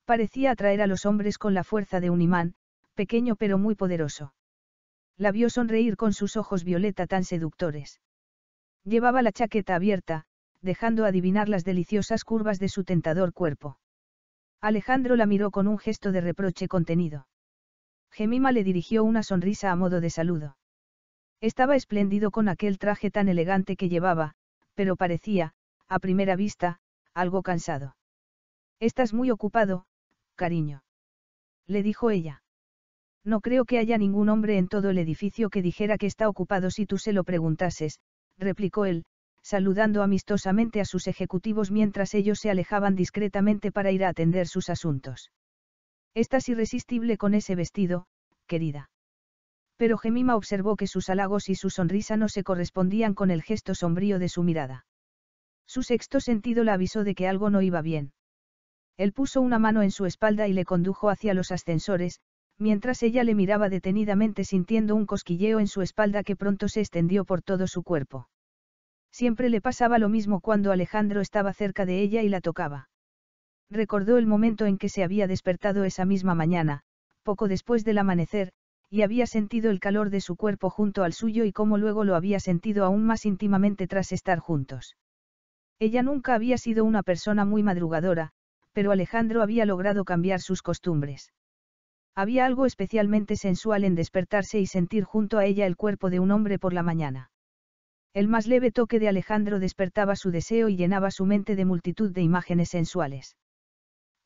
A: Parecía atraer a los hombres con la fuerza de un imán, pequeño pero muy poderoso. La vio sonreír con sus ojos violeta tan seductores. Llevaba la chaqueta abierta, dejando adivinar las deliciosas curvas de su tentador cuerpo. Alejandro la miró con un gesto de reproche contenido. Gemima le dirigió una sonrisa a modo de saludo. Estaba espléndido con aquel traje tan elegante que llevaba, pero parecía, a primera vista, algo cansado. Estás muy ocupado, cariño. Le dijo ella. No creo que haya ningún hombre en todo el edificio que dijera que está ocupado si tú se lo preguntases, replicó él, saludando amistosamente a sus ejecutivos mientras ellos se alejaban discretamente para ir a atender sus asuntos. Estás irresistible con ese vestido, querida. Pero Gemima observó que sus halagos y su sonrisa no se correspondían con el gesto sombrío de su mirada. Su sexto sentido la avisó de que algo no iba bien. Él puso una mano en su espalda y le condujo hacia los ascensores, mientras ella le miraba detenidamente sintiendo un cosquilleo en su espalda que pronto se extendió por todo su cuerpo. Siempre le pasaba lo mismo cuando Alejandro estaba cerca de ella y la tocaba. Recordó el momento en que se había despertado esa misma mañana, poco después del amanecer, y había sentido el calor de su cuerpo junto al suyo y cómo luego lo había sentido aún más íntimamente tras estar juntos. Ella nunca había sido una persona muy madrugadora, pero Alejandro había logrado cambiar sus costumbres. Había algo especialmente sensual en despertarse y sentir junto a ella el cuerpo de un hombre por la mañana. El más leve toque de Alejandro despertaba su deseo y llenaba su mente de multitud de imágenes sensuales.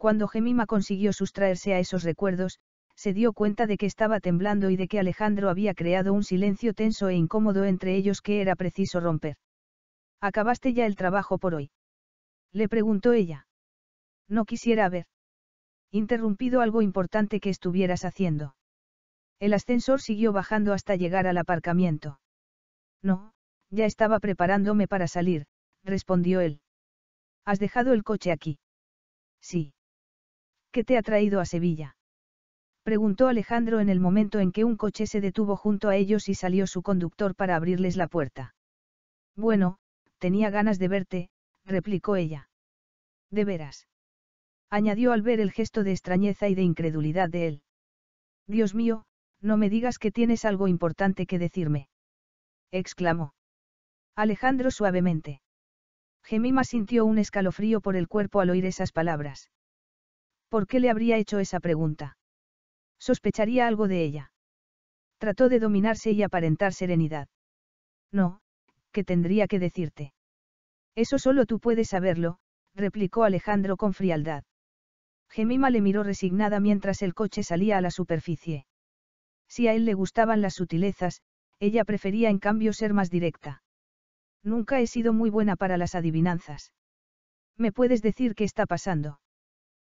A: Cuando Gemima consiguió sustraerse a esos recuerdos, se dio cuenta de que estaba temblando y de que Alejandro había creado un silencio tenso e incómodo entre ellos que era preciso romper. ¿Acabaste ya el trabajo por hoy? Le preguntó ella. No quisiera haber interrumpido algo importante que estuvieras haciendo. El ascensor siguió bajando hasta llegar al aparcamiento. No, ya estaba preparándome para salir, respondió él. ¿Has dejado el coche aquí? Sí. ¿Qué te ha traído a Sevilla? Preguntó Alejandro en el momento en que un coche se detuvo junto a ellos y salió su conductor para abrirles la puerta. Bueno, tenía ganas de verte, replicó ella. De veras. Añadió al ver el gesto de extrañeza y de incredulidad de él. Dios mío, no me digas que tienes algo importante que decirme. exclamó. Alejandro suavemente. Gemima sintió un escalofrío por el cuerpo al oír esas palabras. ¿Por qué le habría hecho esa pregunta? Sospecharía algo de ella. Trató de dominarse y aparentar serenidad. No, ¿qué tendría que decirte? Eso solo tú puedes saberlo, replicó Alejandro con frialdad. Gemima le miró resignada mientras el coche salía a la superficie. Si a él le gustaban las sutilezas, ella prefería en cambio ser más directa. Nunca he sido muy buena para las adivinanzas. ¿Me puedes decir qué está pasando?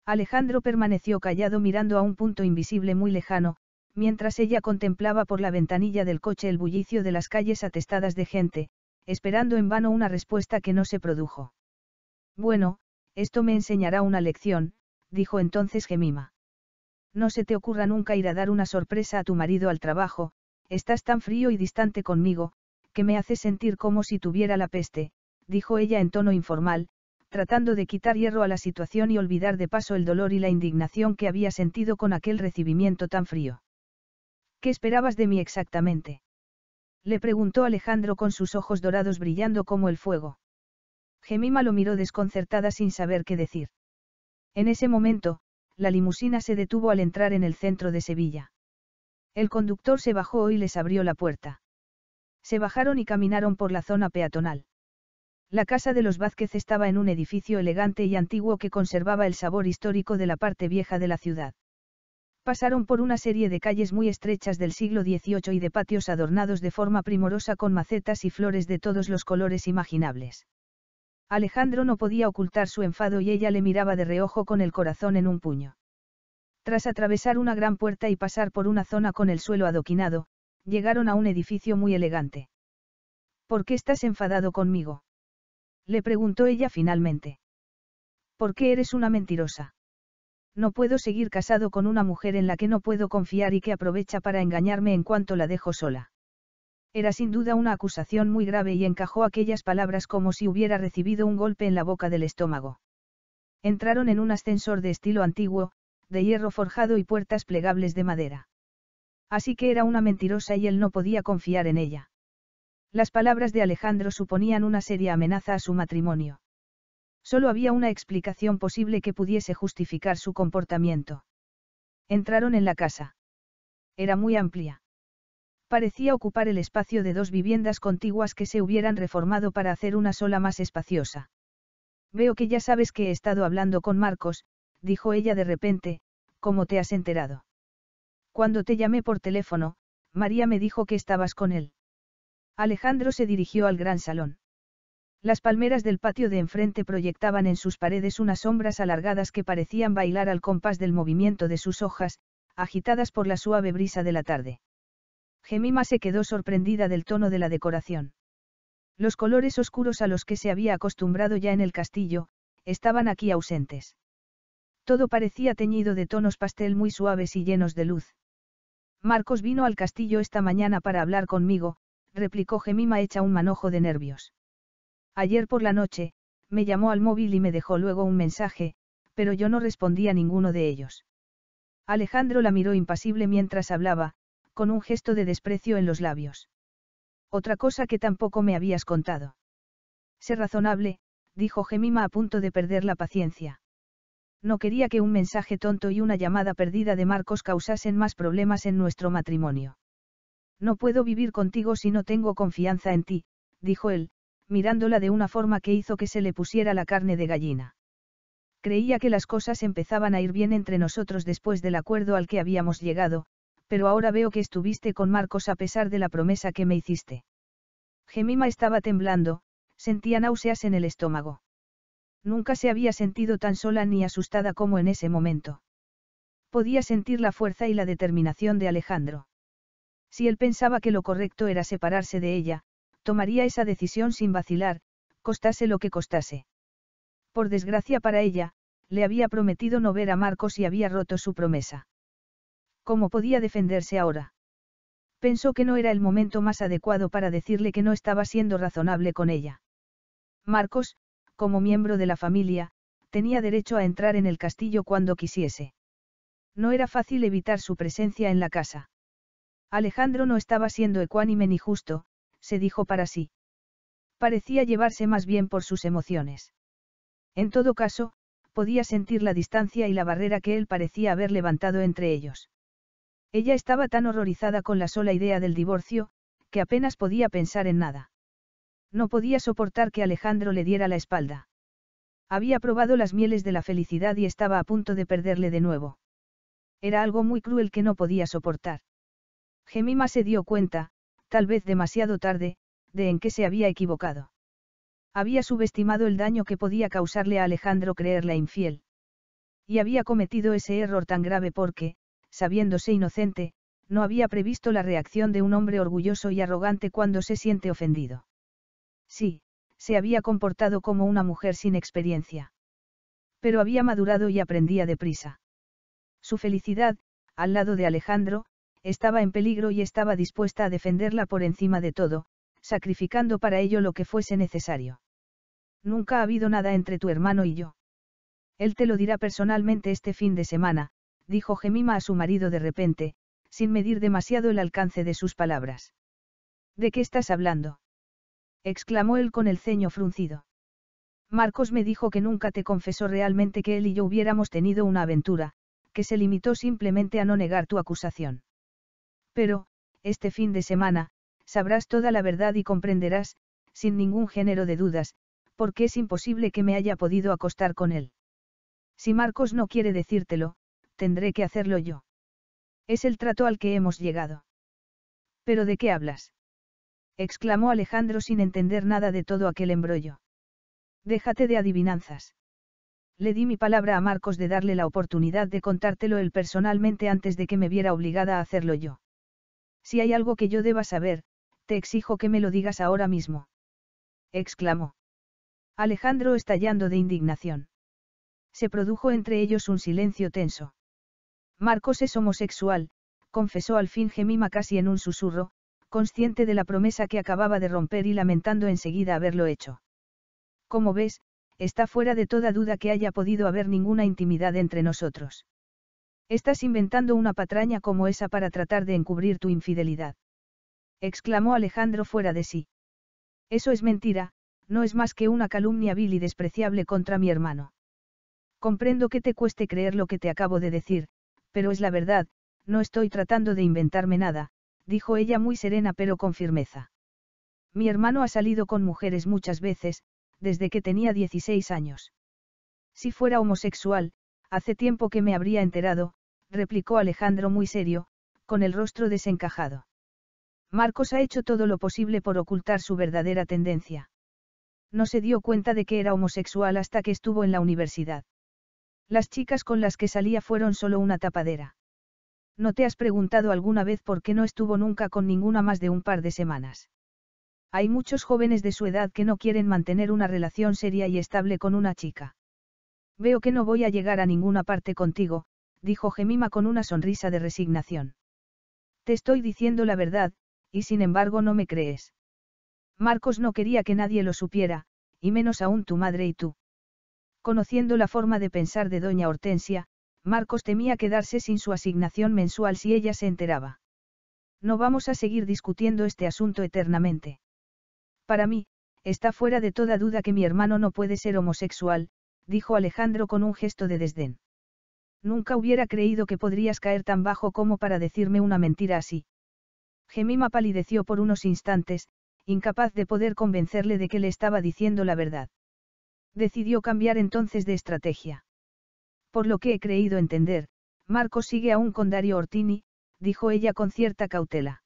A: Alejandro permaneció callado mirando a un punto invisible muy lejano, mientras ella contemplaba por la ventanilla del coche el bullicio de las calles atestadas de gente, esperando en vano una respuesta que no se produjo. Bueno, esto me enseñará una lección, dijo entonces Gemima. No se te ocurra nunca ir a dar una sorpresa a tu marido al trabajo, estás tan frío y distante conmigo, que me haces sentir como si tuviera la peste, dijo ella en tono informal, tratando de quitar hierro a la situación y olvidar de paso el dolor y la indignación que había sentido con aquel recibimiento tan frío. ¿Qué esperabas de mí exactamente? Le preguntó Alejandro con sus ojos dorados brillando como el fuego. Gemima lo miró desconcertada sin saber qué decir. En ese momento, la limusina se detuvo al entrar en el centro de Sevilla. El conductor se bajó y les abrió la puerta. Se bajaron y caminaron por la zona peatonal. La casa de los Vázquez estaba en un edificio elegante y antiguo que conservaba el sabor histórico de la parte vieja de la ciudad. Pasaron por una serie de calles muy estrechas del siglo XVIII y de patios adornados de forma primorosa con macetas y flores de todos los colores imaginables. Alejandro no podía ocultar su enfado y ella le miraba de reojo con el corazón en un puño. Tras atravesar una gran puerta y pasar por una zona con el suelo adoquinado, llegaron a un edificio muy elegante. ¿Por qué estás enfadado conmigo? Le preguntó ella finalmente. ¿Por qué eres una mentirosa? No puedo seguir casado con una mujer en la que no puedo confiar y que aprovecha para engañarme en cuanto la dejo sola. Era sin duda una acusación muy grave y encajó aquellas palabras como si hubiera recibido un golpe en la boca del estómago. Entraron en un ascensor de estilo antiguo, de hierro forjado y puertas plegables de madera. Así que era una mentirosa y él no podía confiar en ella. Las palabras de Alejandro suponían una seria amenaza a su matrimonio. Solo había una explicación posible que pudiese justificar su comportamiento. Entraron en la casa. Era muy amplia. Parecía ocupar el espacio de dos viviendas contiguas que se hubieran reformado para hacer una sola más espaciosa. Veo que ya sabes que he estado hablando con Marcos, dijo ella de repente, ¿cómo te has enterado? Cuando te llamé por teléfono, María me dijo que estabas con él. Alejandro se dirigió al gran salón. Las palmeras del patio de enfrente proyectaban en sus paredes unas sombras alargadas que parecían bailar al compás del movimiento de sus hojas, agitadas por la suave brisa de la tarde. Gemima se quedó sorprendida del tono de la decoración. Los colores oscuros a los que se había acostumbrado ya en el castillo, estaban aquí ausentes. Todo parecía teñido de tonos pastel muy suaves y llenos de luz. Marcos vino al castillo esta mañana para hablar conmigo, replicó Gemima hecha un manojo de nervios. Ayer por la noche, me llamó al móvil y me dejó luego un mensaje, pero yo no respondí a ninguno de ellos. Alejandro la miró impasible mientras hablaba, con un gesto de desprecio en los labios. Otra cosa que tampoco me habías contado. Sé razonable, dijo Gemima a punto de perder la paciencia. No quería que un mensaje tonto y una llamada perdida de Marcos causasen más problemas en nuestro matrimonio. No puedo vivir contigo si no tengo confianza en ti, dijo él, mirándola de una forma que hizo que se le pusiera la carne de gallina. Creía que las cosas empezaban a ir bien entre nosotros después del acuerdo al que habíamos llegado, pero ahora veo que estuviste con Marcos a pesar de la promesa que me hiciste. Gemima estaba temblando, sentía náuseas en el estómago. Nunca se había sentido tan sola ni asustada como en ese momento. Podía sentir la fuerza y la determinación de Alejandro. Si él pensaba que lo correcto era separarse de ella, tomaría esa decisión sin vacilar, costase lo que costase. Por desgracia para ella, le había prometido no ver a Marcos y había roto su promesa. ¿Cómo podía defenderse ahora? Pensó que no era el momento más adecuado para decirle que no estaba siendo razonable con ella. Marcos, como miembro de la familia, tenía derecho a entrar en el castillo cuando quisiese. No era fácil evitar su presencia en la casa. Alejandro no estaba siendo ecuánime ni justo, se dijo para sí. Parecía llevarse más bien por sus emociones. En todo caso, podía sentir la distancia y la barrera que él parecía haber levantado entre ellos. Ella estaba tan horrorizada con la sola idea del divorcio, que apenas podía pensar en nada. No podía soportar que Alejandro le diera la espalda. Había probado las mieles de la felicidad y estaba a punto de perderle de nuevo. Era algo muy cruel que no podía soportar. Gemima se dio cuenta, tal vez demasiado tarde, de en qué se había equivocado. Había subestimado el daño que podía causarle a Alejandro creerla infiel. Y había cometido ese error tan grave porque, sabiéndose inocente, no había previsto la reacción de un hombre orgulloso y arrogante cuando se siente ofendido. Sí, se había comportado como una mujer sin experiencia. Pero había madurado y aprendía deprisa. Su felicidad, al lado de Alejandro, estaba en peligro y estaba dispuesta a defenderla por encima de todo, sacrificando para ello lo que fuese necesario. Nunca ha habido nada entre tu hermano y yo. Él te lo dirá personalmente este fin de semana, dijo Gemima a su marido de repente, sin medir demasiado el alcance de sus palabras. ¿De qué estás hablando? exclamó él con el ceño fruncido. Marcos me dijo que nunca te confesó realmente que él y yo hubiéramos tenido una aventura, que se limitó simplemente a no negar tu acusación. Pero, este fin de semana, sabrás toda la verdad y comprenderás, sin ningún género de dudas, por qué es imposible que me haya podido acostar con él. Si Marcos no quiere decírtelo, tendré que hacerlo yo. Es el trato al que hemos llegado. ¿Pero de qué hablas? exclamó Alejandro sin entender nada de todo aquel embrollo. Déjate de adivinanzas. Le di mi palabra a Marcos de darle la oportunidad de contártelo él personalmente antes de que me viera obligada a hacerlo yo. Si hay algo que yo deba saber, te exijo que me lo digas ahora mismo. Exclamó. Alejandro estallando de indignación. Se produjo entre ellos un silencio tenso. Marcos es homosexual, confesó al fin Gemima casi en un susurro, consciente de la promesa que acababa de romper y lamentando enseguida haberlo hecho. Como ves, está fuera de toda duda que haya podido haber ninguna intimidad entre nosotros. Estás inventando una patraña como esa para tratar de encubrir tu infidelidad. Exclamó Alejandro fuera de sí. Eso es mentira, no es más que una calumnia vil y despreciable contra mi hermano. Comprendo que te cueste creer lo que te acabo de decir, pero es la verdad, no estoy tratando de inventarme nada, dijo ella muy serena pero con firmeza. Mi hermano ha salido con mujeres muchas veces, desde que tenía 16 años. Si fuera homosexual, Hace tiempo que me habría enterado, replicó Alejandro muy serio, con el rostro desencajado. Marcos ha hecho todo lo posible por ocultar su verdadera tendencia. No se dio cuenta de que era homosexual hasta que estuvo en la universidad. Las chicas con las que salía fueron solo una tapadera. ¿No te has preguntado alguna vez por qué no estuvo nunca con ninguna más de un par de semanas? Hay muchos jóvenes de su edad que no quieren mantener una relación seria y estable con una chica. Veo que no voy a llegar a ninguna parte contigo, dijo Gemima con una sonrisa de resignación. Te estoy diciendo la verdad, y sin embargo no me crees. Marcos no quería que nadie lo supiera, y menos aún tu madre y tú. Conociendo la forma de pensar de doña Hortensia, Marcos temía quedarse sin su asignación mensual si ella se enteraba. No vamos a seguir discutiendo este asunto eternamente. Para mí, está fuera de toda duda que mi hermano no puede ser homosexual, dijo Alejandro con un gesto de desdén. Nunca hubiera creído que podrías caer tan bajo como para decirme una mentira así. Gemima palideció por unos instantes, incapaz de poder convencerle de que le estaba diciendo la verdad. Decidió cambiar entonces de estrategia. Por lo que he creído entender, Marco sigue aún con Dario Ortini, dijo ella con cierta cautela.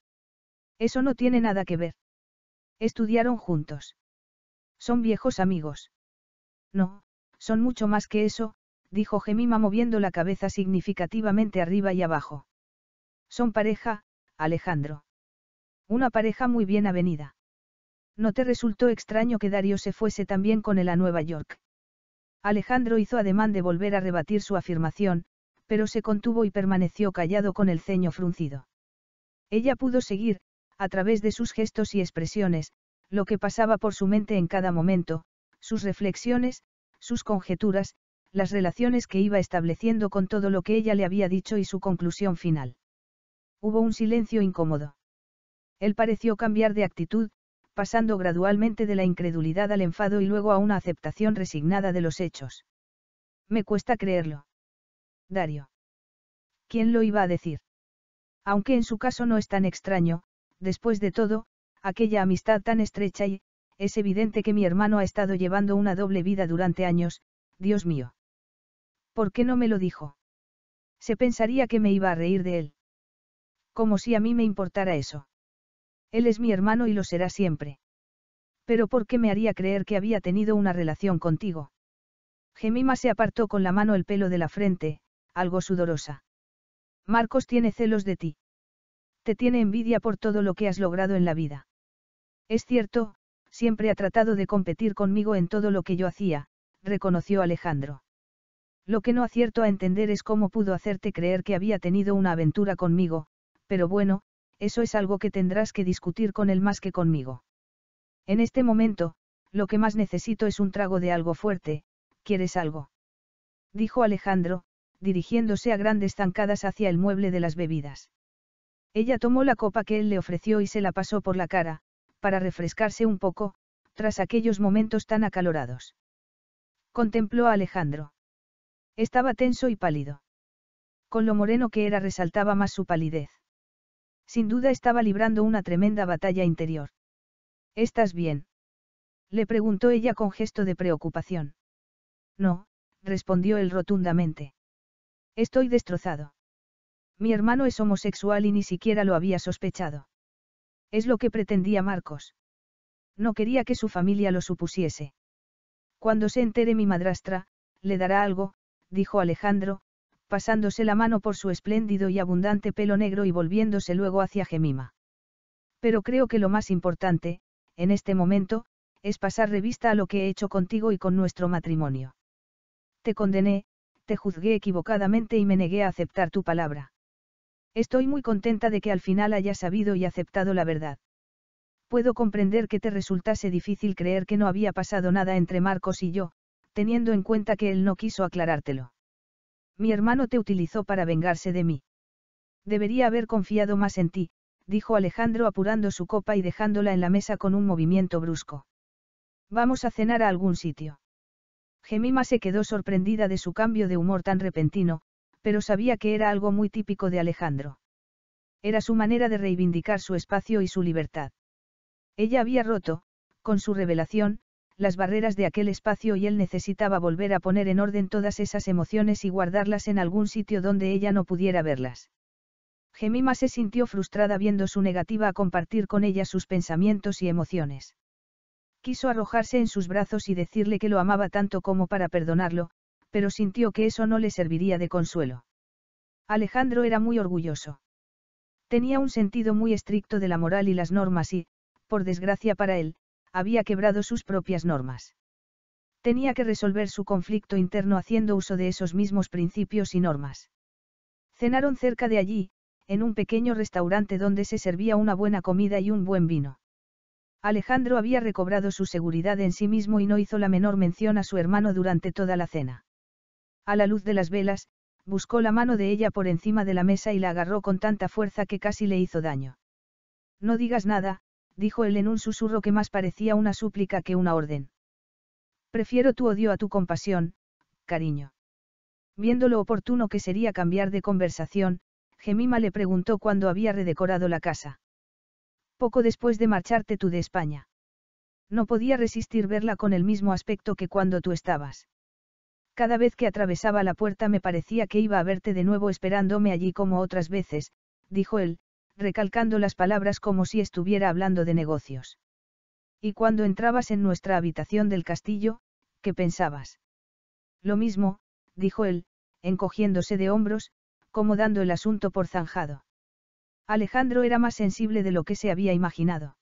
A: Eso no tiene nada que ver. Estudiaron juntos. Son viejos amigos. No, son mucho más que eso, dijo Gemima moviendo la cabeza significativamente arriba y abajo. Son pareja, Alejandro. Una pareja muy bien avenida. No te resultó extraño que Darío se fuese también con él a Nueva York. Alejandro hizo ademán de volver a rebatir su afirmación, pero se contuvo y permaneció callado con el ceño fruncido. Ella pudo seguir, a través de sus gestos y expresiones, lo que pasaba por su mente en cada momento, sus reflexiones, sus conjeturas, las relaciones que iba estableciendo con todo lo que ella le había dicho y su conclusión final. Hubo un silencio incómodo. Él pareció cambiar de actitud, pasando gradualmente de la incredulidad al enfado y luego a una aceptación resignada de los hechos. Me cuesta creerlo. Dario. ¿Quién lo iba a decir? Aunque en su caso no es tan extraño, después de todo, aquella amistad tan estrecha y, es evidente que mi hermano ha estado llevando una doble vida durante años, Dios mío. ¿Por qué no me lo dijo? Se pensaría que me iba a reír de él. Como si a mí me importara eso. Él es mi hermano y lo será siempre. Pero ¿por qué me haría creer que había tenido una relación contigo? Gemima se apartó con la mano el pelo de la frente, algo sudorosa. Marcos tiene celos de ti. Te tiene envidia por todo lo que has logrado en la vida. Es cierto, Siempre ha tratado de competir conmigo en todo lo que yo hacía, reconoció Alejandro. Lo que no acierto a entender es cómo pudo hacerte creer que había tenido una aventura conmigo, pero bueno, eso es algo que tendrás que discutir con él más que conmigo. En este momento, lo que más necesito es un trago de algo fuerte, ¿quieres algo? Dijo Alejandro, dirigiéndose a grandes zancadas hacia el mueble de las bebidas. Ella tomó la copa que él le ofreció y se la pasó por la cara, para refrescarse un poco, tras aquellos momentos tan acalorados. Contempló a Alejandro. Estaba tenso y pálido. Con lo moreno que era resaltaba más su palidez. Sin duda estaba librando una tremenda batalla interior. ¿Estás bien? Le preguntó ella con gesto de preocupación. No, respondió él rotundamente. Estoy destrozado. Mi hermano es homosexual y ni siquiera lo había sospechado. Es lo que pretendía Marcos. No quería que su familia lo supusiese. Cuando se entere mi madrastra, le dará algo, dijo Alejandro, pasándose la mano por su espléndido y abundante pelo negro y volviéndose luego hacia Gemima. Pero creo que lo más importante, en este momento, es pasar revista a lo que he hecho contigo y con nuestro matrimonio. Te condené, te juzgué equivocadamente y me negué a aceptar tu palabra. Estoy muy contenta de que al final hayas sabido y aceptado la verdad. Puedo comprender que te resultase difícil creer que no había pasado nada entre Marcos y yo, teniendo en cuenta que él no quiso aclarártelo. Mi hermano te utilizó para vengarse de mí. Debería haber confiado más en ti, dijo Alejandro apurando su copa y dejándola en la mesa con un movimiento brusco. Vamos a cenar a algún sitio. Gemima se quedó sorprendida de su cambio de humor tan repentino, pero sabía que era algo muy típico de Alejandro. Era su manera de reivindicar su espacio y su libertad. Ella había roto, con su revelación, las barreras de aquel espacio y él necesitaba volver a poner en orden todas esas emociones y guardarlas en algún sitio donde ella no pudiera verlas. Gemima se sintió frustrada viendo su negativa a compartir con ella sus pensamientos y emociones. Quiso arrojarse en sus brazos y decirle que lo amaba tanto como para perdonarlo, pero sintió que eso no le serviría de consuelo. Alejandro era muy orgulloso. Tenía un sentido muy estricto de la moral y las normas y, por desgracia para él, había quebrado sus propias normas. Tenía que resolver su conflicto interno haciendo uso de esos mismos principios y normas. Cenaron cerca de allí, en un pequeño restaurante donde se servía una buena comida y un buen vino. Alejandro había recobrado su seguridad en sí mismo y no hizo la menor mención a su hermano durante toda la cena. A la luz de las velas, buscó la mano de ella por encima de la mesa y la agarró con tanta fuerza que casi le hizo daño. No digas nada, dijo él en un susurro que más parecía una súplica que una orden. Prefiero tu odio a tu compasión, cariño. Viendo lo oportuno que sería cambiar de conversación, Gemima le preguntó cuándo había redecorado la casa. Poco después de marcharte tú de España. No podía resistir verla con el mismo aspecto que cuando tú estabas. Cada vez que atravesaba la puerta me parecía que iba a verte de nuevo esperándome allí como otras veces, dijo él, recalcando las palabras como si estuviera hablando de negocios. Y cuando entrabas en nuestra habitación del castillo, ¿qué pensabas? Lo mismo, dijo él, encogiéndose de hombros, como dando el asunto por zanjado. Alejandro era más sensible de lo que se había imaginado.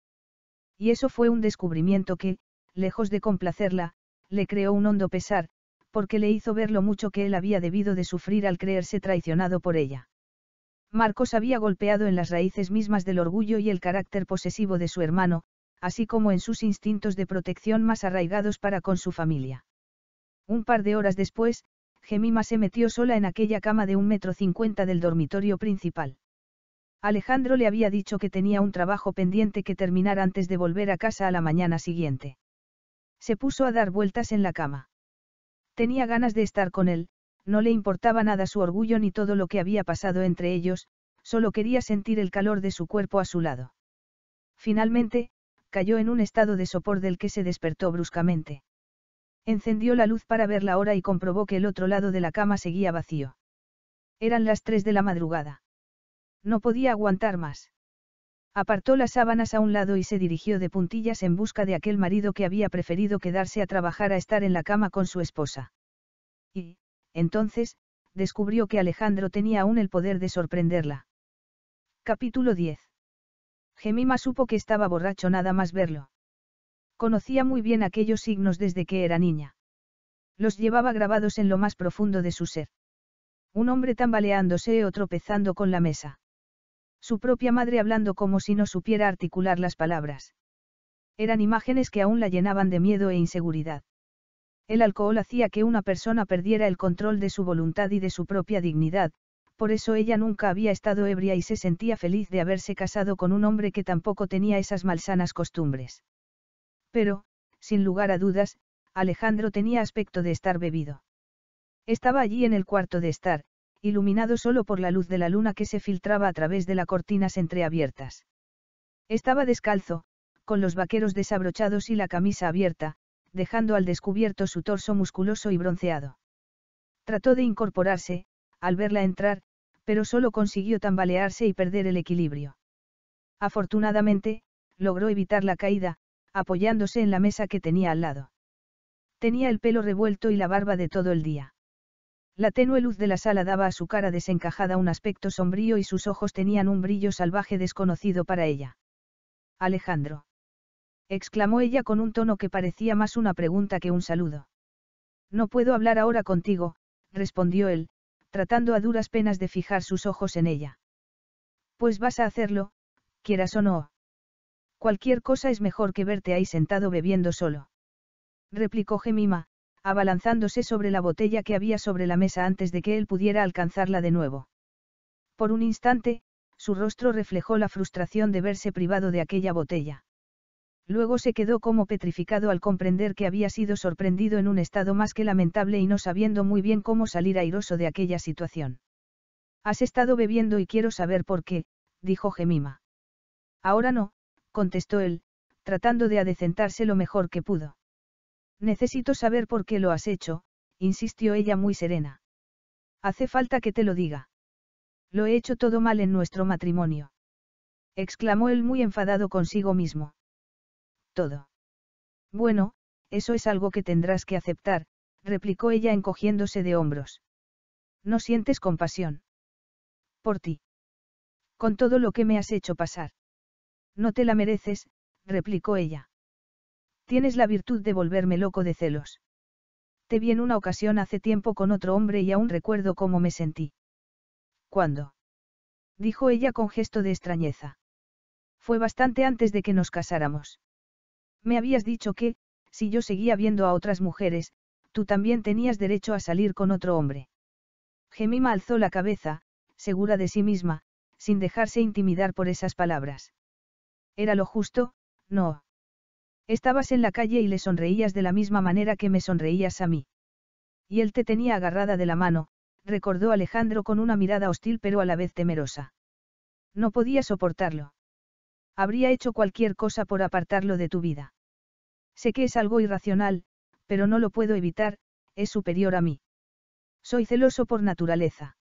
A: Y eso fue un descubrimiento que, lejos de complacerla, le creó un hondo pesar, porque le hizo ver lo mucho que él había debido de sufrir al creerse traicionado por ella. Marcos había golpeado en las raíces mismas del orgullo y el carácter posesivo de su hermano, así como en sus instintos de protección más arraigados para con su familia. Un par de horas después, Gemima se metió sola en aquella cama de un metro cincuenta del dormitorio principal. Alejandro le había dicho que tenía un trabajo pendiente que terminar antes de volver a casa a la mañana siguiente. Se puso a dar vueltas en la cama. Tenía ganas de estar con él, no le importaba nada su orgullo ni todo lo que había pasado entre ellos, solo quería sentir el calor de su cuerpo a su lado. Finalmente, cayó en un estado de sopor del que se despertó bruscamente. Encendió la luz para ver la hora y comprobó que el otro lado de la cama seguía vacío. Eran las tres de la madrugada. No podía aguantar más. Apartó las sábanas a un lado y se dirigió de puntillas en busca de aquel marido que había preferido quedarse a trabajar a estar en la cama con su esposa. Y, entonces, descubrió que Alejandro tenía aún el poder de sorprenderla. Capítulo 10. Gemima supo que estaba borracho nada más verlo. Conocía muy bien aquellos signos desde que era niña. Los llevaba grabados en lo más profundo de su ser. Un hombre tambaleándose o tropezando con la mesa. Su propia madre hablando como si no supiera articular las palabras. Eran imágenes que aún la llenaban de miedo e inseguridad. El alcohol hacía que una persona perdiera el control de su voluntad y de su propia dignidad, por eso ella nunca había estado ebria y se sentía feliz de haberse casado con un hombre que tampoco tenía esas malsanas costumbres. Pero, sin lugar a dudas, Alejandro tenía aspecto de estar bebido. Estaba allí en el cuarto de estar, iluminado solo por la luz de la luna que se filtraba a través de las cortinas entreabiertas. Estaba descalzo, con los vaqueros desabrochados y la camisa abierta, dejando al descubierto su torso musculoso y bronceado. Trató de incorporarse, al verla entrar, pero solo consiguió tambalearse y perder el equilibrio. Afortunadamente, logró evitar la caída, apoyándose en la mesa que tenía al lado. Tenía el pelo revuelto y la barba de todo el día. La tenue luz de la sala daba a su cara desencajada un aspecto sombrío y sus ojos tenían un brillo salvaje desconocido para ella. Alejandro. exclamó ella con un tono que parecía más una pregunta que un saludo. No puedo hablar ahora contigo, respondió él, tratando a duras penas de fijar sus ojos en ella. Pues vas a hacerlo, quieras o no. Cualquier cosa es mejor que verte ahí sentado bebiendo solo. Replicó Gemima, abalanzándose sobre la botella que había sobre la mesa antes de que él pudiera alcanzarla de nuevo. Por un instante, su rostro reflejó la frustración de verse privado de aquella botella. Luego se quedó como petrificado al comprender que había sido sorprendido en un estado más que lamentable y no sabiendo muy bien cómo salir airoso de aquella situación. Has estado bebiendo y quiero saber por qué, dijo Gemima. Ahora no, contestó él, tratando de adecentarse lo mejor que pudo. Necesito saber por qué lo has hecho, insistió ella muy serena. Hace falta que te lo diga. Lo he hecho todo mal en nuestro matrimonio. Exclamó él muy enfadado consigo mismo. Todo. Bueno, eso es algo que tendrás que aceptar, replicó ella encogiéndose de hombros. No sientes compasión. Por ti. Con todo lo que me has hecho pasar. No te la mereces, replicó ella. Tienes la virtud de volverme loco de celos. Te vi en una ocasión hace tiempo con otro hombre y aún recuerdo cómo me sentí. ¿Cuándo? dijo ella con gesto de extrañeza. Fue bastante antes de que nos casáramos. Me habías dicho que, si yo seguía viendo a otras mujeres, tú también tenías derecho a salir con otro hombre. Gemima alzó la cabeza, segura de sí misma, sin dejarse intimidar por esas palabras. Era lo justo, no. Estabas en la calle y le sonreías de la misma manera que me sonreías a mí. Y él te tenía agarrada de la mano, recordó Alejandro con una mirada hostil pero a la vez temerosa. No podía soportarlo. Habría hecho cualquier cosa por apartarlo de tu vida. Sé que es algo irracional, pero no lo puedo evitar, es superior a mí. Soy celoso por naturaleza.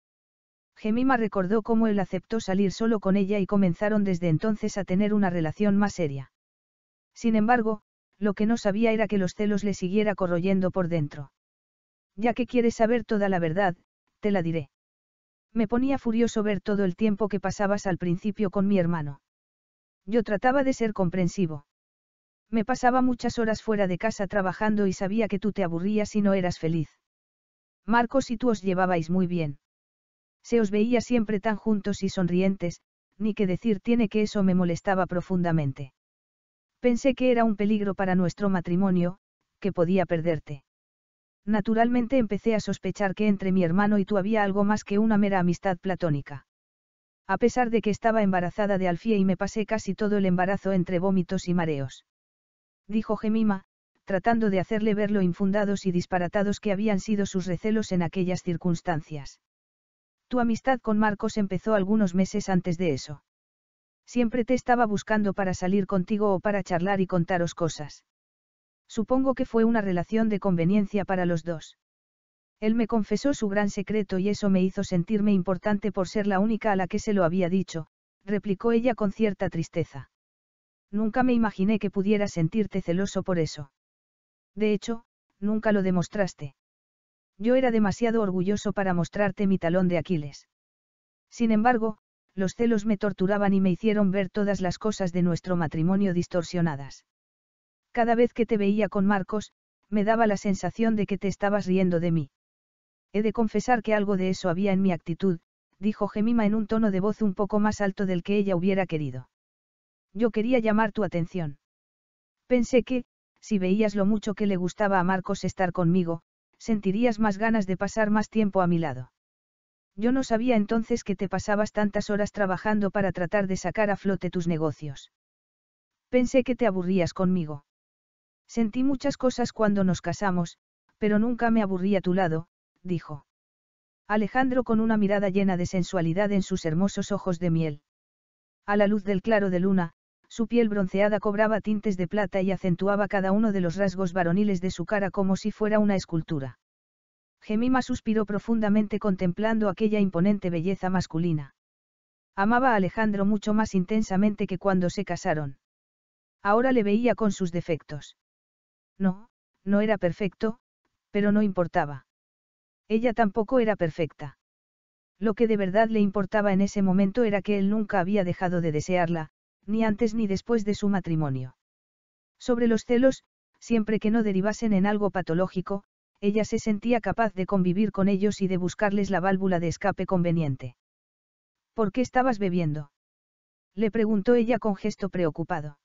A: Gemima recordó cómo él aceptó salir solo con ella y comenzaron desde entonces a tener una relación más seria. Sin embargo, lo que no sabía era que los celos le siguiera corroyendo por dentro. Ya que quieres saber toda la verdad, te la diré. Me ponía furioso ver todo el tiempo que pasabas al principio con mi hermano. Yo trataba de ser comprensivo. Me pasaba muchas horas fuera de casa trabajando y sabía que tú te aburrías y no eras feliz. Marcos y tú os llevabais muy bien. Se os veía siempre tan juntos y sonrientes, ni que decir tiene que eso me molestaba profundamente. Pensé que era un peligro para nuestro matrimonio, que podía perderte. Naturalmente empecé a sospechar que entre mi hermano y tú había algo más que una mera amistad platónica. A pesar de que estaba embarazada de Alfie y me pasé casi todo el embarazo entre vómitos y mareos. Dijo Gemima, tratando de hacerle ver lo infundados y disparatados que habían sido sus recelos en aquellas circunstancias. Tu amistad con Marcos empezó algunos meses antes de eso. Siempre te estaba buscando para salir contigo o para charlar y contaros cosas. Supongo que fue una relación de conveniencia para los dos. Él me confesó su gran secreto y eso me hizo sentirme importante por ser la única a la que se lo había dicho, replicó ella con cierta tristeza. Nunca me imaginé que pudiera sentirte celoso por eso. De hecho, nunca lo demostraste. Yo era demasiado orgulloso para mostrarte mi talón de Aquiles. Sin embargo, los celos me torturaban y me hicieron ver todas las cosas de nuestro matrimonio distorsionadas. Cada vez que te veía con Marcos, me daba la sensación de que te estabas riendo de mí. He de confesar que algo de eso había en mi actitud, dijo Gemima en un tono de voz un poco más alto del que ella hubiera querido. Yo quería llamar tu atención. Pensé que, si veías lo mucho que le gustaba a Marcos estar conmigo, sentirías más ganas de pasar más tiempo a mi lado. Yo no sabía entonces que te pasabas tantas horas trabajando para tratar de sacar a flote tus negocios. Pensé que te aburrías conmigo. Sentí muchas cosas cuando nos casamos, pero nunca me aburrí a tu lado, dijo. Alejandro con una mirada llena de sensualidad en sus hermosos ojos de miel. A la luz del claro de luna, su piel bronceada cobraba tintes de plata y acentuaba cada uno de los rasgos varoniles de su cara como si fuera una escultura. Gemima suspiró profundamente contemplando aquella imponente belleza masculina. Amaba a Alejandro mucho más intensamente que cuando se casaron. Ahora le veía con sus defectos. No, no era perfecto, pero no importaba. Ella tampoco era perfecta. Lo que de verdad le importaba en ese momento era que él nunca había dejado de desearla, ni antes ni después de su matrimonio. Sobre los celos, siempre que no derivasen en algo patológico, ella se sentía capaz de convivir con ellos y de buscarles la válvula de escape conveniente. ¿Por qué estabas bebiendo? Le preguntó ella con gesto preocupado.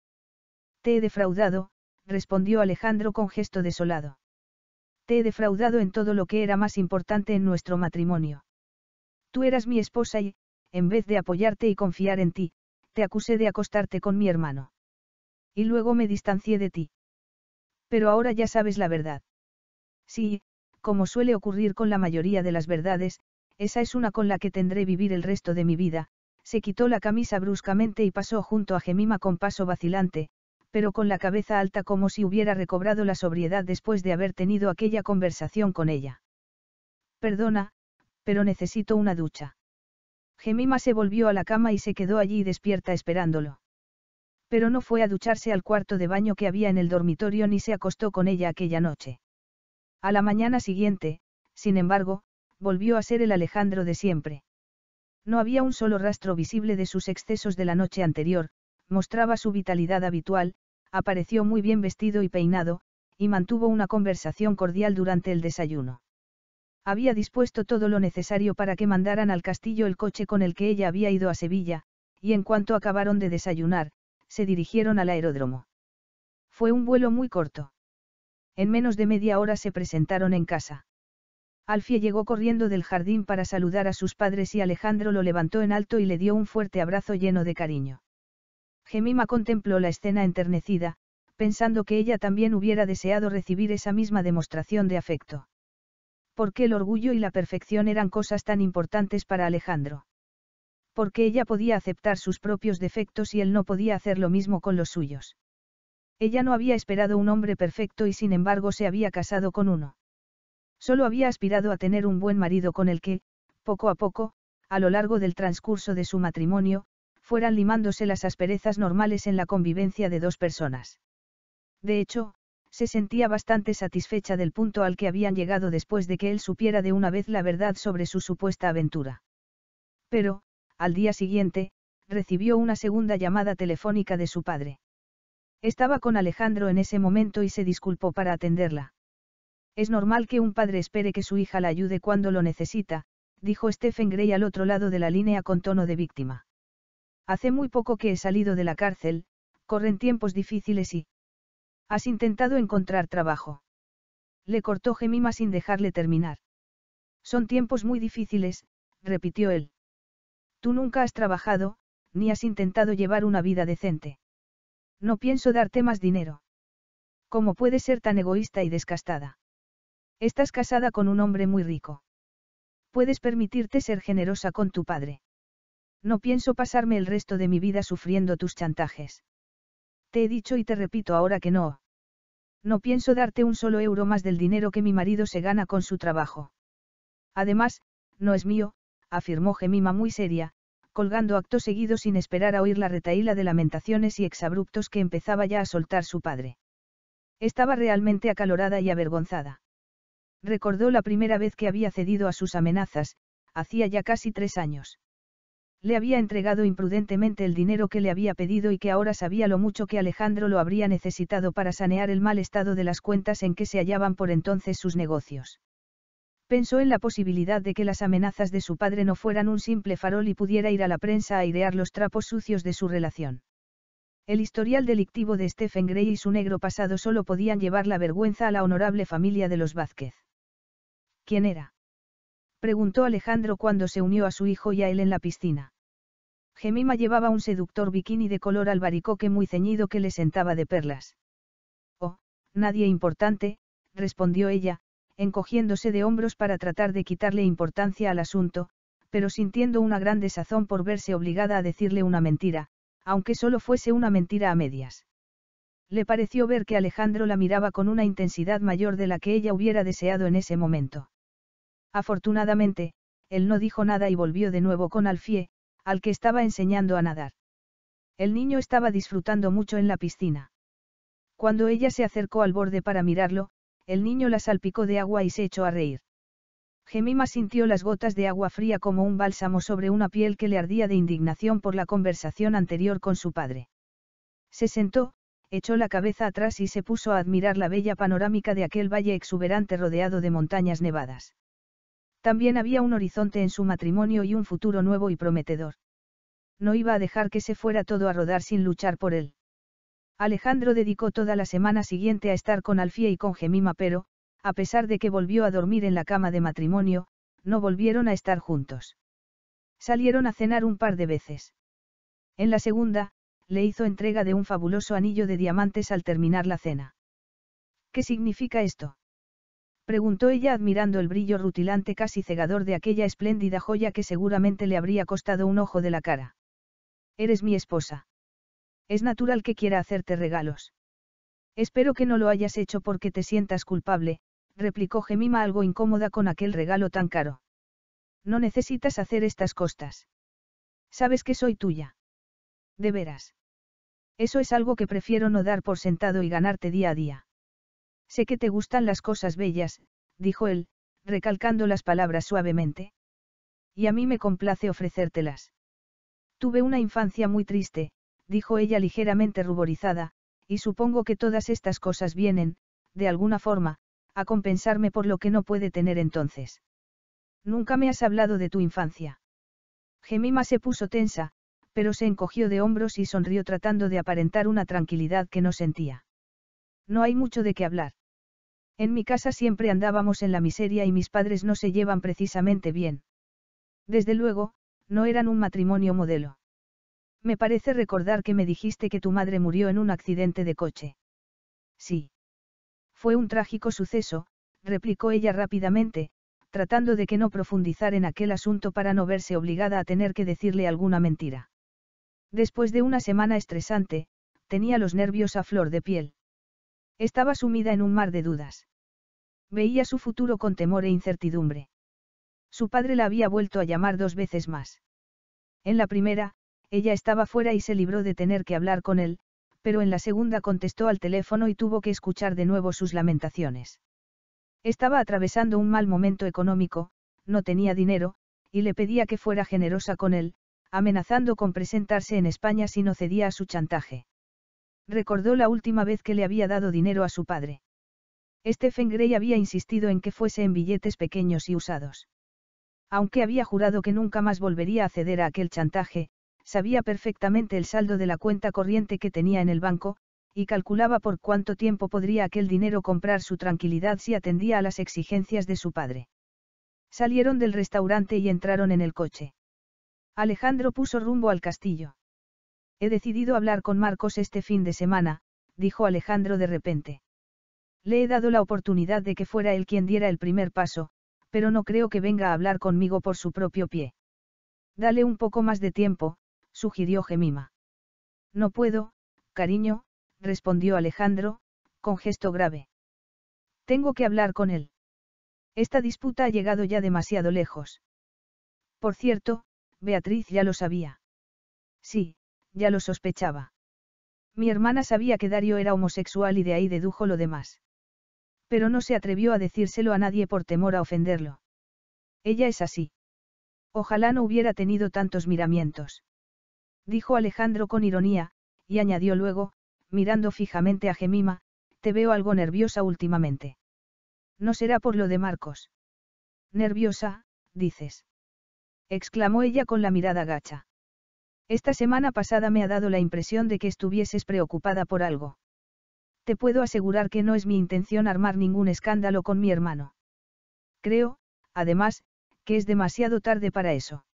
A: Te he defraudado, respondió Alejandro con gesto desolado. Te he defraudado en todo lo que era más importante en nuestro matrimonio. Tú eras mi esposa y, en vez de apoyarte y confiar en ti, te acusé de acostarte con mi hermano. Y luego me distancié de ti. Pero ahora ya sabes la verdad. Sí, como suele ocurrir con la mayoría de las verdades, esa es una con la que tendré vivir el resto de mi vida, se quitó la camisa bruscamente y pasó junto a Gemima con paso vacilante, pero con la cabeza alta como si hubiera recobrado la sobriedad después de haber tenido aquella conversación con ella. Perdona, pero necesito una ducha. Gemima se volvió a la cama y se quedó allí despierta esperándolo. Pero no fue a ducharse al cuarto de baño que había en el dormitorio ni se acostó con ella aquella noche. A la mañana siguiente, sin embargo, volvió a ser el Alejandro de siempre. No había un solo rastro visible de sus excesos de la noche anterior, mostraba su vitalidad habitual, apareció muy bien vestido y peinado, y mantuvo una conversación cordial durante el desayuno. Había dispuesto todo lo necesario para que mandaran al castillo el coche con el que ella había ido a Sevilla, y en cuanto acabaron de desayunar, se dirigieron al aeródromo. Fue un vuelo muy corto. En menos de media hora se presentaron en casa. Alfie llegó corriendo del jardín para saludar a sus padres y Alejandro lo levantó en alto y le dio un fuerte abrazo lleno de cariño. Gemima contempló la escena enternecida, pensando que ella también hubiera deseado recibir esa misma demostración de afecto. ¿Por qué el orgullo y la perfección eran cosas tan importantes para Alejandro? Porque ella podía aceptar sus propios defectos y él no podía hacer lo mismo con los suyos? Ella no había esperado un hombre perfecto y sin embargo se había casado con uno. Solo había aspirado a tener un buen marido con el que, poco a poco, a lo largo del transcurso de su matrimonio, fueran limándose las asperezas normales en la convivencia de dos personas. De hecho, se sentía bastante satisfecha del punto al que habían llegado después de que él supiera de una vez la verdad sobre su supuesta aventura. Pero, al día siguiente, recibió una segunda llamada telefónica de su padre. Estaba con Alejandro en ese momento y se disculpó para atenderla. Es normal que un padre espere que su hija la ayude cuando lo necesita, dijo Stephen Gray al otro lado de la línea con tono de víctima. Hace muy poco que he salido de la cárcel, corren tiempos difíciles y... Has intentado encontrar trabajo. Le cortó Gemima sin dejarle terminar. Son tiempos muy difíciles, repitió él. Tú nunca has trabajado, ni has intentado llevar una vida decente. No pienso darte más dinero. ¿Cómo puedes ser tan egoísta y descastada? Estás casada con un hombre muy rico. Puedes permitirte ser generosa con tu padre. No pienso pasarme el resto de mi vida sufriendo tus chantajes. Te he dicho y te repito ahora que no. No pienso darte un solo euro más del dinero que mi marido se gana con su trabajo. Además, no es mío, afirmó Gemima muy seria, colgando acto seguido sin esperar a oír la retaíla de lamentaciones y exabruptos que empezaba ya a soltar su padre. Estaba realmente acalorada y avergonzada. Recordó la primera vez que había cedido a sus amenazas, hacía ya casi tres años. Le había entregado imprudentemente el dinero que le había pedido y que ahora sabía lo mucho que Alejandro lo habría necesitado para sanear el mal estado de las cuentas en que se hallaban por entonces sus negocios. Pensó en la posibilidad de que las amenazas de su padre no fueran un simple farol y pudiera ir a la prensa a airear los trapos sucios de su relación. El historial delictivo de Stephen Gray y su negro pasado solo podían llevar la vergüenza a la honorable familia de los Vázquez. ¿Quién era? preguntó Alejandro cuando se unió a su hijo y a él en la piscina. Gemima llevaba un seductor bikini de color albaricoque muy ceñido que le sentaba de perlas. Oh, nadie importante, respondió ella, encogiéndose de hombros para tratar de quitarle importancia al asunto, pero sintiendo una gran desazón por verse obligada a decirle una mentira, aunque solo fuese una mentira a medias. Le pareció ver que Alejandro la miraba con una intensidad mayor de la que ella hubiera deseado en ese momento. Afortunadamente, él no dijo nada y volvió de nuevo con Alfie, al que estaba enseñando a nadar. El niño estaba disfrutando mucho en la piscina. Cuando ella se acercó al borde para mirarlo, el niño la salpicó de agua y se echó a reír. Gemima sintió las gotas de agua fría como un bálsamo sobre una piel que le ardía de indignación por la conversación anterior con su padre. Se sentó, echó la cabeza atrás y se puso a admirar la bella panorámica de aquel valle exuberante rodeado de montañas nevadas. También había un horizonte en su matrimonio y un futuro nuevo y prometedor. No iba a dejar que se fuera todo a rodar sin luchar por él. Alejandro dedicó toda la semana siguiente a estar con Alfie y con Gemima pero, a pesar de que volvió a dormir en la cama de matrimonio, no volvieron a estar juntos. Salieron a cenar un par de veces. En la segunda, le hizo entrega de un fabuloso anillo de diamantes al terminar la cena. ¿Qué significa esto? preguntó ella admirando el brillo rutilante casi cegador de aquella espléndida joya que seguramente le habría costado un ojo de la cara. Eres mi esposa. Es natural que quiera hacerte regalos. Espero que no lo hayas hecho porque te sientas culpable, replicó Gemima algo incómoda con aquel regalo tan caro. No necesitas hacer estas costas. Sabes que soy tuya. De veras. Eso es algo que prefiero no dar por sentado y ganarte día a día. Sé que te gustan las cosas bellas, dijo él, recalcando las palabras suavemente. Y a mí me complace ofrecértelas. Tuve una infancia muy triste, dijo ella ligeramente ruborizada, y supongo que todas estas cosas vienen, de alguna forma, a compensarme por lo que no puede tener entonces. Nunca me has hablado de tu infancia. Gemima se puso tensa, pero se encogió de hombros y sonrió tratando de aparentar una tranquilidad que no sentía. No hay mucho de qué hablar. En mi casa siempre andábamos en la miseria y mis padres no se llevan precisamente bien. Desde luego, no eran un matrimonio modelo. Me parece recordar que me dijiste que tu madre murió en un accidente de coche. Sí. Fue un trágico suceso, replicó ella rápidamente, tratando de que no profundizar en aquel asunto para no verse obligada a tener que decirle alguna mentira. Después de una semana estresante, tenía los nervios a flor de piel. Estaba sumida en un mar de dudas. Veía su futuro con temor e incertidumbre. Su padre la había vuelto a llamar dos veces más. En la primera, ella estaba fuera y se libró de tener que hablar con él, pero en la segunda contestó al teléfono y tuvo que escuchar de nuevo sus lamentaciones. Estaba atravesando un mal momento económico, no tenía dinero, y le pedía que fuera generosa con él, amenazando con presentarse en España si no cedía a su chantaje. Recordó la última vez que le había dado dinero a su padre. Stephen Gray había insistido en que fuese en billetes pequeños y usados. Aunque había jurado que nunca más volvería a ceder a aquel chantaje, sabía perfectamente el saldo de la cuenta corriente que tenía en el banco, y calculaba por cuánto tiempo podría aquel dinero comprar su tranquilidad si atendía a las exigencias de su padre. Salieron del restaurante y entraron en el coche. Alejandro puso rumbo al castillo. He decidido hablar con Marcos este fin de semana, dijo Alejandro de repente. Le he dado la oportunidad de que fuera él quien diera el primer paso, pero no creo que venga a hablar conmigo por su propio pie. Dale un poco más de tiempo, sugirió Gemima. No puedo, cariño, respondió Alejandro, con gesto grave. Tengo que hablar con él. Esta disputa ha llegado ya demasiado lejos. Por cierto, Beatriz ya lo sabía. Sí, ya lo sospechaba. Mi hermana sabía que Dario era homosexual y de ahí dedujo lo demás. Pero no se atrevió a decírselo a nadie por temor a ofenderlo. Ella es así. Ojalá no hubiera tenido tantos miramientos dijo Alejandro con ironía, y añadió luego, mirando fijamente a Gemima, te veo algo nerviosa últimamente. No será por lo de Marcos. Nerviosa, dices. Exclamó ella con la mirada gacha. Esta semana pasada me ha dado la impresión de que estuvieses preocupada por algo. Te puedo asegurar que no es mi intención armar ningún escándalo con mi hermano. Creo, además, que es demasiado tarde para eso.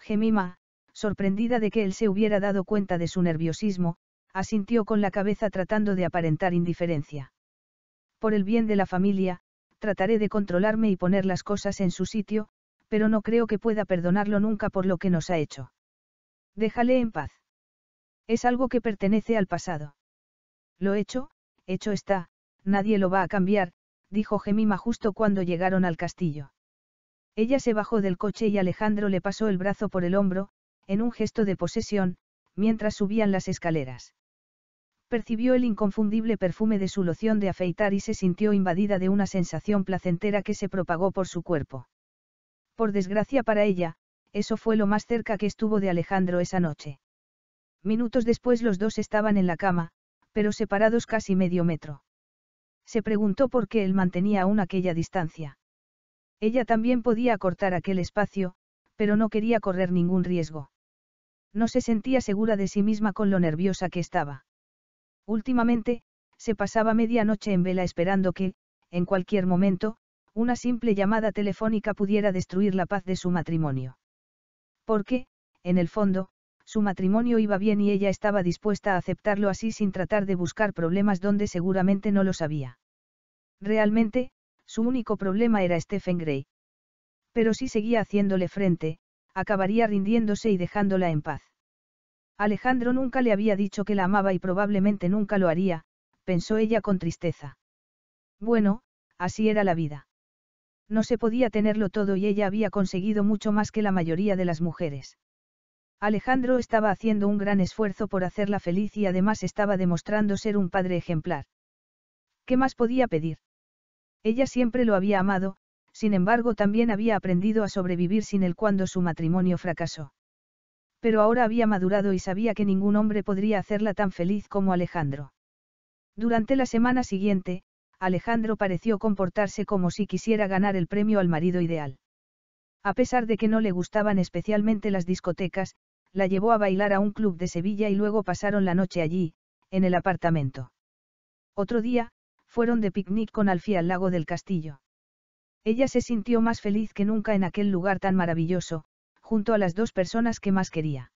A: Gemima, sorprendida de que él se hubiera dado cuenta de su nerviosismo, asintió con la cabeza tratando de aparentar indiferencia. Por el bien de la familia, trataré de controlarme y poner las cosas en su sitio, pero no creo que pueda perdonarlo nunca por lo que nos ha hecho. Déjale en paz. Es algo que pertenece al pasado. Lo hecho, hecho está, nadie lo va a cambiar, dijo Gemima justo cuando llegaron al castillo. Ella se bajó del coche y Alejandro le pasó el brazo por el hombro, en un gesto de posesión, mientras subían las escaleras. Percibió el inconfundible perfume de su loción de afeitar y se sintió invadida de una sensación placentera que se propagó por su cuerpo. Por desgracia para ella, eso fue lo más cerca que estuvo de Alejandro esa noche. Minutos después los dos estaban en la cama, pero separados casi medio metro. Se preguntó por qué él mantenía aún aquella distancia. Ella también podía acortar aquel espacio, pero no quería correr ningún riesgo. No se sentía segura de sí misma con lo nerviosa que estaba. Últimamente, se pasaba media noche en vela esperando que, en cualquier momento, una simple llamada telefónica pudiera destruir la paz de su matrimonio. Porque, en el fondo, su matrimonio iba bien y ella estaba dispuesta a aceptarlo así sin tratar de buscar problemas donde seguramente no lo sabía. Realmente, su único problema era Stephen Gray. Pero si seguía haciéndole frente, acabaría rindiéndose y dejándola en paz. Alejandro nunca le había dicho que la amaba y probablemente nunca lo haría, pensó ella con tristeza. Bueno, así era la vida. No se podía tenerlo todo y ella había conseguido mucho más que la mayoría de las mujeres. Alejandro estaba haciendo un gran esfuerzo por hacerla feliz y además estaba demostrando ser un padre ejemplar. ¿Qué más podía pedir? Ella siempre lo había amado, sin embargo también había aprendido a sobrevivir sin él cuando su matrimonio fracasó. Pero ahora había madurado y sabía que ningún hombre podría hacerla tan feliz como Alejandro. Durante la semana siguiente, Alejandro pareció comportarse como si quisiera ganar el premio al marido ideal. A pesar de que no le gustaban especialmente las discotecas, la llevó a bailar a un club de Sevilla y luego pasaron la noche allí, en el apartamento. Otro día, fueron de picnic con Alfie al lago del castillo. Ella se sintió más feliz que nunca en aquel lugar tan maravilloso, junto a las dos personas que más quería.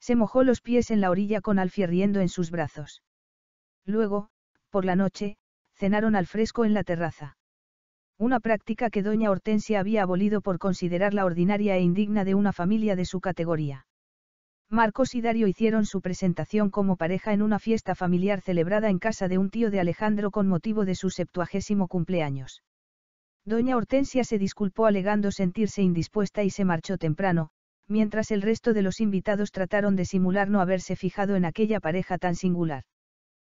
A: Se mojó los pies en la orilla con Alfie riendo en sus brazos. Luego, por la noche, cenaron al fresco en la terraza. Una práctica que doña Hortensia había abolido por considerarla ordinaria e indigna de una familia de su categoría. Marcos y Dario hicieron su presentación como pareja en una fiesta familiar celebrada en casa de un tío de Alejandro con motivo de su septuagésimo cumpleaños. Doña Hortensia se disculpó alegando sentirse indispuesta y se marchó temprano, mientras el resto de los invitados trataron de simular no haberse fijado en aquella pareja tan singular.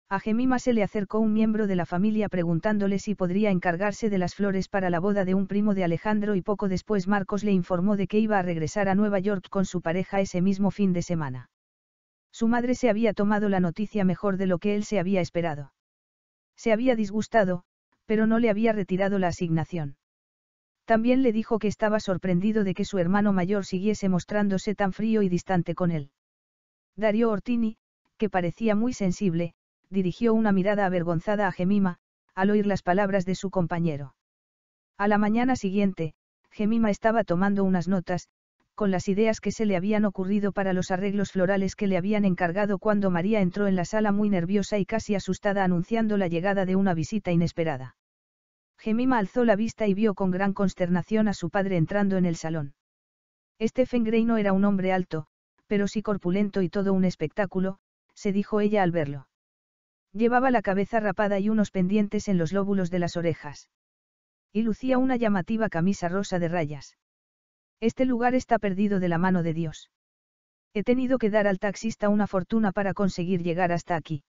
A: A Gemima se le acercó un miembro de la familia preguntándole si podría encargarse de las flores para la boda de un primo de Alejandro y poco después Marcos le informó de que iba a regresar a Nueva York con su pareja ese mismo fin de semana. Su madre se había tomado la noticia mejor de lo que él se había esperado. Se había disgustado, pero no le había retirado la asignación. También le dijo que estaba sorprendido de que su hermano mayor siguiese mostrándose tan frío y distante con él. Dario Ortini, que parecía muy sensible, dirigió una mirada avergonzada a Gemima, al oír las palabras de su compañero. A la mañana siguiente, Gemima estaba tomando unas notas, con las ideas que se le habían ocurrido para los arreglos florales que le habían encargado cuando María entró en la sala muy nerviosa y casi asustada anunciando la llegada de una visita inesperada. Gemima alzó la vista y vio con gran consternación a su padre entrando en el salón. Stephen Grey no era un hombre alto, pero sí corpulento y todo un espectáculo, se dijo ella al verlo. Llevaba la cabeza rapada y unos pendientes en los lóbulos de las orejas. Y lucía una llamativa camisa rosa de rayas. Este lugar está perdido de la mano de Dios. He tenido que dar al taxista una fortuna para conseguir llegar hasta aquí.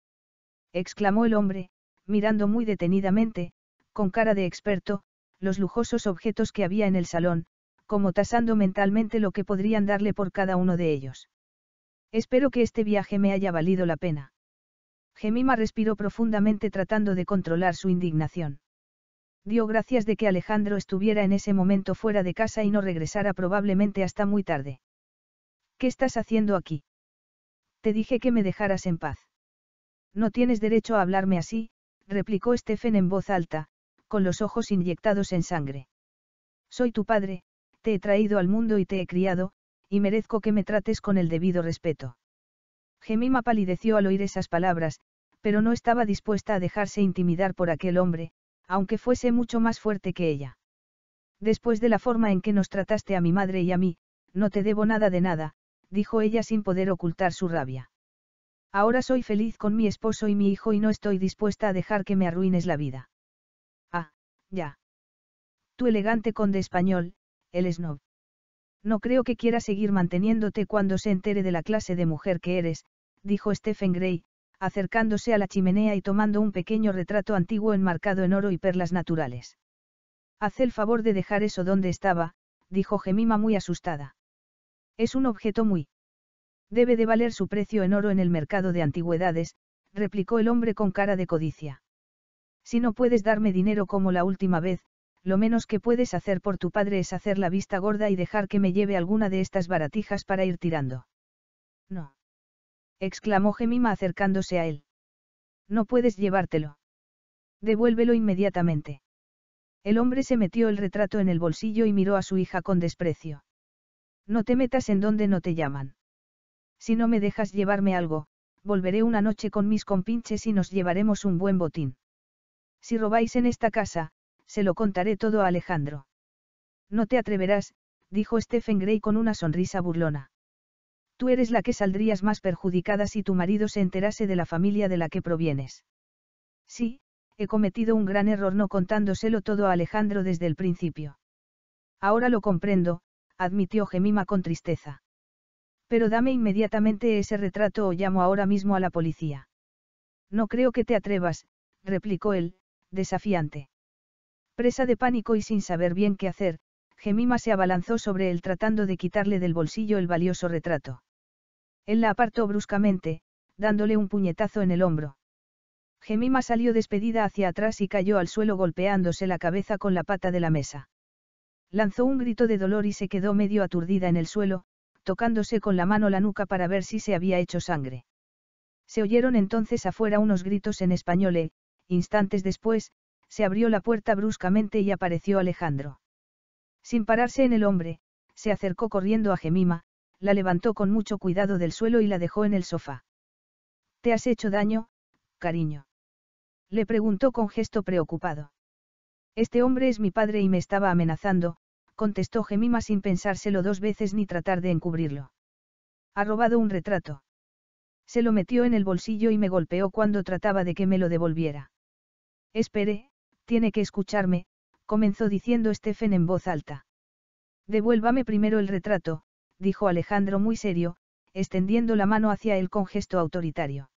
A: Exclamó el hombre, mirando muy detenidamente, con cara de experto, los lujosos objetos que había en el salón, como tasando mentalmente lo que podrían darle por cada uno de ellos. Espero que este viaje me haya valido la pena. Gemima respiró profundamente tratando de controlar su indignación. Dio gracias de que Alejandro estuviera en ese momento fuera de casa y no regresara probablemente hasta muy tarde. ¿Qué estás haciendo aquí? Te dije que me dejaras en paz. No tienes derecho a hablarme así, replicó Stephen en voz alta, con los ojos inyectados en sangre. Soy tu padre, te he traído al mundo y te he criado, y merezco que me trates con el debido respeto. Gemima palideció al oír esas palabras, pero no estaba dispuesta a dejarse intimidar por aquel hombre, aunque fuese mucho más fuerte que ella. Después de la forma en que nos trataste a mi madre y a mí, no te debo nada de nada, dijo ella sin poder ocultar su rabia. Ahora soy feliz con mi esposo y mi hijo y no estoy dispuesta a dejar que me arruines la vida. Ah, ya. Tu elegante conde español, el snob. No creo que quiera seguir manteniéndote cuando se entere de la clase de mujer que eres, dijo Stephen Gray, acercándose a la chimenea y tomando un pequeño retrato antiguo enmarcado en oro y perlas naturales. Haz el favor de dejar eso donde estaba, dijo Gemima muy asustada. Es un objeto muy. Debe de valer su precio en oro en el mercado de antigüedades, replicó el hombre con cara de codicia. Si no puedes darme dinero como la última vez, lo menos que puedes hacer por tu padre es hacer la vista gorda y dejar que me lleve alguna de estas baratijas para ir tirando. No exclamó Gemima acercándose a él. No puedes llevártelo. Devuélvelo inmediatamente. El hombre se metió el retrato en el bolsillo y miró a su hija con desprecio. No te metas en donde no te llaman. Si no me dejas llevarme algo, volveré una noche con mis compinches y nos llevaremos un buen botín. Si robáis en esta casa, se lo contaré todo a Alejandro. No te atreverás, dijo Stephen Gray con una sonrisa burlona. Tú eres la que saldrías más perjudicada si tu marido se enterase de la familia de la que provienes. Sí, he cometido un gran error no contándoselo todo a Alejandro desde el principio. Ahora lo comprendo, admitió Gemima con tristeza. Pero dame inmediatamente ese retrato o llamo ahora mismo a la policía. No creo que te atrevas, replicó él, desafiante. Presa de pánico y sin saber bien qué hacer, Gemima se abalanzó sobre él tratando de quitarle del bolsillo el valioso retrato. Él la apartó bruscamente, dándole un puñetazo en el hombro. Gemima salió despedida hacia atrás y cayó al suelo golpeándose la cabeza con la pata de la mesa. Lanzó un grito de dolor y se quedó medio aturdida en el suelo, tocándose con la mano la nuca para ver si se había hecho sangre. Se oyeron entonces afuera unos gritos en español e, instantes después, se abrió la puerta bruscamente y apareció Alejandro. Sin pararse en el hombre, se acercó corriendo a Gemima, la levantó con mucho cuidado del suelo y la dejó en el sofá. ¿Te has hecho daño, cariño? Le preguntó con gesto preocupado. Este hombre es mi padre y me estaba amenazando, contestó Gemima sin pensárselo dos veces ni tratar de encubrirlo. Ha robado un retrato. Se lo metió en el bolsillo y me golpeó cuando trataba de que me lo devolviera. Espere, tiene que escucharme, comenzó diciendo Stephen en voz alta. Devuélvame primero el retrato, dijo Alejandro muy serio, extendiendo la mano hacia él con gesto autoritario.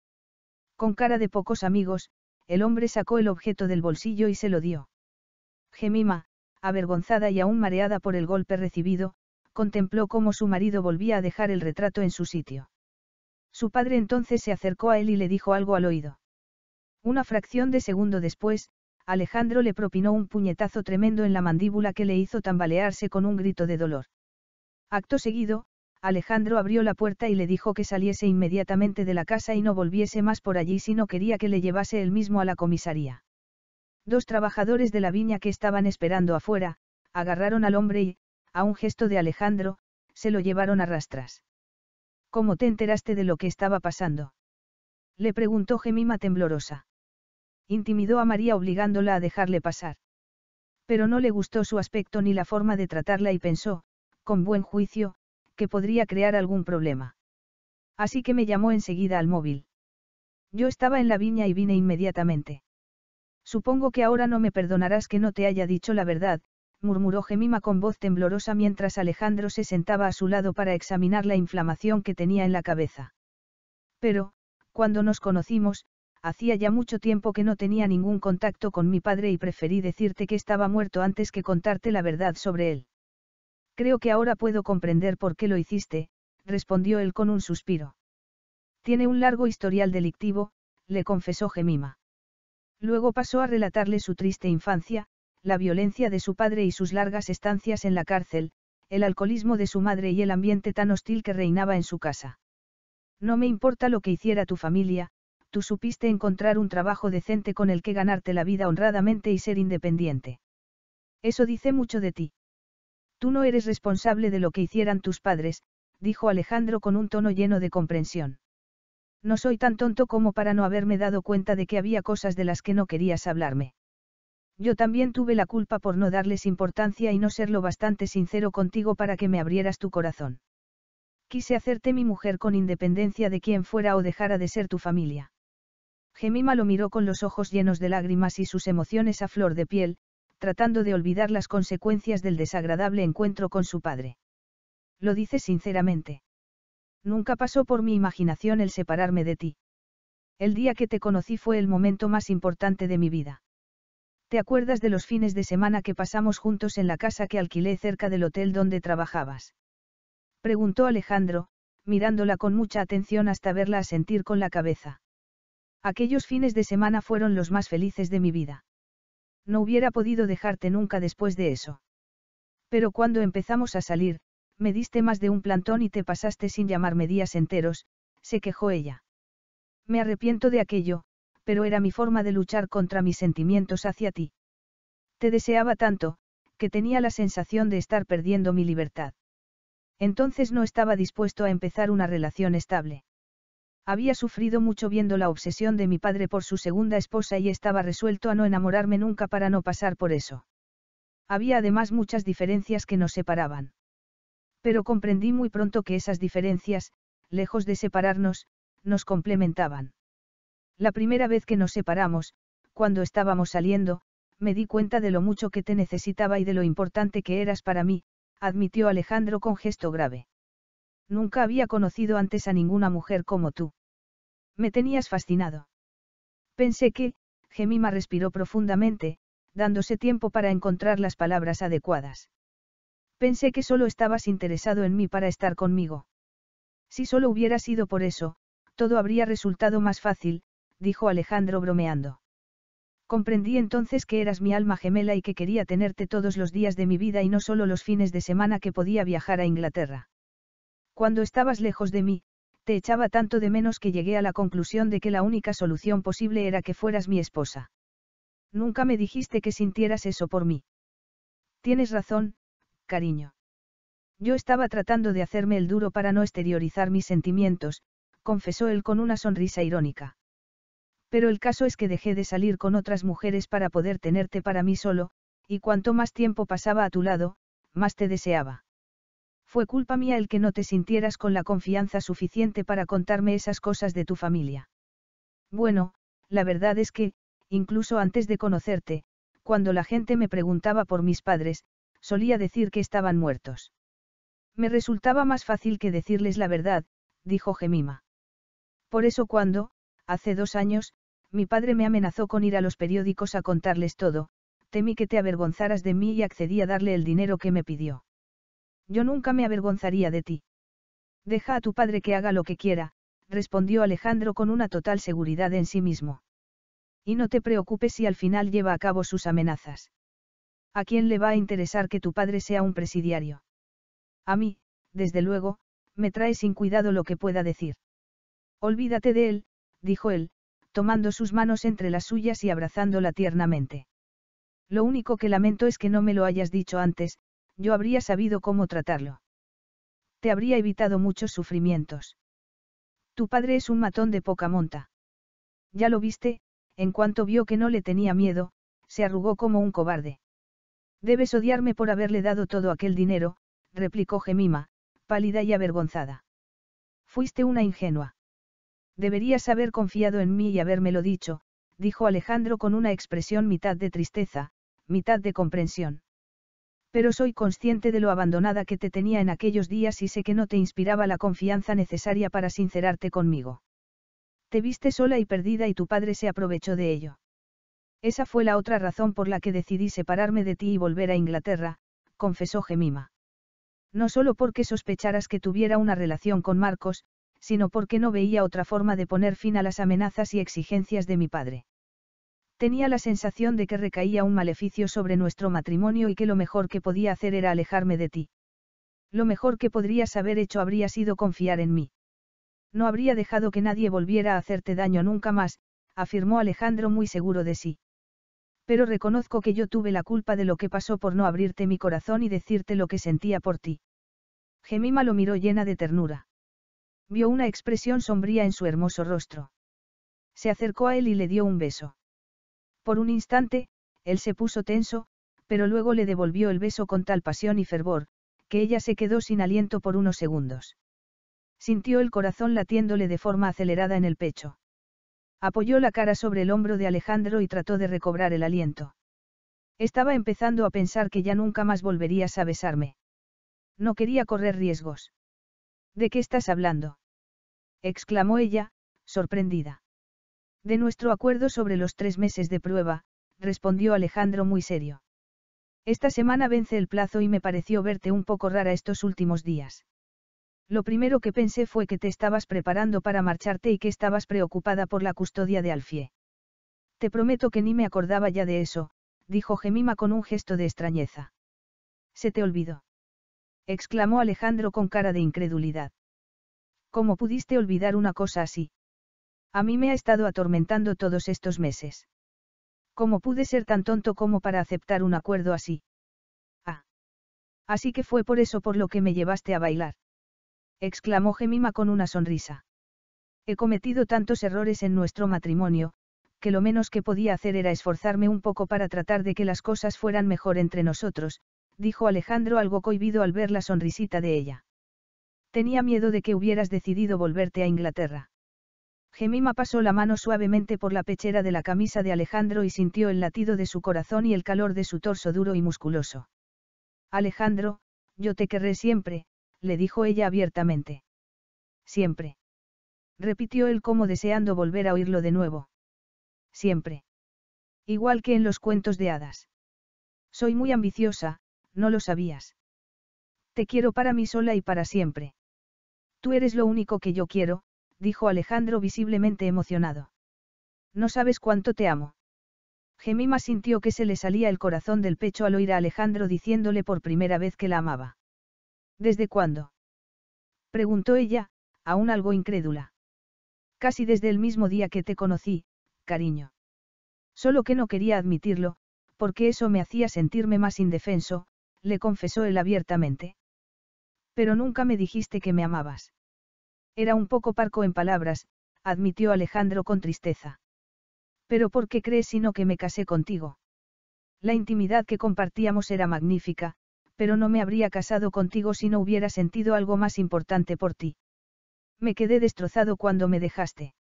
A: Con cara de pocos amigos, el hombre sacó el objeto del bolsillo y se lo dio. Gemima, avergonzada y aún mareada por el golpe recibido, contempló cómo su marido volvía a dejar el retrato en su sitio. Su padre entonces se acercó a él y le dijo algo al oído. Una fracción de segundo después, Alejandro le propinó un puñetazo tremendo en la mandíbula que le hizo tambalearse con un grito de dolor. Acto seguido, Alejandro abrió la puerta y le dijo que saliese inmediatamente de la casa y no volviese más por allí si no quería que le llevase él mismo a la comisaría. Dos trabajadores de la viña que estaban esperando afuera, agarraron al hombre y, a un gesto de Alejandro, se lo llevaron a rastras. ¿Cómo te enteraste de lo que estaba pasando? Le preguntó Gemima temblorosa. Intimidó a María obligándola a dejarle pasar. Pero no le gustó su aspecto ni la forma de tratarla y pensó, con buen juicio, que podría crear algún problema. Así que me llamó enseguida al móvil. Yo estaba en la viña y vine inmediatamente. Supongo que ahora no me perdonarás que no te haya dicho la verdad, murmuró Gemima con voz temblorosa mientras Alejandro se sentaba a su lado para examinar la inflamación que tenía en la cabeza. Pero, cuando nos conocimos, hacía ya mucho tiempo que no tenía ningún contacto con mi padre y preferí decirte que estaba muerto antes que contarte la verdad sobre él. Creo que ahora puedo comprender por qué lo hiciste, respondió él con un suspiro. Tiene un largo historial delictivo, le confesó Gemima. Luego pasó a relatarle su triste infancia, la violencia de su padre y sus largas estancias en la cárcel, el alcoholismo de su madre y el ambiente tan hostil que reinaba en su casa. No me importa lo que hiciera tu familia, tú supiste encontrar un trabajo decente con el que ganarte la vida honradamente y ser independiente. Eso dice mucho de ti. Tú no eres responsable de lo que hicieran tus padres, dijo Alejandro con un tono lleno de comprensión. No soy tan tonto como para no haberme dado cuenta de que había cosas de las que no querías hablarme. Yo también tuve la culpa por no darles importancia y no ser lo bastante sincero contigo para que me abrieras tu corazón. Quise hacerte mi mujer con independencia de quién fuera o dejara de ser tu familia. Gemima lo miró con los ojos llenos de lágrimas y sus emociones a flor de piel, tratando de olvidar las consecuencias del desagradable encuentro con su padre. Lo dice sinceramente. Nunca pasó por mi imaginación el separarme de ti. El día que te conocí fue el momento más importante de mi vida. ¿Te acuerdas de los fines de semana que pasamos juntos en la casa que alquilé cerca del hotel donde trabajabas? Preguntó Alejandro, mirándola con mucha atención hasta verla asentir con la cabeza. Aquellos fines de semana fueron los más felices de mi vida. No hubiera podido dejarte nunca después de eso. Pero cuando empezamos a salir, me diste más de un plantón y te pasaste sin llamarme días enteros, se quejó ella. Me arrepiento de aquello, pero era mi forma de luchar contra mis sentimientos hacia ti. Te deseaba tanto, que tenía la sensación de estar perdiendo mi libertad. Entonces no estaba dispuesto a empezar una relación estable. Había sufrido mucho viendo la obsesión de mi padre por su segunda esposa y estaba resuelto a no enamorarme nunca para no pasar por eso. Había además muchas diferencias que nos separaban. Pero comprendí muy pronto que esas diferencias, lejos de separarnos, nos complementaban. La primera vez que nos separamos, cuando estábamos saliendo, me di cuenta de lo mucho que te necesitaba y de lo importante que eras para mí, admitió Alejandro con gesto grave. Nunca había conocido antes a ninguna mujer como tú. Me tenías fascinado. Pensé que, Gemima respiró profundamente, dándose tiempo para encontrar las palabras adecuadas. Pensé que solo estabas interesado en mí para estar conmigo. Si solo hubiera sido por eso, todo habría resultado más fácil, dijo Alejandro bromeando. Comprendí entonces que eras mi alma gemela y que quería tenerte todos los días de mi vida y no solo los fines de semana que podía viajar a Inglaterra. Cuando estabas lejos de mí, te echaba tanto de menos que llegué a la conclusión de que la única solución posible era que fueras mi esposa. Nunca me dijiste que sintieras eso por mí. Tienes razón, cariño. Yo estaba tratando de hacerme el duro para no exteriorizar mis sentimientos, confesó él con una sonrisa irónica. Pero el caso es que dejé de salir con otras mujeres para poder tenerte para mí solo, y cuanto más tiempo pasaba a tu lado, más te deseaba. Fue culpa mía el que no te sintieras con la confianza suficiente para contarme esas cosas de tu familia. Bueno, la verdad es que, incluso antes de conocerte, cuando la gente me preguntaba por mis padres, solía decir que estaban muertos. Me resultaba más fácil que decirles la verdad, dijo Gemima. Por eso cuando, hace dos años, mi padre me amenazó con ir a los periódicos a contarles todo, temí que te avergonzaras de mí y accedí a darle el dinero que me pidió. Yo nunca me avergonzaría de ti. Deja a tu padre que haga lo que quiera, respondió Alejandro con una total seguridad en sí mismo. Y no te preocupes si al final lleva a cabo sus amenazas. ¿A quién le va a interesar que tu padre sea un presidiario? A mí, desde luego, me trae sin cuidado lo que pueda decir. Olvídate de él, dijo él, tomando sus manos entre las suyas y abrazándola tiernamente. Lo único que lamento es que no me lo hayas dicho antes, yo habría sabido cómo tratarlo. Te habría evitado muchos sufrimientos. Tu padre es un matón de poca monta. Ya lo viste, en cuanto vio que no le tenía miedo, se arrugó como un cobarde. Debes odiarme por haberle dado todo aquel dinero, replicó Gemima, pálida y avergonzada. Fuiste una ingenua. Deberías haber confiado en mí y habérmelo dicho, dijo Alejandro con una expresión mitad de tristeza, mitad de comprensión. Pero soy consciente de lo abandonada que te tenía en aquellos días y sé que no te inspiraba la confianza necesaria para sincerarte conmigo. Te viste sola y perdida y tu padre se aprovechó de ello. Esa fue la otra razón por la que decidí separarme de ti y volver a Inglaterra, confesó Gemima. No solo porque sospecharas que tuviera una relación con Marcos, sino porque no veía otra forma de poner fin a las amenazas y exigencias de mi padre. Tenía la sensación de que recaía un maleficio sobre nuestro matrimonio y que lo mejor que podía hacer era alejarme de ti. Lo mejor que podrías haber hecho habría sido confiar en mí. No habría dejado que nadie volviera a hacerte daño nunca más, afirmó Alejandro muy seguro de sí. Pero reconozco que yo tuve la culpa de lo que pasó por no abrirte mi corazón y decirte lo que sentía por ti. Gemima lo miró llena de ternura. Vio una expresión sombría en su hermoso rostro. Se acercó a él y le dio un beso. Por un instante, él se puso tenso, pero luego le devolvió el beso con tal pasión y fervor, que ella se quedó sin aliento por unos segundos. Sintió el corazón latiéndole de forma acelerada en el pecho. Apoyó la cara sobre el hombro de Alejandro y trató de recobrar el aliento. Estaba empezando a pensar que ya nunca más volverías a besarme. No quería correr riesgos. ¿De qué estás hablando? exclamó ella, sorprendida. De nuestro acuerdo sobre los tres meses de prueba, respondió Alejandro muy serio. Esta semana vence el plazo y me pareció verte un poco rara estos últimos días. Lo primero que pensé fue que te estabas preparando para marcharte y que estabas preocupada por la custodia de Alfie. Te prometo que ni me acordaba ya de eso, dijo Gemima con un gesto de extrañeza. Se te olvidó. exclamó Alejandro con cara de incredulidad. ¿Cómo pudiste olvidar una cosa así? A mí me ha estado atormentando todos estos meses. ¿Cómo pude ser tan tonto como para aceptar un acuerdo así? Ah. Así que fue por eso por lo que me llevaste a bailar. Exclamó Gemima con una sonrisa. He cometido tantos errores en nuestro matrimonio, que lo menos que podía hacer era esforzarme un poco para tratar de que las cosas fueran mejor entre nosotros, dijo Alejandro algo cohibido al ver la sonrisita de ella. Tenía miedo de que hubieras decidido volverte a Inglaterra. Gemima pasó la mano suavemente por la pechera de la camisa de Alejandro y sintió el latido de su corazón y el calor de su torso duro y musculoso. Alejandro, yo te querré siempre, le dijo ella abiertamente. Siempre. Repitió él como deseando volver a oírlo de nuevo. Siempre. Igual que en los cuentos de hadas. Soy muy ambiciosa, no lo sabías. Te quiero para mí sola y para siempre. Tú eres lo único que yo quiero, dijo Alejandro visiblemente emocionado. No sabes cuánto te amo. Gemima sintió que se le salía el corazón del pecho al oír a Alejandro diciéndole por primera vez que la amaba. ¿Desde cuándo? preguntó ella, aún algo incrédula. Casi desde el mismo día que te conocí, cariño. Solo que no quería admitirlo, porque eso me hacía sentirme más indefenso, le confesó él abiertamente. Pero nunca me dijiste que me amabas. Era un poco parco en palabras, admitió Alejandro con tristeza. Pero ¿por qué crees sino que me casé contigo? La intimidad que compartíamos era magnífica, pero no me habría casado contigo si no hubiera sentido algo más importante por ti. Me quedé destrozado cuando me dejaste.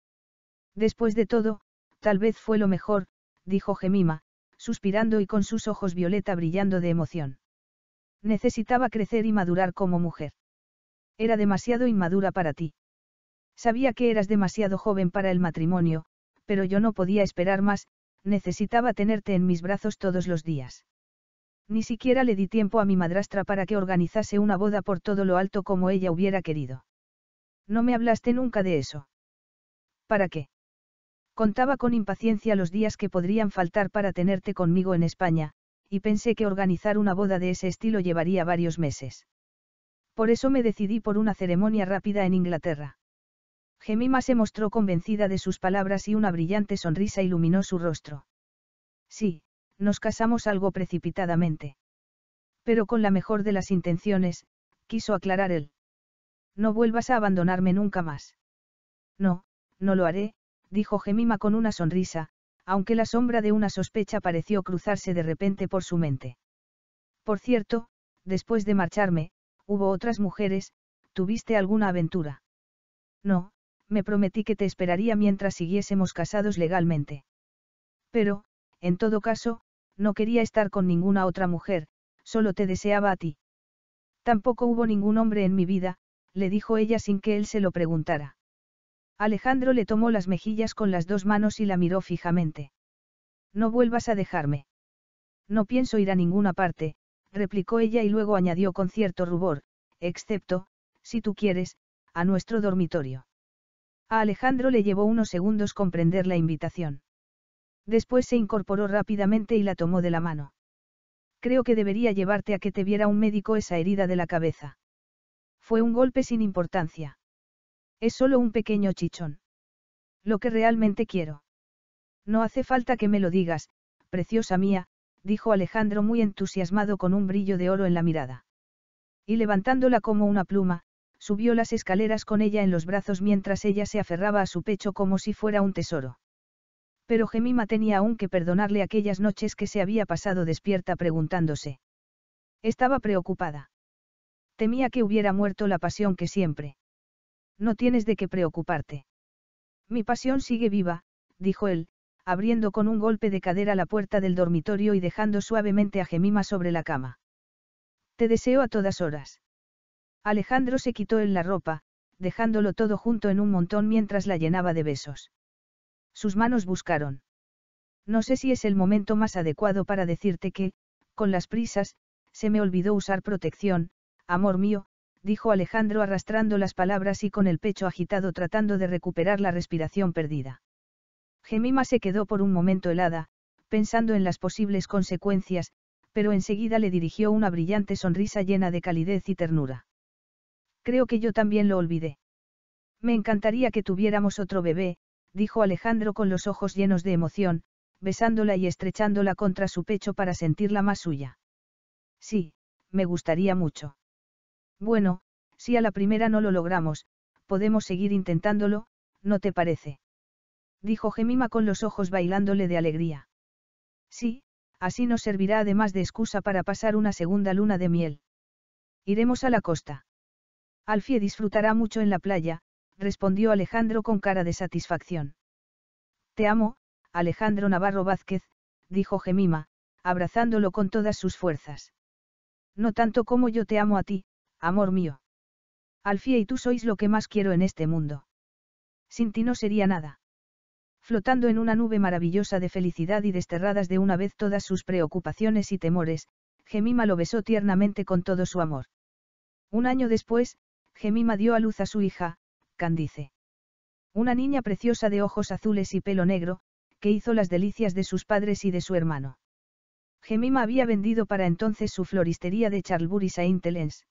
A: Después de todo, tal vez fue lo mejor, dijo Gemima, suspirando y con sus ojos violeta brillando de emoción. Necesitaba crecer y madurar como mujer. Era demasiado inmadura para ti. Sabía que eras demasiado joven para el matrimonio, pero yo no podía esperar más, necesitaba tenerte en mis brazos todos los días. Ni siquiera le di tiempo a mi madrastra para que organizase una boda por todo lo alto como ella hubiera querido. No me hablaste nunca de eso. ¿Para qué? Contaba con impaciencia los días que podrían faltar para tenerte conmigo en España, y pensé que organizar una boda de ese estilo llevaría varios meses. Por eso me decidí por una ceremonia rápida en Inglaterra. Gemima se mostró convencida de sus palabras y una brillante sonrisa iluminó su rostro. Sí, nos casamos algo precipitadamente. Pero con la mejor de las intenciones, quiso aclarar él. No vuelvas a abandonarme nunca más. No, no lo haré, dijo Gemima con una sonrisa, aunque la sombra de una sospecha pareció cruzarse de repente por su mente. Por cierto, después de marcharme, hubo otras mujeres, ¿tuviste alguna aventura? No, me prometí que te esperaría mientras siguiésemos casados legalmente. Pero, en todo caso, no quería estar con ninguna otra mujer, solo te deseaba a ti. Tampoco hubo ningún hombre en mi vida, le dijo ella sin que él se lo preguntara. Alejandro le tomó las mejillas con las dos manos y la miró fijamente. No vuelvas a dejarme. No pienso ir a ninguna parte, replicó ella y luego añadió con cierto rubor, excepto, si tú quieres, a nuestro dormitorio. A Alejandro le llevó unos segundos comprender la invitación. Después se incorporó rápidamente y la tomó de la mano. Creo que debería llevarte a que te viera un médico esa herida de la cabeza. Fue un golpe sin importancia. Es solo un pequeño chichón. Lo que realmente quiero. No hace falta que me lo digas, preciosa mía, dijo Alejandro muy entusiasmado con un brillo de oro en la mirada. Y levantándola como una pluma, subió las escaleras con ella en los brazos mientras ella se aferraba a su pecho como si fuera un tesoro. Pero Gemima tenía aún que perdonarle aquellas noches que se había pasado despierta preguntándose. Estaba preocupada. Temía que hubiera muerto la pasión que siempre. No tienes de qué preocuparte. Mi pasión sigue viva, dijo él, abriendo con un golpe de cadera la puerta del dormitorio y dejando suavemente a Gemima sobre la cama. Te deseo a todas horas. Alejandro se quitó en la ropa, dejándolo todo junto en un montón mientras la llenaba de besos. Sus manos buscaron. No sé si es el momento más adecuado para decirte que, con las prisas, se me olvidó usar protección, amor mío, dijo Alejandro arrastrando las palabras y con el pecho agitado tratando de recuperar la respiración perdida. Gemima se quedó por un momento helada, pensando en las posibles consecuencias, pero enseguida le dirigió una brillante sonrisa llena de calidez y ternura. Creo que yo también lo olvidé. Me encantaría que tuviéramos otro bebé, dijo Alejandro con los ojos llenos de emoción, besándola y estrechándola contra su pecho para sentirla más suya. Sí, me gustaría mucho. Bueno, si a la primera no lo logramos, podemos seguir intentándolo, ¿no te parece? Dijo Gemima con los ojos bailándole de alegría. Sí, así nos servirá además de excusa para pasar una segunda luna de miel. Iremos a la costa. Alfie disfrutará mucho en la playa, respondió Alejandro con cara de satisfacción. Te amo, Alejandro Navarro Vázquez, dijo Gemima, abrazándolo con todas sus fuerzas. No tanto como yo te amo a ti, amor mío. Alfie y tú sois lo que más quiero en este mundo. Sin ti no sería nada. Flotando en una nube maravillosa de felicidad y desterradas de una vez todas sus preocupaciones y temores, Gemima lo besó tiernamente con todo su amor. Un año después, Gemima dio a luz a su hija, Candice. Una niña preciosa de ojos azules y pelo negro, que hizo las delicias de sus padres y de su hermano. Gemima había vendido para entonces su floristería de Charlbury Saint Helens.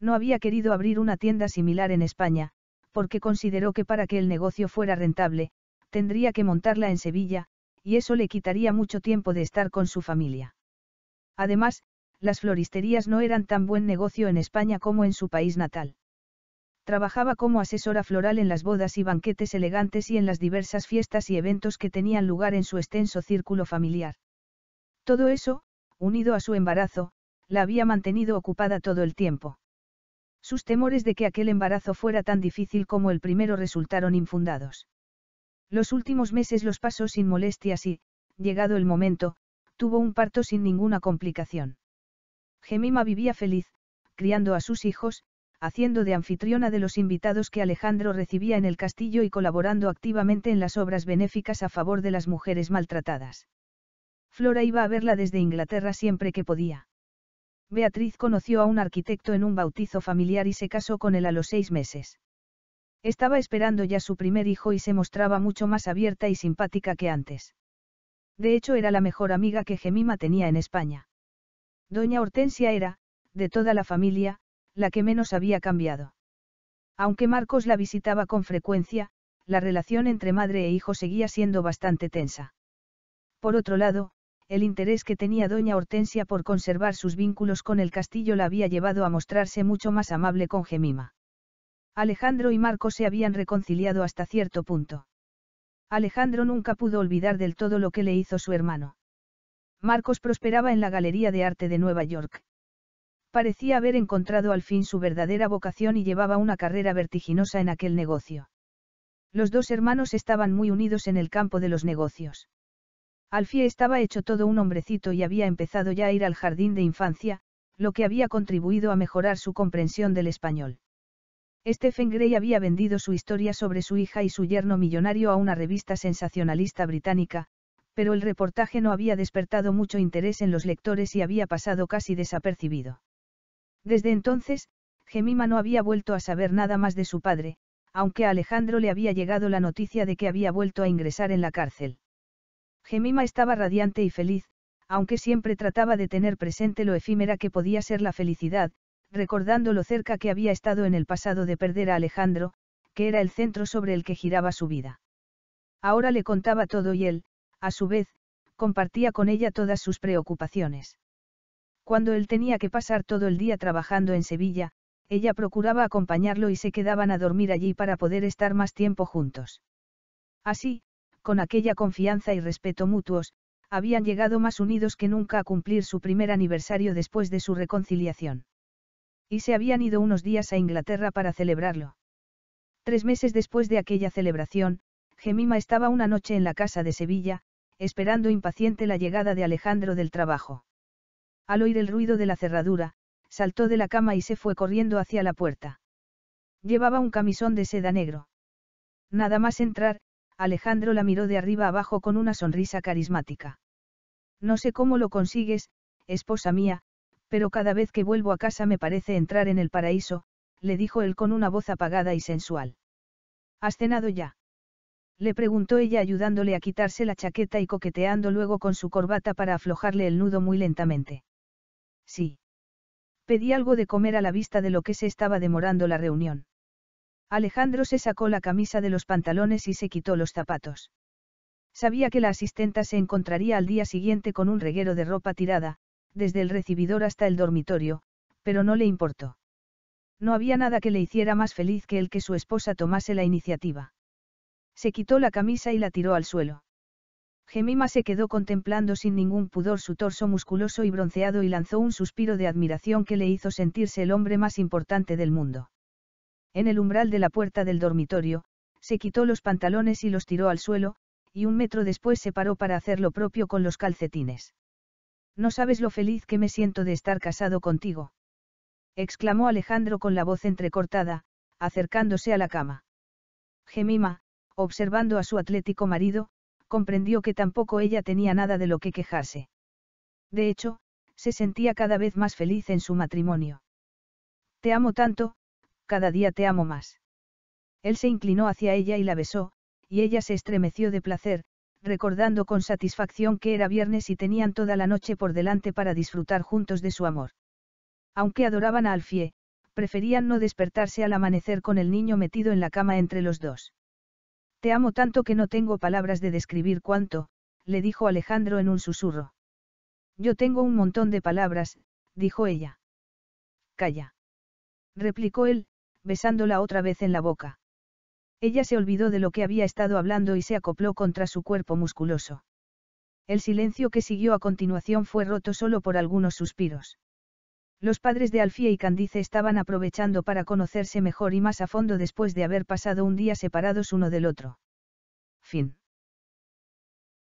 A: No había querido abrir una tienda similar en España, porque consideró que para que el negocio fuera rentable, tendría que montarla en Sevilla, y eso le quitaría mucho tiempo de estar con su familia. Además, las floristerías no eran tan buen negocio en España como en su país natal. Trabajaba como asesora floral en las bodas y banquetes elegantes y en las diversas fiestas y eventos que tenían lugar en su extenso círculo familiar. Todo eso, unido a su embarazo, la había mantenido ocupada todo el tiempo. Sus temores de que aquel embarazo fuera tan difícil como el primero resultaron infundados. Los últimos meses los pasó sin molestias y, llegado el momento, tuvo un parto sin ninguna complicación. Gemima vivía feliz, criando a sus hijos, haciendo de anfitriona de los invitados que Alejandro recibía en el castillo y colaborando activamente en las obras benéficas a favor de las mujeres maltratadas. Flora iba a verla desde Inglaterra siempre que podía. Beatriz conoció a un arquitecto en un bautizo familiar y se casó con él a los seis meses. Estaba esperando ya su primer hijo y se mostraba mucho más abierta y simpática que antes. De hecho, era la mejor amiga que Gemima tenía en España. Doña Hortensia era, de toda la familia, la que menos había cambiado. Aunque Marcos la visitaba con frecuencia, la relación entre madre e hijo seguía siendo bastante tensa. Por otro lado, el interés que tenía doña Hortensia por conservar sus vínculos con el castillo la había llevado a mostrarse mucho más amable con Gemima. Alejandro y Marcos se habían reconciliado hasta cierto punto. Alejandro nunca pudo olvidar del todo lo que le hizo su hermano. Marcos prosperaba en la Galería de Arte de Nueva York parecía haber encontrado al fin su verdadera vocación y llevaba una carrera vertiginosa en aquel negocio. Los dos hermanos estaban muy unidos en el campo de los negocios. Alfie estaba hecho todo un hombrecito y había empezado ya a ir al jardín de infancia, lo que había contribuido a mejorar su comprensión del español. Stephen Gray había vendido su historia sobre su hija y su yerno millonario a una revista sensacionalista británica, pero el reportaje no había despertado mucho interés en los lectores y había pasado casi desapercibido. Desde entonces, Gemima no había vuelto a saber nada más de su padre, aunque a Alejandro le había llegado la noticia de que había vuelto a ingresar en la cárcel. Gemima estaba radiante y feliz, aunque siempre trataba de tener presente lo efímera que podía ser la felicidad, recordando lo cerca que había estado en el pasado de perder a Alejandro, que era el centro sobre el que giraba su vida. Ahora le contaba todo y él, a su vez, compartía con ella todas sus preocupaciones. Cuando él tenía que pasar todo el día trabajando en Sevilla, ella procuraba acompañarlo y se quedaban a dormir allí para poder estar más tiempo juntos. Así, con aquella confianza y respeto mutuos, habían llegado más unidos que nunca a cumplir su primer aniversario después de su reconciliación. Y se habían ido unos días a Inglaterra para celebrarlo. Tres meses después de aquella celebración, Gemima estaba una noche en la casa de Sevilla, esperando impaciente la llegada de Alejandro del trabajo. Al oír el ruido de la cerradura, saltó de la cama y se fue corriendo hacia la puerta. Llevaba un camisón de seda negro. Nada más entrar, Alejandro la miró de arriba abajo con una sonrisa carismática. No sé cómo lo consigues, esposa mía, pero cada vez que vuelvo a casa me parece entrar en el paraíso, le dijo él con una voz apagada y sensual. ¿Has cenado ya? Le preguntó ella ayudándole a quitarse la chaqueta y coqueteando luego con su corbata para aflojarle el nudo muy lentamente. Sí. Pedí algo de comer a la vista de lo que se estaba demorando la reunión. Alejandro se sacó la camisa de los pantalones y se quitó los zapatos. Sabía que la asistenta se encontraría al día siguiente con un reguero de ropa tirada, desde el recibidor hasta el dormitorio, pero no le importó. No había nada que le hiciera más feliz que el que su esposa tomase la iniciativa. Se quitó la camisa y la tiró al suelo. Gemima se quedó contemplando sin ningún pudor su torso musculoso y bronceado y lanzó un suspiro de admiración que le hizo sentirse el hombre más importante del mundo. En el umbral de la puerta del dormitorio, se quitó los pantalones y los tiró al suelo, y un metro después se paró para hacer lo propio con los calcetines. No sabes lo feliz que me siento de estar casado contigo. exclamó Alejandro con la voz entrecortada, acercándose a la cama. Gemima, observando a su atlético marido, comprendió que tampoco ella tenía nada de lo que quejarse. De hecho, se sentía cada vez más feliz en su matrimonio. Te amo tanto, cada día te amo más. Él se inclinó hacia ella y la besó, y ella se estremeció de placer, recordando con satisfacción que era viernes y tenían toda la noche por delante para disfrutar juntos de su amor. Aunque adoraban a Alfie, preferían no despertarse al amanecer con el niño metido en la cama entre los dos. Te amo tanto que no tengo palabras de describir cuánto, le dijo Alejandro en un susurro. Yo tengo un montón de palabras, dijo ella. Calla. Replicó él, besándola otra vez en la boca. Ella se olvidó de lo que había estado hablando y se acopló contra su cuerpo musculoso. El silencio que siguió a continuación fue roto solo por algunos suspiros. Los padres de Alfie y Candice estaban aprovechando para conocerse mejor y más a fondo después de haber pasado un día separados uno del otro. Fin.